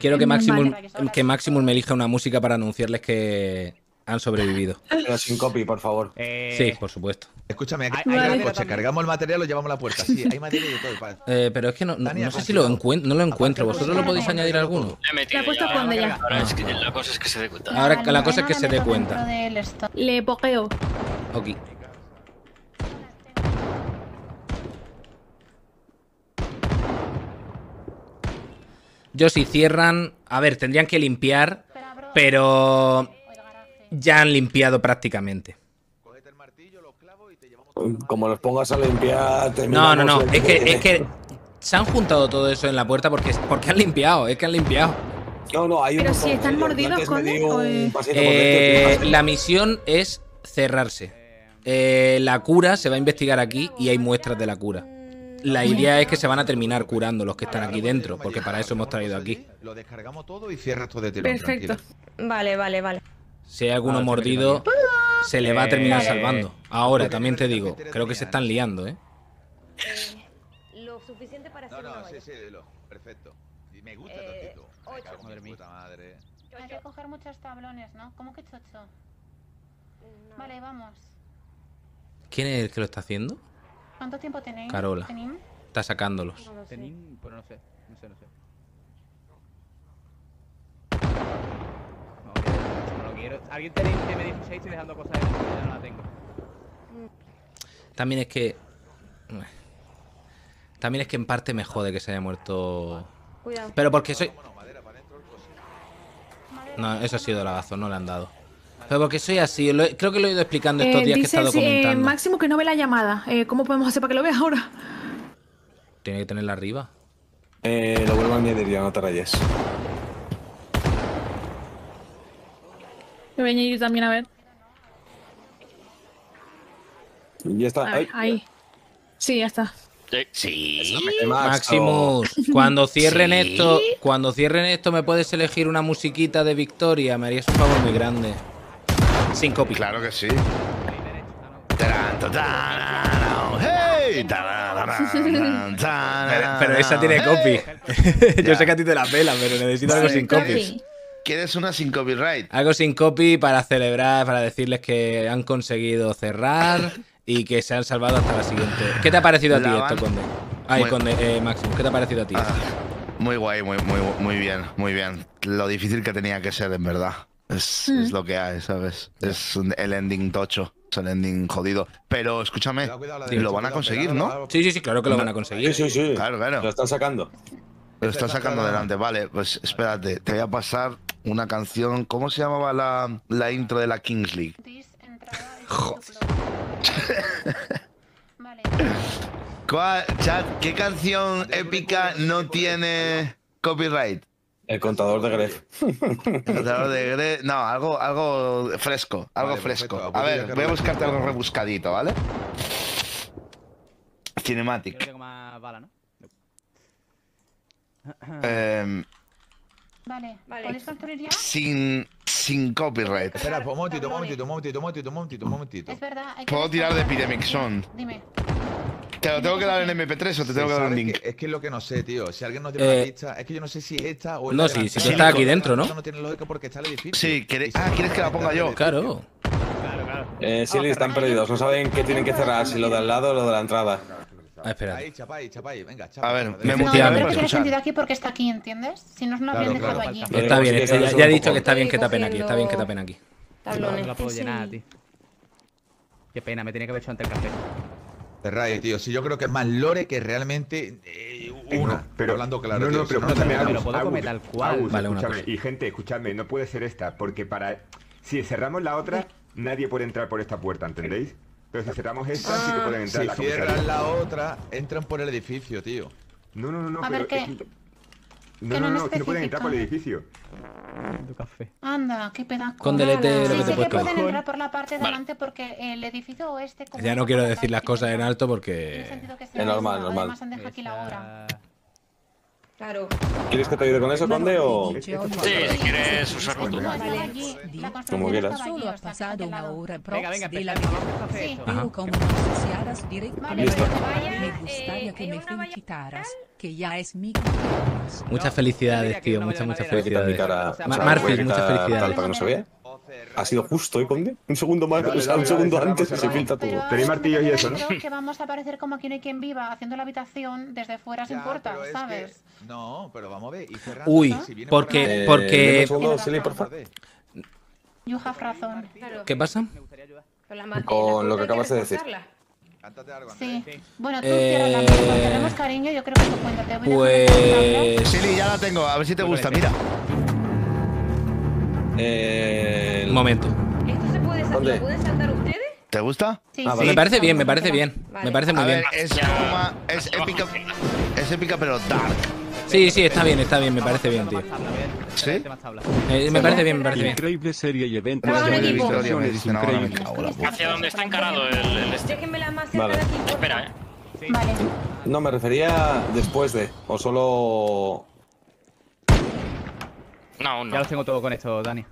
Quiero que Maximus, que Maximus me elija una música para anunciarles que, han sobrevivido. sin copy, por favor. Eh, sí, por supuesto. Escúchame, aquí hay, hay coche, cargamos el material, lo llevamos a la puerta. Sí, hay material y todo. Eh, pero es que no, no sé si lo, encuentro, no lo encuentro. ¿Vosotros lo podéis añadir alguno? Le he puesto cuando ya. Ahora es que la cosa es que se dé cuenta. Ahora la cosa es que se dé cuenta. Le pokeo. Ok. Yo si cierran... A ver, tendrían que limpiar, pero ya han limpiado prácticamente. Mm, como los pongas a limpiar, No, no, no. Es que, se han juntado todo eso en la puerta porque, porque han limpiado, es que han limpiado. No, no, Pero si están mordidos con eh, eh, la misión es cerrarse. Eh, la cura se va a investigar aquí y hay muestras de la cura. La idea es que se van a terminar curando los que están aquí dentro, porque para eso hemos traído aquí. Lo descargamos todo y cierras todo de Perfecto. Vale, vale, vale. Si hay alguno mordido, se le va a terminar eh. salvando. Ahora, también te digo, creo que se están liando, ¿eh? ¿eh? lo suficiente para hacer No, no, sí, sí, lo, perfecto. me gusta eh, Madre. Hay que coger muchos tablones, ¿no? ¿Cómo que chocho? Vale, vamos. ¿Quién es el que lo está haciendo? ¿Cuánto tiempo tenéis? Carola. Está sacándolos. pero pues no sé. No sé, no sé. Alguien tiene 16 y dejando cosas no la tengo. También es que. También es que en parte me jode que se haya muerto. Cuidado. Pero porque soy. No, eso ha sido el razón no le han dado. Pero porque soy así, creo que lo he ido explicando estos eh, días que he estado eh, Máximo que no ve la llamada. Eh, ¿Cómo podemos hacer para que lo vea ahora? Tiene que tenerla arriba. Eh, lo vuelvo a añadir ya, no te rayes. Yo voy a también a ver. Ya está. ahí. Sí, ya está. Sí. Maximus, cuando cierren esto, cuando cierren esto, me puedes elegir una musiquita de Victoria. Me harías un favor muy grande. Sin copy. Claro que sí. Oh, pero, pero esa tiene copy. Yo sé que a ti te la pela, pero necesito algo sin copy. ¿Quieres una sin copyright? Hago sin copy para celebrar, para decirles que han conseguido cerrar y que se han salvado hasta la siguiente. ¿Qué te ha parecido a ti esto, Conde? Ay, Conde, eh, ¿qué te ha parecido a ti? Ah, muy guay, muy, muy, muy bien, muy bien. Lo difícil que tenía que ser, en verdad. Es, hmm. lo que hay, ¿sabes? Es el ending tocho, es el ending jodido. Pero escúchame, lo van a conseguir, ¿no? Sí, sí, sí, claro que lo van a conseguir. Sí, sí, sí. Claro, claro. Lo están sacando. Lo está sacando adelante. Vale, pues espérate, te voy a pasar una canción. ¿Cómo se llamaba la, intro de la Kings League? chat, ¿Qué canción épica no tiene copyright? El contador de Gref. El contador de Gref. No, algo, algo fresco. Algo fresco. Pues a ver, voy a buscarte algo rebuscadito, ¿vale? Cinematic. ¿no? Em, vale, vale. ¿Puedes construir ya? Sin, copyright. Espera, un momentito, un momentito, un momentito, un momentito, momentito, momentito. Es verdad. Hay que Puedo tirar de Epidemic Zone. Dime. ¿Te lo tengo que dar en MP3 o te tengo que dar un link? es que es lo que no sé, tío. Si alguien no tiene la eh, lista, es que yo no sé si es esta o No, si, si está aquí dentro, ¿no? No tiene lógica porque está el edificio. Sí, ah, ¿quieres que la ponga yo? Claro. Claro, claro. Eh, ah, están perdidos. No saben qué tienen que cerrar, si lo del lado o lo de la entrada. Ah, espera. Ahí, chapay, venga, A ver, me he No, que sentido aquí porque está aquí, ¿entiendes? Si no, no habrían dejado allí. Está bien, eh, ya, he dicho que está bien que tapen aquí, está bien que tapen aquí. No, la puedo llenar, Qué pena, me tenía que haber hecho ante el café. tío, si yo creo que es más lore que realmente eh, eh, Una. pero, hablando claro. No, no, pero no, me lo puedo comer tal cual. vale, escúchame, y gente, escuchadme, no puede ser esta, porque para... Si cerramos la otra, nadie puede entrar por esta puerta, ¿entendéis? Pero si cerramos esta, ah, sí que pueden entrar. Si la cierran la otra, entran por el edificio, tío. No, no, no, no. A pero ver qué. No, no, no, no, no pueden entrar por el edificio. Tu Café. Anda, qué pedazo. Con delete sí, lo que te sí que pueden entrar por la parte de vale. adelante porque el edificio este. Ya no quiero decir las cosas en alto porque. En es normal, normal. Además han dejado aquí la hora. Claro. ¿Quieres que te ayude con eso, Conde, Sí, si quieres usarlo tú. Como quieras. Solo ha este pasado una hora venga, de la Muchas felicidades, tío. Muchas, muchas felicidades. Marfil, muchas felicidades. Para que no Ha sido justo, ¿eh, Conde? Un segundo más, un segundo antes y se pinta todo. Tenía martillo y eso, ¿no? que vamos a aparecer como aquí no hay quien viva, haciendo la habitación desde fuera sin puerta, ¿sabes? No, pero vamos a ver. Y Ferran, Uy, si viene porque. Por porque... Eh, segundo, Silly, por favor. You have razón. ¿Qué pasa? Con lo que acabas de decir. algo, Sí. Bueno, tú cierras la música, eh, tenemos cariño, yo creo que eso cuento. Te voy pues... Silly, ya la tengo, a ver si te gusta, mira. Eh... Un momento. ¿Esto se puede saltar? ¿Lo pueden saltar ustedes? ¿Te gusta? Sí, ah, vale. Me parece bien, me parece bien. Vale. Me parece muy a ver, bien. Es, es, épica, es épica, pero dark. Sí, sí, está bien, está bien, me parece bien, tío. ¿Sí? Eh, me parece bien, me parece bien. Increíble serie y evento. Hacia donde está encarado el, este. Vale. Espera, eh. Vale. No, me refería después de, o solo... No, no. Ya lo tengo todo con esto, Dani.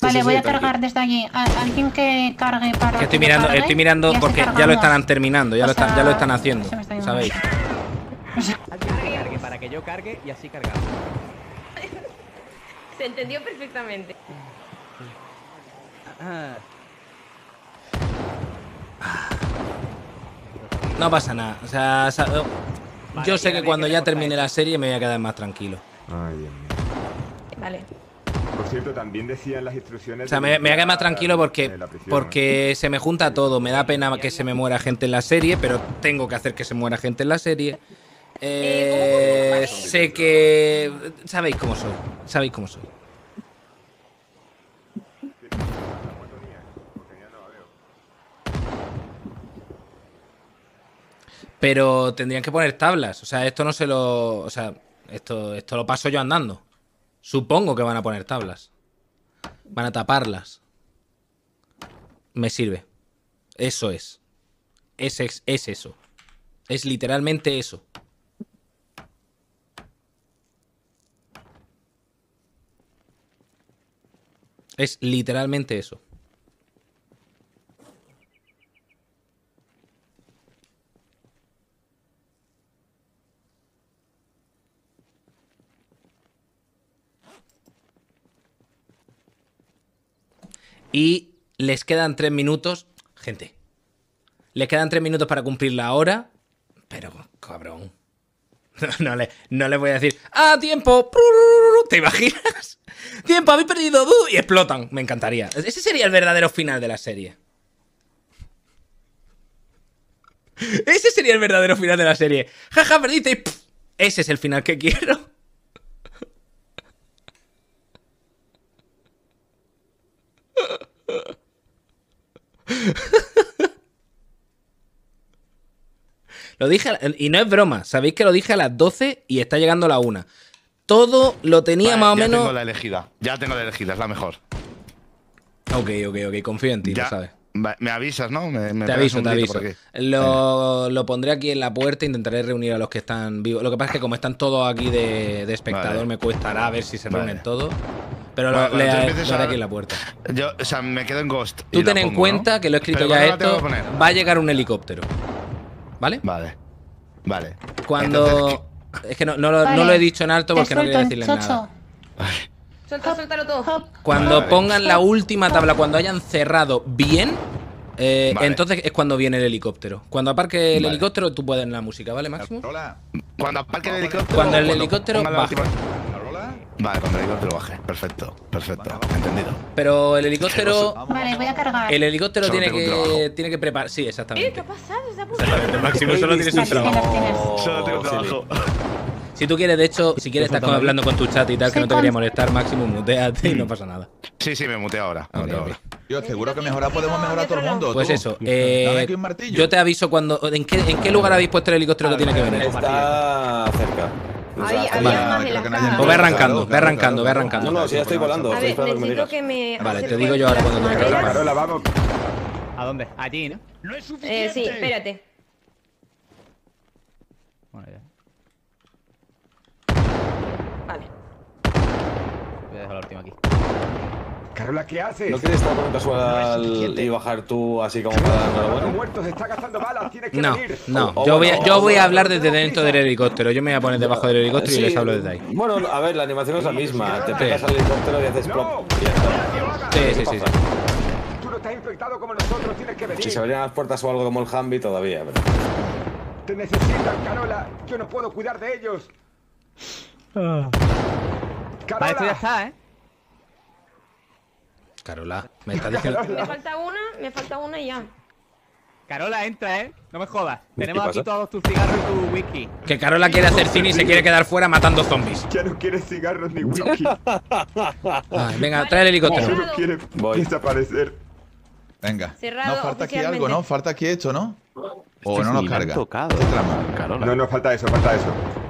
Vale, voy a cargar desde allí. Alguien que cargue para. estoy mirando, estoy mirando porque ya lo están terminando, ya, lo están, ya lo están haciendo. ¿Sabéis? yo cargue y así cargamos. Se entendió perfectamente. No pasa nada. O sea, yo sé que cuando ya termine la serie me voy a quedar más tranquilo. Ay, Dios mío. Vale. Por cierto, también decían las instrucciones. O sea, me, haga más tranquilo porque, porque se me junta todo. Me da pena que se me muera gente en la serie, pero tengo que hacer que se muera gente en la serie. Eh, sé que... Sabéis cómo soy. Sabéis cómo soy. Pero tendrían que poner tablas. O sea, esto no se lo... O sea, esto, esto lo paso yo andando. Supongo que van a poner tablas. Van a taparlas. Me sirve. Eso es. es, es eso. Es literalmente eso. Es literalmente eso. Y les quedan tres minutos. Gente, les quedan tres minutos para cumplir la hora. Pero, cabrón. no, le, no le voy a decir, ¡ah, tiempo! ¿Te imaginas? ¡Tiempo, habéis perdido! Y explotan. Me encantaría. Ese sería el verdadero final de la serie. Ese sería el verdadero final de la serie. Jaja, ja, perdiste. ese es el final que quiero. Lo dije, y no es broma, sabéis que lo dije a las 12 y está llegando la 1. Todo lo tenía más o menos. Ya tengo la elegida, ya tengo la elegida, es la mejor. Ok, ok, ok, confío en ti, ya. sabes. Me avisas, ¿no? Me, me te aviso, te aviso. Lo, pondré aquí en la puerta, e intentaré reunir a los que están vivos. Lo que pasa es que como están todos aquí de, de espectador, me cuestará a ver si se ponen reúnen todos. Pero lo, haré aquí en la puerta. Yo, o sea, me quedo en Ghost. Tú ten en cuenta que lo he escrito ya esto. Va a llegar un helicóptero. ¿vale? Vale. Cuando. es que no, lo, he dicho en alto porque no quería decirle nada. Cuando pongan la última tabla, cuando hayan cerrado bien, eh, entonces es cuando viene el helicóptero. Cuando aparque el helicóptero, tú puedes en la música, ¿vale, Máximo? Cuando aparque el helicóptero. Cuando el helicóptero Vale, cuando el helicóptero baje. Perfecto, perfecto. Entendido. Pero el helicóptero. Vale, voy a cargar. El helicóptero tiene que, tiene que preparar. Sí, exactamente. ¿Qué ha pasado? Máximo solo tienes un trabajo. Solo tengo trabajo. Si tú quieres, de hecho, si quieres, estás hablando con tu chat y tal, que no te quería molestar, Máximo, muteate y no mm. pasa nada. Sí, sí, me muteo ahora. ahora. Yo eh, seguro que mejorar podemos mejorar a todo el mundo. Pues eso. Eh, yo te aviso cuando. ¿en qué, lugar habéis puesto el helicóptero que ah, tiene que venir? Está cerca. Ahí, ahí O ve arrancando, ve arrancando, ve arrancando. No, no, si ya estoy volando. A ver, Vale, te digo yo ahora cuando te Carola, vamos. ¿A dónde? A ti, ¿no? No es suficiente. Eh, sí, espérate. Bueno, ya. Vale. Voy a dejar la última aquí. Carola, ¿qué haces? ¿No quieres estar un casual y bajar tú así como para dar No, no. Oh, oh, yo, voy a, yo voy a hablar desde dentro del helicóptero. Yo me voy a poner debajo del helicóptero y les hablo desde ahí. Bueno, a ver, la animación es la misma. Te pegas al helicóptero y haces plop. Sí, sí, sí, sí. Si se abrían las puertas o algo como el Hambi, todavía, pero... Te necesitan, Carola. Yo no puedo cuidar de ellos. Ah. Carola. Vale, ya está, ¿eh? Carola, me está diciendo. me falta una, me falta una y ya. Carola, entra, ¿eh? No me jodas. Tenemos aquí todos tus cigarros y tu whisky. Que Carola quiere hacer cine y se quiere quedar fuera matando zombies. Ya no quiere cigarros ni whisky. venga, trae el helicóptero. Solo quiere Voy. desaparecer. Venga. no falta aquí algo, ¿no? Falta aquí esto, ¿no? Este o no nos carga. Este no, no, falta eso, falta eso.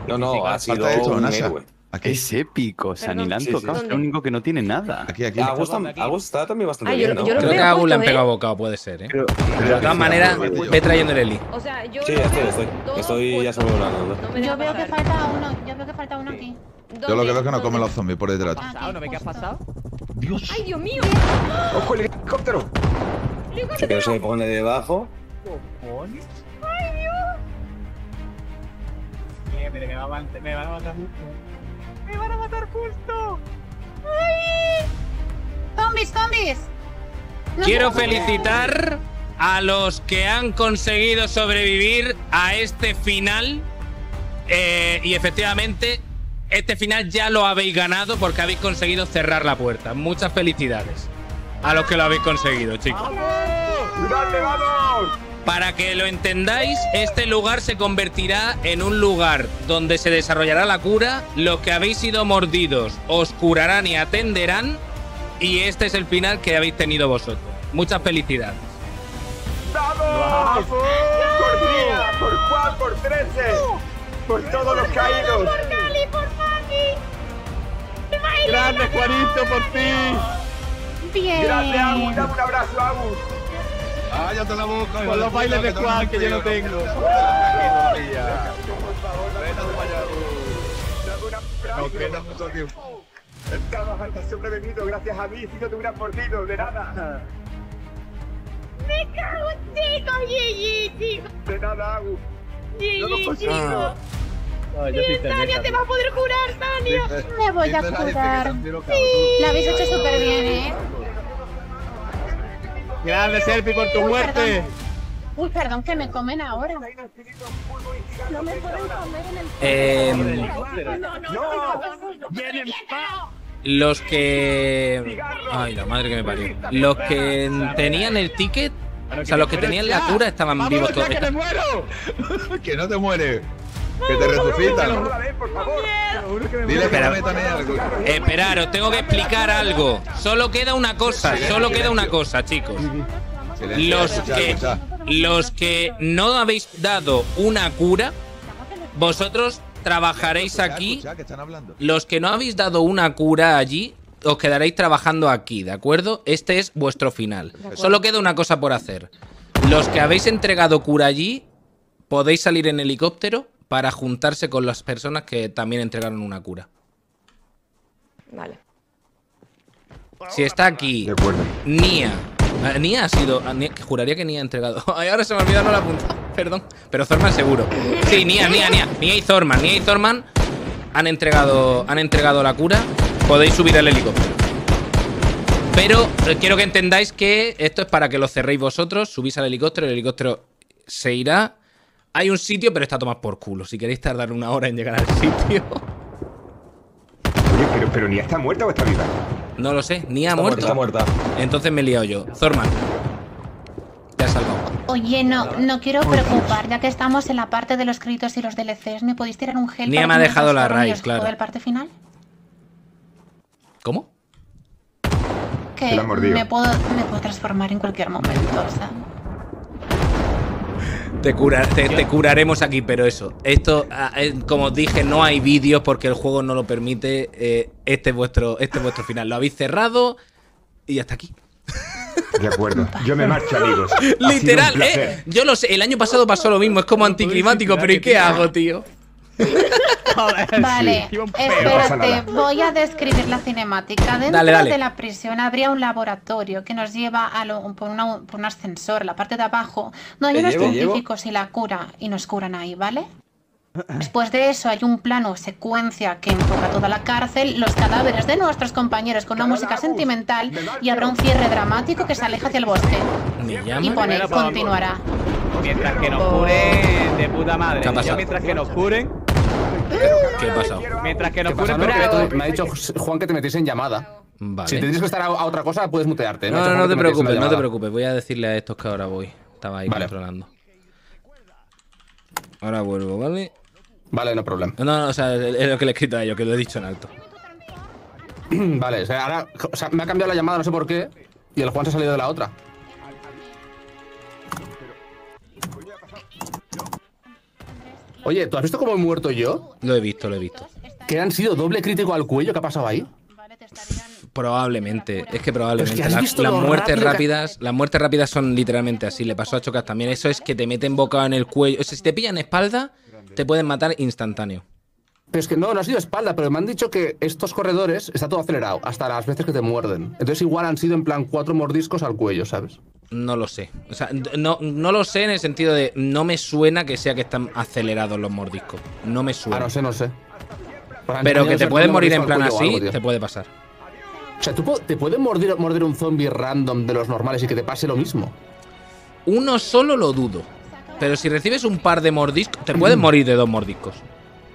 No, no, ha sido falta esto, un Aquí. Es épico, o sea, ni la han tocado, es lo único que no tiene nada. Aquí, aquí. Ah, Agus, está también bastante ah, bien, ¿no? Creo que a Agus le han pegado a bocado, puede ser, ¿eh? de todas maneras, ve trayendo el Eli. O sea, yo... Sí, estoy, estoy. Estoy ya solo volando. Yo veo que falta uno, yo veo que falta uno aquí. Yo lo que veo es que no comen los zombies por detrás. Ah, ¿No ve qué ha pasado? ¡Dios! ¡Ay, Dios mío! ¡Oh! ¡Ojo, el helicóptero! Se se pone debajo. ¿Cojones? ¡Ay, Dios! pero me va a matar ¡Me van a matar justo! ¡Ay! ¡Zombies, zombies! Quiero felicitar a los que han conseguido sobrevivir a este final. Eh, y efectivamente, este final ya lo habéis ganado porque habéis conseguido cerrar la puerta. Muchas felicidades a los que lo habéis conseguido, chicos. ¡Vamos! ¡Dale, vamos! Para que lo entendáis, este lugar se convertirá en un lugar donde se desarrollará la cura, los que habéis sido mordidos os curarán y atenderán, y este es el final que habéis tenido vosotros. Muchas felicidades. ¡Vamos! ¡No! ¡Por vida! ¡Por Juan! ¡Por 13! ¡Por todos los caídos! ¡Por Cali! ¡Por Mami! ¡Grande, Juanito, por ti! ¡Bien! ¡Grande, Agus! ¡Dame un abrazo, Agus! Ah, Con los bailes de Juan que yo no tengo. mucho tiempo. Estabas siempre gracias a mí, si un mordido, de nada. Me cago en De nada, Agu. no chico. Ah. Tania te vas a poder curar, Tania. Me voy a curar. La habéis hecho súper bien, ¿eh? Grande selfie por tu muerte. Uy, perdón, que me comen ahora. No me pueden comer en el. Eh... No, los que. Ay, la madre que me parió. Los que tenían el ticket, o sea, los que tenían la cura estaban vivos todos. ¡Que no te mueres! Que te resucitan. Dile que eh, tengo que explicar algo. Solo queda una cosa, solo queda una cosa, chicos. Los que, los que no habéis dado una cura, vosotros trabajaréis aquí. Los que no habéis dado una cura allí, os quedaréis trabajando aquí, ¿de acuerdo? Este es vuestro final. Solo queda una cosa por hacer. Los que habéis entregado cura allí, podéis salir en helicóptero para juntarse con las personas que también entregaron una cura. Vale. Si está aquí, Nia. Ah, Nia ha sido. Ah, juraría que Nia ha entregado. ahora se me ha olvidado la punta. Perdón. Pero Thorman seguro. Sí, Nia, Nia, Nia. Nia y Thorman, Nia y Thorman han entregado, han entregado la cura. Podéis subir al helicóptero. Pero eh, quiero que entendáis que esto es para que lo cerréis vosotros. Subís al helicóptero, el helicóptero se irá. Hay un sitio, pero está tomado por culo. Si queréis tardar una hora en llegar al sitio. Oye, pero, pero ni está muerta o está viva. No lo sé, ni ha muerto. muerta. Entonces me he liado yo. Zorman. Ya salgo. Oye, no, no quiero preocupar, ya que estamos en la parte de los créditos y los DLCs. ¿Me podéis tirar un gel? Ni me ha dejado la raíz, claro. parte final? ¿Cómo? Que me puedo, me puedo transformar en cualquier momento, o te, curaremos aquí, pero eso. Esto, ah, eh, como os dije, no hay vídeos porque el juego no lo permite. Eh, este, es vuestro, este vuestro final. Lo habéis cerrado y hasta aquí. De acuerdo. Yo me marcho, amigos. Literal, ¿eh? Yo lo sé. El año pasado pasó lo mismo. Es como anticlimático, pero ¿y qué hago, tío? vale, espérate, voy a describir la cinemática. Dentro de la prisión habría un laboratorio que nos lleva a por, un ascensor, la parte de abajo, No, hay unos científicos y la cura y nos curan ahí, ¿vale? Después de eso hay un plano secuencia que enfoca toda la cárcel, los cadáveres de nuestros compañeros con una música sentimental y habrá un cierre dramático que se aleja hacia el bosque. Y pone, continuará. Mientras que nos curen, de puta madre. Mientras que nos curen... ¿Qué pasado Mientras que Me ha dicho Juan que te metiese en llamada. Vale. Si te tienes que estar a, otra cosa, puedes mutearte. No, no, te, preocupes, no te preocupes. Voy a decirle a estos que ahora voy. Estaba ahí controlando. Ahora vuelvo, ¿vale? Vale, no problema. No, no, o sea, es lo que le he escrito a ellos, que lo he dicho en alto. vale, o sea, ahora o me ha cambiado la llamada, no sé por qué, y el Juan se ha salido de la otra. Oye, ¿tú has visto cómo he muerto yo? Lo he visto, lo he visto. ¿Que han sido doble crítico al cuello? ¿Qué ha pasado ahí? Probablemente, es que probablemente. las, muertes rápidas, las muertes rápidas son literalmente así. Le pasó a Chocas también. Eso es que te meten boca en el cuello. O si te pillan espalda, te pueden matar instantáneo. Pero es que no, no ha sido espalda, pero me han dicho que estos corredores está todo acelerado, hasta las veces que te muerden. Entonces igual han sido en plan cuatro mordiscos al cuello, ¿sabes? No lo sé. O sea, no, lo sé en el sentido de. No me suena que sea que están acelerados los mordiscos. No me suena. Ah, no sé, no sé. Pero que te puedes morir en plan así, te puede pasar. O sea, tú te puedes morder, un zombie random de los normales y que te pase lo mismo. Uno solo lo dudo. Pero si recibes un par de mordiscos, te puedes morir de dos mordiscos.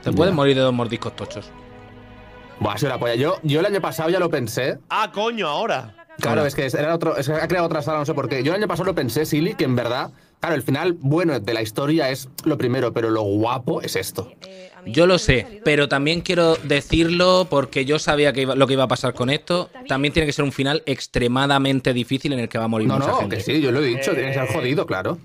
Te puedes morir de dos mordiscos tochos. Buah, se la polla. Yo, yo el año pasado ya lo pensé. Ah, coño, ahora. Claro, es que ha creado otra sala, no sé por qué. Yo el año pasado lo pensé, Silly, que en verdad, claro, el final bueno de la historia es lo primero, pero lo guapo es esto. Eh, eh, yo lo sé, pero también quiero decirlo porque yo sabía que lo que iba a pasar con esto. También tiene que ser un final extremadamente difícil en el que va a morir no, mucha no, gente. que sí, yo lo he dicho, tiene que ser eh, jodido, claro.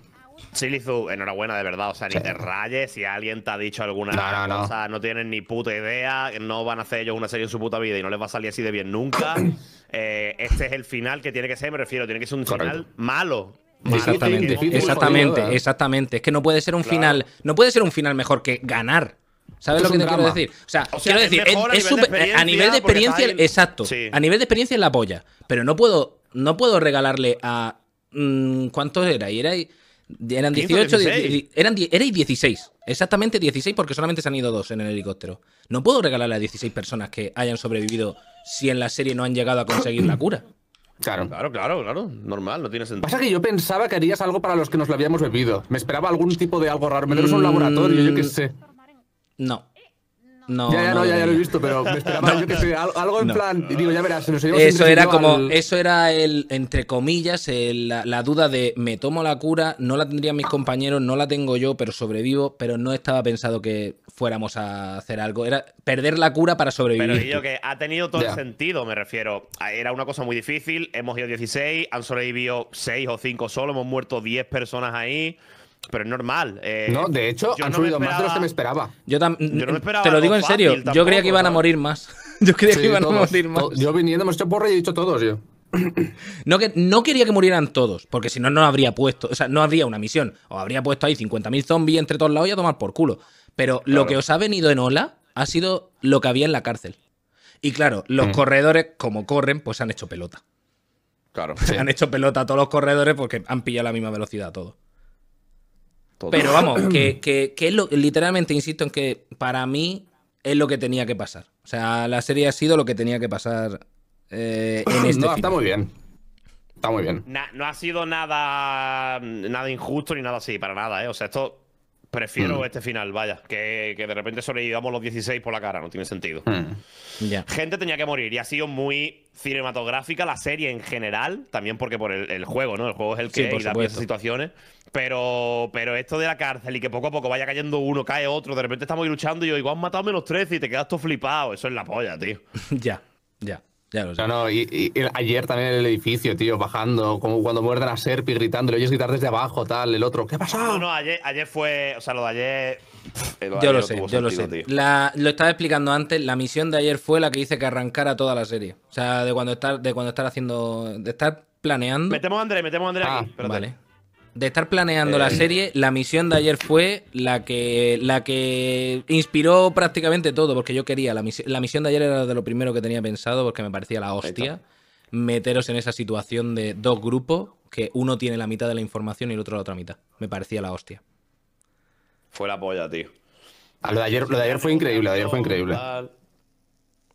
Silizu, enhorabuena de verdad, o sea, ni te rayes, si alguien te ha dicho alguna no, no, cosa, no. no. tienen ni puta idea, no van a hacer ellos una serie en su puta vida y no les va a salir así de bien nunca. Eh, este es el final que tiene que ser, me refiero, tiene que ser un final malo. exactamente, exactamente, exactamente. Es que no puede ser un final, no puede ser un final mejor que ganar. ¿Sabes lo que te quiero decir? O sea, quiero decir, a, nivel de experiencia, exacto. A nivel de experiencia es la polla. Pero no puedo, no puedo regalarle a. Mm, ¿Cuántos era? Y era. Eran 18, eran, erais 16. Exactamente 16 porque solamente se han ido dos en el helicóptero. No puedo regalarle a 16 personas que hayan sobrevivido si en la serie no han llegado a conseguir la cura. Claro. Claro, claro, claro. Normal, no tiene sentido. Pasa que yo pensaba que harías algo para los que nos lo habíamos bebido. Me esperaba algún tipo de algo raro. menos un laboratorio, yo qué sé. No. No, ya, ya, no, ya, lo he visto, pero me algo en plan. Digo, ya verás, Eso era como. Eso era el, entre comillas, la, duda de me tomo la cura, no la tendrían mis compañeros, no la tengo yo, pero sobrevivo, pero no estaba pensado que fuéramos a hacer algo. Era perder la cura para sobrevivir. Pero que ha tenido todo el sentido, me refiero. Era una cosa muy difícil, hemos ido 16, han sobrevivido 6 o 5 solo, hemos muerto 10 personas ahí pero es normal. Eh, no, de hecho, han subido más de lo que me esperaba. Yo, Te lo digo en serio, yo creía que iban a morir más. yo creía que iban a morir más. Yo viniendo hemos hecho porra y he dicho todos, yo. No, que, no quería que murieran todos, porque si no, no habría puesto, o sea, no habría una misión. O habría puesto ahí 50.000 zombies entre todos lados y a tomar por culo. Pero lo que os ha venido en ola ha sido lo que había en la cárcel. Y claro, los mm. corredores, como corren, pues han hecho pelota. Claro. Se han hecho pelota a todos los corredores porque han pillado la misma velocidad todos. Pero vamos, que, es lo, literalmente insisto en que para mí es lo que tenía que pasar. O sea, la serie ha sido lo que tenía que pasar eh, en este. No, está muy bien. Está muy bien. no ha sido nada, nada injusto ni nada así, para nada, ¿eh? O sea, esto Prefiero mm. este final, vaya. Que, de repente sobrevivamos los 16 por la cara, no tiene sentido. Mm. Gente tenía que morir y ha sido muy cinematográfica la serie en general, también porque por el, juego, ¿no? El juego es el que esas situaciones. Pero, pero esto de la cárcel y que poco a poco vaya cayendo uno, cae otro, de repente estamos luchando y yo digo, han matado menos 13 y te quedas todo flipado. Eso es la polla, tío. ya, ya. Ya lo sé. No, y, ayer también en el edificio, tío, bajando, como cuando muerden a Serpi gritando, le oyes gritar desde abajo, tal, el otro, ¿qué ha No, no, ayer, ayer fue, o sea, lo de ayer... Eh, yo lo sé, yo lo sé. lo estaba explicando antes, la misión de ayer fue la que hice que arrancara toda la serie. O sea, de cuando estar, de cuando estar haciendo, de estar planeando. Metemos a André, metemos a André aquí. Ah, vale de estar planeando la eh. serie, la misión de ayer fue la que, la que inspiró prácticamente todo, porque yo quería, la, misión, de ayer era de lo primero que tenía pensado, porque me parecía la hostia meteros en esa situación de dos grupos que uno tiene la mitad de la información y el otro la otra mitad. Me parecía la hostia. Fue la polla, tío. Ah, lo, de ayer, ayer fue increíble, lo de ayer fue increíble.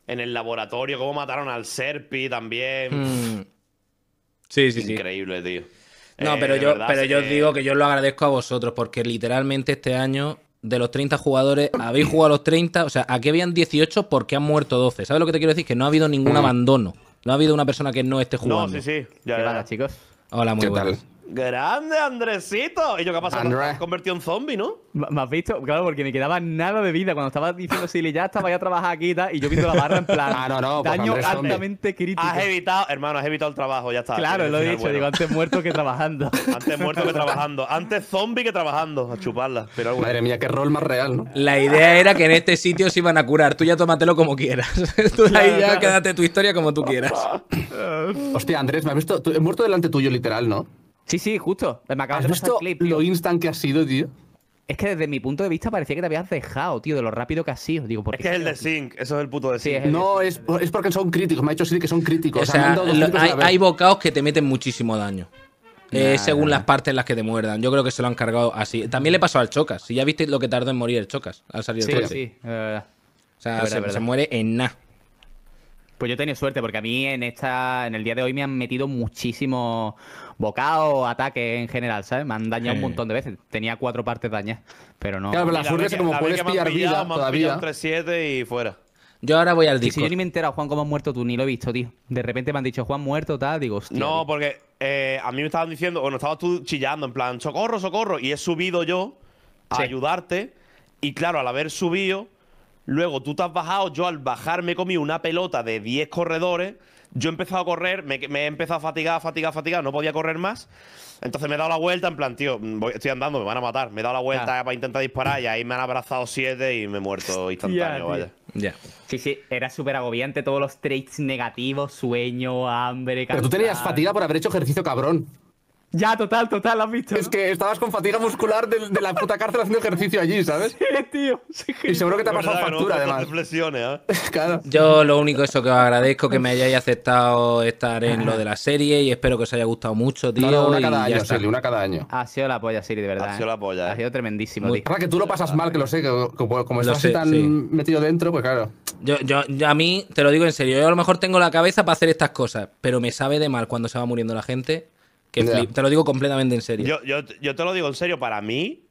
En el laboratorio, cómo mataron al Serpi también. Hmm. Sí, Sí, sí, Increíble, tío. No, eh, pero, yo, pero yo os digo que yo lo agradezco a vosotros, porque literalmente este año de los 30 jugadores, habéis jugado los 30, o sea, aquí habían 18 porque han muerto 12. ¿Sabes lo que te quiero decir? Que no ha habido ningún mm. abandono. No ha habido una persona que no esté jugando. No, sí, sí. Ya, ¿Qué chicos? Hola, muy buenas. ¡Grande, Andresito! Y yo, ¿qué ha pasado? has convertido en zombie, ¿no? ¿Me has visto? Claro, porque me quedaba nada de vida. Cuando estaba diciendo Silly, ya estaba ya a aquí y tal, y yo la barra en plan. Ah, pues daño altamente crítico. Has evitado, hermano, has evitado el trabajo, ya está. Claro, lo he dicho. Digo, antes muerto que trabajando. Antes muerto que trabajando. Antes zombie que trabajando. A chuparla. Pero Madre mía, qué rol más real, ¿no? La idea era que en este sitio se iban a curar. Tú ya tómatelo como quieras. tú ahí ya quédate tu historia como tú quieras. Hostia, Andrés, me has visto. He muerto delante tuyo, literal, ¿no? Sí, sí, justo. Me acabas de Lo instant que ha sido, tío. Es que desde mi punto de vista parecía que te habías dejado, tío, de lo rápido que ha sido. Digo, es que es el de Sync, eso es el puto de Sync. no, es, porque son críticos, me ha dicho sí que son críticos. hay, hay, bocaos que te meten muchísimo daño. según las partes en las que te muerdan. Yo creo que se lo han cargado así. También le pasó al Chocas. Si ya viste lo que tardó en morir el Chocas al salir sí, Sí, O sea, se, se, muere en nada. Pues yo he tenido suerte porque a mí en esta, en el día de hoy me han metido muchísimos bocados, ataques en general, ¿sabes? Me han dañado un montón de veces. Tenía cuatro partes dañadas, pero no. Claro, pero la, es como puedes pillar vida todavía. 7 y fuera. Yo ahora voy al disco. Si yo ni me he enterado, Juan, cómo has muerto tú, ni lo he visto, tío. De repente me han dicho, Juan, muerto, tal. Digo, hostia. No, porque eh, a mí me estaban diciendo, bueno, estabas tú chillando, en plan, socorro, socorro. Y he subido yo a ayudarte. Y claro, al haber subido Luego tú te has bajado, yo al bajar me comí una pelota de 10 corredores. Yo he empezado a correr, me, he empezado a fatigar, fatigar, fatigar, no podía correr más. Entonces me he dado la vuelta en plan, tío, mm, estoy andando, me van a matar. Me he dado la vuelta para intentar disparar y ahí me han abrazado siete y me he muerto instantáneo, Ya. Sí, sí, era súper agobiante todos los traits negativos, sueño, hambre, Pero tú tenías fatiga por haber hecho ejercicio cabrón. Ya, total, total, has visto. Es que estabas con fatiga muscular de, la puta cárcel haciendo ejercicio allí, ¿sabes? Sí, tío. y seguro que te ha pasado factura, además. ¿eh? Yo lo único eso que os agradezco que me hayáis aceptado estar en lo de la serie y espero que os haya gustado mucho, tío. una cada año, Siri, una cada año. Ha sido la polla, Siri, de verdad. Ha ¿eh? sido la polla. Ha ¿eh? sido tremendísimo, Muy... que tú lo pasas mal, que lo sé, que, como estás tan metido dentro, pues claro. yo, yo, a mí, te lo digo en serio, yo a lo mejor tengo la cabeza para hacer estas cosas, pero me sabe de mal cuando se va muriendo la gente. Te lo digo completamente en serio. Yo, te lo digo en serio, para mí,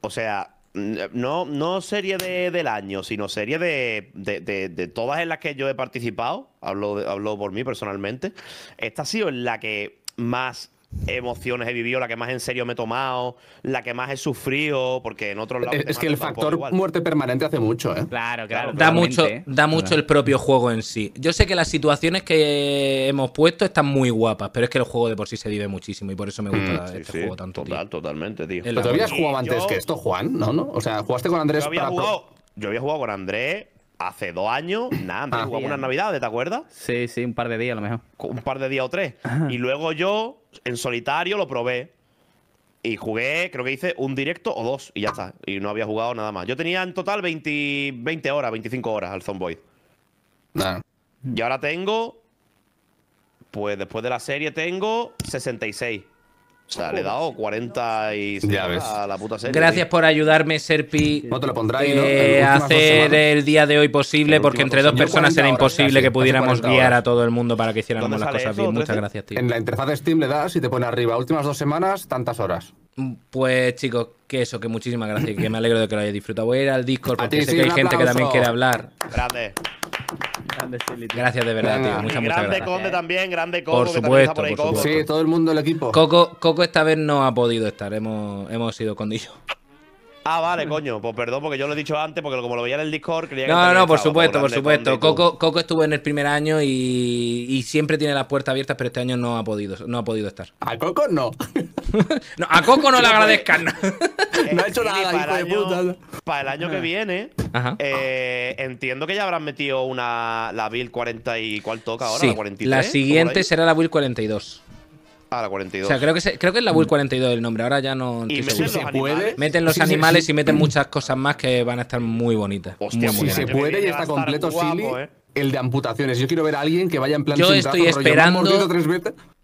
o sea, no, no serie del año, sino serie de, todas en las que yo he participado, hablo, hablo por mí personalmente, esta ha sido en la que más emociones he vivido, la que más en serio me he tomado, la que más he sufrido, porque en otros lados. Es, que el factor muerte permanente hace mucho, ¿eh? Claro, claro. Da mucho, da mucho el propio juego en sí. Yo sé que las situaciones que hemos puesto están muy guapas, pero es que el juego de por sí se vive muchísimo y por eso me gusta mm, este juego tanto. Total, totalmente, tío. tú habías jugado antes que esto, Juan, ¿no? O sea, jugaste con Andrés yo había jugado con Andrés hace dos años, nada, me ah, jugamos unas navidades, ¿te acuerdas? Sí, sí, un par de días a lo mejor. Un par de días o tres. y luego yo, en solitario, lo probé. Y jugué, creo que hice un directo o dos, y ya está. Y no había jugado nada más. Yo tenía en total 20, horas, 25 horas al Zomboid. Y ahora tengo. Pues después de la serie tengo 66. O sea, le he dado 40 y a la puta serie. Gracias por ayudarme, Serpi. No te lo pondrás, eh, Hacer el día de hoy posible, porque entre dos personas era imposible que ¿eh? pudiéramos guiar a todo el mundo para que hiciéramos las cosas bien. Muchas gracias, tío. En la interfaz de Steam le das y te pone arriba, últimas dos semanas, tantas horas. Pues chicos, que eso, que muchísimas gracias, que me alegro de que lo hayas disfrutado. Voy a ir al Discord porque sé que hay gente que también quiere hablar. Grande. Gracias de verdad, tío. Muchas, grande Conde también, grande conde. Por supuesto, Sí, todo el mundo el equipo. Coco, Coco esta vez no ha podido estar. Hemos, hemos sido condillos. Ah, vale, coño. Pues perdón, porque yo lo he dicho antes, porque como lo veía en el Discord, creía que. No, no, por supuesto, por supuesto. Coco, Coco estuvo en el primer año y, siempre tiene las puertas abiertas, pero este año no ha podido, no ha podido estar. A Coco no. a Coco no le agradezcan. Pues, no ha hecho nada, para, para el año que ah. viene, eh, entiendo que ya habrán metido una la Bill 40 y cuál toca ahora, la 43. La siguiente será la Bill 42 a la 42. O sea, creo que, creo que es la Bull 42 mm. el nombre, ahora ya no. meten, los se puede, meten los animales y meten muchas cosas más que van a estar muy bonitas. si se puede y está completo, Silly. Eh. El de amputaciones. Yo quiero ver a alguien que vaya en plan. Yo estoy esperando.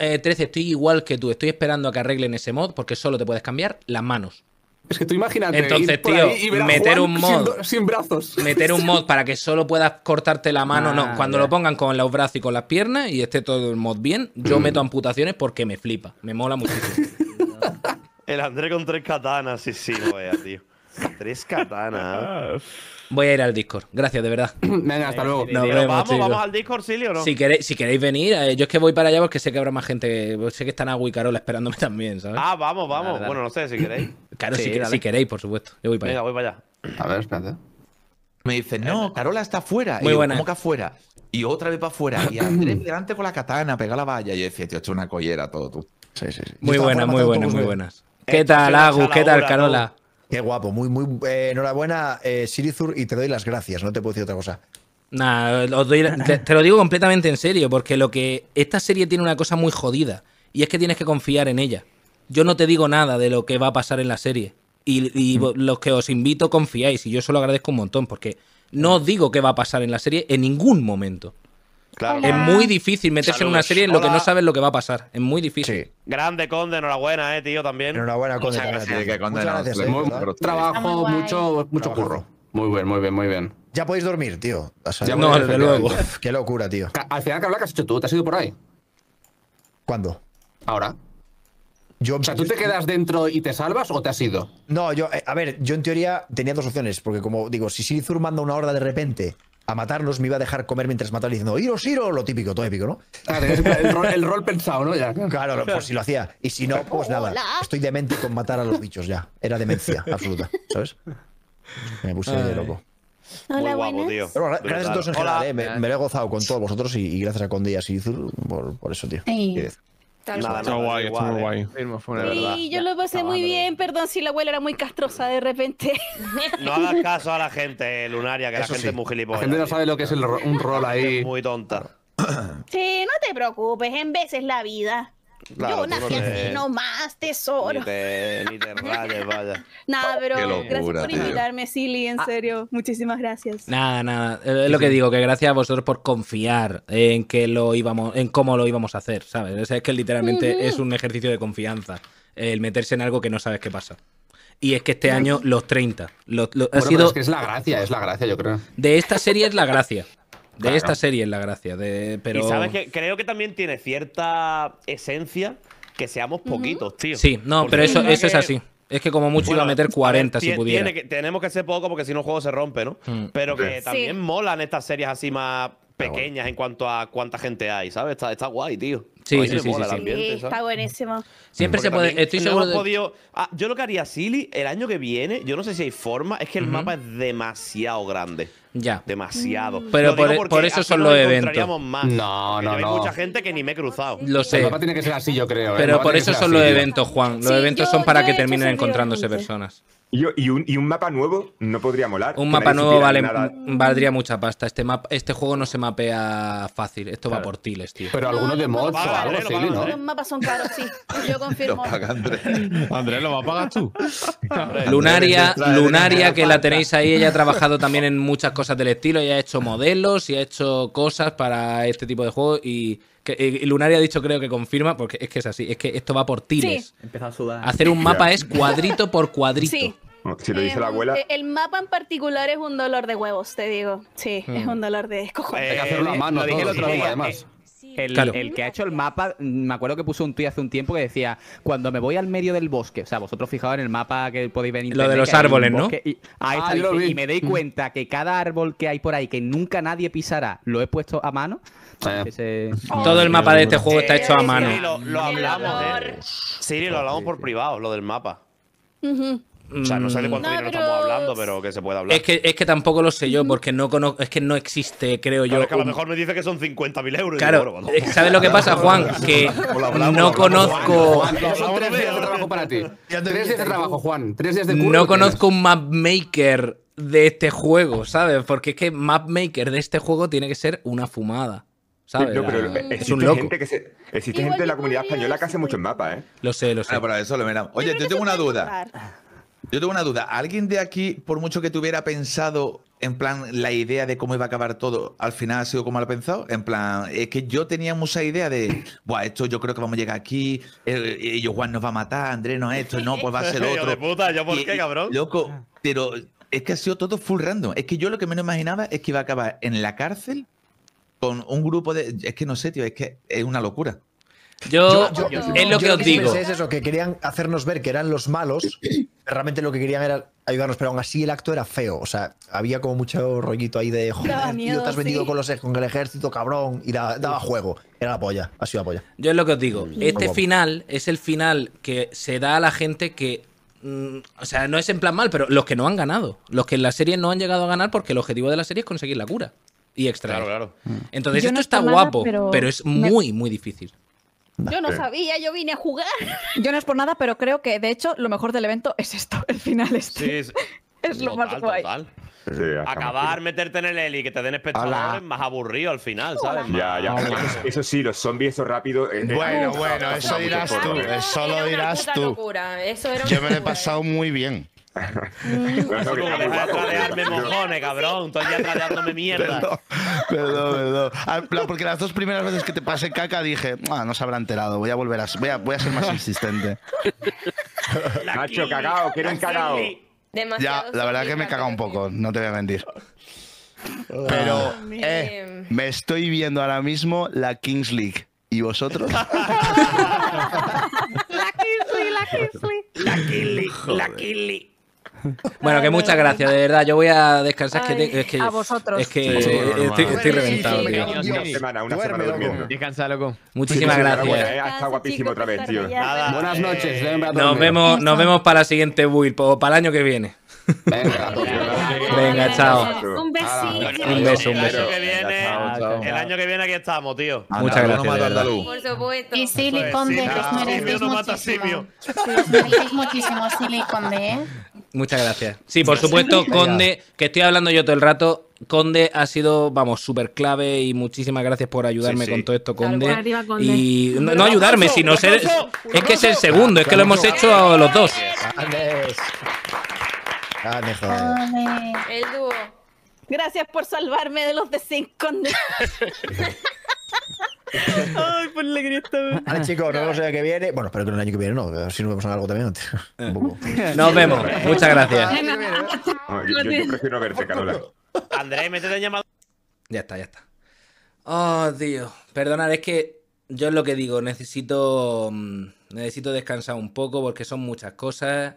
Eh, 13, estoy igual que tú. Estoy esperando a que arreglen ese mod porque solo te puedes cambiar las manos. Es que tú imagínate. Entonces, tío, y meter un mod. Sin, brazos. Meter un mod para que solo puedas cortarte la mano. no, ah, cuando lo pongan con los brazos y con las piernas y esté todo el mod bien, yo mm. meto amputaciones porque me flipa. Me mola muchísimo. el André con tres katanas, sí, sí, tío. Tres katanas. Ah. Voy a ir al Discord. Gracias, de verdad. Venga, hasta luego. Nos vemos, vamos, vamos al Discord, Silio, ¿no? Si queréis, si queréis venir, eh, yo es que voy para allá porque sé que habrá más gente. Sé que están Agua y Carola esperándome también, ¿sabes? Ah, vamos, vamos. Bueno, no sé, si queréis. Claro, si, queréis, por supuesto. Yo voy para allá. Venga, voy para allá. A ver, espérate. Me dicen, no, Carola está afuera. Muy buena. que afuera? Y otra vez para afuera. Y Andrés delante con la katana, pega la valla. Y yo decía, tío, he hecho una collera todo tú. Sí, sí, sí. Muy buena, muy buena, muy buenas. ¿Qué tal, Agus? ¿Qué tal, Carola? guapo, muy, muy eh, enhorabuena, eh, Sirizur, y te doy las gracias, no te puedo decir otra cosa. Nah, te, lo digo completamente en serio, porque lo que. Esta serie tiene una cosa muy jodida, y es que tienes que confiar en ella. Yo no te digo nada de lo que va a pasar en la serie. Y, mm. los que os invito confiáis, y yo eso lo agradezco un montón, porque no os digo qué va a pasar en la serie en ningún momento. Es muy difícil meterse en una serie en lo que no sabes lo que va a pasar. Es muy difícil. Grande Conde, enhorabuena, eh, tío, también. Enhorabuena, Conde. Muchas gracias. Eh, trabajo, mucho, mucho curro. Muy bien, muy bien, muy bien. Ya podéis dormir, tío. ya desde luego. Qué locura, tío. Al final, ¿qué has hecho tú? ¿Te has ido por ahí? ¿Cuándo? Ahora. o sea, ¿tú te quedas dentro y te salvas o te has ido? No, yo, eh, a ver, yo en teoría tenía dos opciones, porque como digo, si sigue manda una horda de repente a matarnos me iba a dejar comer mientras mataba diciendo, iros, iros, lo típico, todo épico, ¿no? el, rol, pensado, ¿no? Claro, pues si lo hacía. Y si no, pues nada, estoy demente con matar a los bichos ya. Era demencia absoluta, ¿sabes? Me puse de loco. Hola, Muy gracias a todos en general, eh, me, lo he gozado con todos vosotros y, gracias a Conde y por, eso, tío. Está Nada, guay. Eh. sí, yo lo pasé muy bien, perdón si la abuela era muy castrosa de repente. No hagas caso a la gente, eh, Lunaria, que la gente es muy gilipollas. La gente no sabe lo que es un rol ahí. muy tonta. Sí, no te preocupes, en veces la vida yo nací así nomás, tesoro. Ni vaya. Nada, pero gracias por invitarme, Silly, en ah. serio. Muchísimas gracias. Nada, nada. Es lo que digo, que gracias a vosotros por confiar en que lo íbamos, en cómo lo íbamos a hacer, ¿sabes? es que literalmente es un ejercicio de confianza. El meterse en algo que no sabes qué pasa. Y es que este año los 30. ha sido... es la gracia, es la gracia, yo creo. De esta serie es la gracia. De esta serie es la gracia. De, pero... sabes que creo que también tiene cierta esencia que seamos poquitos, tío. Sí, no, pero eso, eso es así. Es que como mucho iba a meter 40 si pudiera. tenemos que ser poco porque si no el juego se rompe, ¿no? Mm. Pero que también molan estas series así más pequeñas en cuanto a cuánta gente hay, ¿sabes? Está, está guay, tío. Sí, sí, sí, está buenísimo. Siempre se puede. Estoy seguro. De... Ah, yo lo que haría Silly el año que viene, yo no sé si hay forma, es que el mapa es demasiado grande. Ya. Demasiado. Mm. Pero e- por, eso son los eventos. no, no, no. Hay mucha gente que ni me he cruzado. Lo sé. El mapa tiene que ser así, yo creo. ¿eh? Pero por eso son los eventos, Juan. Los eventos son para que terminen encontrándose personas. Y, un, mapa nuevo no podría molar. Un mapa nuevo valdría mucha pasta. Este, este juego no se mapea fácil. Esto va por tiles, tío. Pero algunos de mods o algo así, ¿no? Los mapas son caros, sí. Yo confirmo. Andrés. ¿lo vas a pagar tú? Lunaria, Lunaria, que la tenéis ahí, ella ha trabajado también en muchas cosas del estilo. Ella ha hecho modelos y ha hecho cosas para este tipo de juegos y que, eh, ha dicho, creo que confirma, porque es que es así, es que esto va por tiles. a Hacer un mapa es cuadrito por cuadrito. Sí. Si lo dice la em, abuela. Eh, el mapa en particular es un dolor de huevos, te digo. Sí, es mm. un dolor de cojones. Eh, hay que hacerlo a mano, lo dije el otro día, además. El, que ha hecho el mapa, me acuerdo que puso un tuit hace un tiempo que decía, cuando me voy al medio del bosque, o sea, vosotros fijaos en el mapa que podéis venir Lo de los árboles, ¿no? Y, y me doy mm. cuenta que cada árbol que hay por ahí que nunca nadie pisará, lo he puesto a mano. Todo el mapa de este juego está hecho a mano. lo, hablamos, ¿eh? lo hablamos por privado, lo del mapa. O sea, no sé de cuánto mm. dinero estamos hablando, pero que se pueda hablar. Es que, es que tampoco lo sé yo, porque no conozco, es que no existe, creo yo. a lo mejor me dice que son 50.000 euros. Claro, ¿sabes lo que pasa, Juan? Que pues no conozco. son tres días de trabajo para ti. Tres días de trabajo, Juan. Tres días de No conozco un mapmaker de este juego, ¿sabes? Porque es que mapmaker de este juego tiene que ser una fumada existe Gente de la comunidad española que hace muchos mapas, ¿eh? Lo sé, lo ah, sé. eso lo Oye, yo, tengo una duda. Yo tengo una duda. ¿Alguien de aquí, por mucho que tuviera pensado en plan la idea de cómo iba a acabar todo, al final ha sido como lo ha pensado? En plan, es que yo tenía mucha idea de, Buah, esto yo creo que vamos a llegar aquí, ellos Juan nos va a matar, Andrés no esto, no, pues va a ser otro. Loco, pero es que ha sido todo full random. Es que yo lo que menos imaginaba es que iba a acabar en la cárcel con un grupo de. Es que no sé, tío, es que es una locura. Yo, es lo que os digo. Es eso, que querían hacernos ver que eran los malos. Realmente lo que querían era ayudarnos, pero aún así el acto era feo. O sea, había como mucho rollito ahí de tío, te has vendido con, los, con el ejército, cabrón. Y daba juego. Era la polla, ha sido la polla. Yo es lo que os digo. Mm, este final es el final que se da a la gente que mm, o sea, no es en plan mal, pero los que no han ganado, los que en la serie no han llegado a ganar porque el objetivo de la serie es conseguir la cura y extraer. Mm. Entonces esto no está guapo, pero... es muy, muy difícil. Yo no sabía, yo vine a jugar. Yo no es por nada, pero creo que de hecho lo mejor del evento es esto, el final este. Sí, es, lo más guay. Acabar, meterte en el heli, que te den espectadores más aburrido al final, ¿sabes? Ya, ya. eso, sí, los zombies, eso rápido. Eh, eh, bueno, eh, bueno, eso dirás tú. Eso lo dirás tú. yo me lo he pasado muy bien. Me que a mojones, cabrón. Estoy ya tradeándome mierda. Perdón, perdón, ah, Porque las dos primeras veces que te pasé caca dije, no se habrá enterado, voy a volver a, ser más insistente. Nacho, cagao, quiero un cagao. Ya, la verdad que me he cagado un poco, no te voy a mentir. Ah, Pero eh, me estoy viendo ahora mismo la Kings League. ¿Y vosotros? La Kings League, la Kings League La League, la League Bueno, que muchas gracias, de verdad. Yo voy a descansar. que es que, a vosotros. Es que estoy, reventado, tío. una semana, una semana durmiendo. Descansa, loco. Muchísimas gracias. Hasta Está guapísimo otra vez, tío. Nada, Buenas noches. nos, vemos, nos vemos para la siguiente build o para el año que viene. Venga, pues, chao. Un besito. Un beso, un beso. El año que viene aquí estamos, tío. Muchas gracias. Por supuesto. Y Silicon D, que os merecéis muchísimo. muchísimo Silicon D, ¿eh? Muchas gracias. Sí, por supuesto, Conde, que estoy hablando yo todo el rato. Conde ha sido, vamos, súper clave y muchísimas gracias por ayudarme con todo esto, Conde. Y no, ayudarme, sino ser. es que es el segundo, es que lo hemos hecho los dos. el dúo. Gracias por salvarme de los de Conde. Ay, ponle que ah, chicos, nos vemos el año que viene. Bueno, espero que el año que viene no. A si nos vemos en algo también. Eh. Un poco. Nos vemos. Muchas gracias. yo, prefiero verte, llamado. Ya está, ya está. Oh, dios Perdonad, es que yo es lo que digo. Necesito. Mm, necesito descansar un poco porque son muchas cosas.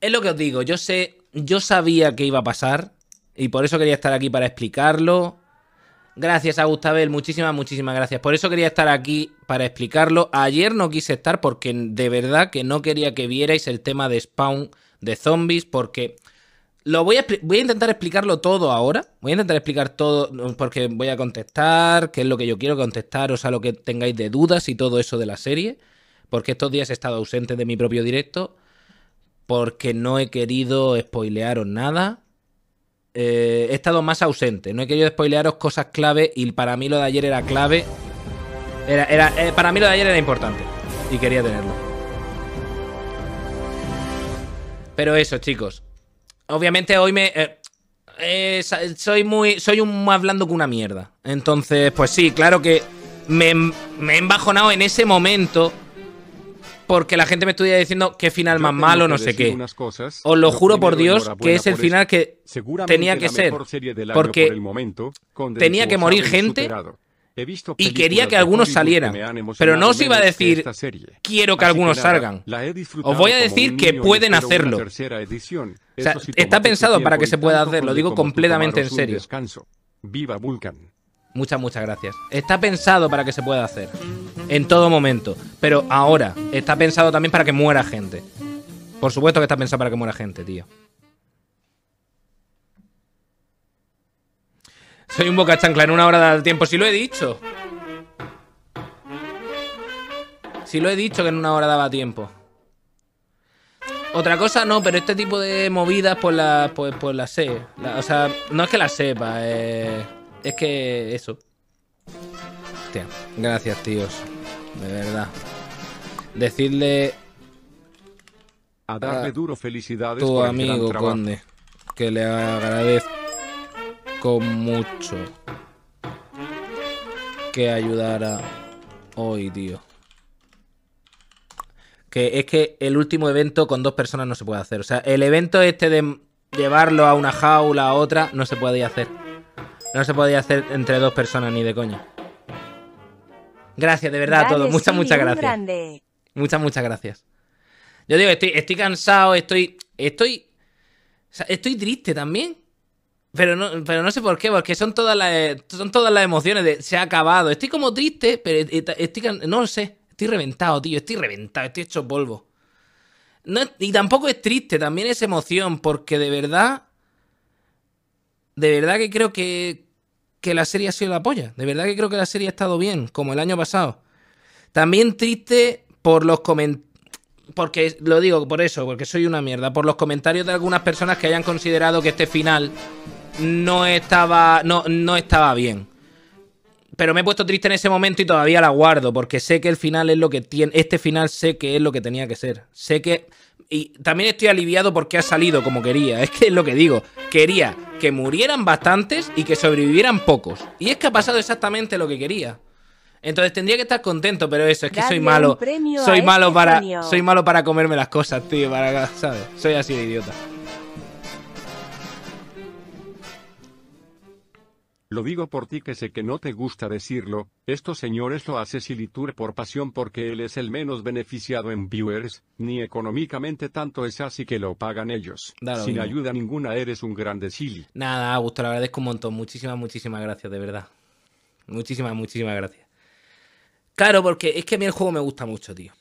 Es lo que os digo. Yo sé. Yo sabía que iba a pasar. Y por eso quería estar aquí para explicarlo. Gracias a Gustabel, muchísimas, muchísimas gracias. Por eso quería estar aquí para explicarlo. Ayer no quise estar porque de verdad que no quería que vierais el tema de spawn de zombies porque lo voy a, voy a intentar explicarlo todo ahora. Voy a intentar explicar todo mm, porque voy a contestar, qué es lo que yo quiero contestar, o sea, lo que tengáis de dudas y todo eso de la serie. Porque estos días he estado ausente de mi propio directo porque no he querido spoilearos nada eh, he estado más ausente. No he querido spoilearos cosas clave y para mí lo de ayer era clave. Era, eh, para mí lo de ayer era importante y quería tenerlo. Pero eso, chicos. Obviamente hoy me... Eh, soy muy. Soy un más blando que una mierda. Entonces, pues sí, claro que me, me he embajonado en ese momento porque la gente me estuviera diciendo qué final más malo, no sé qué. Os lo, juro por Dios que es el final que tenía que ser. Porque tenía que morir gente. y quería que algunos salieran. Pero no os iba a decir, quiero que algunos salgan. Os voy a decir que pueden hacerlo. está pensado para que se pueda hacer, lo digo completamente en serio. Viva Vulcan. Muchas, muchas gracias. Está pensado para que se pueda hacer. En todo momento. Pero ahora, está pensado también para que muera gente. Por supuesto que está pensado para que muera gente, tío. Soy un boca chancla en una hora daba tiempo. Si sí lo he dicho. Si sí lo he dicho que en una hora daba tiempo. Otra cosa no, pero este tipo de movidas pues las pues, pues la sé. o sea, no es que las sepa. Eh... Es que eso. Hostia, gracias, tíos. De verdad. Decirle. A darle duro felicidades. Tu amigo, Conde. Que le agradezco mucho. Que ayudara hoy, tío. Que es que el último evento con dos personas no se puede hacer. O sea, el evento este de llevarlo a una jaula a otra no se puede hacer. No se podía hacer entre dos personas ni de coña. Gracias, de verdad, a todos. Muchas, muchas gracias. Muchas, muchas gracias. Yo digo, estoy, estoy cansado, estoy. Estoy. Estoy triste también. Pero no, pero no sé por qué, porque son todas las, son todas las emociones de se ha acabado. Estoy como triste, pero e, e, estoy, no lo sé. Estoy reventado, tío. Estoy reventado, estoy hecho polvo. No, y tampoco es triste, también es emoción, porque de verdad de verdad que creo que, la serie ha sido la polla. De verdad que creo que la serie ha estado bien, como el año pasado. También triste por los comentarios. Porque lo digo por eso, porque soy una mierda. Por los comentarios de algunas personas que hayan considerado que este final no estaba, no, no estaba bien. Pero me he puesto triste en ese momento y todavía la guardo, porque sé que el final es lo que tiene. Este final sé que es lo que tenía que ser. Sé que y también estoy aliviado porque ha salido como quería. Es que es lo que digo. Quería que murieran bastantes y que sobrevivieran pocos. Y es que ha pasado exactamente lo que quería. Entonces tendría que estar contento, pero eso, es que soy malo. Soy este malo para. Soy malo para comerme las cosas, tío. Para, ¿Sabes? Soy así de idiota. Lo digo por ti que sé que no te gusta decirlo, estos señores lo hace Silitur por pasión porque él es el menos beneficiado en viewers, ni económicamente tanto es así que lo pagan ellos. Sin ayuda ninguna eres un grande Silly. Nada, Augusto, la agradezco un montón. Muchísimas, muchísimas gracias, de verdad. Muchísimas, muchísimas gracias. Claro, porque es que a mí el juego me gusta mucho, tío.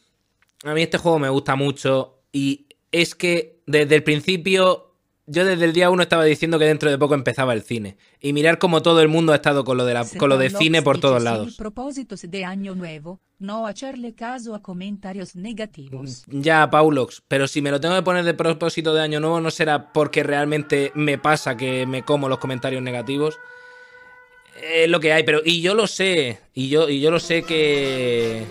A mí este juego me gusta mucho y es que desde el principio yo desde el día uno estaba diciendo que dentro de poco empezaba el cine. Y mirar cómo todo el mundo ha estado con lo de, con lo de cine por todos lados. Ya, Paulox, pero si me lo tengo que poner de propósito de año nuevo, no será porque realmente me pasa que me como los comentarios negativos. Es lo que hay, pero. Y yo lo sé. Y yo, y yo lo sé que.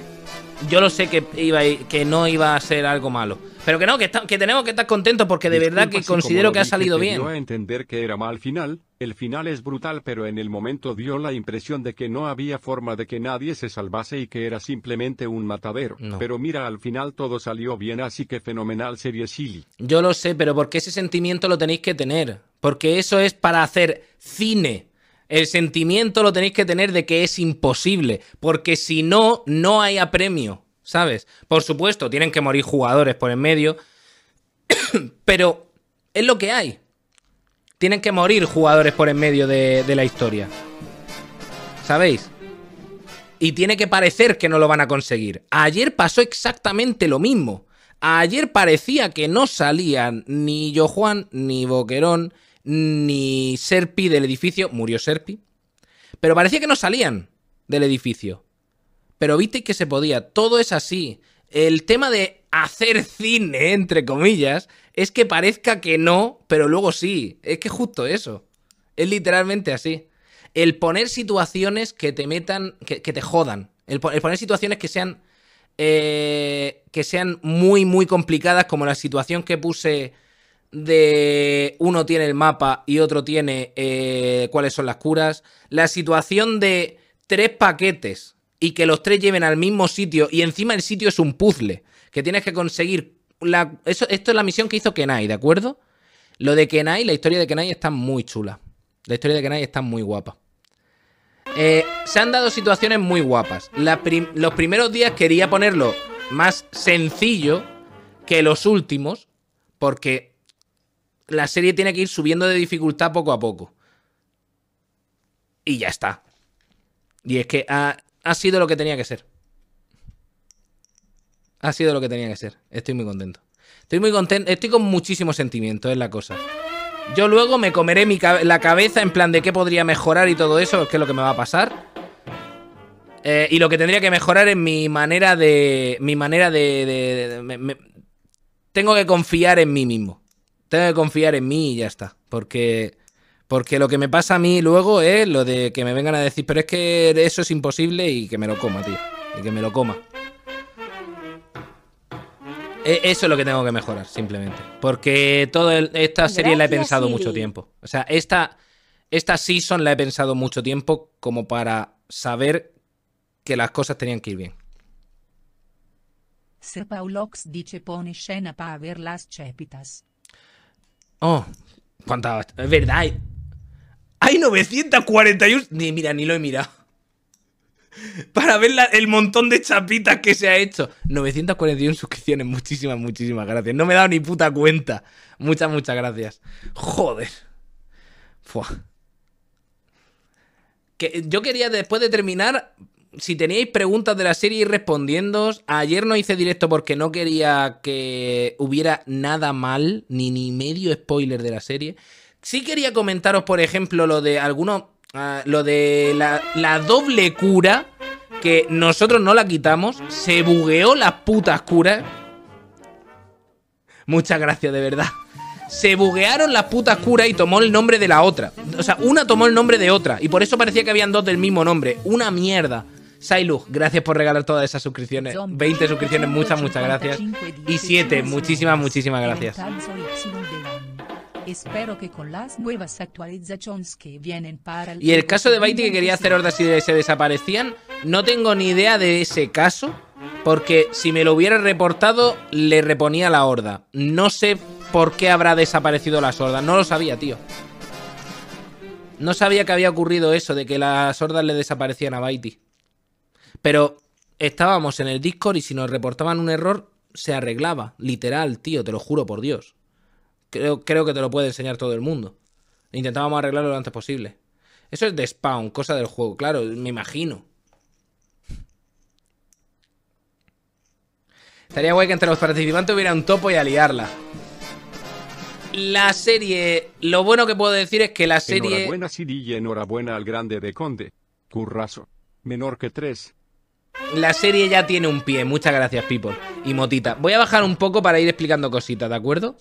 Yo lo sé que, iba, que no iba a ser algo malo pero que no, que, que tenemos que estar contentos porque de verdad que considero que ha salido bien. No a entender que era mal final, el final es brutal pero en el momento dio la impresión de que no había forma de que nadie se salvase y que era simplemente un matadero. Pero mira, al final todo salió bien así que fenomenal serie Silly. Yo lo sé, pero porque ese sentimiento lo tenéis que tener. Porque eso es para hacer cine. El sentimiento lo tenéis que tener de que es imposible. Porque si no, no hay apremio. ¿sabes? Por supuesto, tienen que morir jugadores por en medio, pero es lo que hay. Tienen que morir jugadores por en medio de, la historia. ¿Sabéis? Y tiene que parecer que no lo van a conseguir. Ayer pasó exactamente lo mismo. Ayer parecía que no salían ni Yo ni Boquerón, ni Serpi del edificio. Murió Serpi. Pero parecía que no salían del edificio pero viste que se podía. Todo es así. El tema de hacer cine, entre comillas, es que parezca que no, pero luego sí. Es que justo eso. Es literalmente así. El poner situaciones que te metan, que, te jodan. El, poner situaciones que sean, eh, que sean muy, muy complicadas, como la situación que puse de uno tiene el mapa y otro tiene eh, cuáles son las curas. La situación de tres paquetes y que los tres lleven al mismo sitio y encima el sitio es un puzzle, que tienes que conseguir... esto es la misión que hizo Kenai, ¿de acuerdo? Lo de Kenai, la historia de Kenai está muy chula. La historia de Kenai está muy guapa. Eh, se han dado situaciones muy guapas. los primeros días quería ponerlo más sencillo que los últimos, porque la serie tiene que ir subiendo de dificultad poco a poco. Y ya está. Y es que ah, ha sido lo que tenía que ser. Ha sido lo que tenía que ser. Estoy muy contento. Estoy muy contento. Estoy con muchísimos sentimientos, es la cosa. Yo luego me comeré la cabeza en plan de qué podría mejorar y todo eso, ¿Qué es lo que me va a pasar. Eh, y lo que tendría que mejorar es mi manera de. Mi manera de. tengo que confiar en mí mismo. Tengo que confiar en mí y ya está. Porque porque lo que me pasa a mí luego es lo de que me vengan a decir, pero es que eso es imposible y que me lo coma, tío. Y que me lo coma. E, eso es lo que tengo que mejorar, simplemente. Porque toda esta pues serie la he pensado mucho tiempo. O sea, esta, esta season la he pensado mucho tiempo como para saber que las cosas tenían que ir bien. dice pone para ver las Oh, cuánta Es verdad. Hay 941... Ni, mira, ni lo he mirado. Para ver el montón de chapitas que se ha hecho. 941 suscripciones. Muchísimas, muchísimas gracias. No me he dado ni puta cuenta. Muchas, muchas gracias. Joder. Que, yo quería, después de terminar, si teníais preguntas de la serie, ir respondiendo. Ayer no hice directo porque no quería que hubiera nada mal, ni, ni medio spoiler de la serie. Sí quería comentaros, por ejemplo, lo de algunos. Ah, lo de la, doble cura. Que nosotros no la quitamos. Se bugueó las putas curas. Muchas gracias, de verdad. Se buguearon las putas curas y tomó el nombre de la otra. O sea, una tomó el nombre de otra. Y por eso parecía que habían dos del mismo nombre. Una mierda. Sailug, gracias por regalar todas esas suscripciones. 20 suscripciones, muchas, muchas gracias. Y 7, muchísimas, muchísimas gracias. Espero que con las nuevas actualizaciones que vienen para el... Y el caso de Baiti que quería hacer hordas y se desaparecían, no tengo ni idea de ese caso, porque si me lo hubiera reportado, le reponía la horda. No sé por qué habrá desaparecido las hordas, no lo sabía, tío. No sabía que había ocurrido eso, de que las hordas le desaparecían a Baiti. Pero estábamos en el Discord y si nos reportaban un error, se arreglaba. Literal, tío, te lo juro por Dios creo, que te lo puede enseñar todo el mundo. Intentábamos arreglarlo lo antes posible. Eso es de spawn, cosa del juego, claro, me imagino. Estaría guay que entre los participantes hubiera un topo y aliarla La serie. Lo bueno que puedo decir es que la serie. Enhorabuena, Siri, y enhorabuena al grande de Conde. Currazo. Menor que tres. La serie ya tiene un pie. Muchas gracias, people. Y motita. Voy a bajar un poco para ir explicando cositas, ¿de acuerdo?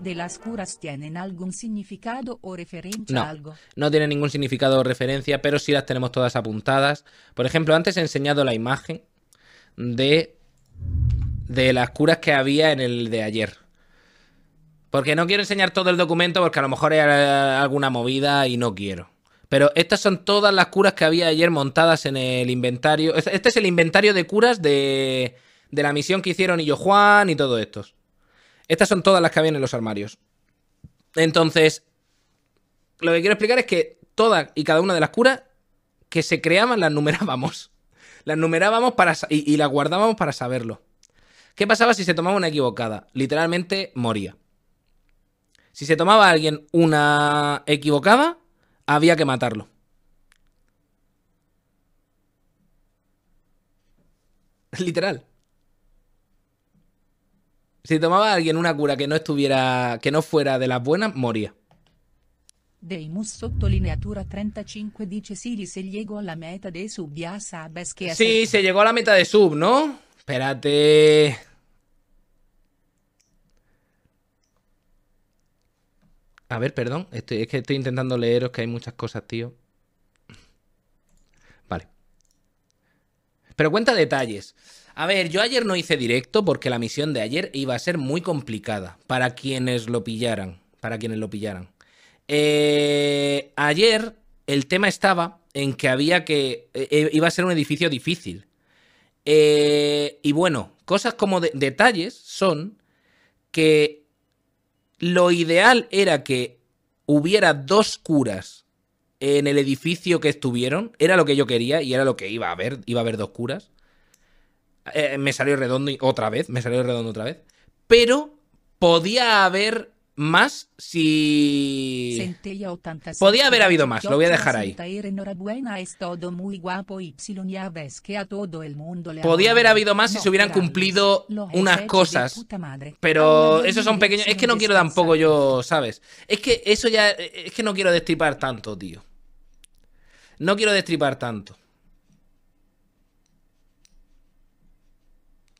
de las curas tienen algún significado o referencia no, a algo? No tiene ningún significado o referencia, pero sí las tenemos todas apuntadas. Por ejemplo, antes he enseñado la imagen de, de las curas que había en el de ayer. Porque no quiero enseñar todo el documento porque a lo mejor hay eh, alguna movida y no quiero. Pero estas son todas las curas que había ayer montadas en el inventario. Este es el inventario de curas de, de la misión que hicieron y yo Juan y todos estos. Estas son todas las que habían en los armarios. Entonces, lo que quiero explicar es que todas y cada una de las curas que se creaban las numerábamos. Las numerábamos para, y, y las guardábamos para saberlo. ¿Qué pasaba si se tomaba una equivocada? Literalmente moría. Si se tomaba alguien una equivocada, había que matarlo. Literal. Si tomaba alguien una cura que no estuviera, que no fuera de las buenas, moría. Deimus sottolineatura 35 dice sí. se llegó a la meta de sub, ya que... Sí, se llegó a la meta de sub, ¿no? Espérate... A ver, perdón, es que estoy intentando leeros que hay muchas cosas, tío. Vale. Pero cuenta detalles. A ver, yo ayer no hice directo porque la misión de ayer iba a ser muy complicada para quienes lo pillaran. Para quienes lo pillaran. Eh, ayer el tema estaba en que había que. Eh, eh, iba a ser un edificio difícil. y bueno, cosas como detalles son que lo ideal era que hubiera dos curas en el edificio que estuvieron. Era lo que yo quería y era lo que iba a haber. Iba a haber dos curas. Eh, me salió redondo otra vez, me salió redondo otra vez. Pero podía haber más si... Podía haber habido más, lo voy a dejar ahí. Podía haber habido más si se hubieran cumplido unas cosas. Pero esos son pequeños... Es que no quiero tampoco yo, ¿sabes? Es que eso ya... Es que no quiero destripar tanto, tío. No quiero destripar tanto.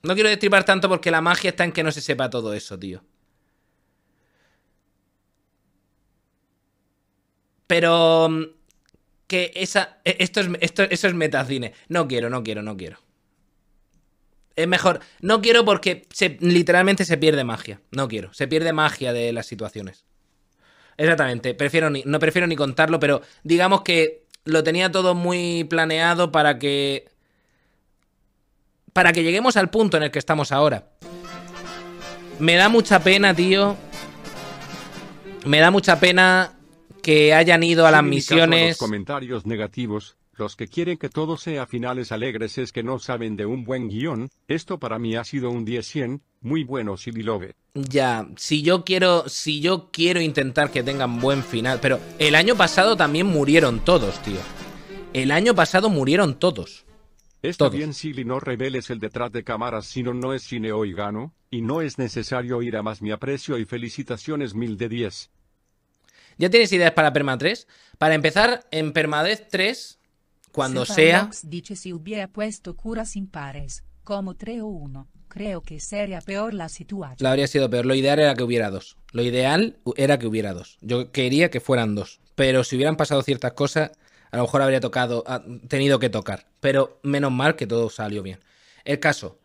No quiero destripar tanto porque la magia está en que no se sepa todo eso, tío. Pero mm, que esa, e, esto es, esto, eso es metacine. No quiero, no quiero, no quiero. Es mejor, no quiero porque literalmente se pierde magia. No quiero, se pierde magia de las situaciones. Exactamente, prefiero ni, no prefiero ni contarlo, pero digamos que lo tenía todo muy planeado para que para que lleguemos al punto en el que estamos ahora. Me da mucha pena, tío. Me da mucha pena que hayan ido a las misiones. Los comentarios negativos, los que quieren que todo sea finales alegres es que no saben de un buen guión. Esto para mí ha sido un 10-100, muy bueno si Ya, si yo quiero, si yo quiero intentar que tengan buen final, pero el año pasado también murieron todos, tío. El año pasado murieron todos. Esto bien Silly no reveles el detrás de cámaras sino no es cine hoy gano, y no es necesario ir a más mi aprecio y felicitaciones mil de diez. ¿Ya tienes ideas para Perma 3? Para empezar, en Permadez 3, cuando sea... dice si hubiera puesto curas sin como 3 o 1, creo que sería peor la situación. La habría sido peor, lo ideal era que hubiera dos. Lo ideal era que hubiera dos. Yo quería que fueran dos, pero si hubieran pasado ciertas cosas a lo mejor habría tocado, tenido que tocar. Pero menos mal que todo salió bien. El caso.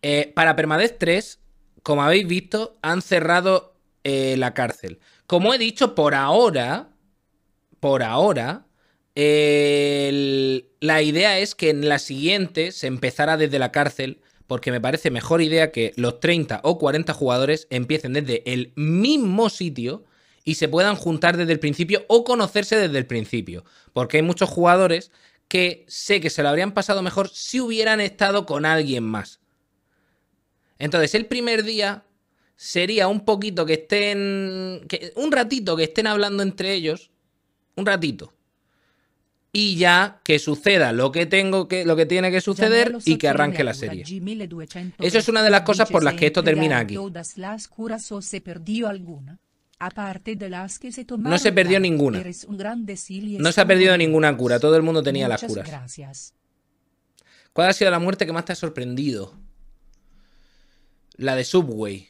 Eh, para Permadez 3, como habéis visto, han cerrado eh, la cárcel. Como he dicho, por ahora, por ahora, la idea es que en la siguiente se empezara desde la cárcel, porque me parece mejor idea que los 30 o 40 jugadores empiecen desde el mismo sitio y se puedan juntar desde el principio o conocerse desde el principio. Porque hay muchos jugadores que sé que se lo habrían pasado mejor si hubieran estado con alguien más. Entonces, el primer día sería un poquito que estén. un ratito que estén hablando entre ellos. Un ratito. Y ya que suceda lo que, tengo que, lo que tiene que suceder y que arranque la serie. Eso es una de las cosas por las que esto termina aquí. No se perdió ninguna. no se ha perdido ninguna cura. Todo el mundo tenía las curas. Gracias. ¿Cuál ha sido la muerte que más te ha sorprendido? La de Subway.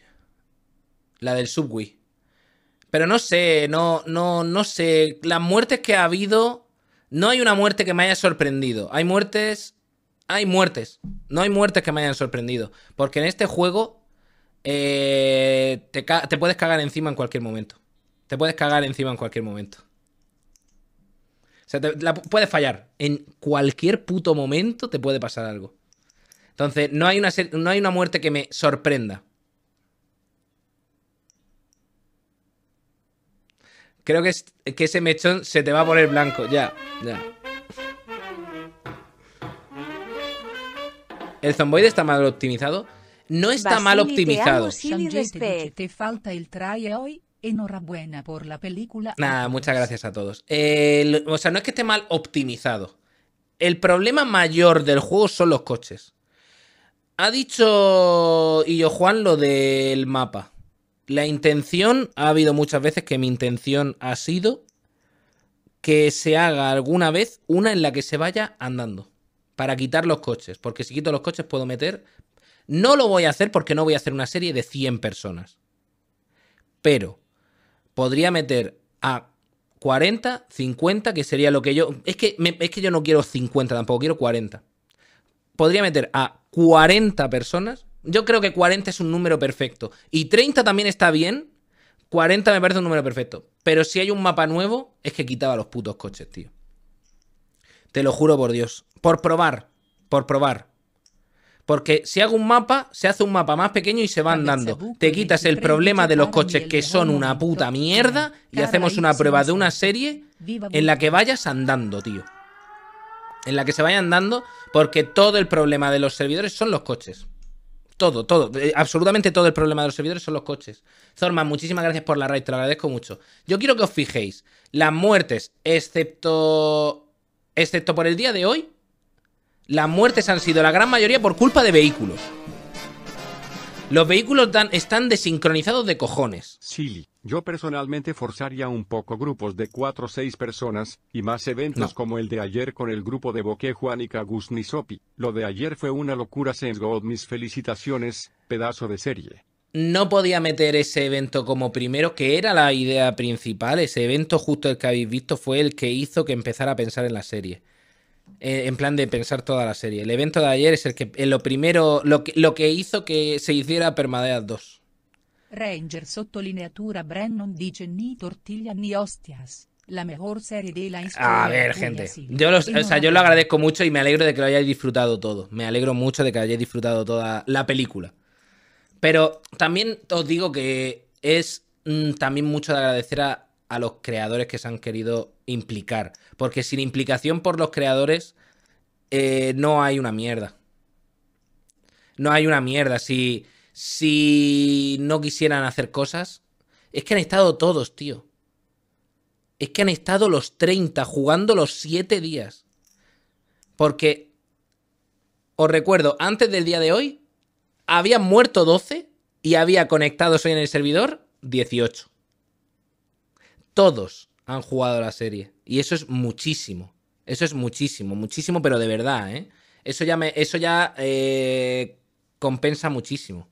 La del Subway. Pero no sé, no, no, no sé. Las muertes que ha habido. No hay una muerte que me haya sorprendido. Hay muertes. Hay muertes. No hay muertes que me hayan sorprendido. Porque en este juego eh, te, puedes cagar encima en cualquier momento. Te puedes cagar encima en cualquier momento. O sea, puedes fallar. En cualquier puto momento te puede pasar algo. Entonces, no hay una, no hay una muerte que me sorprenda. Creo que, que ese mechón se te va a poner blanco. Ya, ya. ¿El zomboide está mal optimizado? no está mal optimizado. Te, falta el traje hoy. Enhorabuena por la película. Nada, muchas gracias a todos. o sea, no es que esté mal optimizado. El problema mayor del juego son los coches. Ha dicho y yo Juan lo del mapa. La intención, ha habido muchas veces que mi intención ha sido que se haga alguna vez una en la que se vaya andando. Para quitar los coches. Porque si quito los coches puedo meter no lo voy a hacer porque no voy a hacer una serie de 100 personas. Pero podría meter a 40, 50, que sería lo que yo... Es que, es que yo no quiero 50 tampoco, quiero 40. Podría meter a 40 personas. Yo creo que 40 es un número perfecto. Y 30 también está bien. 40 me parece un número perfecto. Pero si hay un mapa nuevo, es que quitaba los putos coches, tío. Te lo juro por Dios. Por probar. Por probar. Porque si hago un mapa, se hace un mapa más pequeño y se va andando. Te quitas el problema de los coches que son una puta mierda y hacemos una prueba de una serie en la que vayas andando, tío. En la que se vayan andando, porque todo el problema de los servidores son los coches. Todo, todo, eh, absolutamente todo el problema de los servidores son los coches. Zorman, muchísimas gracias por la raid, te lo agradezco mucho. Yo quiero que os fijéis, las muertes, excepto excepto por el día de hoy, las muertes han sido la gran mayoría por culpa de vehículos. Los vehículos están desincronizados de cojones. Silly. yo personalmente forzaría un poco grupos de 4 o 6 personas, y más eventos como el de ayer con el grupo de Boque Juan y Lo de ayer fue una locura, God, Mis felicitaciones, pedazo de serie. No podía meter ese evento como primero, que era la idea principal. Ese evento justo el que habéis visto fue el que hizo que empezara a pensar en la serie. Eh, en plan de pensar toda la serie. El evento de ayer es el que eh, lo primero, lo que, hizo que se hiciera Permadeath 2. Ranger sottolineatura Brandon dice ni tortilla ni hostias. La mejor serie de la historia. A ver, gente. Yo, yo lo agradezco mucho y me alegro de que lo hayáis disfrutado todo. Me alegro mucho de que hayáis disfrutado toda la película. Pero también os digo que es mm, también mucho de agradecer a los creadores que se han querido implicar. Porque sin implicación por los creadores eh, no hay una mierda. No hay una mierda. Si, si no quisieran hacer cosas... Es que han estado todos, tío. Es que han estado los 30 jugando los 7 días. Porque, os recuerdo, antes del día de hoy, habían muerto 12 y había conectados hoy en el servidor 18. Todos han jugado la serie. Y eso es muchísimo. Eso es muchísimo, muchísimo, pero de verdad, ¿eh? Eso ya, me, eso ya eh, compensa muchísimo.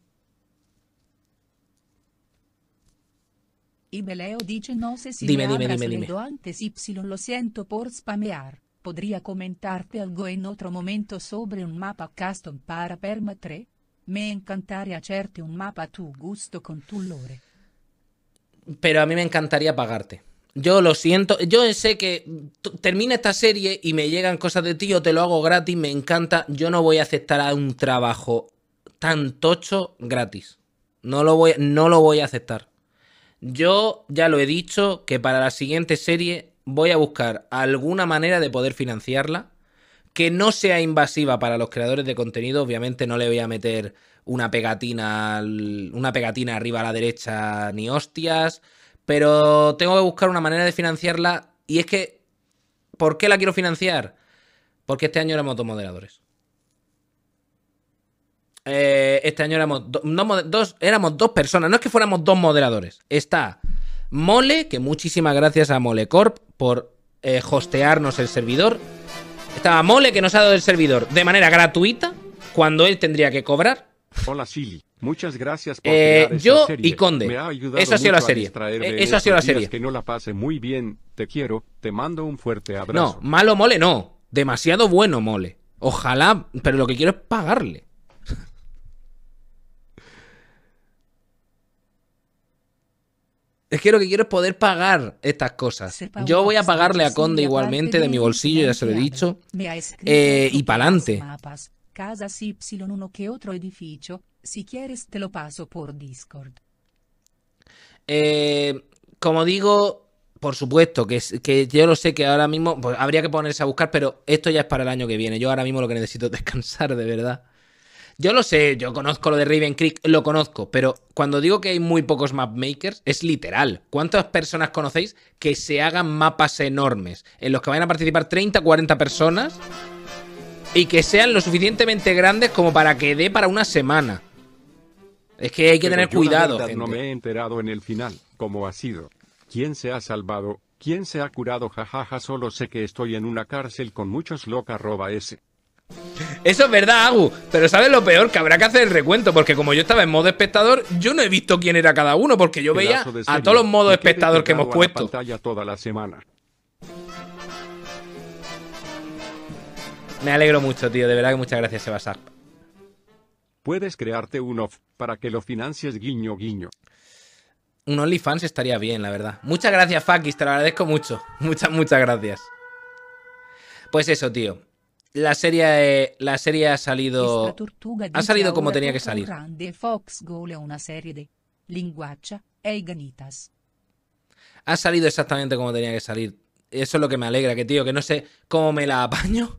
Y Beleo dice no sé si dime, me dime, antes Y lo siento por spamear. Podría comentarte algo en otro momento sobre un mapa custom para Perma 3. Me encantaría hacerte un mapa a tu gusto con tu lore. Pero a mí me encantaría pagarte. Yo lo siento, yo sé que termina esta serie y me llegan cosas de tío, te lo hago gratis, me encanta, yo no voy a aceptar a un trabajo tan tocho gratis. No lo voy, no lo voy a aceptar. Yo ya lo he dicho que para la siguiente serie voy a buscar alguna manera de poder financiarla que no sea invasiva para los creadores de contenido. Obviamente no le voy a meter una pegatina, una pegatina arriba a la derecha ni hostias. Pero tengo que buscar una manera de financiarla. Y es que, ¿por qué la quiero financiar? Porque este año éramos dos moderadores. Eh, este año éramos, dos, éramos dos personas. No es que fuéramos dos moderadores. Está Mole, que muchísimas gracias a Molecorp por eh, hostearnos el servidor. Estaba Mole que nos ha dado el servidor de manera gratuita, cuando él tendría que cobrar. Hola, Silly. Muchas gracias por eh, yo y Conde. Me ha sido la serie. Esa ha sido la eh, serie. Que no la pase muy bien. Te quiero. Te mando un fuerte abrazo. No, malo mole no. Demasiado bueno mole. Ojalá, pero lo que quiero es pagarle. Es que lo que quiero es poder pagar estas cosas. Yo voy a pagarle a Conde igualmente de mi bolsillo, ya se lo he dicho. Eh, y pa'lante. Casas Y, uno que otro edificio, si quieres te lo paso por Discord. Eh, como digo, por supuesto, que, que yo lo sé que ahora mismo pues, habría que ponerse a buscar, pero esto ya es para el año que viene. Yo ahora mismo lo que necesito es descansar, de verdad. Yo lo sé, yo conozco lo de Raven Creek, lo conozco, pero cuando digo que hay muy pocos mapmakers, es literal. ¿Cuántas personas conocéis que se hagan mapas enormes en los que vayan a participar 30, 40 personas y que sean lo suficientemente grandes como para que dé para una semana? Es que hay que tener cuidado. gente. no me he enterado en el final, cómo ha sido. ¿Quién se ha salvado? ¿Quién se ha curado? Jajaja, ja, ja, solo sé que estoy en una cárcel con muchos locas, roba ese. Eso es verdad, Agu. Pero ¿sabes lo peor? Que habrá que hacer el recuento. Porque como yo estaba en modo espectador, yo no he visto quién era cada uno. Porque yo veía a todos los modos espectadores que hemos puesto. Me alegro mucho, tío. De verdad que muchas gracias, Sebasar. Puedes crearte un para que lo financies guiño guiño. Un OnlyFans estaría bien, la verdad. Muchas gracias, Fakis, te lo agradezco mucho. Muchas, muchas gracias. Pues eso, tío. La serie, la serie ha salido. Ha salido como tenía que salir. E ha salido exactamente como tenía que salir. Eso es lo que me alegra, que tío, que no sé cómo me la apaño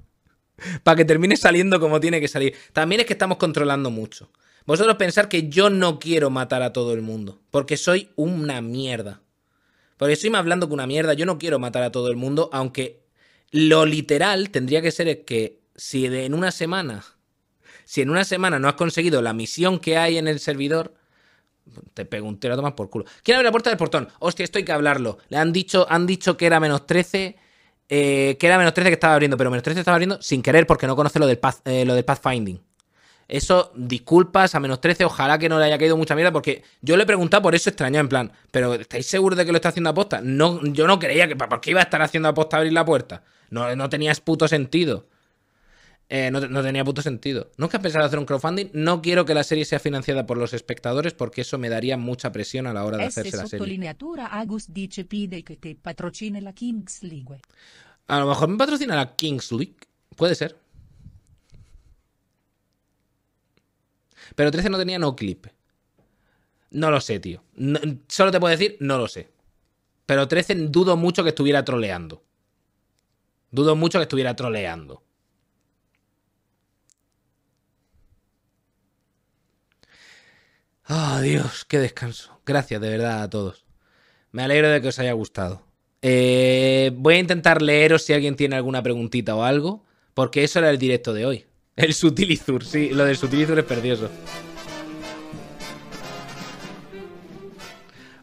para que termine saliendo como tiene que salir. También es que estamos controlando mucho. Vosotros pensar que yo no quiero matar a todo el mundo, porque soy una mierda. Porque estoy más hablando que una mierda, yo no quiero matar a todo el mundo, aunque lo literal tendría que ser es que si en una semana, si en una semana no has conseguido la misión que hay en el servidor, te pego un tiro, tomas por culo. ¿Quién abre la puerta del portón? Hostia, esto hay que hablarlo. Le han dicho, han dicho que era menos 13 eh, que era menos 13 que estaba abriendo, pero menos 13 estaba abriendo sin querer porque no conoce lo del, eh, lo pathfinding. Eso, disculpas a menos 13, ojalá que no le haya caído mucha mierda, porque yo le he por eso extraño en plan, pero ¿estáis seguros de que lo está haciendo aposta? No, yo no creía que, ¿por qué iba a estar haciendo aposta abrir la puerta? No, no tenía puto sentido. Eh, no, tenía puto sentido. Nunca he pensado hacer un crowdfunding. No quiero que la serie sea financiada por los espectadores porque eso me daría mucha presión a la hora de hacerse la serie. Agus dice pide que patrocine la Kings League. A lo mejor me patrocina la Kings League. Puede ser. Pero 13 no tenía no clip. No lo sé, tío. solo te puedo decir, no lo sé. Pero 13 dudo mucho que estuviera troleando. Dudo mucho que estuviera troleando. Ah, Dios, qué descanso. Gracias de verdad a todos. Me alegro de que os haya gustado. Eh, voy a intentar leeros si alguien tiene alguna preguntita o algo, porque eso era el directo de hoy. El Sutilizur, sí, lo del Sutilizur es perdioso.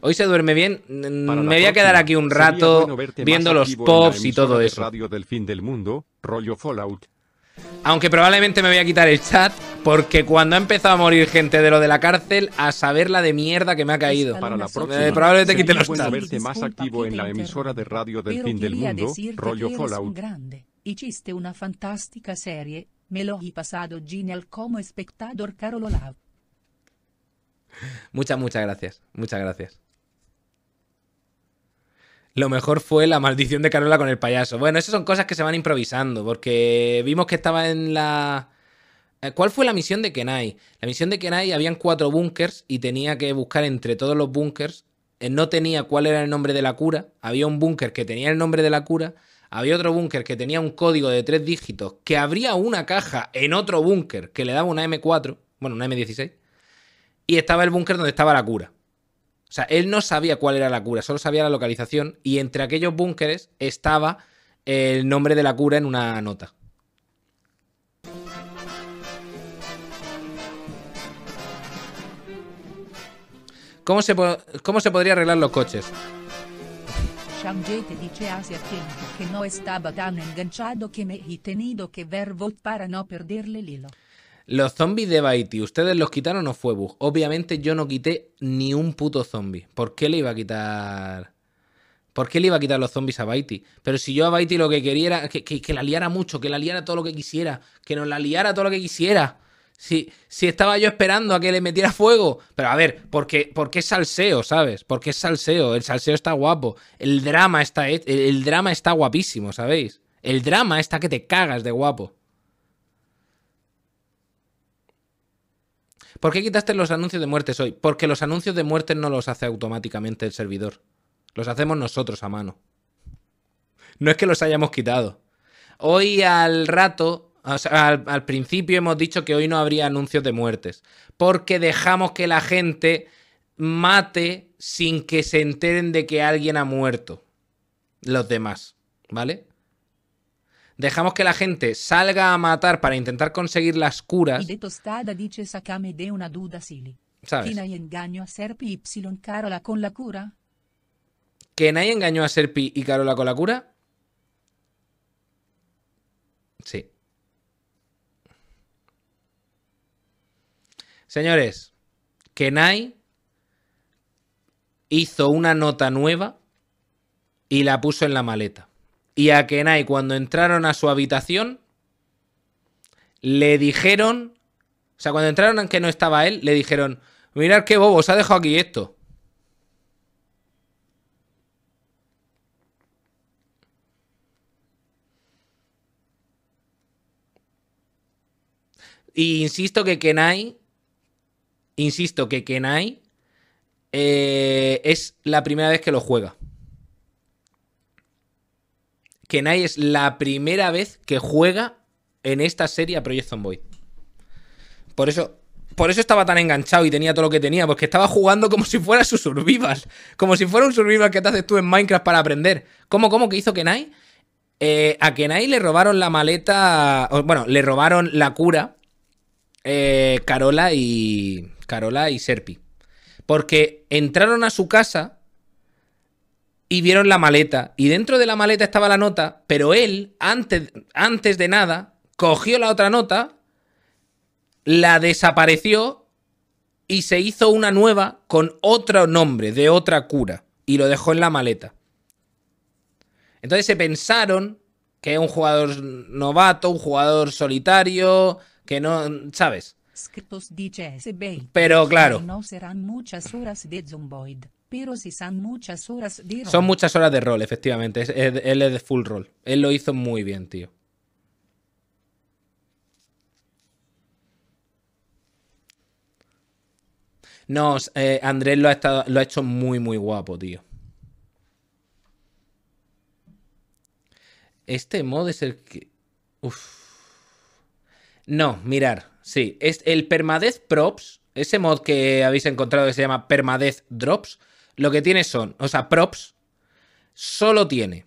Hoy se duerme bien. Mm, me voy a quedar aquí un rato viendo los pops y todo eso. Radio del fin del mundo, rollo Fallout. Aunque probablemente me voy a quitar el chat porque cuando ha empezado a morir gente de lo de la cárcel, a saber la de mierda que me ha caído. Para la próxima, eh, probablemente quite los chats. verte más activo en la emisora de radio del fin del mundo, rollo Fallout. Grande. Hiciste una fantástica serie, me lo he pasado genial como espectador Carolo Muchas, muchas gracias. Muchas gracias lo mejor fue la maldición de Carola con el payaso. Bueno, esas son cosas que se van improvisando, porque vimos que estaba en la... Eh, ¿Cuál fue la misión de Kenai? La misión de Kenai habían cuatro búnkers y tenía que buscar entre todos los bunkers. Eh, no tenía cuál era el nombre de la cura. Había un búnker que tenía el nombre de la cura. Había otro búnker que tenía un código de tres dígitos que abría una caja en otro búnker que le daba una M4, bueno, una M16. Y estaba el búnker donde estaba la cura. O sea, él no sabía cuál era la cura, solo sabía la localización y entre aquellos búnkeres estaba el nombre de la cura en una nota. ¿Cómo se, ¿Cómo se podría arreglar los coches? Sanjay te dice hace tiempo que no estaba tan enganchado que me he tenido que ver para no perderle el hilo. Los zombies de Baiti, ¿ustedes los quitaron o fue bug? Obviamente yo no quité ni un puto zombie. ¿Por qué le iba a quitar? ¿Por qué le iba a quitar los zombies a Baiti? Pero si yo a Baiti lo que quería era que, que, la liara mucho, que la liara todo lo que quisiera, que nos la liara todo lo que quisiera. Si, estaba yo esperando a que le metiera fuego. Pero a ver, ¿por qué es salseo, ¿sabes? Porque es salseo. El salseo está guapo. El drama está, el drama está guapísimo, ¿sabéis? El drama está que te cagas de guapo. ¿Por qué quitaste los anuncios de muertes hoy? Porque los anuncios de muertes no los hace automáticamente el servidor. Los hacemos nosotros a mano. No es que los hayamos quitado. Hoy al rato, al, al principio hemos dicho que hoy no habría anuncios de muertes. Porque dejamos que la gente mate sin que se enteren de que alguien ha muerto. Los demás, ¿vale? Dejamos que la gente salga a matar para intentar conseguir las curas. De tostada ¿Sabes? engaño a Serpi y Carola con la cura? ¿Que nadie engañó a Serpi y Carola con la cura? Sí. Señores, Kenai hizo una nota nueva y la puso en la maleta y a Kenai cuando entraron a su habitación le dijeron, o sea, cuando entraron en que no estaba él, le dijeron, mirad qué bobo, se ha dejado aquí esto. Y insisto que Kenai, insisto que Kenai eh, es la primera vez que lo juega. Kenai es la primera vez que juega en esta serie a Project Zomboid. Por eso, por eso estaba tan enganchado y tenía todo lo que tenía, porque estaba jugando como si fuera su survival. Como si fuera un survival que te haces tú en Minecraft para aprender. ¿Cómo, cómo que hizo Kenai? Eh, a Kenai le robaron la maleta. Bueno, le robaron la cura. Eh, Carola y. Carola y Serpi. Porque entraron a su casa vieron la maleta. Y dentro de la maleta estaba la nota, pero él, antes, antes de nada, cogió la otra nota, la desapareció y se hizo una nueva con otro nombre, de otra cura, y lo dejó en la maleta. Entonces se pensaron que es un jugador novato, un jugador solitario, que no, ¿sabes? Pero claro. No serán muchas horas de Zomboid son muchas horas de rol. Son muchas horas de rol, efectivamente. él es de full rol. Él lo hizo muy bien, tío. No, eh, Andrés lo ha, estado, lo ha hecho muy, muy guapo, tío. Este mod es el que... No, mirar, sí. Es el Permadez Props, ese mod que habéis encontrado que se llama Permadez Drops, lo que tiene son, o sea, props, solo tiene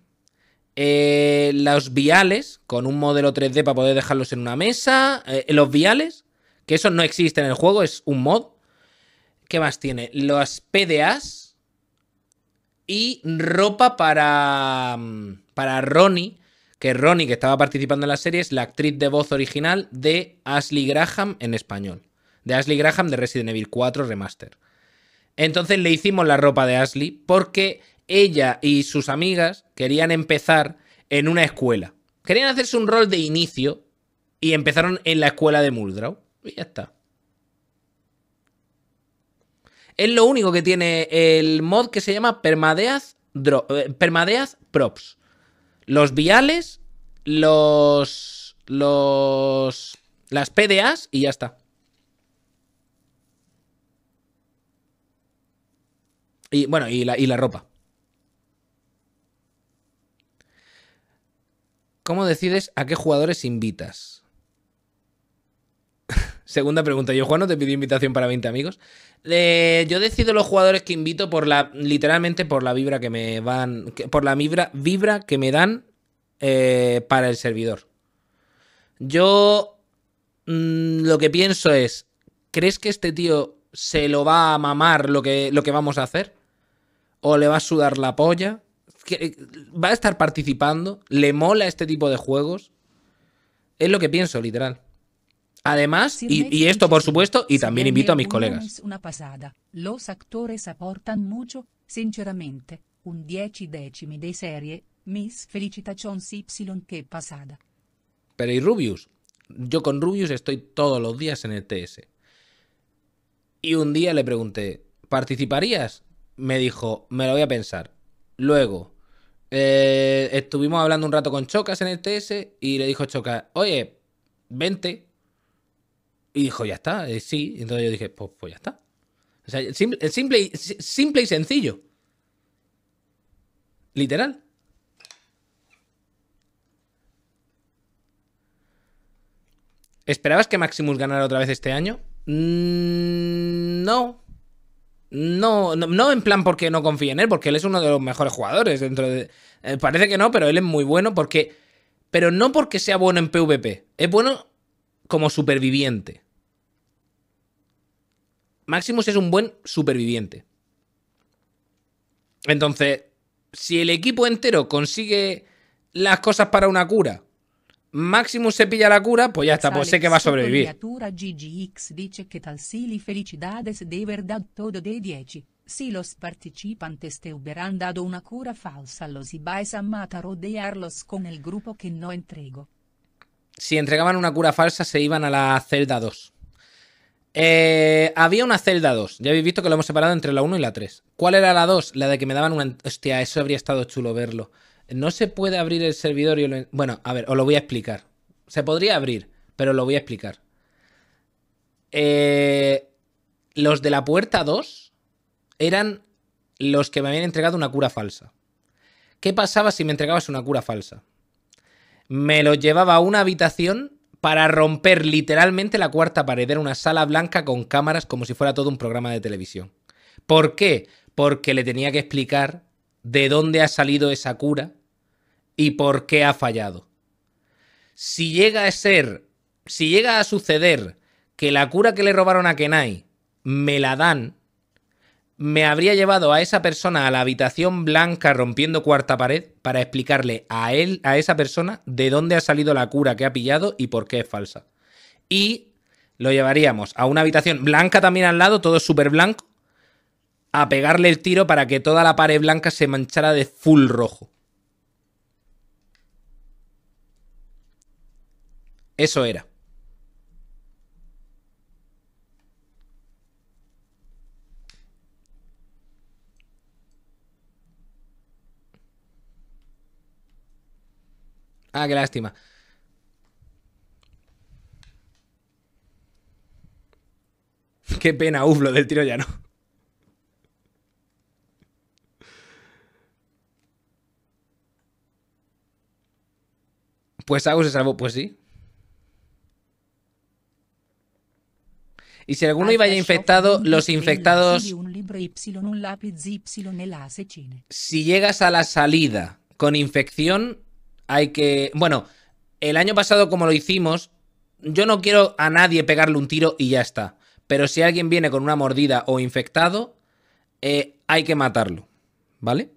eh, los viales con un modelo 3D para poder dejarlos en una mesa. Eh, los viales, que eso no existe en el juego, es un mod. ¿Qué más tiene? Los PDAs y ropa para, mm, para Ronnie. Que Ronnie, que estaba participando en la serie, es la actriz de voz original de Ashley Graham en español. De Ashley Graham de Resident Evil 4 Remaster. Entonces le hicimos la ropa de Ashley porque ella y sus amigas querían empezar en una escuela. Querían hacerse un rol de inicio y empezaron en la escuela de Muldrau. Y ya está. Es lo único que tiene el mod que se llama Permadeath, eh, Props. Los viales, los, los, las PDAs y ya está. Y bueno, y la, y la ropa. ¿Cómo decides a qué jugadores invitas? Segunda pregunta. Yo, Juan, no te pido invitación para 20 amigos. Eh, yo decido los jugadores que invito por la. literalmente por la vibra que me van. por la vibra, vibra que me dan eh, para el servidor. Yo. Mm, lo que pienso es. ¿Crees que este tío se lo va a mamar lo que, lo que vamos a hacer? o le va a sudar la polla, eh, va a estar participando, le mola este tipo de juegos. Es lo que pienso, literal. Además, y, esto por supuesto, y también invito a mis colegas. Los actores aportan mucho, sinceramente. Un 10 de serie, Miss felicitaciones Y, pasada. Pero ¿y Rubius? Yo con Rubius estoy todos los días en el TS. Y un día le pregunté, ¿participarías? me dijo, me lo voy a pensar. Luego, eh, estuvimos hablando un rato con Chocas en el TS y le dijo Chocas, oye, vente. Y dijo, ya está, eh, sí. entonces yo dije, pues, pues ya está. O sea, simple, y, simple y sencillo. Literal. ¿Esperabas que Maximus ganara otra vez este año? Mm, no. No, no, en plan porque no confíe en él, porque él es uno de los mejores jugadores dentro de... Eh, parece que no, pero él es muy bueno porque... Pero no porque sea bueno en PvP, es bueno como superviviente. Maximus es un buen superviviente. Entonces, si el equipo entero consigue las cosas para una cura Maximus se pilla la cura, pues ya está, pues sé que va a sobrevivir. que tal felicidades de todo de Si los participantes te hubieran una cura falsa, los con el grupo que no entrego. Si entregaban una cura falsa, se iban a la celda 2. Eh, había una celda 2. Ya habéis visto que lo hemos separado entre la 1 y la 3. ¿Cuál era la 2? La de que me daban una. Hostia, eso habría estado chulo verlo. No se puede abrir el servidor y... Lo... Bueno, a ver, os lo voy a explicar. Se podría abrir, pero lo voy a explicar. Eh, los de la puerta 2 eran los que me habían entregado una cura falsa. ¿Qué pasaba si me entregabas una cura falsa? Me lo llevaba a una habitación para romper literalmente la cuarta pared. Era una sala blanca con cámaras como si fuera todo un programa de televisión. ¿Por qué? Porque le tenía que explicar de dónde ha salido esa cura y por qué ha fallado. Si llega a ser, si llega a suceder que la cura que le robaron a Kenai me la dan, me habría llevado a esa persona a la habitación blanca rompiendo cuarta pared para explicarle a él, a esa persona, de dónde ha salido la cura que ha pillado y por qué es falsa. Y lo llevaríamos a una habitación blanca también al lado, todo súper blanco, a pegarle el tiro para que toda la pared blanca se manchara de full rojo. Eso era. Ah, qué lástima. Qué pena, uf, lo del tiro ya no. Pues algo se salvó, pues sí. Y si alguno iba ya infectado, los infectados... Si llegas a la salida con infección, hay que... Bueno, el año pasado como lo hicimos, yo no quiero a nadie pegarle un tiro y ya está. Pero si alguien viene con una mordida o infectado, eh, hay que matarlo, ¿vale?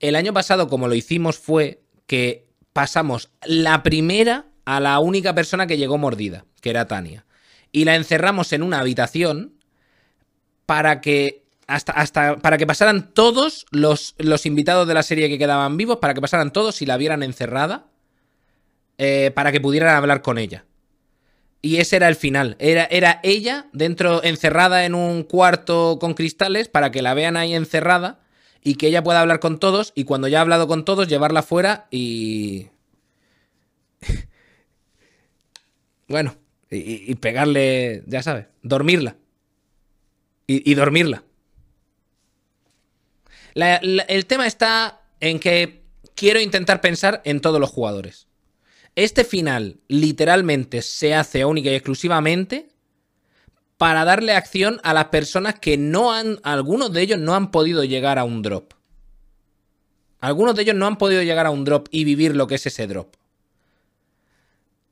El año pasado como lo hicimos fue que pasamos la primera a la única persona que llegó mordida, que era Tania y la encerramos en una habitación para que hasta, hasta, para que pasaran todos los, los, invitados de la serie que quedaban vivos, para que pasaran todos y la vieran encerrada, eh, para que pudieran hablar con ella. Y ese era el final. Era, era, ella dentro, encerrada en un cuarto con cristales, para que la vean ahí encerrada y que ella pueda hablar con todos. Y cuando ya ha hablado con todos, llevarla fuera y. bueno. Y, pegarle, ya sabes, dormirla. Y, dormirla. el tema está en que quiero intentar pensar en todos los jugadores. Este final literalmente se hace única y exclusivamente para darle acción a las personas que no han, algunos de ellos no han podido llegar a un drop. Algunos de ellos no han podido llegar a un drop y vivir lo que es ese drop.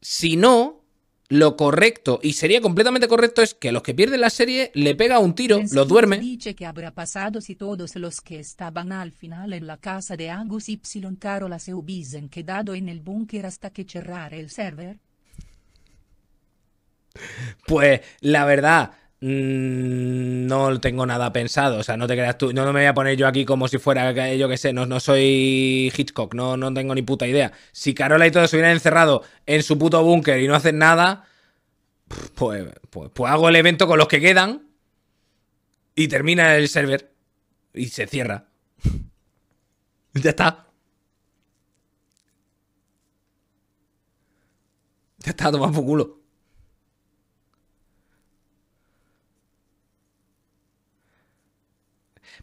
Si no, lo correcto y sería completamente correcto es que a los que pierden la serie le pega un tiro, lo duerme. Dice que habrá pasado si todos los que estaban al final en la casa de Angus Y Carola se hubiesen quedado en el búnker hasta que cerrara el server. Pues la verdad, Mm, no tengo nada pensado. O sea, no te creas tú. No, me voy a poner yo aquí como si fuera, yo que sé, no, no soy Hitchcock, no, no tengo ni puta idea. Si Carola y todo se hubieran encerrado en su puto búnker y no hacen nada, pues, pues, pues, hago el evento con los que quedan y termina el server y se cierra. ya está. Ya está, toma por culo.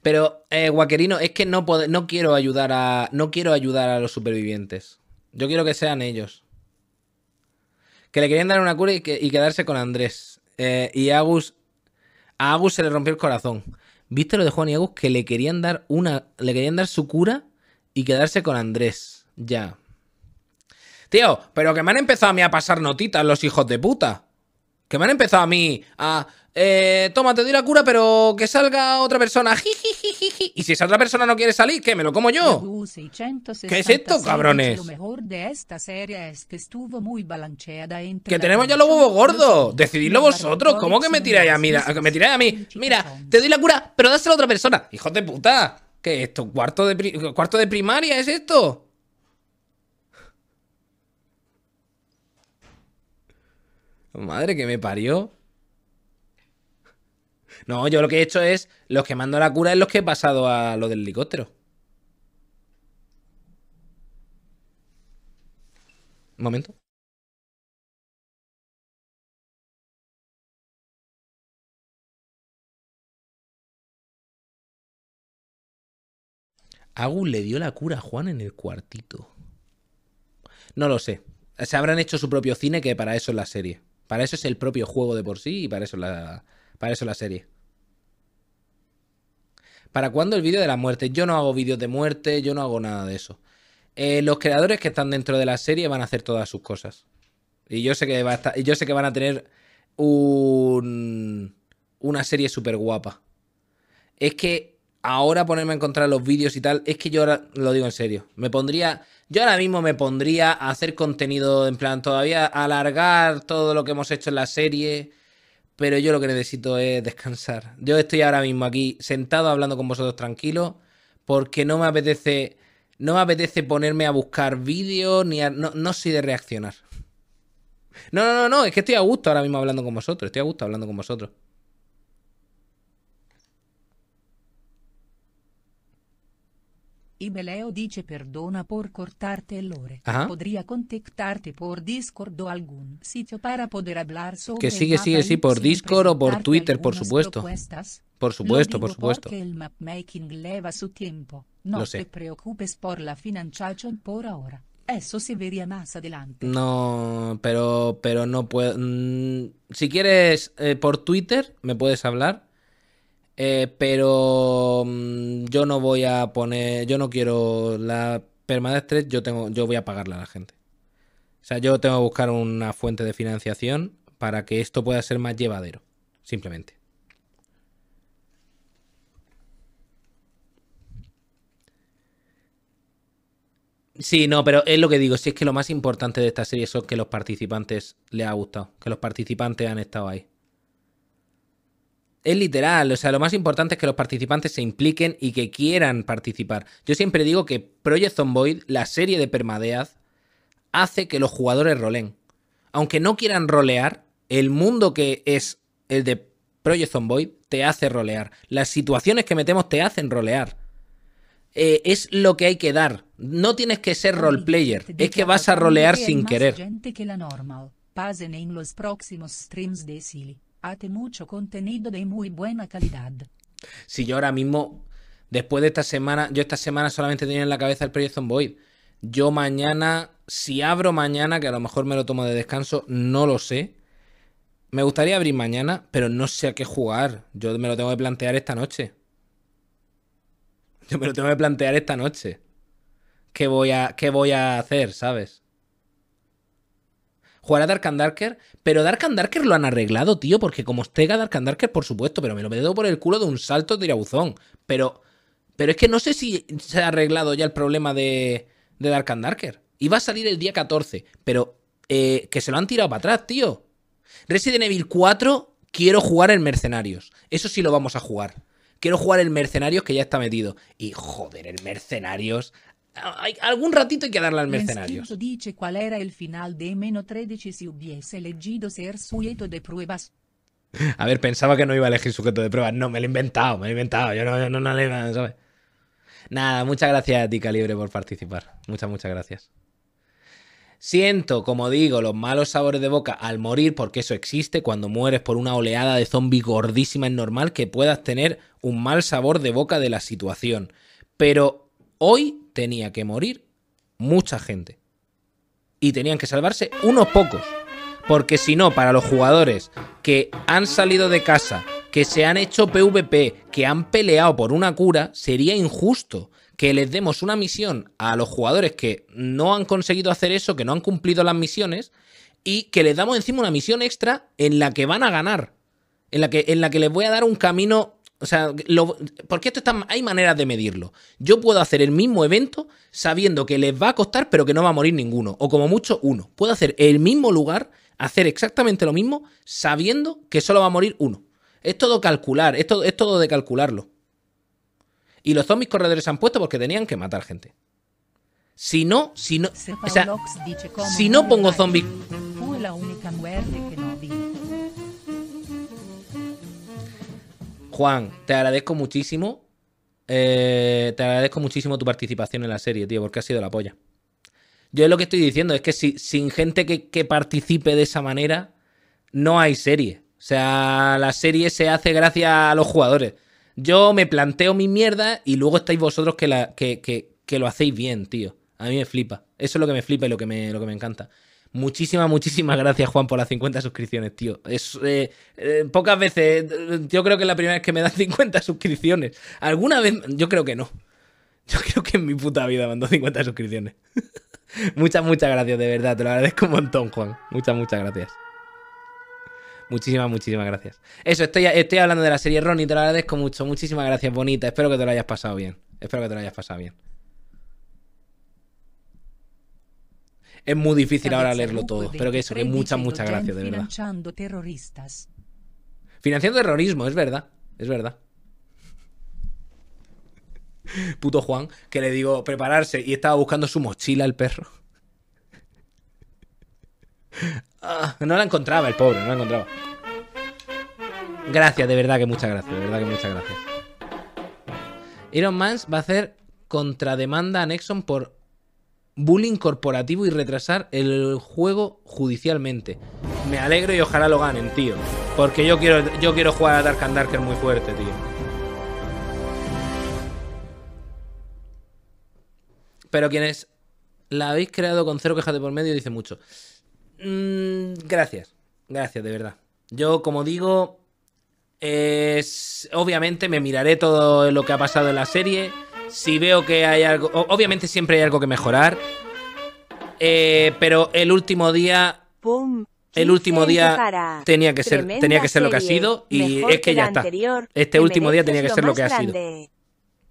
Pero, eh, Guaquerino, es que no, no, quiero ayudar a, no quiero ayudar a los supervivientes. Yo quiero que sean ellos. Que le querían dar una cura y, quedarse con Andrés. Eh, y Agus. A Agus se le rompió el corazón. ¿Viste lo de Juan y Agus? Que le querían dar una. Le querían dar su cura y quedarse con Andrés. Ya. Tío, pero que me han empezado a mí a pasar notitas los hijos de puta. Que me han empezado a mí a eh, toma, te doy la cura, pero que salga otra persona. Y si esa otra persona no quiere salir, ¿qué? ¿Me lo como yo? ¿Qué es esto, cabrones? que tenemos ya los huevos gordos. Decididlo vosotros. ¿Cómo que me tiráis a mí? Me tiráis a mí. Mira, te doy la cura, pero dásela a otra persona. Hijo de puta. ¿Qué es esto? ¿Cuarto de, cuarto de primaria es esto? Madre que me parió. No, yo lo que he hecho es, los que mando la cura es los que he pasado a lo del helicóptero. Un momento. Agus le dio la cura a Juan en el cuartito. No lo sé. Se habrán hecho su propio cine que para eso es la serie. Para eso es el propio juego de por sí y para eso es la, para eso la serie. ¿Para cuándo el vídeo de la muerte? Yo no hago vídeos de muerte, yo no hago nada de eso. Eh, los creadores que están dentro de la serie van a hacer todas sus cosas. Y yo sé que, va a estar, yo sé que van a tener una serie súper guapa. Es que ahora ponerme a encontrar los vídeos y tal, es que yo ahora lo digo en serio. Me pondría, yo ahora mismo me pondría a hacer contenido en plan todavía, alargar todo lo que hemos hecho en la serie pero yo lo que necesito es descansar. Yo estoy ahora mismo aquí sentado hablando con vosotros tranquilo porque no me apetece no me apetece ponerme a buscar vídeos ni a, no, no, soy de reaccionar. No, no, no, no, es que estoy a gusto ahora mismo hablando con vosotros, estoy a gusto hablando con vosotros. Ibeleo dice perdona por cortarte el lore. Podría contactarte por Discord o algún sitio para poder hablar sobre... Que sigue, sigue, sí, por Discord o por Twitter, por supuesto. Por supuesto, por supuesto. Porque el mapmaking leva su tiempo. No Lo sé. te preocupes por la financiación por ahora. Eso se vería más adelante. No, pero, pero no puedo... Mm, si quieres, eh, por Twitter me puedes hablar eh, pero mm, yo no voy a poner, yo no quiero la perma 3, yo, tengo, yo voy a pagarla a la gente. O sea, yo tengo que buscar una fuente de financiación para que esto pueda ser más llevadero, simplemente. Sí, no, pero es lo que digo, si es que lo más importante de esta serie son que los participantes les ha gustado, que los participantes han estado ahí. Es literal, o sea, lo más importante es que los participantes se impliquen y que quieran participar. Yo siempre digo que Project Zomboid, la serie de Permadeath, hace que los jugadores rolen. Aunque no quieran rolear, el mundo que es el de Project Zomboid te hace rolear. Las situaciones que metemos te hacen rolear. Eh, es lo que hay que dar. No tienes que ser roleplayer, es que vas a rolear sin querer. Hace mucho contenido de muy buena calidad. Si yo ahora mismo, después de esta semana, yo esta semana solamente tenía en la cabeza el proyecto void Yo mañana, si abro mañana, que a lo mejor me lo tomo de descanso, no lo sé. Me gustaría abrir mañana, pero no sé a qué jugar. Yo me lo tengo que plantear esta noche. Yo me lo tengo que plantear esta noche. ¿Qué voy a, qué voy a hacer, sabes? ¿Jugar a Dark and Darker, pero Dark and Darker lo han arreglado, tío, porque como Stega, Dark and Darker, por supuesto, pero me lo meto por el culo de un salto de irabuzón. Pero, pero es que no sé si se ha arreglado ya el problema de, de Dark and Darker. Iba a salir el día 14, pero eh, que se lo han tirado para atrás, tío. Resident Evil 4, quiero jugar el Mercenarios. Eso sí lo vamos a jugar. Quiero jugar el Mercenarios que ya está metido. Y joder, el Mercenarios algún ratito hay que darle al mercenario. cuál era el final de si hubiese elegido ser sujeto de pruebas. A ver, pensaba que no iba a elegir sujeto de pruebas. No, me lo he inventado, me lo he inventado. Yo no, yo no, ¿sabes? Nada, muchas gracias a ti, Calibre, por participar. Muchas, muchas gracias. Siento, como digo, los malos sabores de boca al morir, porque eso existe, cuando mueres por una oleada de zombies gordísima es normal que puedas tener un mal sabor de boca de la situación. Pero hoy tenía que morir mucha gente. Y tenían que salvarse unos pocos. Porque si no, para los jugadores que han salido de casa, que se han hecho PvP, que han peleado por una cura, sería injusto que les demos una misión a los jugadores que no han conseguido hacer eso, que no han cumplido las misiones, y que les damos encima una misión extra en la que van a ganar. En la, que, en la que, les voy a dar un camino o sea, porque esto está, hay maneras de medirlo. Yo puedo hacer el mismo evento sabiendo que les va a costar, pero que no va a morir ninguno, o como mucho uno. Puedo hacer el mismo lugar, hacer exactamente lo mismo, sabiendo que solo va a morir uno. Es todo calcular, es todo, es todo de calcularlo. Y los zombies corredores se han puesto porque tenían que matar gente. Si no, si no, o sea, si no pongo zombies. la única muerte Juan, te agradezco muchísimo. Eh, te agradezco muchísimo tu participación en la serie, tío, porque ha sido la polla. Yo lo que estoy diciendo es que si, sin gente que, participe de esa manera, no hay serie. O sea, la serie se hace gracias a los jugadores. Yo me planteo mi mierda y luego estáis vosotros que, la, que, que, que, lo hacéis bien, tío. A mí me flipa. Eso es lo que me flipa y lo que me, lo que me encanta. Muchísimas, muchísimas gracias, Juan, por las 50 suscripciones, tío. Es, eh, eh, pocas veces, yo creo que es la primera vez que me dan 50 suscripciones. ¿Alguna vez? Yo creo que no. Yo creo que en mi puta vida mandó 50 suscripciones. muchas, muchas gracias, de verdad. Te lo agradezco un montón, Juan. Muchas, muchas gracias. Muchísimas, muchísimas gracias. Eso, estoy, estoy hablando de la serie Ronnie, te lo agradezco mucho. Muchísimas gracias, bonita. Espero que te lo hayas pasado bien. Espero que te lo hayas pasado bien. es muy difícil ahora leerlo todo. Pero que eso, que muchas, muchas gracias, de verdad. Financiando terroristas. Financiando terrorismo, es verdad. Es verdad. Puto Juan, que le digo prepararse y estaba buscando su mochila el perro. Ah, no la encontraba el pobre, no la encontraba. Gracias, de verdad que muchas gracias, de verdad que muchas gracias. Iron Man va a hacer contrademanda a Nexon por bullying corporativo y retrasar el juego judicialmente. Me alegro y ojalá lo ganen, tío. Porque yo quiero, yo quiero jugar a Dark and Darker muy fuerte, tío. Pero quienes la habéis creado con cero quejas de por medio dice mucho. Mm, gracias, gracias, de verdad. Yo, como digo, es, obviamente me miraré todo lo que ha pasado en la serie si veo que hay algo. Obviamente siempre hay algo que mejorar. Eh, pero el último día. El último día tenía que ser, tenía que ser lo que ha sido. Y es que ya está. Este último día tenía que ser lo que ha sido.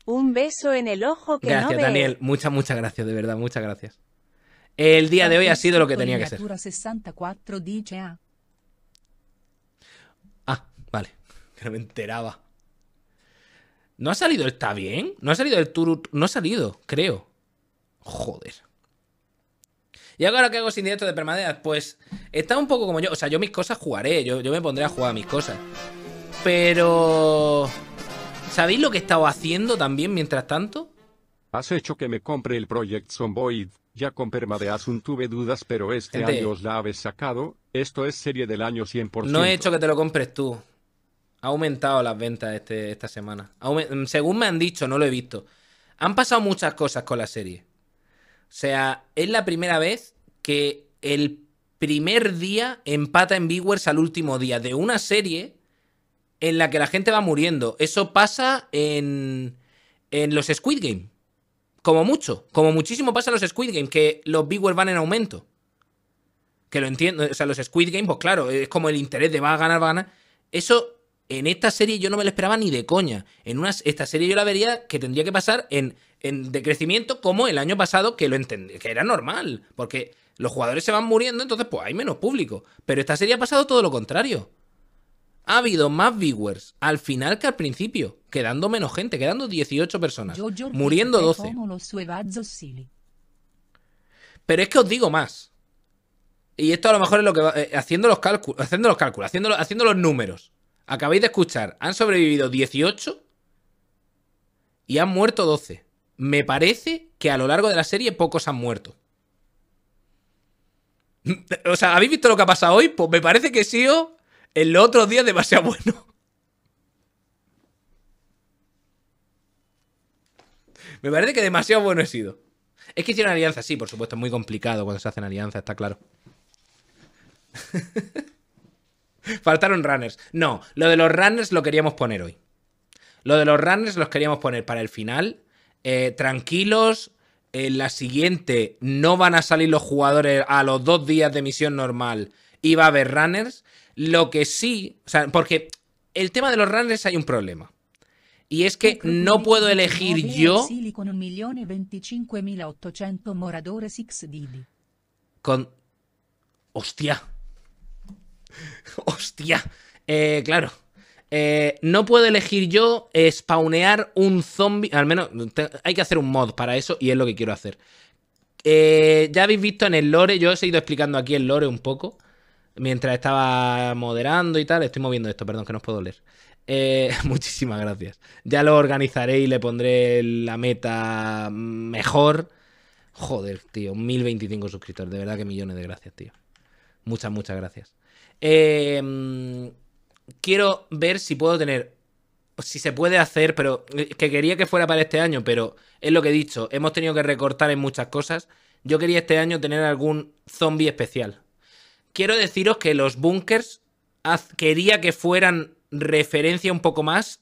Un beso en el ojo que Gracias, Daniel. Muchas, muchas gracias, de verdad, muchas gracias. El día de hoy ha sido lo que tenía que ser. Ah, vale. no me enteraba. ¿No ha salido el está bien? ¿No ha salido el turut? No ha salido, creo. Joder. ¿Y ahora qué hago sin directo de permadeath? Pues está un poco como yo. O sea, yo mis cosas jugaré. Yo, yo me pondré a jugar mis cosas. Pero... ¿Sabéis lo que he estado haciendo también mientras tanto? Has hecho que me compre el Project Zomboid. Ya con permadeath un tuve dudas, pero este año os la habéis sacado. Esto es serie del año 100%. No he hecho que te lo compres tú. Ha aumentado las ventas este, esta semana. según me han dicho, no lo he visto. Han pasado muchas cosas con la serie. O sea, es la primera vez que el primer día empata en viewers al último día de una serie en la que la gente va muriendo. Eso pasa en, en los Squid Game. Como mucho, como muchísimo pasa en los Squid Game, que los viewers van en aumento. Que lo entiendo, o sea, los Squid Game, pues claro, es como el interés de va a ganar, va a ganar. Eso en esta serie yo no me lo esperaba ni de coña. En una, esta serie yo la vería que tendría que pasar en, en decrecimiento como el año pasado, que lo entendí, que era normal, porque los jugadores se van muriendo, entonces pues hay menos público. Pero esta serie ha pasado todo lo contrario. Ha habido más viewers al final que al principio, quedando menos gente, quedando 18 personas, muriendo 12. Pero es que os digo más. Y esto a lo mejor es lo que va, eh, haciendo los cálculos, haciendo los cálculos, haciendo, haciendo los números. Acabáis de escuchar, han sobrevivido 18 y han muerto 12. Me parece que a lo largo de la serie pocos han muerto. O sea, ¿habéis visto lo que ha pasado hoy? Pues me parece que sido oh, en los otros días demasiado bueno. Me parece que demasiado bueno he sido. Es que hicieron alianza, sí, por supuesto, es muy complicado cuando se hacen alianzas, está claro. Faltaron runners. No, lo de los runners lo queríamos poner hoy. Lo de los runners los queríamos poner para el final. Eh, tranquilos, en la siguiente no van a salir los jugadores a los dos días de misión normal y va a haber runners. Lo que sí, o sea, porque el tema de los runners hay un problema. Y es que no puedo elegir yo. Con. Hostia. Hostia. Eh, claro. Eh, no puedo elegir yo spawnear un zombie. Al menos hay que hacer un mod para eso y es lo que quiero hacer. Eh, ya habéis visto en el lore, yo os he ido explicando aquí el lore un poco. Mientras estaba moderando y tal. Estoy moviendo esto, perdón, que no os puedo leer. muchísimas gracias. Ya lo organizaré y le pondré la meta mejor. Joder, tío, 1025 suscriptores. De verdad que millones de gracias, tío. Muchas, muchas gracias. Em, quiero ver si puedo tener, si se puede hacer, pero eh, que quería que fuera para este año, pero es lo que he dicho, hemos tenido que recortar en muchas cosas. Yo quería este año tener algún zombie especial. Quiero deciros que los bunkers quería que fueran referencia un poco más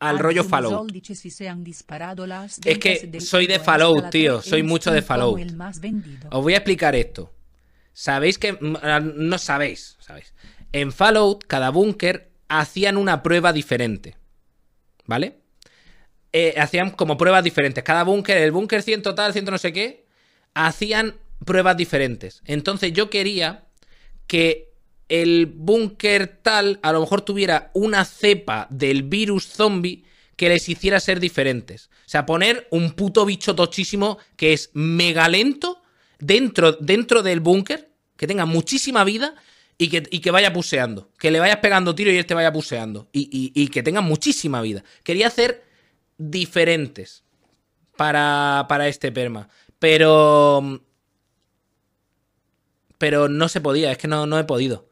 al rollo Fallout. Es que soy de Fallout, tío, soy mucho de Fallout. Os voy a explicar esto. Sabéis que. Mm, ah, no sabéis, sabéis. En Fallout, cada búnker hacían una prueba diferente. ¿Vale? Eh, hacían como pruebas diferentes. Cada búnker, el búnker 100 tal, 100 no sé qué, hacían pruebas diferentes. Entonces yo quería que el búnker tal a lo mejor tuviera una cepa del virus zombie que les hiciera ser diferentes. O sea, poner un puto bicho tochísimo que es mega lento dentro, dentro del búnker, que tenga muchísima vida y que, y que, vaya puseando. Que le vayas pegando tiro y él te vaya puseando. Y, y, que tenga muchísima vida. Quería hacer diferentes para, para este perma. Pero. Pero no se podía, es que no, no he podido.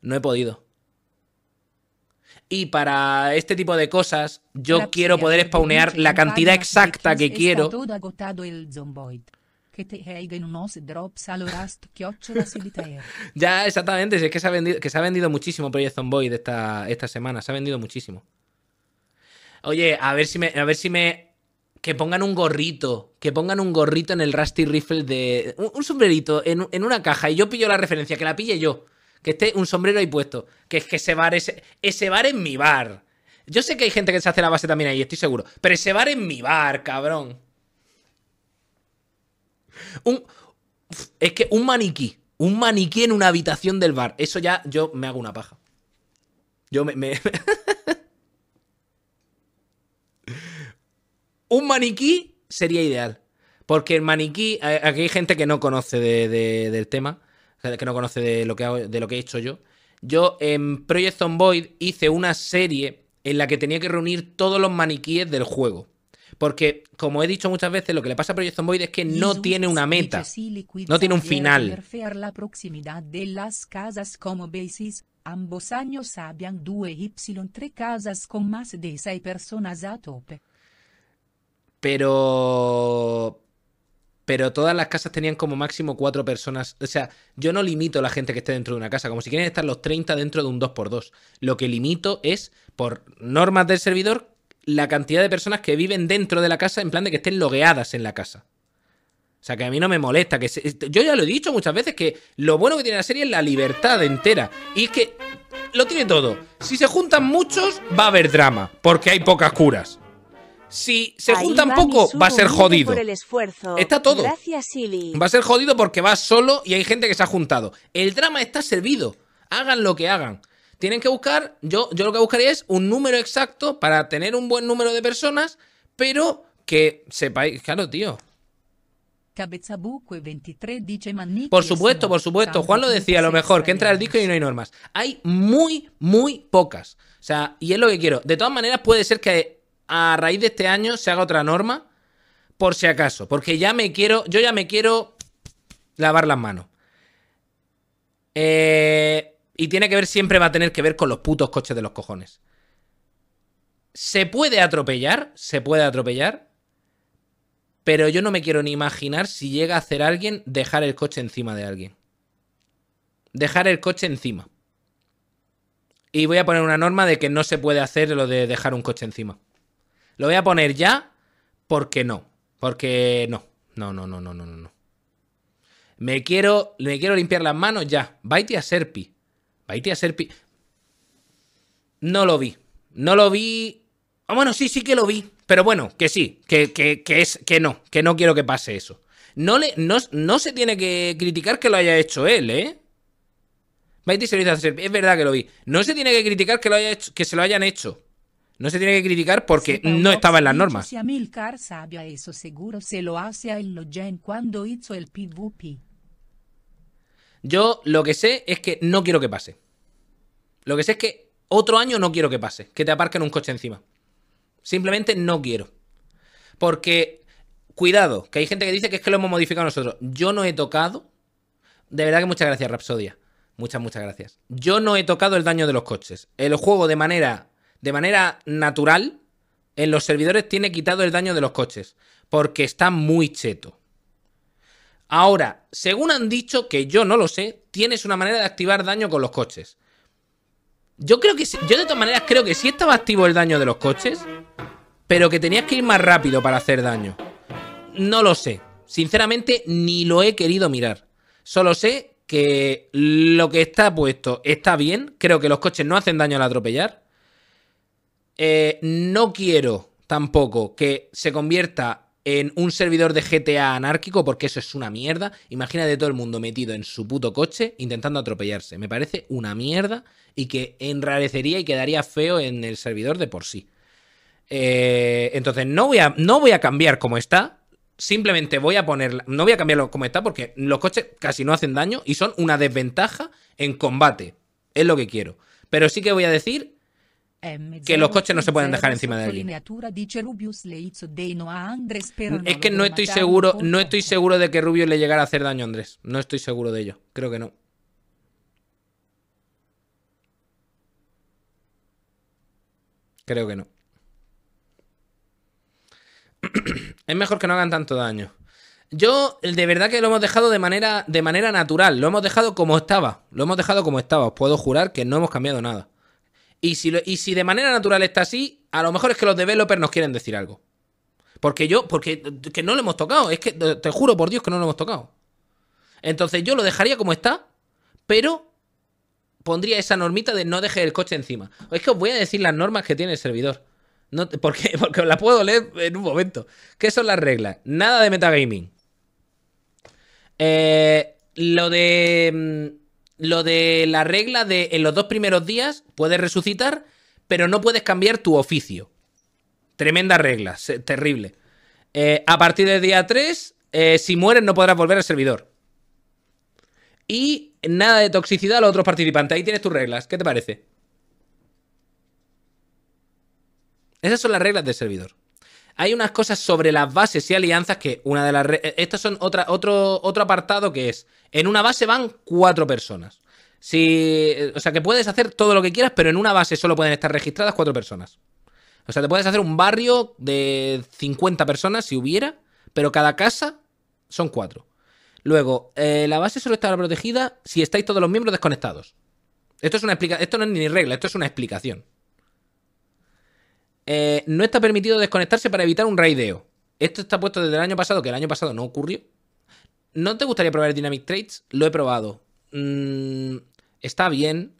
No he podido. Y para este tipo de cosas, yo quiero poder spawnear la cantidad exacta que quiero que te unos drops Ya, exactamente. Es que se ha vendido, que se ha vendido muchísimo Project Zomboid esta, esta semana. Se ha vendido muchísimo. Oye, a ver si me. A ver si me. Que pongan un gorrito. Que pongan un gorrito en el Rusty Rifle de. Un, sombrerito en, una caja. Y yo pillo la referencia, que la pille yo. Que esté un sombrero ahí puesto. Que es que ese bar es. Ese bar es mi bar. Yo sé que hay gente que se hace la base también ahí, estoy seguro. Pero ese bar es mi bar, cabrón. Un, es que un maniquí, un maniquí en una habitación del bar. Eso ya yo me hago una paja. Yo me... un maniquí sería ideal. Porque el maniquí, aquí hay gente que no conoce del tema, que no conoce de lo que, de lo que he hecho yo. Yo en Project Zomboid hice una serie en la que tenía que reunir todos los maniquíes del juego. Porque, como he dicho muchas veces, lo que le pasa a Project Zomboid es que no tiene una meta, no tiene un final. la casas con más de personas a Pero pero todas las casas tenían como máximo cuatro personas. O sea, yo no limito la gente que esté dentro de una casa, como si quieren estar los 30 dentro de un 2x2. Lo que limito es, por normas del servidor, la cantidad de personas que viven dentro de la casa, en plan de que estén logueadas en la casa. O sea, que a mí no me molesta. Que Yo ya lo he dicho muchas veces que lo bueno que tiene la serie es la libertad entera. Y es que lo tiene todo. Si se juntan muchos, va a haber drama, porque hay pocas curas. Si se juntan poco, va a ser jodido. Está todo. Va a ser jodido porque va solo y hay gente que se ha juntado. El drama está servido. Hagan lo que hagan. Tienen que buscar, yo, yo lo que buscaría es un número exacto para tener un buen número de personas, pero que sepáis, claro, tío. Por supuesto, por supuesto. Juan lo decía, a lo mejor, que entra el disco y no hay normas. Hay muy, muy pocas. O sea, y es lo que quiero. De todas maneras, puede ser que a raíz de este año se haga otra norma, por si acaso. Porque ya me quiero, yo ya me quiero lavar las manos. Eh, y tiene que ver, siempre va a tener que ver con los putos coches de los cojones. Se puede atropellar, se puede atropellar, pero yo no me quiero ni imaginar si llega a hacer alguien dejar el coche encima de alguien. Dejar el coche encima. Y voy a poner una norma de que no se puede hacer lo de dejar un coche encima. Lo voy a poner ya porque no. Porque no. No, no, no, no, no, no. Me quiero, me quiero limpiar las manos ya. Baiti a Serpi. Serpi. No lo vi. No lo vi. Ah, bueno, sí, sí que lo vi. Pero bueno, que sí, que, es, que no, que no quiero que pase eso. No, le, no, se tiene que criticar que lo haya hecho él, ¿eh? a Serpi. Es verdad que lo vi. No se tiene que criticar que, lo haya que se lo hayan hecho. No se tiene que criticar porque no estaba en las normas. Si Milcar sabía eso seguro se lo hace a en cuando hizo el PvP. Yo lo que sé es que no quiero que pase. Lo que sé es que otro año no quiero que pase, que te aparquen un coche encima. Simplemente no quiero. Porque, cuidado, que hay gente que dice que es que lo hemos modificado nosotros. Yo no he tocado. De verdad que muchas gracias, Rapsodia. Muchas, muchas gracias. Yo no he tocado el daño de los coches. El juego de manera, de manera natural en los servidores tiene quitado el daño de los coches. Porque está muy cheto. Ahora, según han dicho, que yo no lo sé, tienes una manera de activar daño con los coches. Yo creo que... Yo de todas maneras creo que sí estaba activo el daño de los coches, pero que tenías que ir más rápido para hacer daño. No lo sé. Sinceramente, ni lo he querido mirar. Solo sé que lo que está puesto está bien. Creo que los coches no hacen daño al atropellar. Eh, no quiero tampoco que se convierta en un servidor de GTA anárquico, porque eso es una mierda. Imagínate todo el mundo metido en su puto coche intentando atropellarse. Me parece una mierda y que enrarecería y quedaría feo en el servidor de por sí. Eh, entonces, no voy, a, no voy a cambiar como está. Simplemente voy a poner. No voy a cambiarlo como está porque los coches casi no hacen daño y son una desventaja en combate. Es lo que quiero. Pero sí que voy a decir que los coches no se pueden dejar encima de él. Es que no estoy seguro, no estoy seguro de que Rubius le llegara a hacer daño a Andrés. No estoy seguro de ello. Creo que no. Creo que no. es mejor que no hagan tanto daño. Yo, de verdad que lo hemos dejado de manera, de manera natural. Lo hemos dejado como estaba. Lo hemos dejado como estaba. Os puedo jurar que no hemos cambiado nada. Y si, de manera natural está así, a lo mejor es que los developers nos quieren decir algo. Porque yo, porque que no lo hemos tocado, es que te juro por Dios que no lo hemos tocado. Entonces yo lo dejaría como está, pero pondría esa normita de no dejar el coche encima. Es que os voy a decir las normas que tiene el servidor. No, porque, porque os las puedo leer en un momento. ¿Qué son las reglas? Nada de metagaming. Eh, lo de mm, lo de la regla de en los dos primeros días puedes resucitar, pero no puedes cambiar tu oficio. Tremenda regla, terrible. Eh, a partir del día 3, eh, si mueres no podrás volver al servidor. Y nada de toxicidad a los otros participantes. Ahí tienes tus reglas. ¿Qué te parece? Esas son las reglas del servidor hay unas cosas sobre las bases y alianzas que una de las... Eh, estas son otra, otro, otro apartado que es, en una base van cuatro personas. Si, eh, o sea, que puedes hacer todo lo que quieras, pero en una base solo pueden estar registradas cuatro personas. O sea, te puedes hacer un barrio de 50 personas si hubiera, pero cada casa son cuatro. Luego, eh, la base solo estará protegida si estáis todos los miembros desconectados. Esto, es una explica esto no es ni regla, esto es una explicación. Eh, no está permitido desconectarse para evitar un raideo. Esto está puesto desde el año pasado, que el año pasado no ocurrió. ¿No te gustaría probar el Dynamic Trades? Lo he probado. Mm, está bien,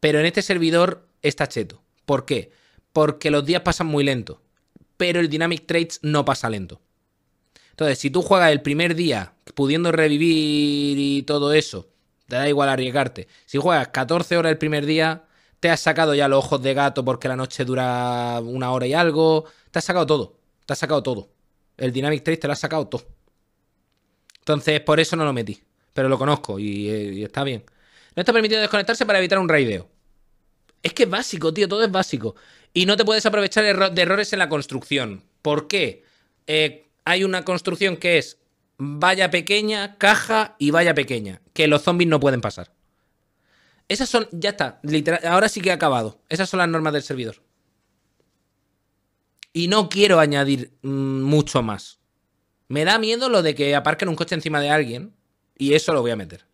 pero en este servidor está cheto. ¿Por qué? Porque los días pasan muy lento, pero el Dynamic Trades no pasa lento. Entonces, si tú juegas el primer día pudiendo revivir y todo eso, te da igual arriesgarte. Si juegas 14 horas el primer día, te has sacado ya los ojos de gato porque la noche dura una hora y algo, te has sacado todo, te has sacado todo. El Dynamic 3 te lo has sacado todo. Entonces, por eso no lo metí, pero lo conozco eh, y, está bien. No está permitido desconectarse para evitar un raideo. Es que es básico, tío, todo es básico. Y no te puedes aprovechar de errores en la construcción. ¿Por qué? Eh, hay una construcción que es vaya pequeña, caja y vaya pequeña, que los zombies no pueden pasar. Esas son, ya está, literal, ahora sí que he acabado. Esas son las normas del servidor. Y no quiero añadir mm, mucho más. Me da miedo lo de que aparquen un coche encima de alguien y eso lo voy a meter.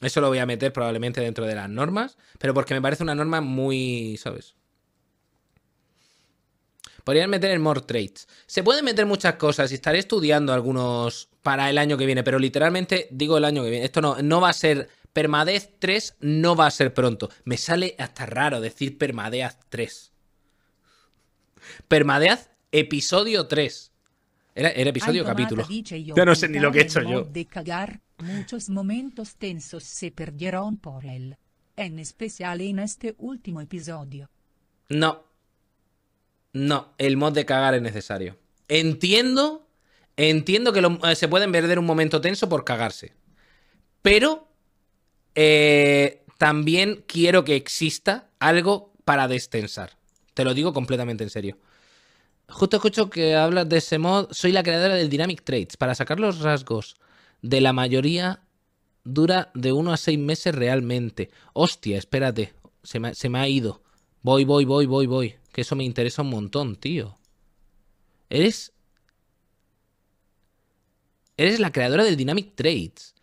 Eso lo voy a meter probablemente dentro de las normas, pero porque me parece una norma muy, ¿sabes? Podrían meter en more Trades. Se pueden meter muchas cosas y estaré estudiando algunos para el año que viene, pero literalmente digo el año que viene. Esto no, no va a ser. Permadez 3 no va a ser pronto. Me sale hasta raro decir Permadez 3. Permadeaz episodio 3. Era, episodio capítulo. Yo, no sé ni lo que he hecho yo. En especial este último episodio. No, no, el mod de cagar es necesario. Entiendo, entiendo que eh, se pueden perder un momento tenso por cagarse. Pero eh, también quiero que exista algo para destensar. Te lo digo completamente en serio. Justo escucho que hablas de ese mod. Soy la creadora del Dynamic Traits. Para sacar los rasgos de la mayoría dura de 1 a 6 meses realmente. Hostia, espérate. se me ha ido. Voy, voy, voy, voy, voy eso me interesa un montón, tío. Eres... Eres la creadora del Dynamic Trades.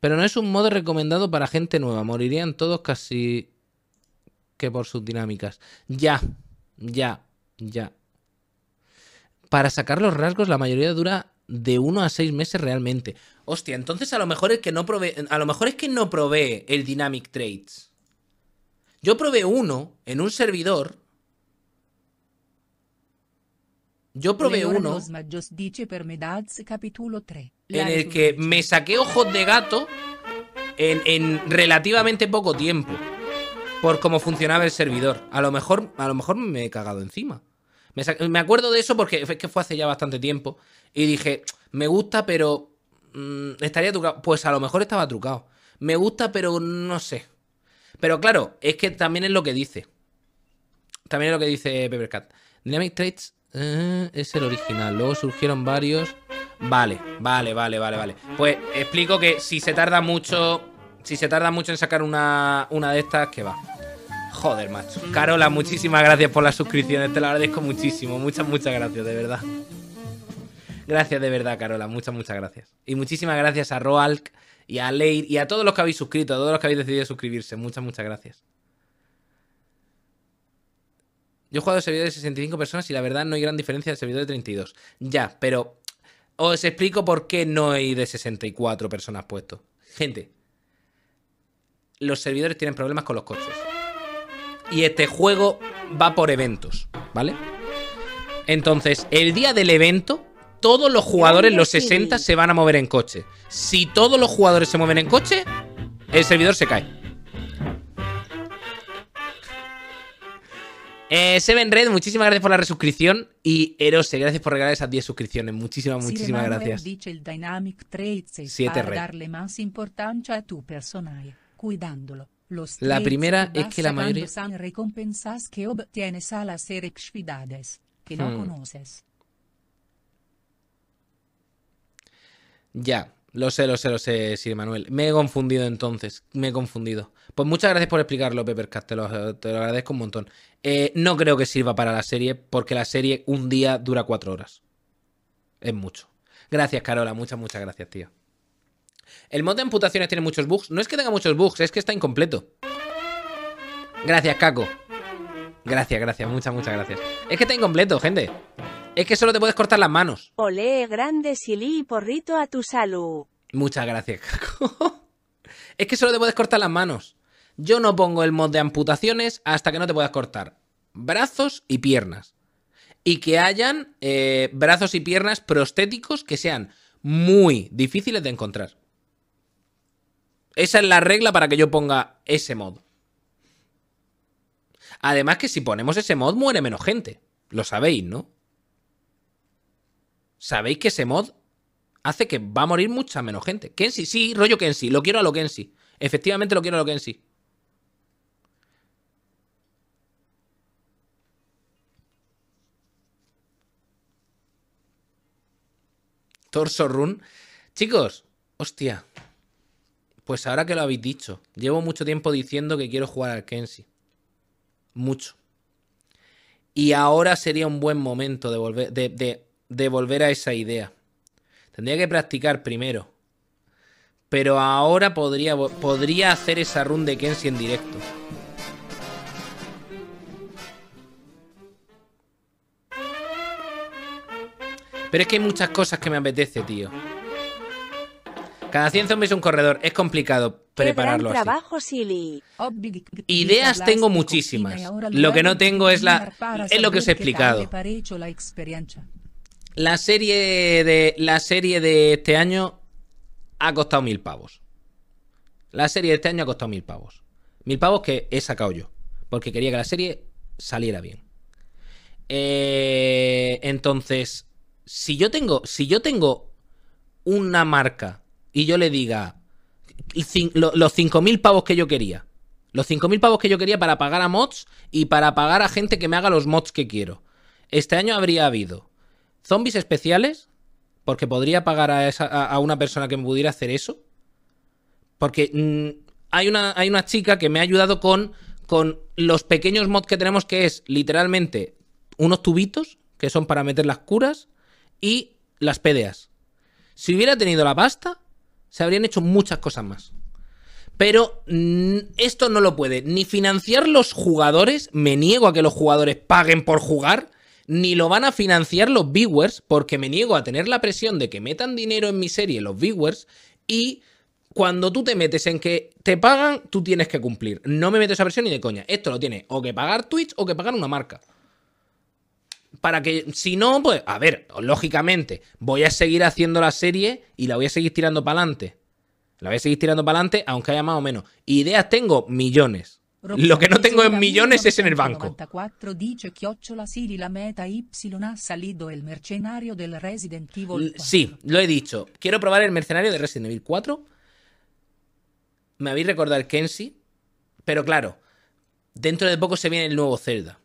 Pero no es un modo recomendado para gente nueva. Morirían todos casi que por sus dinámicas. Ya, ya, ya. Para sacar los rasgos la mayoría dura de uno a seis meses realmente. Hostia, entonces a lo mejor es que no probé a lo mejor es que no probé el Dynamic Trades. Yo probé uno en un servidor Yo probé uno en el que me saqué ojos de gato en, relativamente poco tiempo por cómo funcionaba el servidor. A lo mejor, a lo mejor me he cagado encima. Me, acuerdo de eso porque es que fue hace ya bastante tiempo y dije, me gusta pero mm, estaría trucado. Pues a lo mejor estaba trucado. Me gusta pero no sé. Pero claro, es que también es lo que dice. También es lo que dice Peppercat. Dynamic Traits eh, es el original. Luego surgieron varios. Vale, vale, vale, vale, vale. Pues explico que si se tarda mucho. Si se tarda mucho en sacar una, una de estas, que va. Joder, macho. Carola, muchísimas gracias por las suscripciones. Te lo agradezco muchísimo. Muchas, muchas gracias, de verdad. Gracias de verdad, Carola. Muchas, muchas gracias. Y muchísimas gracias a Roalk y a Leir y a todos los que habéis suscrito, a todos los que habéis decidido suscribirse. Muchas, muchas gracias. Yo he jugado a servidores de 65 personas y la verdad no hay gran diferencia del servidor de 32. Ya, pero os explico por qué no hay de 64 personas puesto. Gente, los servidores tienen problemas con los coches. Y este juego va por eventos, ¿vale? Entonces, el día del evento, todos los jugadores, los 60, se van a mover en coche. Si todos los jugadores se mueven en coche, el servidor se cae. Eh, Seven Red, muchísimas gracias por la resuscripción. Y Erose, gracias por regalar esas 10 suscripciones. Muchísimas, muchísimas gracias. la primera es que la mayoría... Ya, lo sé, lo sé, lo sé, Sir Manuel. Me he confundido entonces, me he confundido. Pues muchas gracias por explicarlo, Peppercat, te lo, te lo agradezco un montón. Eh, no creo que sirva para la serie, porque la serie un día dura cuatro horas. Es mucho. Gracias, Carola, muchas, muchas gracias, tío. El mod de amputaciones tiene muchos bugs. No es que tenga muchos bugs, es que está incompleto. Gracias, Caco. Gracias, gracias, muchas, muchas gracias. Es que está incompleto, gente. Es que solo te puedes cortar las manos. Olé, grande Silí y porrito a tu salud. Muchas gracias, Caco. es que solo te puedes cortar las manos. Yo no pongo el mod de amputaciones hasta que no te puedas cortar brazos y piernas. Y que hayan eh, brazos y piernas prostéticos que sean muy difíciles de encontrar. Esa es la regla para que yo ponga ese mod. Además que si ponemos ese mod muere menos gente. Lo sabéis, ¿no? Sabéis que ese mod hace que va a morir mucha menos gente. Kensi, sí, rollo Kensi. Lo quiero a lo Kensi. Efectivamente lo quiero a lo Kensi. Torso Run. Chicos, hostia. Pues ahora que lo habéis dicho, llevo mucho tiempo diciendo que quiero jugar al Kenshi. Mucho. Y ahora sería un buen momento de volver, a esa idea. Tendría que practicar primero. Pero ahora podría, podría hacer esa run de Kenshi en directo. Pero es que hay muchas cosas que me apetece, tío. Cada 100 zombies un corredor. Es complicado prepararlo trabajo, Ideas tengo muchísimas. Lo que no tengo es la es lo que os he explicado. La serie de la serie de este año ha costado mil pavos. La serie de este año ha costado mil pavos. Mil pavos que he sacado yo, porque quería que la serie saliera bien. Eh, entonces, si yo tengo, si yo tengo una marca y yo le diga los 5.000 pavos que yo quería, los 5.000 pavos que yo quería para pagar a mods y para pagar a gente que me haga los mods que quiero. Este año habría habido zombies especiales, porque podría pagar a, esa, a una persona que me pudiera hacer eso. Porque mm, hay, una, hay una chica que me ha ayudado con, con los pequeños mods que tenemos, que es literalmente unos tubitos, que son para meter las curas, y las PDAs. Si hubiera tenido la pasta, se habrían hecho muchas cosas más. Pero mm, esto no lo puede ni financiar los jugadores, me niego a que los jugadores paguen por jugar, ni lo van a financiar los viewers, porque me niego a tener la presión de que metan dinero en mi serie los viewers, y cuando tú te metes en que te pagan, tú tienes que cumplir. No me meto esa presión ni de coña. Esto lo tiene o que pagar Twitch o que pagar una marca para que, si no, pues, a ver, lógicamente, voy a seguir haciendo la serie y la voy a seguir tirando para adelante. La voy a seguir tirando para adelante, aunque haya más o menos. Ideas tengo millones. Lo que no tengo en millones es en el banco. Sí, lo he dicho. Quiero probar el mercenario de Resident Evil 4. Me habéis recordado el Kenshi. Pero claro, dentro de poco se viene el nuevo Zelda.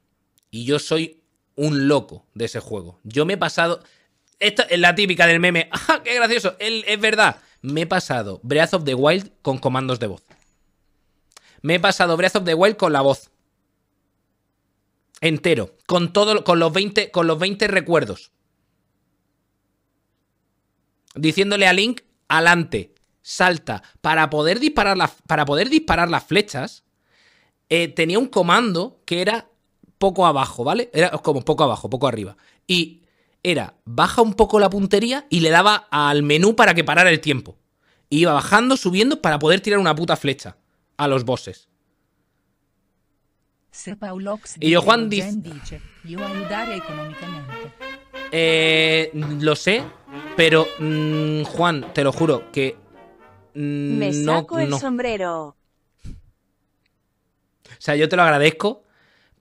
Y yo soy un loco de ese juego. Yo me he pasado. Esta es la típica del meme. ¡Ah, qué gracioso! es verdad. Me he pasado Breath of the Wild con comandos de voz. Me he pasado Breath of the Wild con la voz. Entero. Con Con los 20, con los 20 recuerdos. Diciéndole a Link, adelante, salta. Para poder disparar, las, para poder disparar las flechas, eh, tenía un comando que era poco abajo, ¿vale? Era como poco abajo, poco arriba. Y era baja un poco la puntería y le daba al menú para que parara el tiempo. iba bajando, subiendo para poder tirar una puta flecha a los bosses. Y yo Juan dice... Eh, lo sé, pero mm, Juan, te lo juro que mm, no, sombrero. O sea, yo te lo agradezco,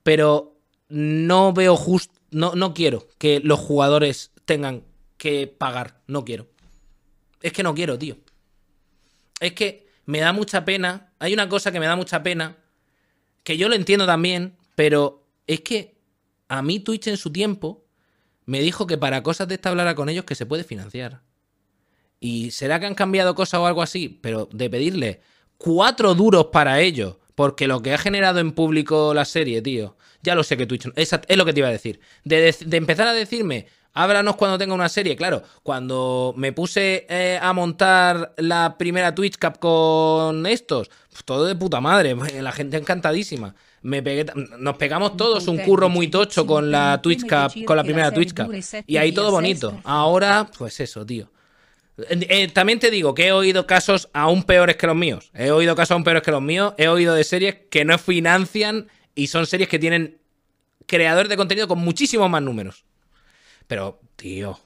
pero no veo justo, no, no quiero que los jugadores tengan que pagar, no quiero. Es que no quiero, tío. Es que me da mucha pena, hay una cosa que me da mucha pena, que yo lo entiendo también, pero es que a mí Twitch en su tiempo me dijo que para cosas de esta hablara con ellos que se puede financiar. Y será que han cambiado cosas o algo así, pero de pedirle cuatro duros para ellos, porque lo que ha generado en público la serie, tío, ya lo sé que Twitch. es lo que te iba a decir. De, empezar a decirme, ábranos cuando tenga una serie. Claro, cuando me puse eh, a montar la primera Twitch Cup con estos, pues todo de puta madre. La gente encantadísima. nos pegamos todos un curro muy tocho con la Twitch con la primera Twitch Cup. Y ahí todo bonito. Ahora, pues eso, tío. Eh, también te digo que he oído casos aún peores que los míos. He oído casos aún peores que los míos. He oído de series que no financian y son series que tienen creadores de contenido con muchísimos más números. Pero, tío,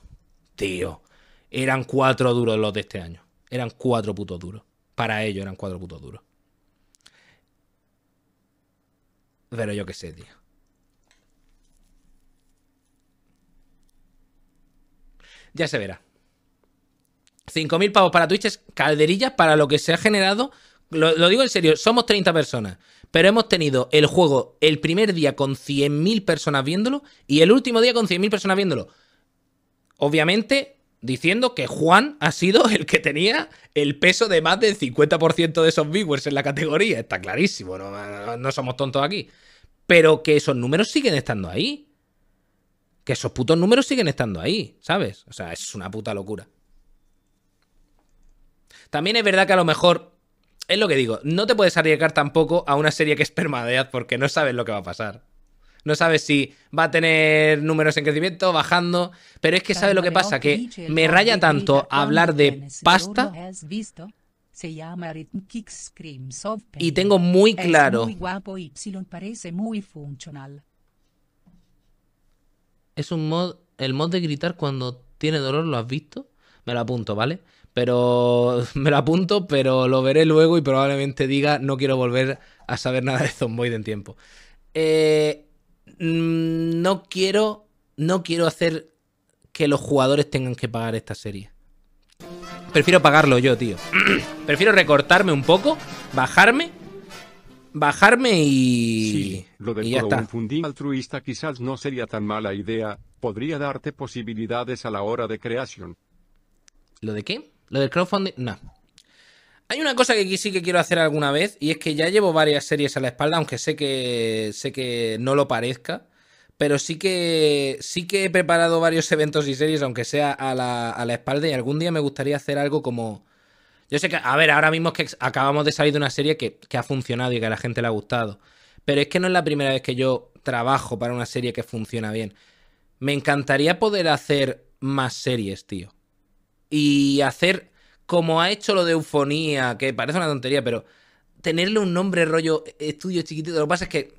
tío, eran cuatro duros los de este año. Eran cuatro putos duros. Para ellos eran cuatro putos duros. Pero yo qué sé, tío. Ya se verá. 5.000 pavos para Twitch es calderillas para lo que se ha generado. Lo, lo, digo en serio, somos 30 personas. Pero hemos tenido el juego el primer día con 100.000 personas viéndolo y el último día con 100.000 personas viéndolo. Obviamente diciendo que Juan ha sido el que tenía el peso de más del 50% de esos viewers en la categoría. Está clarísimo, no, somos tontos aquí. Pero que esos números siguen estando ahí. Que esos putos números siguen estando ahí, ¿sabes? O sea, es una puta locura. También es verdad que a lo mejor es lo que digo, no te puedes arriesgar tampoco a una serie que es permadead porque no sabes lo que va a pasar. No sabes si va a tener números en crecimiento, bajando. Pero es que sabes lo que pasa, que me raya tanto hablar de pasta. y tengo muy claro. Es un mod. El mod de gritar cuando tiene dolor, ¿lo has visto? Me lo apunto, ¿vale? pero me lo apunto, pero lo veré luego y probablemente diga no quiero volver a saber nada de Zomboid en tiempo. Eh, mm, no quiero, no quiero hacer que los jugadores tengan que pagar esta serie. Prefiero pagarlo yo, tío. Prefiero recortarme un poco, bajarme, bajarme y. Sí, lo de y altruista quizás no sería tan mala idea. Podría darte posibilidades a la hora de creación. ¿Lo de qué? Lo del crowdfunding, no. Hay una cosa que sí que quiero hacer alguna vez y es que ya llevo varias series a la espalda, aunque sé que, sé que no lo parezca, pero sí que, sí que he preparado varios eventos y series, aunque sea a la, espalda, y algún día me gustaría hacer algo como... Yo sé que, a ver, ahora mismo es que acabamos de salir de una serie que, que ha funcionado y que a la gente le ha gustado, pero es que no es la primera vez que yo trabajo para una serie que funciona bien. Me encantaría poder hacer más series, tío y hacer como ha hecho lo de Eufonía, que parece una tontería, pero tenerle un nombre rollo estudio chiquitito. Lo que pasa es que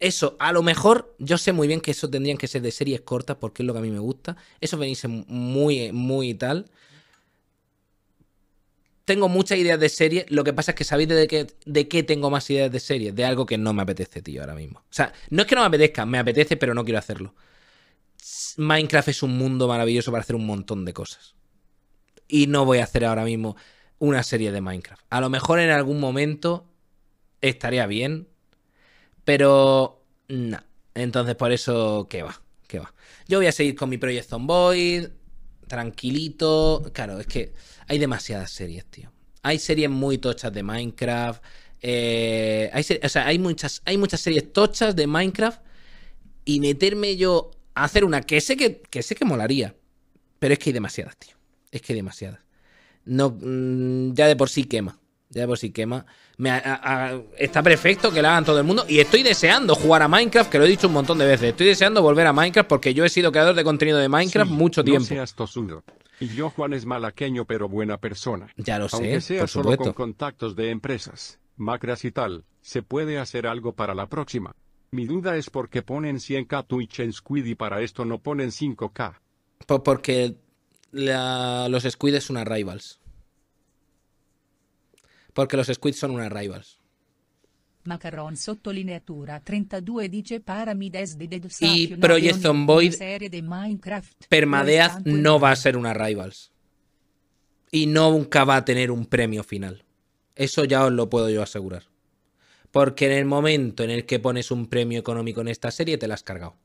eso, a lo mejor, yo sé muy bien que eso tendrían que ser de series cortas porque es lo que a mí me gusta. Eso me dice muy, muy tal. Tengo muchas ideas de series. Lo que pasa es que sabéis de qué, de qué tengo más ideas de series. De algo que no me apetece, tío, ahora mismo. O sea, no es que no me apetezca, me apetece, pero no quiero hacerlo. Minecraft es un mundo maravilloso para hacer un montón de cosas y no voy a hacer ahora mismo una serie de Minecraft. A lo mejor en algún momento estaría bien, pero no. Entonces por eso, ¿qué va? ¿Qué va? Yo voy a seguir con mi proyecto Zomboid, tranquilito. Claro, es que hay demasiadas series, tío. Hay series muy tochas de Minecraft. Eh, hay, o sea, hay muchas, hay muchas series tochas de Minecraft. Y meterme yo a hacer una que sé que, que sé que molaría. Pero es que hay demasiadas, tío es que demasiadas. No, mm, ya de por sí quema. Ya de por sí quema. Me, está perfecto que la hagan todo el mundo. Y estoy deseando jugar a Minecraft, que lo he dicho un montón de veces. Estoy deseando volver a Minecraft porque yo he sido creador de contenido de Minecraft mucho tiempo. No seas tosudo. Y yo, Juan, es malaqueño, pero buena persona. Ya lo sé. Aunque sea solo con contactos de empresas, macras y tal, se puede hacer algo para la próxima. Mi duda es por qué ponen 100k Twitch en y para esto no ponen 5k. Pues porque los Squid es una Rivals. Porque los Squid son una Rivals. Macaron sottolineatura 32 dice Paramides de Y Project Permadeath no va a ser una Rivals. Y nunca va a tener un premio final. Eso ya os lo puedo yo asegurar. Porque en el momento en el que pones un premio económico en esta serie te la has cargado.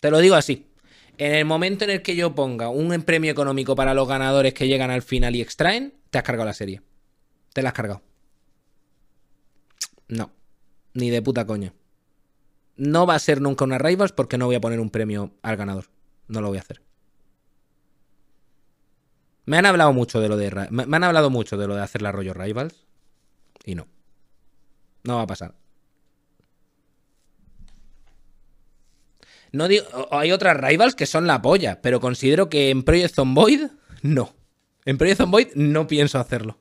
Te lo digo así. En el momento en el que yo ponga un premio económico para los ganadores que llegan al final y extraen, te has cargado la serie. Te la has cargado. No. Ni de puta coña. No va a ser nunca una Rivals porque no voy a poner un premio al ganador. No lo voy a hacer. Me han hablado mucho de lo de me han hablado mucho de lo de hacer la rollo Rivals y no. No va a pasar. No hay otras rivals que son la polla, pero considero que en Project Zomboid no. En Project Zomboid no pienso hacerlo.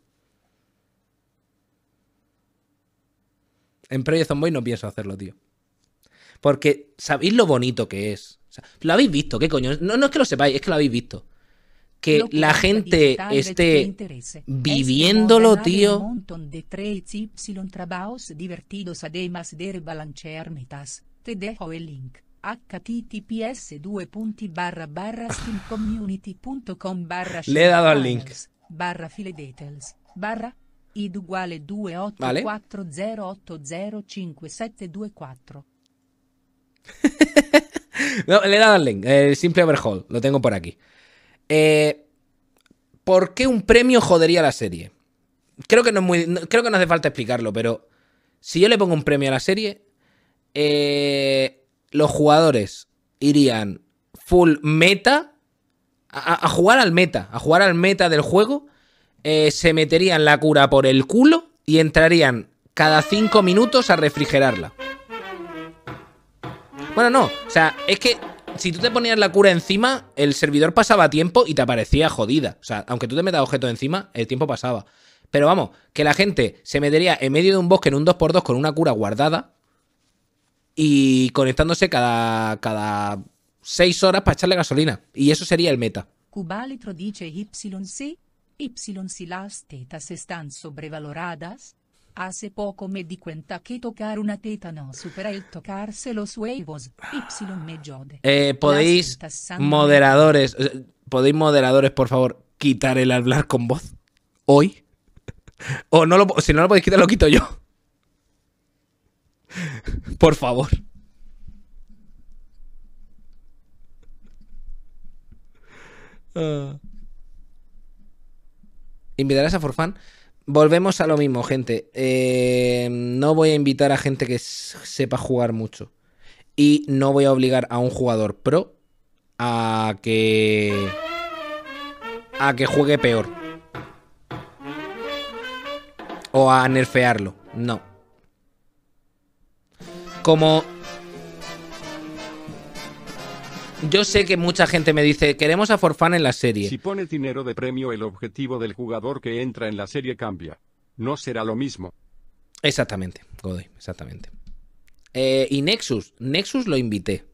En Project Zomboid no pienso hacerlo, tío. Porque sabéis lo bonito que es. lo habéis visto, qué coño. No, es que lo sepáis, es que lo habéis visto. Que la gente esté viviéndolo, tío. divertidos de Te dejo el link https 2 barra barra steamcommunity.com le he dado al link barra file details barra id uguale 2840805724 no, le he dado al link el simple overhaul lo tengo por aquí eh, ¿por qué un premio jodería la serie? creo que no muy creo que no hace falta explicarlo pero si yo le pongo un premio a la serie eh los jugadores irían full meta a, jugar al meta, a jugar al meta del juego, eh, se meterían la cura por el culo y entrarían cada 5 minutos a refrigerarla. Bueno, no, o sea, es que si tú te ponías la cura encima, el servidor pasaba tiempo y te aparecía jodida. O sea, aunque tú te metas objeto encima, el tiempo pasaba. Pero vamos, que la gente se metería en medio de un bosque en un 2x2 con una cura guardada, y conectándose cada, cada seis horas para echarle gasolina. Y eso sería el meta. Cubalitro dice y si las tetas están sobrevaloradas. Hace poco me di cuenta que tocar una teta no supera el tocarse los huevos. Y me jode. Eh, podéis, moderadores, eh, podéis, moderadores, por favor, quitar el hablar con voz hoy. o no lo, si no lo podéis quitar, lo quito yo. Por favor. Ah. ¿Invitarás a Forfan? Volvemos a lo mismo, gente. Eh, no voy a invitar a gente que sepa jugar mucho. Y no voy a obligar a un jugador pro a que. a que juegue peor. O a nerfearlo. No como yo sé que mucha gente me dice, queremos a Forfan en la serie. Si pones dinero de premio, el objetivo del jugador que entra en la serie cambia. No será lo mismo. Exactamente, Godoy, exactamente. Eh, y Nexus, Nexus lo invité.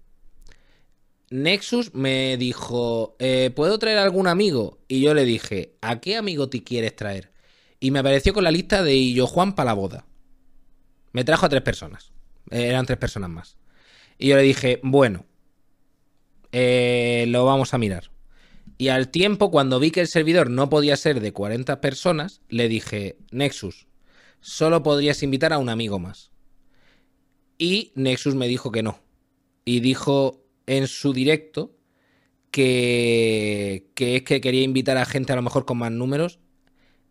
Nexus me dijo, eh, ¿puedo traer algún amigo? Y yo le dije, ¿a qué amigo te quieres traer? Y me apareció con la lista de yo Juan para la boda. Me trajo a tres personas. Eran tres personas más. Y yo le dije, bueno, eh, lo vamos a mirar. Y al tiempo, cuando vi que el servidor no podía ser de 40 personas, le dije, Nexus, solo podrías invitar a un amigo más. Y Nexus me dijo que no. Y dijo en su directo que, que es que quería invitar a gente a lo mejor con más números.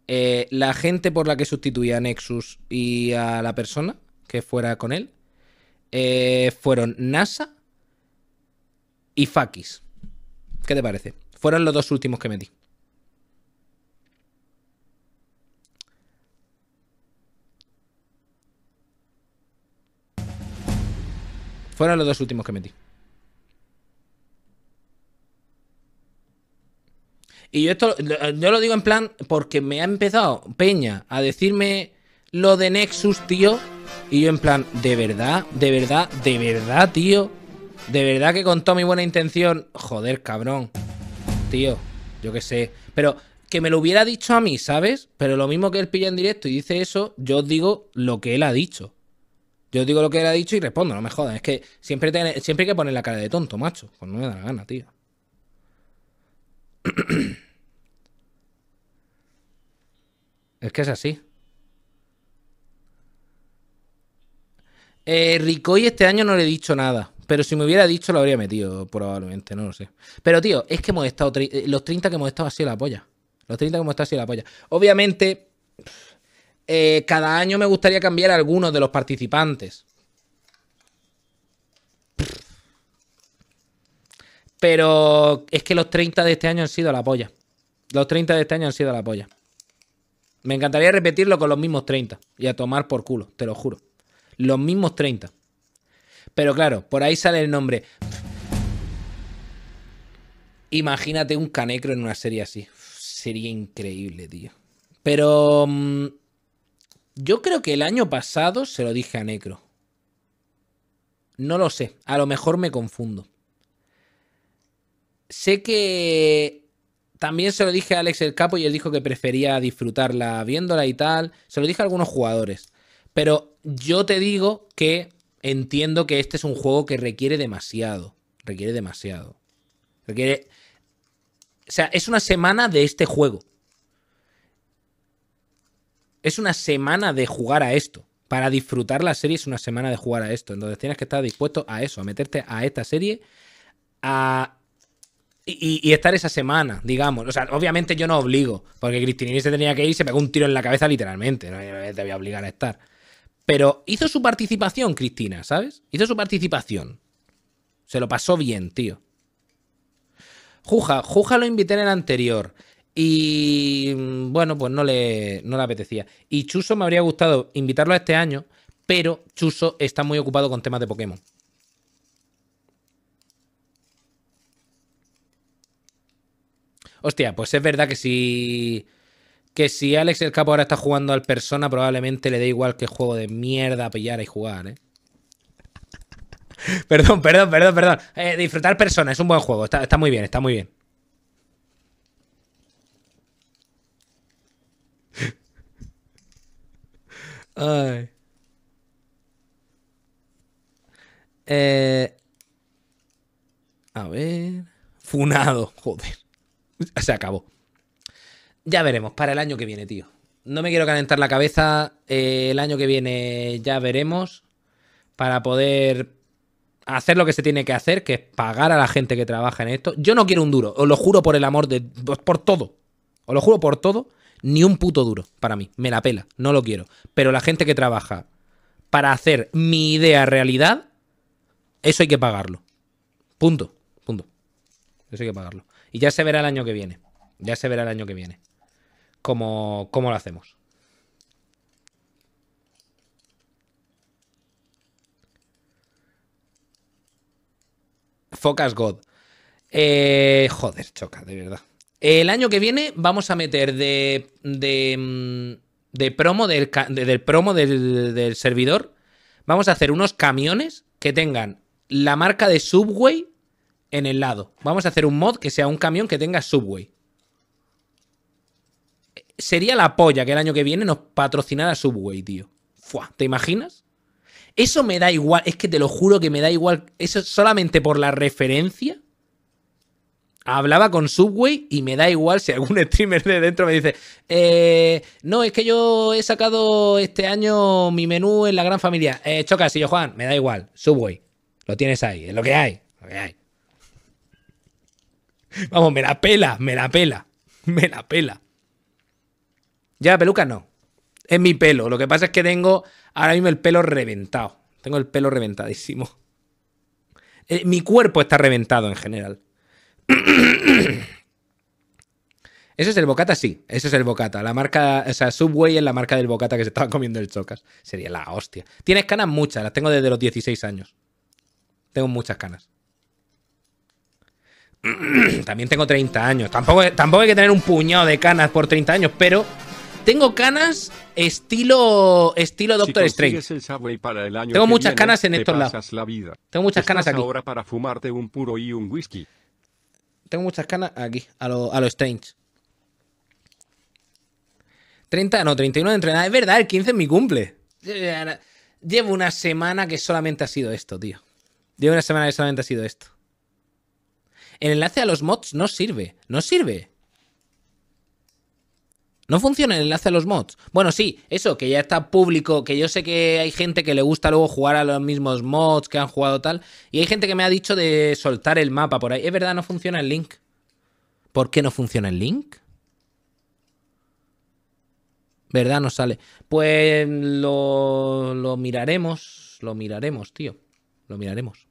Eh, la gente por la que sustituía a Nexus y a la persona que fuera con él eh, fueron NASA y Fakis. ¿Qué te parece? Fueron los dos últimos que metí. Fueron los dos últimos que metí. Y yo esto yo lo digo en plan porque me ha empezado Peña a decirme lo de Nexus, tío. Y yo en plan, de verdad, de verdad, de verdad, tío. De verdad que contó mi buena intención... Joder, cabrón. Tío, yo qué sé. Pero que me lo hubiera dicho a mí, ¿sabes? Pero lo mismo que él pilla en directo y dice eso, yo os digo lo que él ha dicho. Yo os digo lo que él ha dicho y respondo, no me jodan. Es que siempre, siempre hay que poner la cara de tonto, macho. Pues no me da la gana, tío. es que es así. Eh, Ricoy este año no le he dicho nada. Pero si me hubiera dicho, lo habría metido, probablemente, no lo sé. Pero, tío, es que hemos estado. Eh, los 30 que hemos estado ha sido la polla. Los 30 que hemos estado ha sido la polla. Obviamente, eh, cada año me gustaría cambiar a algunos de los participantes. Pero es que los 30 de este año han sido la polla. Los 30 de este año han sido la polla. Me encantaría repetirlo con los mismos 30. Y a tomar por culo, te lo juro. Los mismos 30. Pero claro, por ahí sale el nombre. Imagínate un canecro en una serie así. Sería increíble, tío. Pero... Mm, yo creo que el año pasado se lo dije a Necro. No lo sé. A lo mejor me confundo. Sé que también se lo dije a Alex el Capo y él dijo que prefería disfrutarla viéndola y tal. Se lo dije a algunos jugadores. Pero yo te digo que entiendo que este es un juego que requiere demasiado. Requiere demasiado. Requiere. O sea, es una semana de este juego. Es una semana de jugar a esto. Para disfrutar la serie es una semana de jugar a esto. Entonces tienes que estar dispuesto a eso, a meterte a esta serie, a y, estar esa semana, digamos. O sea, obviamente yo no obligo, porque Cristinini se tenía que ir y se pegó un tiro en la cabeza literalmente. No te voy a obligar a estar. Pero hizo su participación, Cristina, ¿sabes? Hizo su participación. Se lo pasó bien, tío. Juja, Juja lo invité en el anterior. Y mm, bueno, pues no le, no le apetecía. Y Chuso me habría gustado invitarlo a este año, pero Chuso está muy ocupado con temas de Pokémon. Hostia, pues es verdad que si que si Alex el Capo ahora está jugando al persona, probablemente le dé igual que juego de mierda pillar y jugar, ¿eh? perdón, perdón, perdón, perdón. Eh, disfrutar persona, es un buen juego, está, muy bien, está muy bien. Eh, a ver. Funado, joder. Se acabó. Ya veremos, para el año que viene, tío. No me quiero calentar la cabeza. Eh, el año que viene ya veremos. Para poder hacer lo que se tiene que hacer, que es pagar a la gente que trabaja en esto. Yo no quiero un duro, os lo juro por el amor de. Pues, por todo. Os lo juro por todo. Ni un puto duro para mí. Me la pela. No lo quiero. Pero la gente que trabaja para hacer mi idea realidad, eso hay que pagarlo. Punto. Punto. Eso hay que pagarlo. Y ya se verá el año que viene. Ya se verá el año que viene. Como lo hacemos. Focus God. Eh, joder, choca, de verdad. El año que viene vamos a meter de, de, mm, promo, del, del promo del, servidor. Vamos a hacer unos camiones que tengan la marca de Subway en el lado. Vamos a hacer un mod que sea un camión que tenga Subway sería la polla que el año que viene nos patrocinara Subway, tío. Fua, ¿te imaginas? Eso me da igual, es que te lo juro que me da igual. Eso solamente por la referencia. Hablaba con Subway y me da igual si algún streamer de dentro me dice, eh, no, es que yo he sacado este año mi menú en la gran familia. Eh, choca, si yo Juan, me da igual, Subway, lo tienes ahí, es lo que hay, lo que hay. Vamos, me la pela, me la pela, me la pela. Ya, peluca no. Es mi pelo. Lo que pasa es que tengo ahora mismo el pelo reventado. Tengo el pelo reventadísimo. Eh, mi cuerpo está reventado en general. ¿Ese es el bocata? Sí, ese es el bocata. La marca, o sea, Subway es la marca del bocata que se estaba comiendo el Chocas. Sería la hostia. Tienes canas muchas, las tengo desde los 16 años. Tengo muchas canas. También tengo 30 años. Tampoco, tampoco hay que tener un puñado de canas por 30 años, pero tengo canas estilo estilo Doctor Strange. Tengo muchas canas en estos lados. Tengo muchas canas aquí. Tengo muchas canas aquí, a lo, a lo Strange. 30, no, 31 de entrenada. Es verdad, el 15 es mi cumple. Llevo una semana que solamente ha sido esto, tío. Llevo una semana que solamente ha sido esto. El enlace a los mods no sirve. No sirve. No funciona el enlace a los mods. Bueno, sí, eso, que ya está público, que yo sé que hay gente que le gusta luego jugar a los mismos mods que han jugado tal. Y hay gente que me ha dicho de soltar el mapa por ahí. Es verdad, no funciona el link. ¿Por qué no funciona el link? ¿Verdad? No sale. Pues lo, lo miraremos. Lo miraremos, tío. Lo miraremos.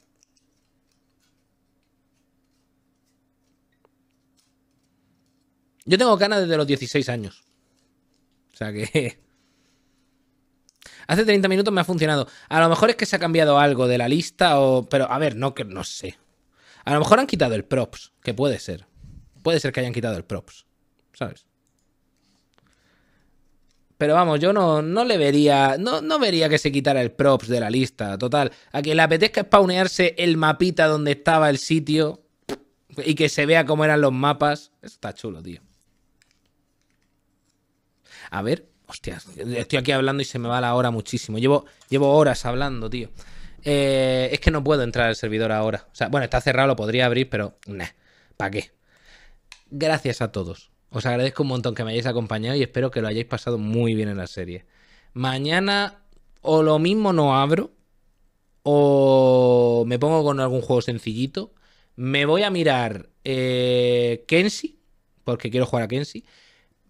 Yo tengo ganas desde los 16 años. O sea que... Hace 30 minutos me ha funcionado. A lo mejor es que se ha cambiado algo de la lista o... Pero a ver, no, que no sé. A lo mejor han quitado el props, que puede ser. Puede ser que hayan quitado el props, ¿sabes? Pero vamos, yo no, no le vería. No, no vería que se quitara el props de la lista. Total. A que le apetezca spawnearse el mapita donde estaba el sitio y que se vea cómo eran los mapas. Eso está chulo, tío. A ver, hostias, estoy aquí hablando y se me va la hora muchísimo. Llevo, llevo horas hablando, tío. Eh, es que no puedo entrar al servidor ahora. O sea, bueno, está cerrado, lo podría abrir, pero ¿para qué? Gracias a todos. Os agradezco un montón que me hayáis acompañado y espero que lo hayáis pasado muy bien en la serie. Mañana o lo mismo no abro, o me pongo con algún juego sencillito. Me voy a mirar eh, porque quiero jugar a Kenshi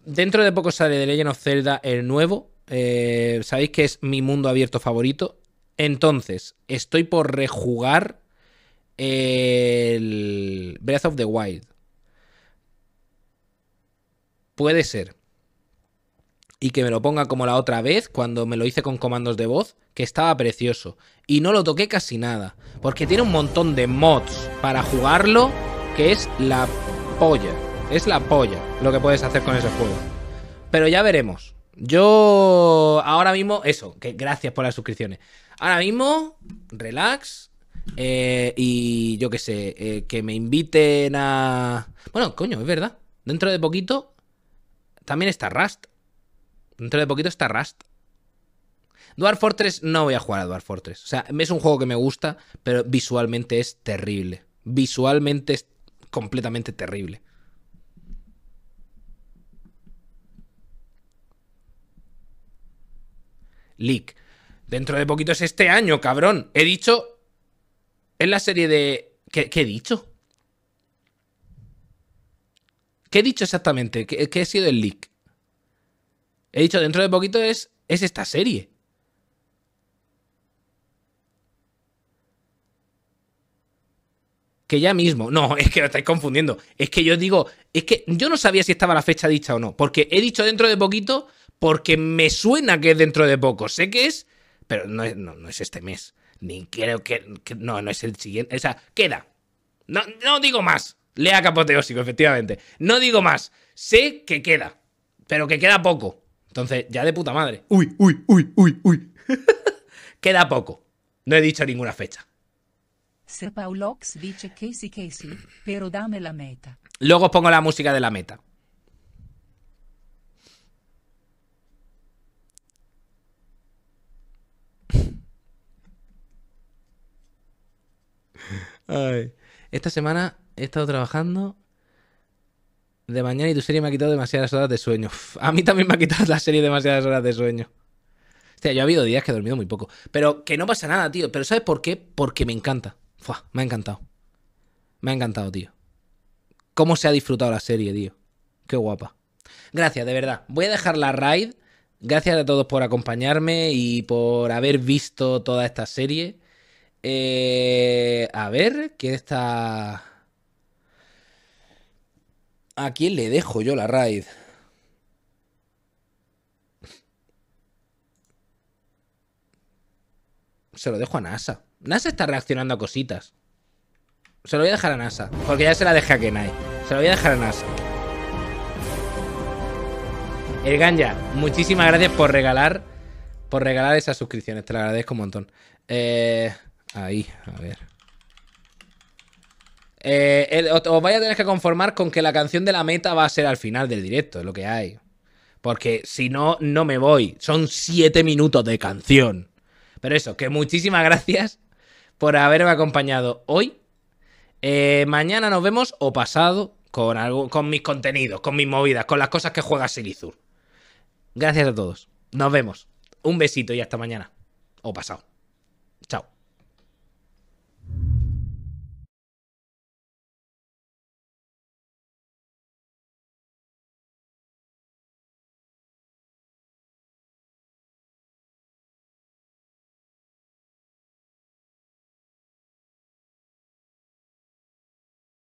dentro de poco sale de Legend of Zelda el nuevo. Eh, sabéis que es mi mundo abierto favorito. Entonces, estoy por rejugar el Breath of the Wild. Puede ser. Y que me lo ponga como la otra vez, cuando me lo hice con comandos de voz, que estaba precioso. Y no lo toqué casi nada. Porque tiene un montón de mods para jugarlo, que es la polla. Es la polla lo que puedes hacer con ese juego. Pero ya veremos. Yo ahora mismo, eso, que gracias por las suscripciones. Ahora mismo, relax. Eh, y yo qué sé, eh, que me inviten a... Bueno, coño, es verdad. Dentro de poquito también está Rust. Dentro de poquito está Rust. Dwarf Fortress no voy a jugar a Dwarf Fortress. O sea, es un juego que me gusta, pero visualmente es terrible. Visualmente es completamente terrible. leak Dentro de poquito es este año, cabrón. He dicho. Es la serie de. ¿Qué, he dicho? ¿Qué he dicho exactamente? ¿Qué, ha sido el leak? He dicho, dentro de poquito es, es esta serie. que ya mismo. No, es que lo estáis confundiendo. Es que yo digo, es que yo no sabía si estaba la fecha dicha o no, porque he dicho dentro de poquito porque me suena que es dentro de poco. Sé que es, pero no es, este mes. Ni creo que, No, no es el siguiente. O sea, queda. No, no digo más. Lea capoteósico, efectivamente. No digo más. Sé que queda, pero que queda poco. Entonces, ya de puta madre. Uy, uy, uy, uy, uy. queda poco. No he dicho ninguna fecha. pero dame la meta. Luego os pongo la música de la meta. Esta semana he estado trabajando de mañana y tu serie me ha quitado demasiadas horas de sueño. a mí también me ha quitado la serie demasiadas horas de sueño. Hostia, yo ha habido días que he dormido muy poco. Pero que no pasa nada, tío. Pero ¿sabes por qué? Porque me encanta. me ha encantado. Me ha encantado, tío. ¿Cómo se ha disfrutado la serie, tío? Qué guapa. Gracias, de verdad. Voy a dejar la raid. Gracias a todos por acompañarme y por haber visto toda esta serie. Eh, a ver, ¿quién está...? ¿A quién le dejo yo la raid? Se lo dejo a NASA. NASA está reaccionando a cositas. Se lo voy a dejar a NASA. Porque ya se la dejé a Kenai. Se lo voy a dejar a NASA. El Ganja, muchísimas gracias por regalar. Por regalar esas suscripciones. Te lo agradezco un montón. Eh. Ahí, a ver. Eh, os vais a tener que conformar con que la canción de la meta va a ser al final del directo, es lo que hay. Porque si no, no me voy. Son siete minutos de canción. Pero eso, que muchísimas gracias por haberme acompañado hoy. Eh, mañana nos vemos o pasado con, con mis contenidos, con mis movidas, con las cosas que juega Silizur. Gracias a todos. Nos vemos. Un besito y hasta mañana. O pasado.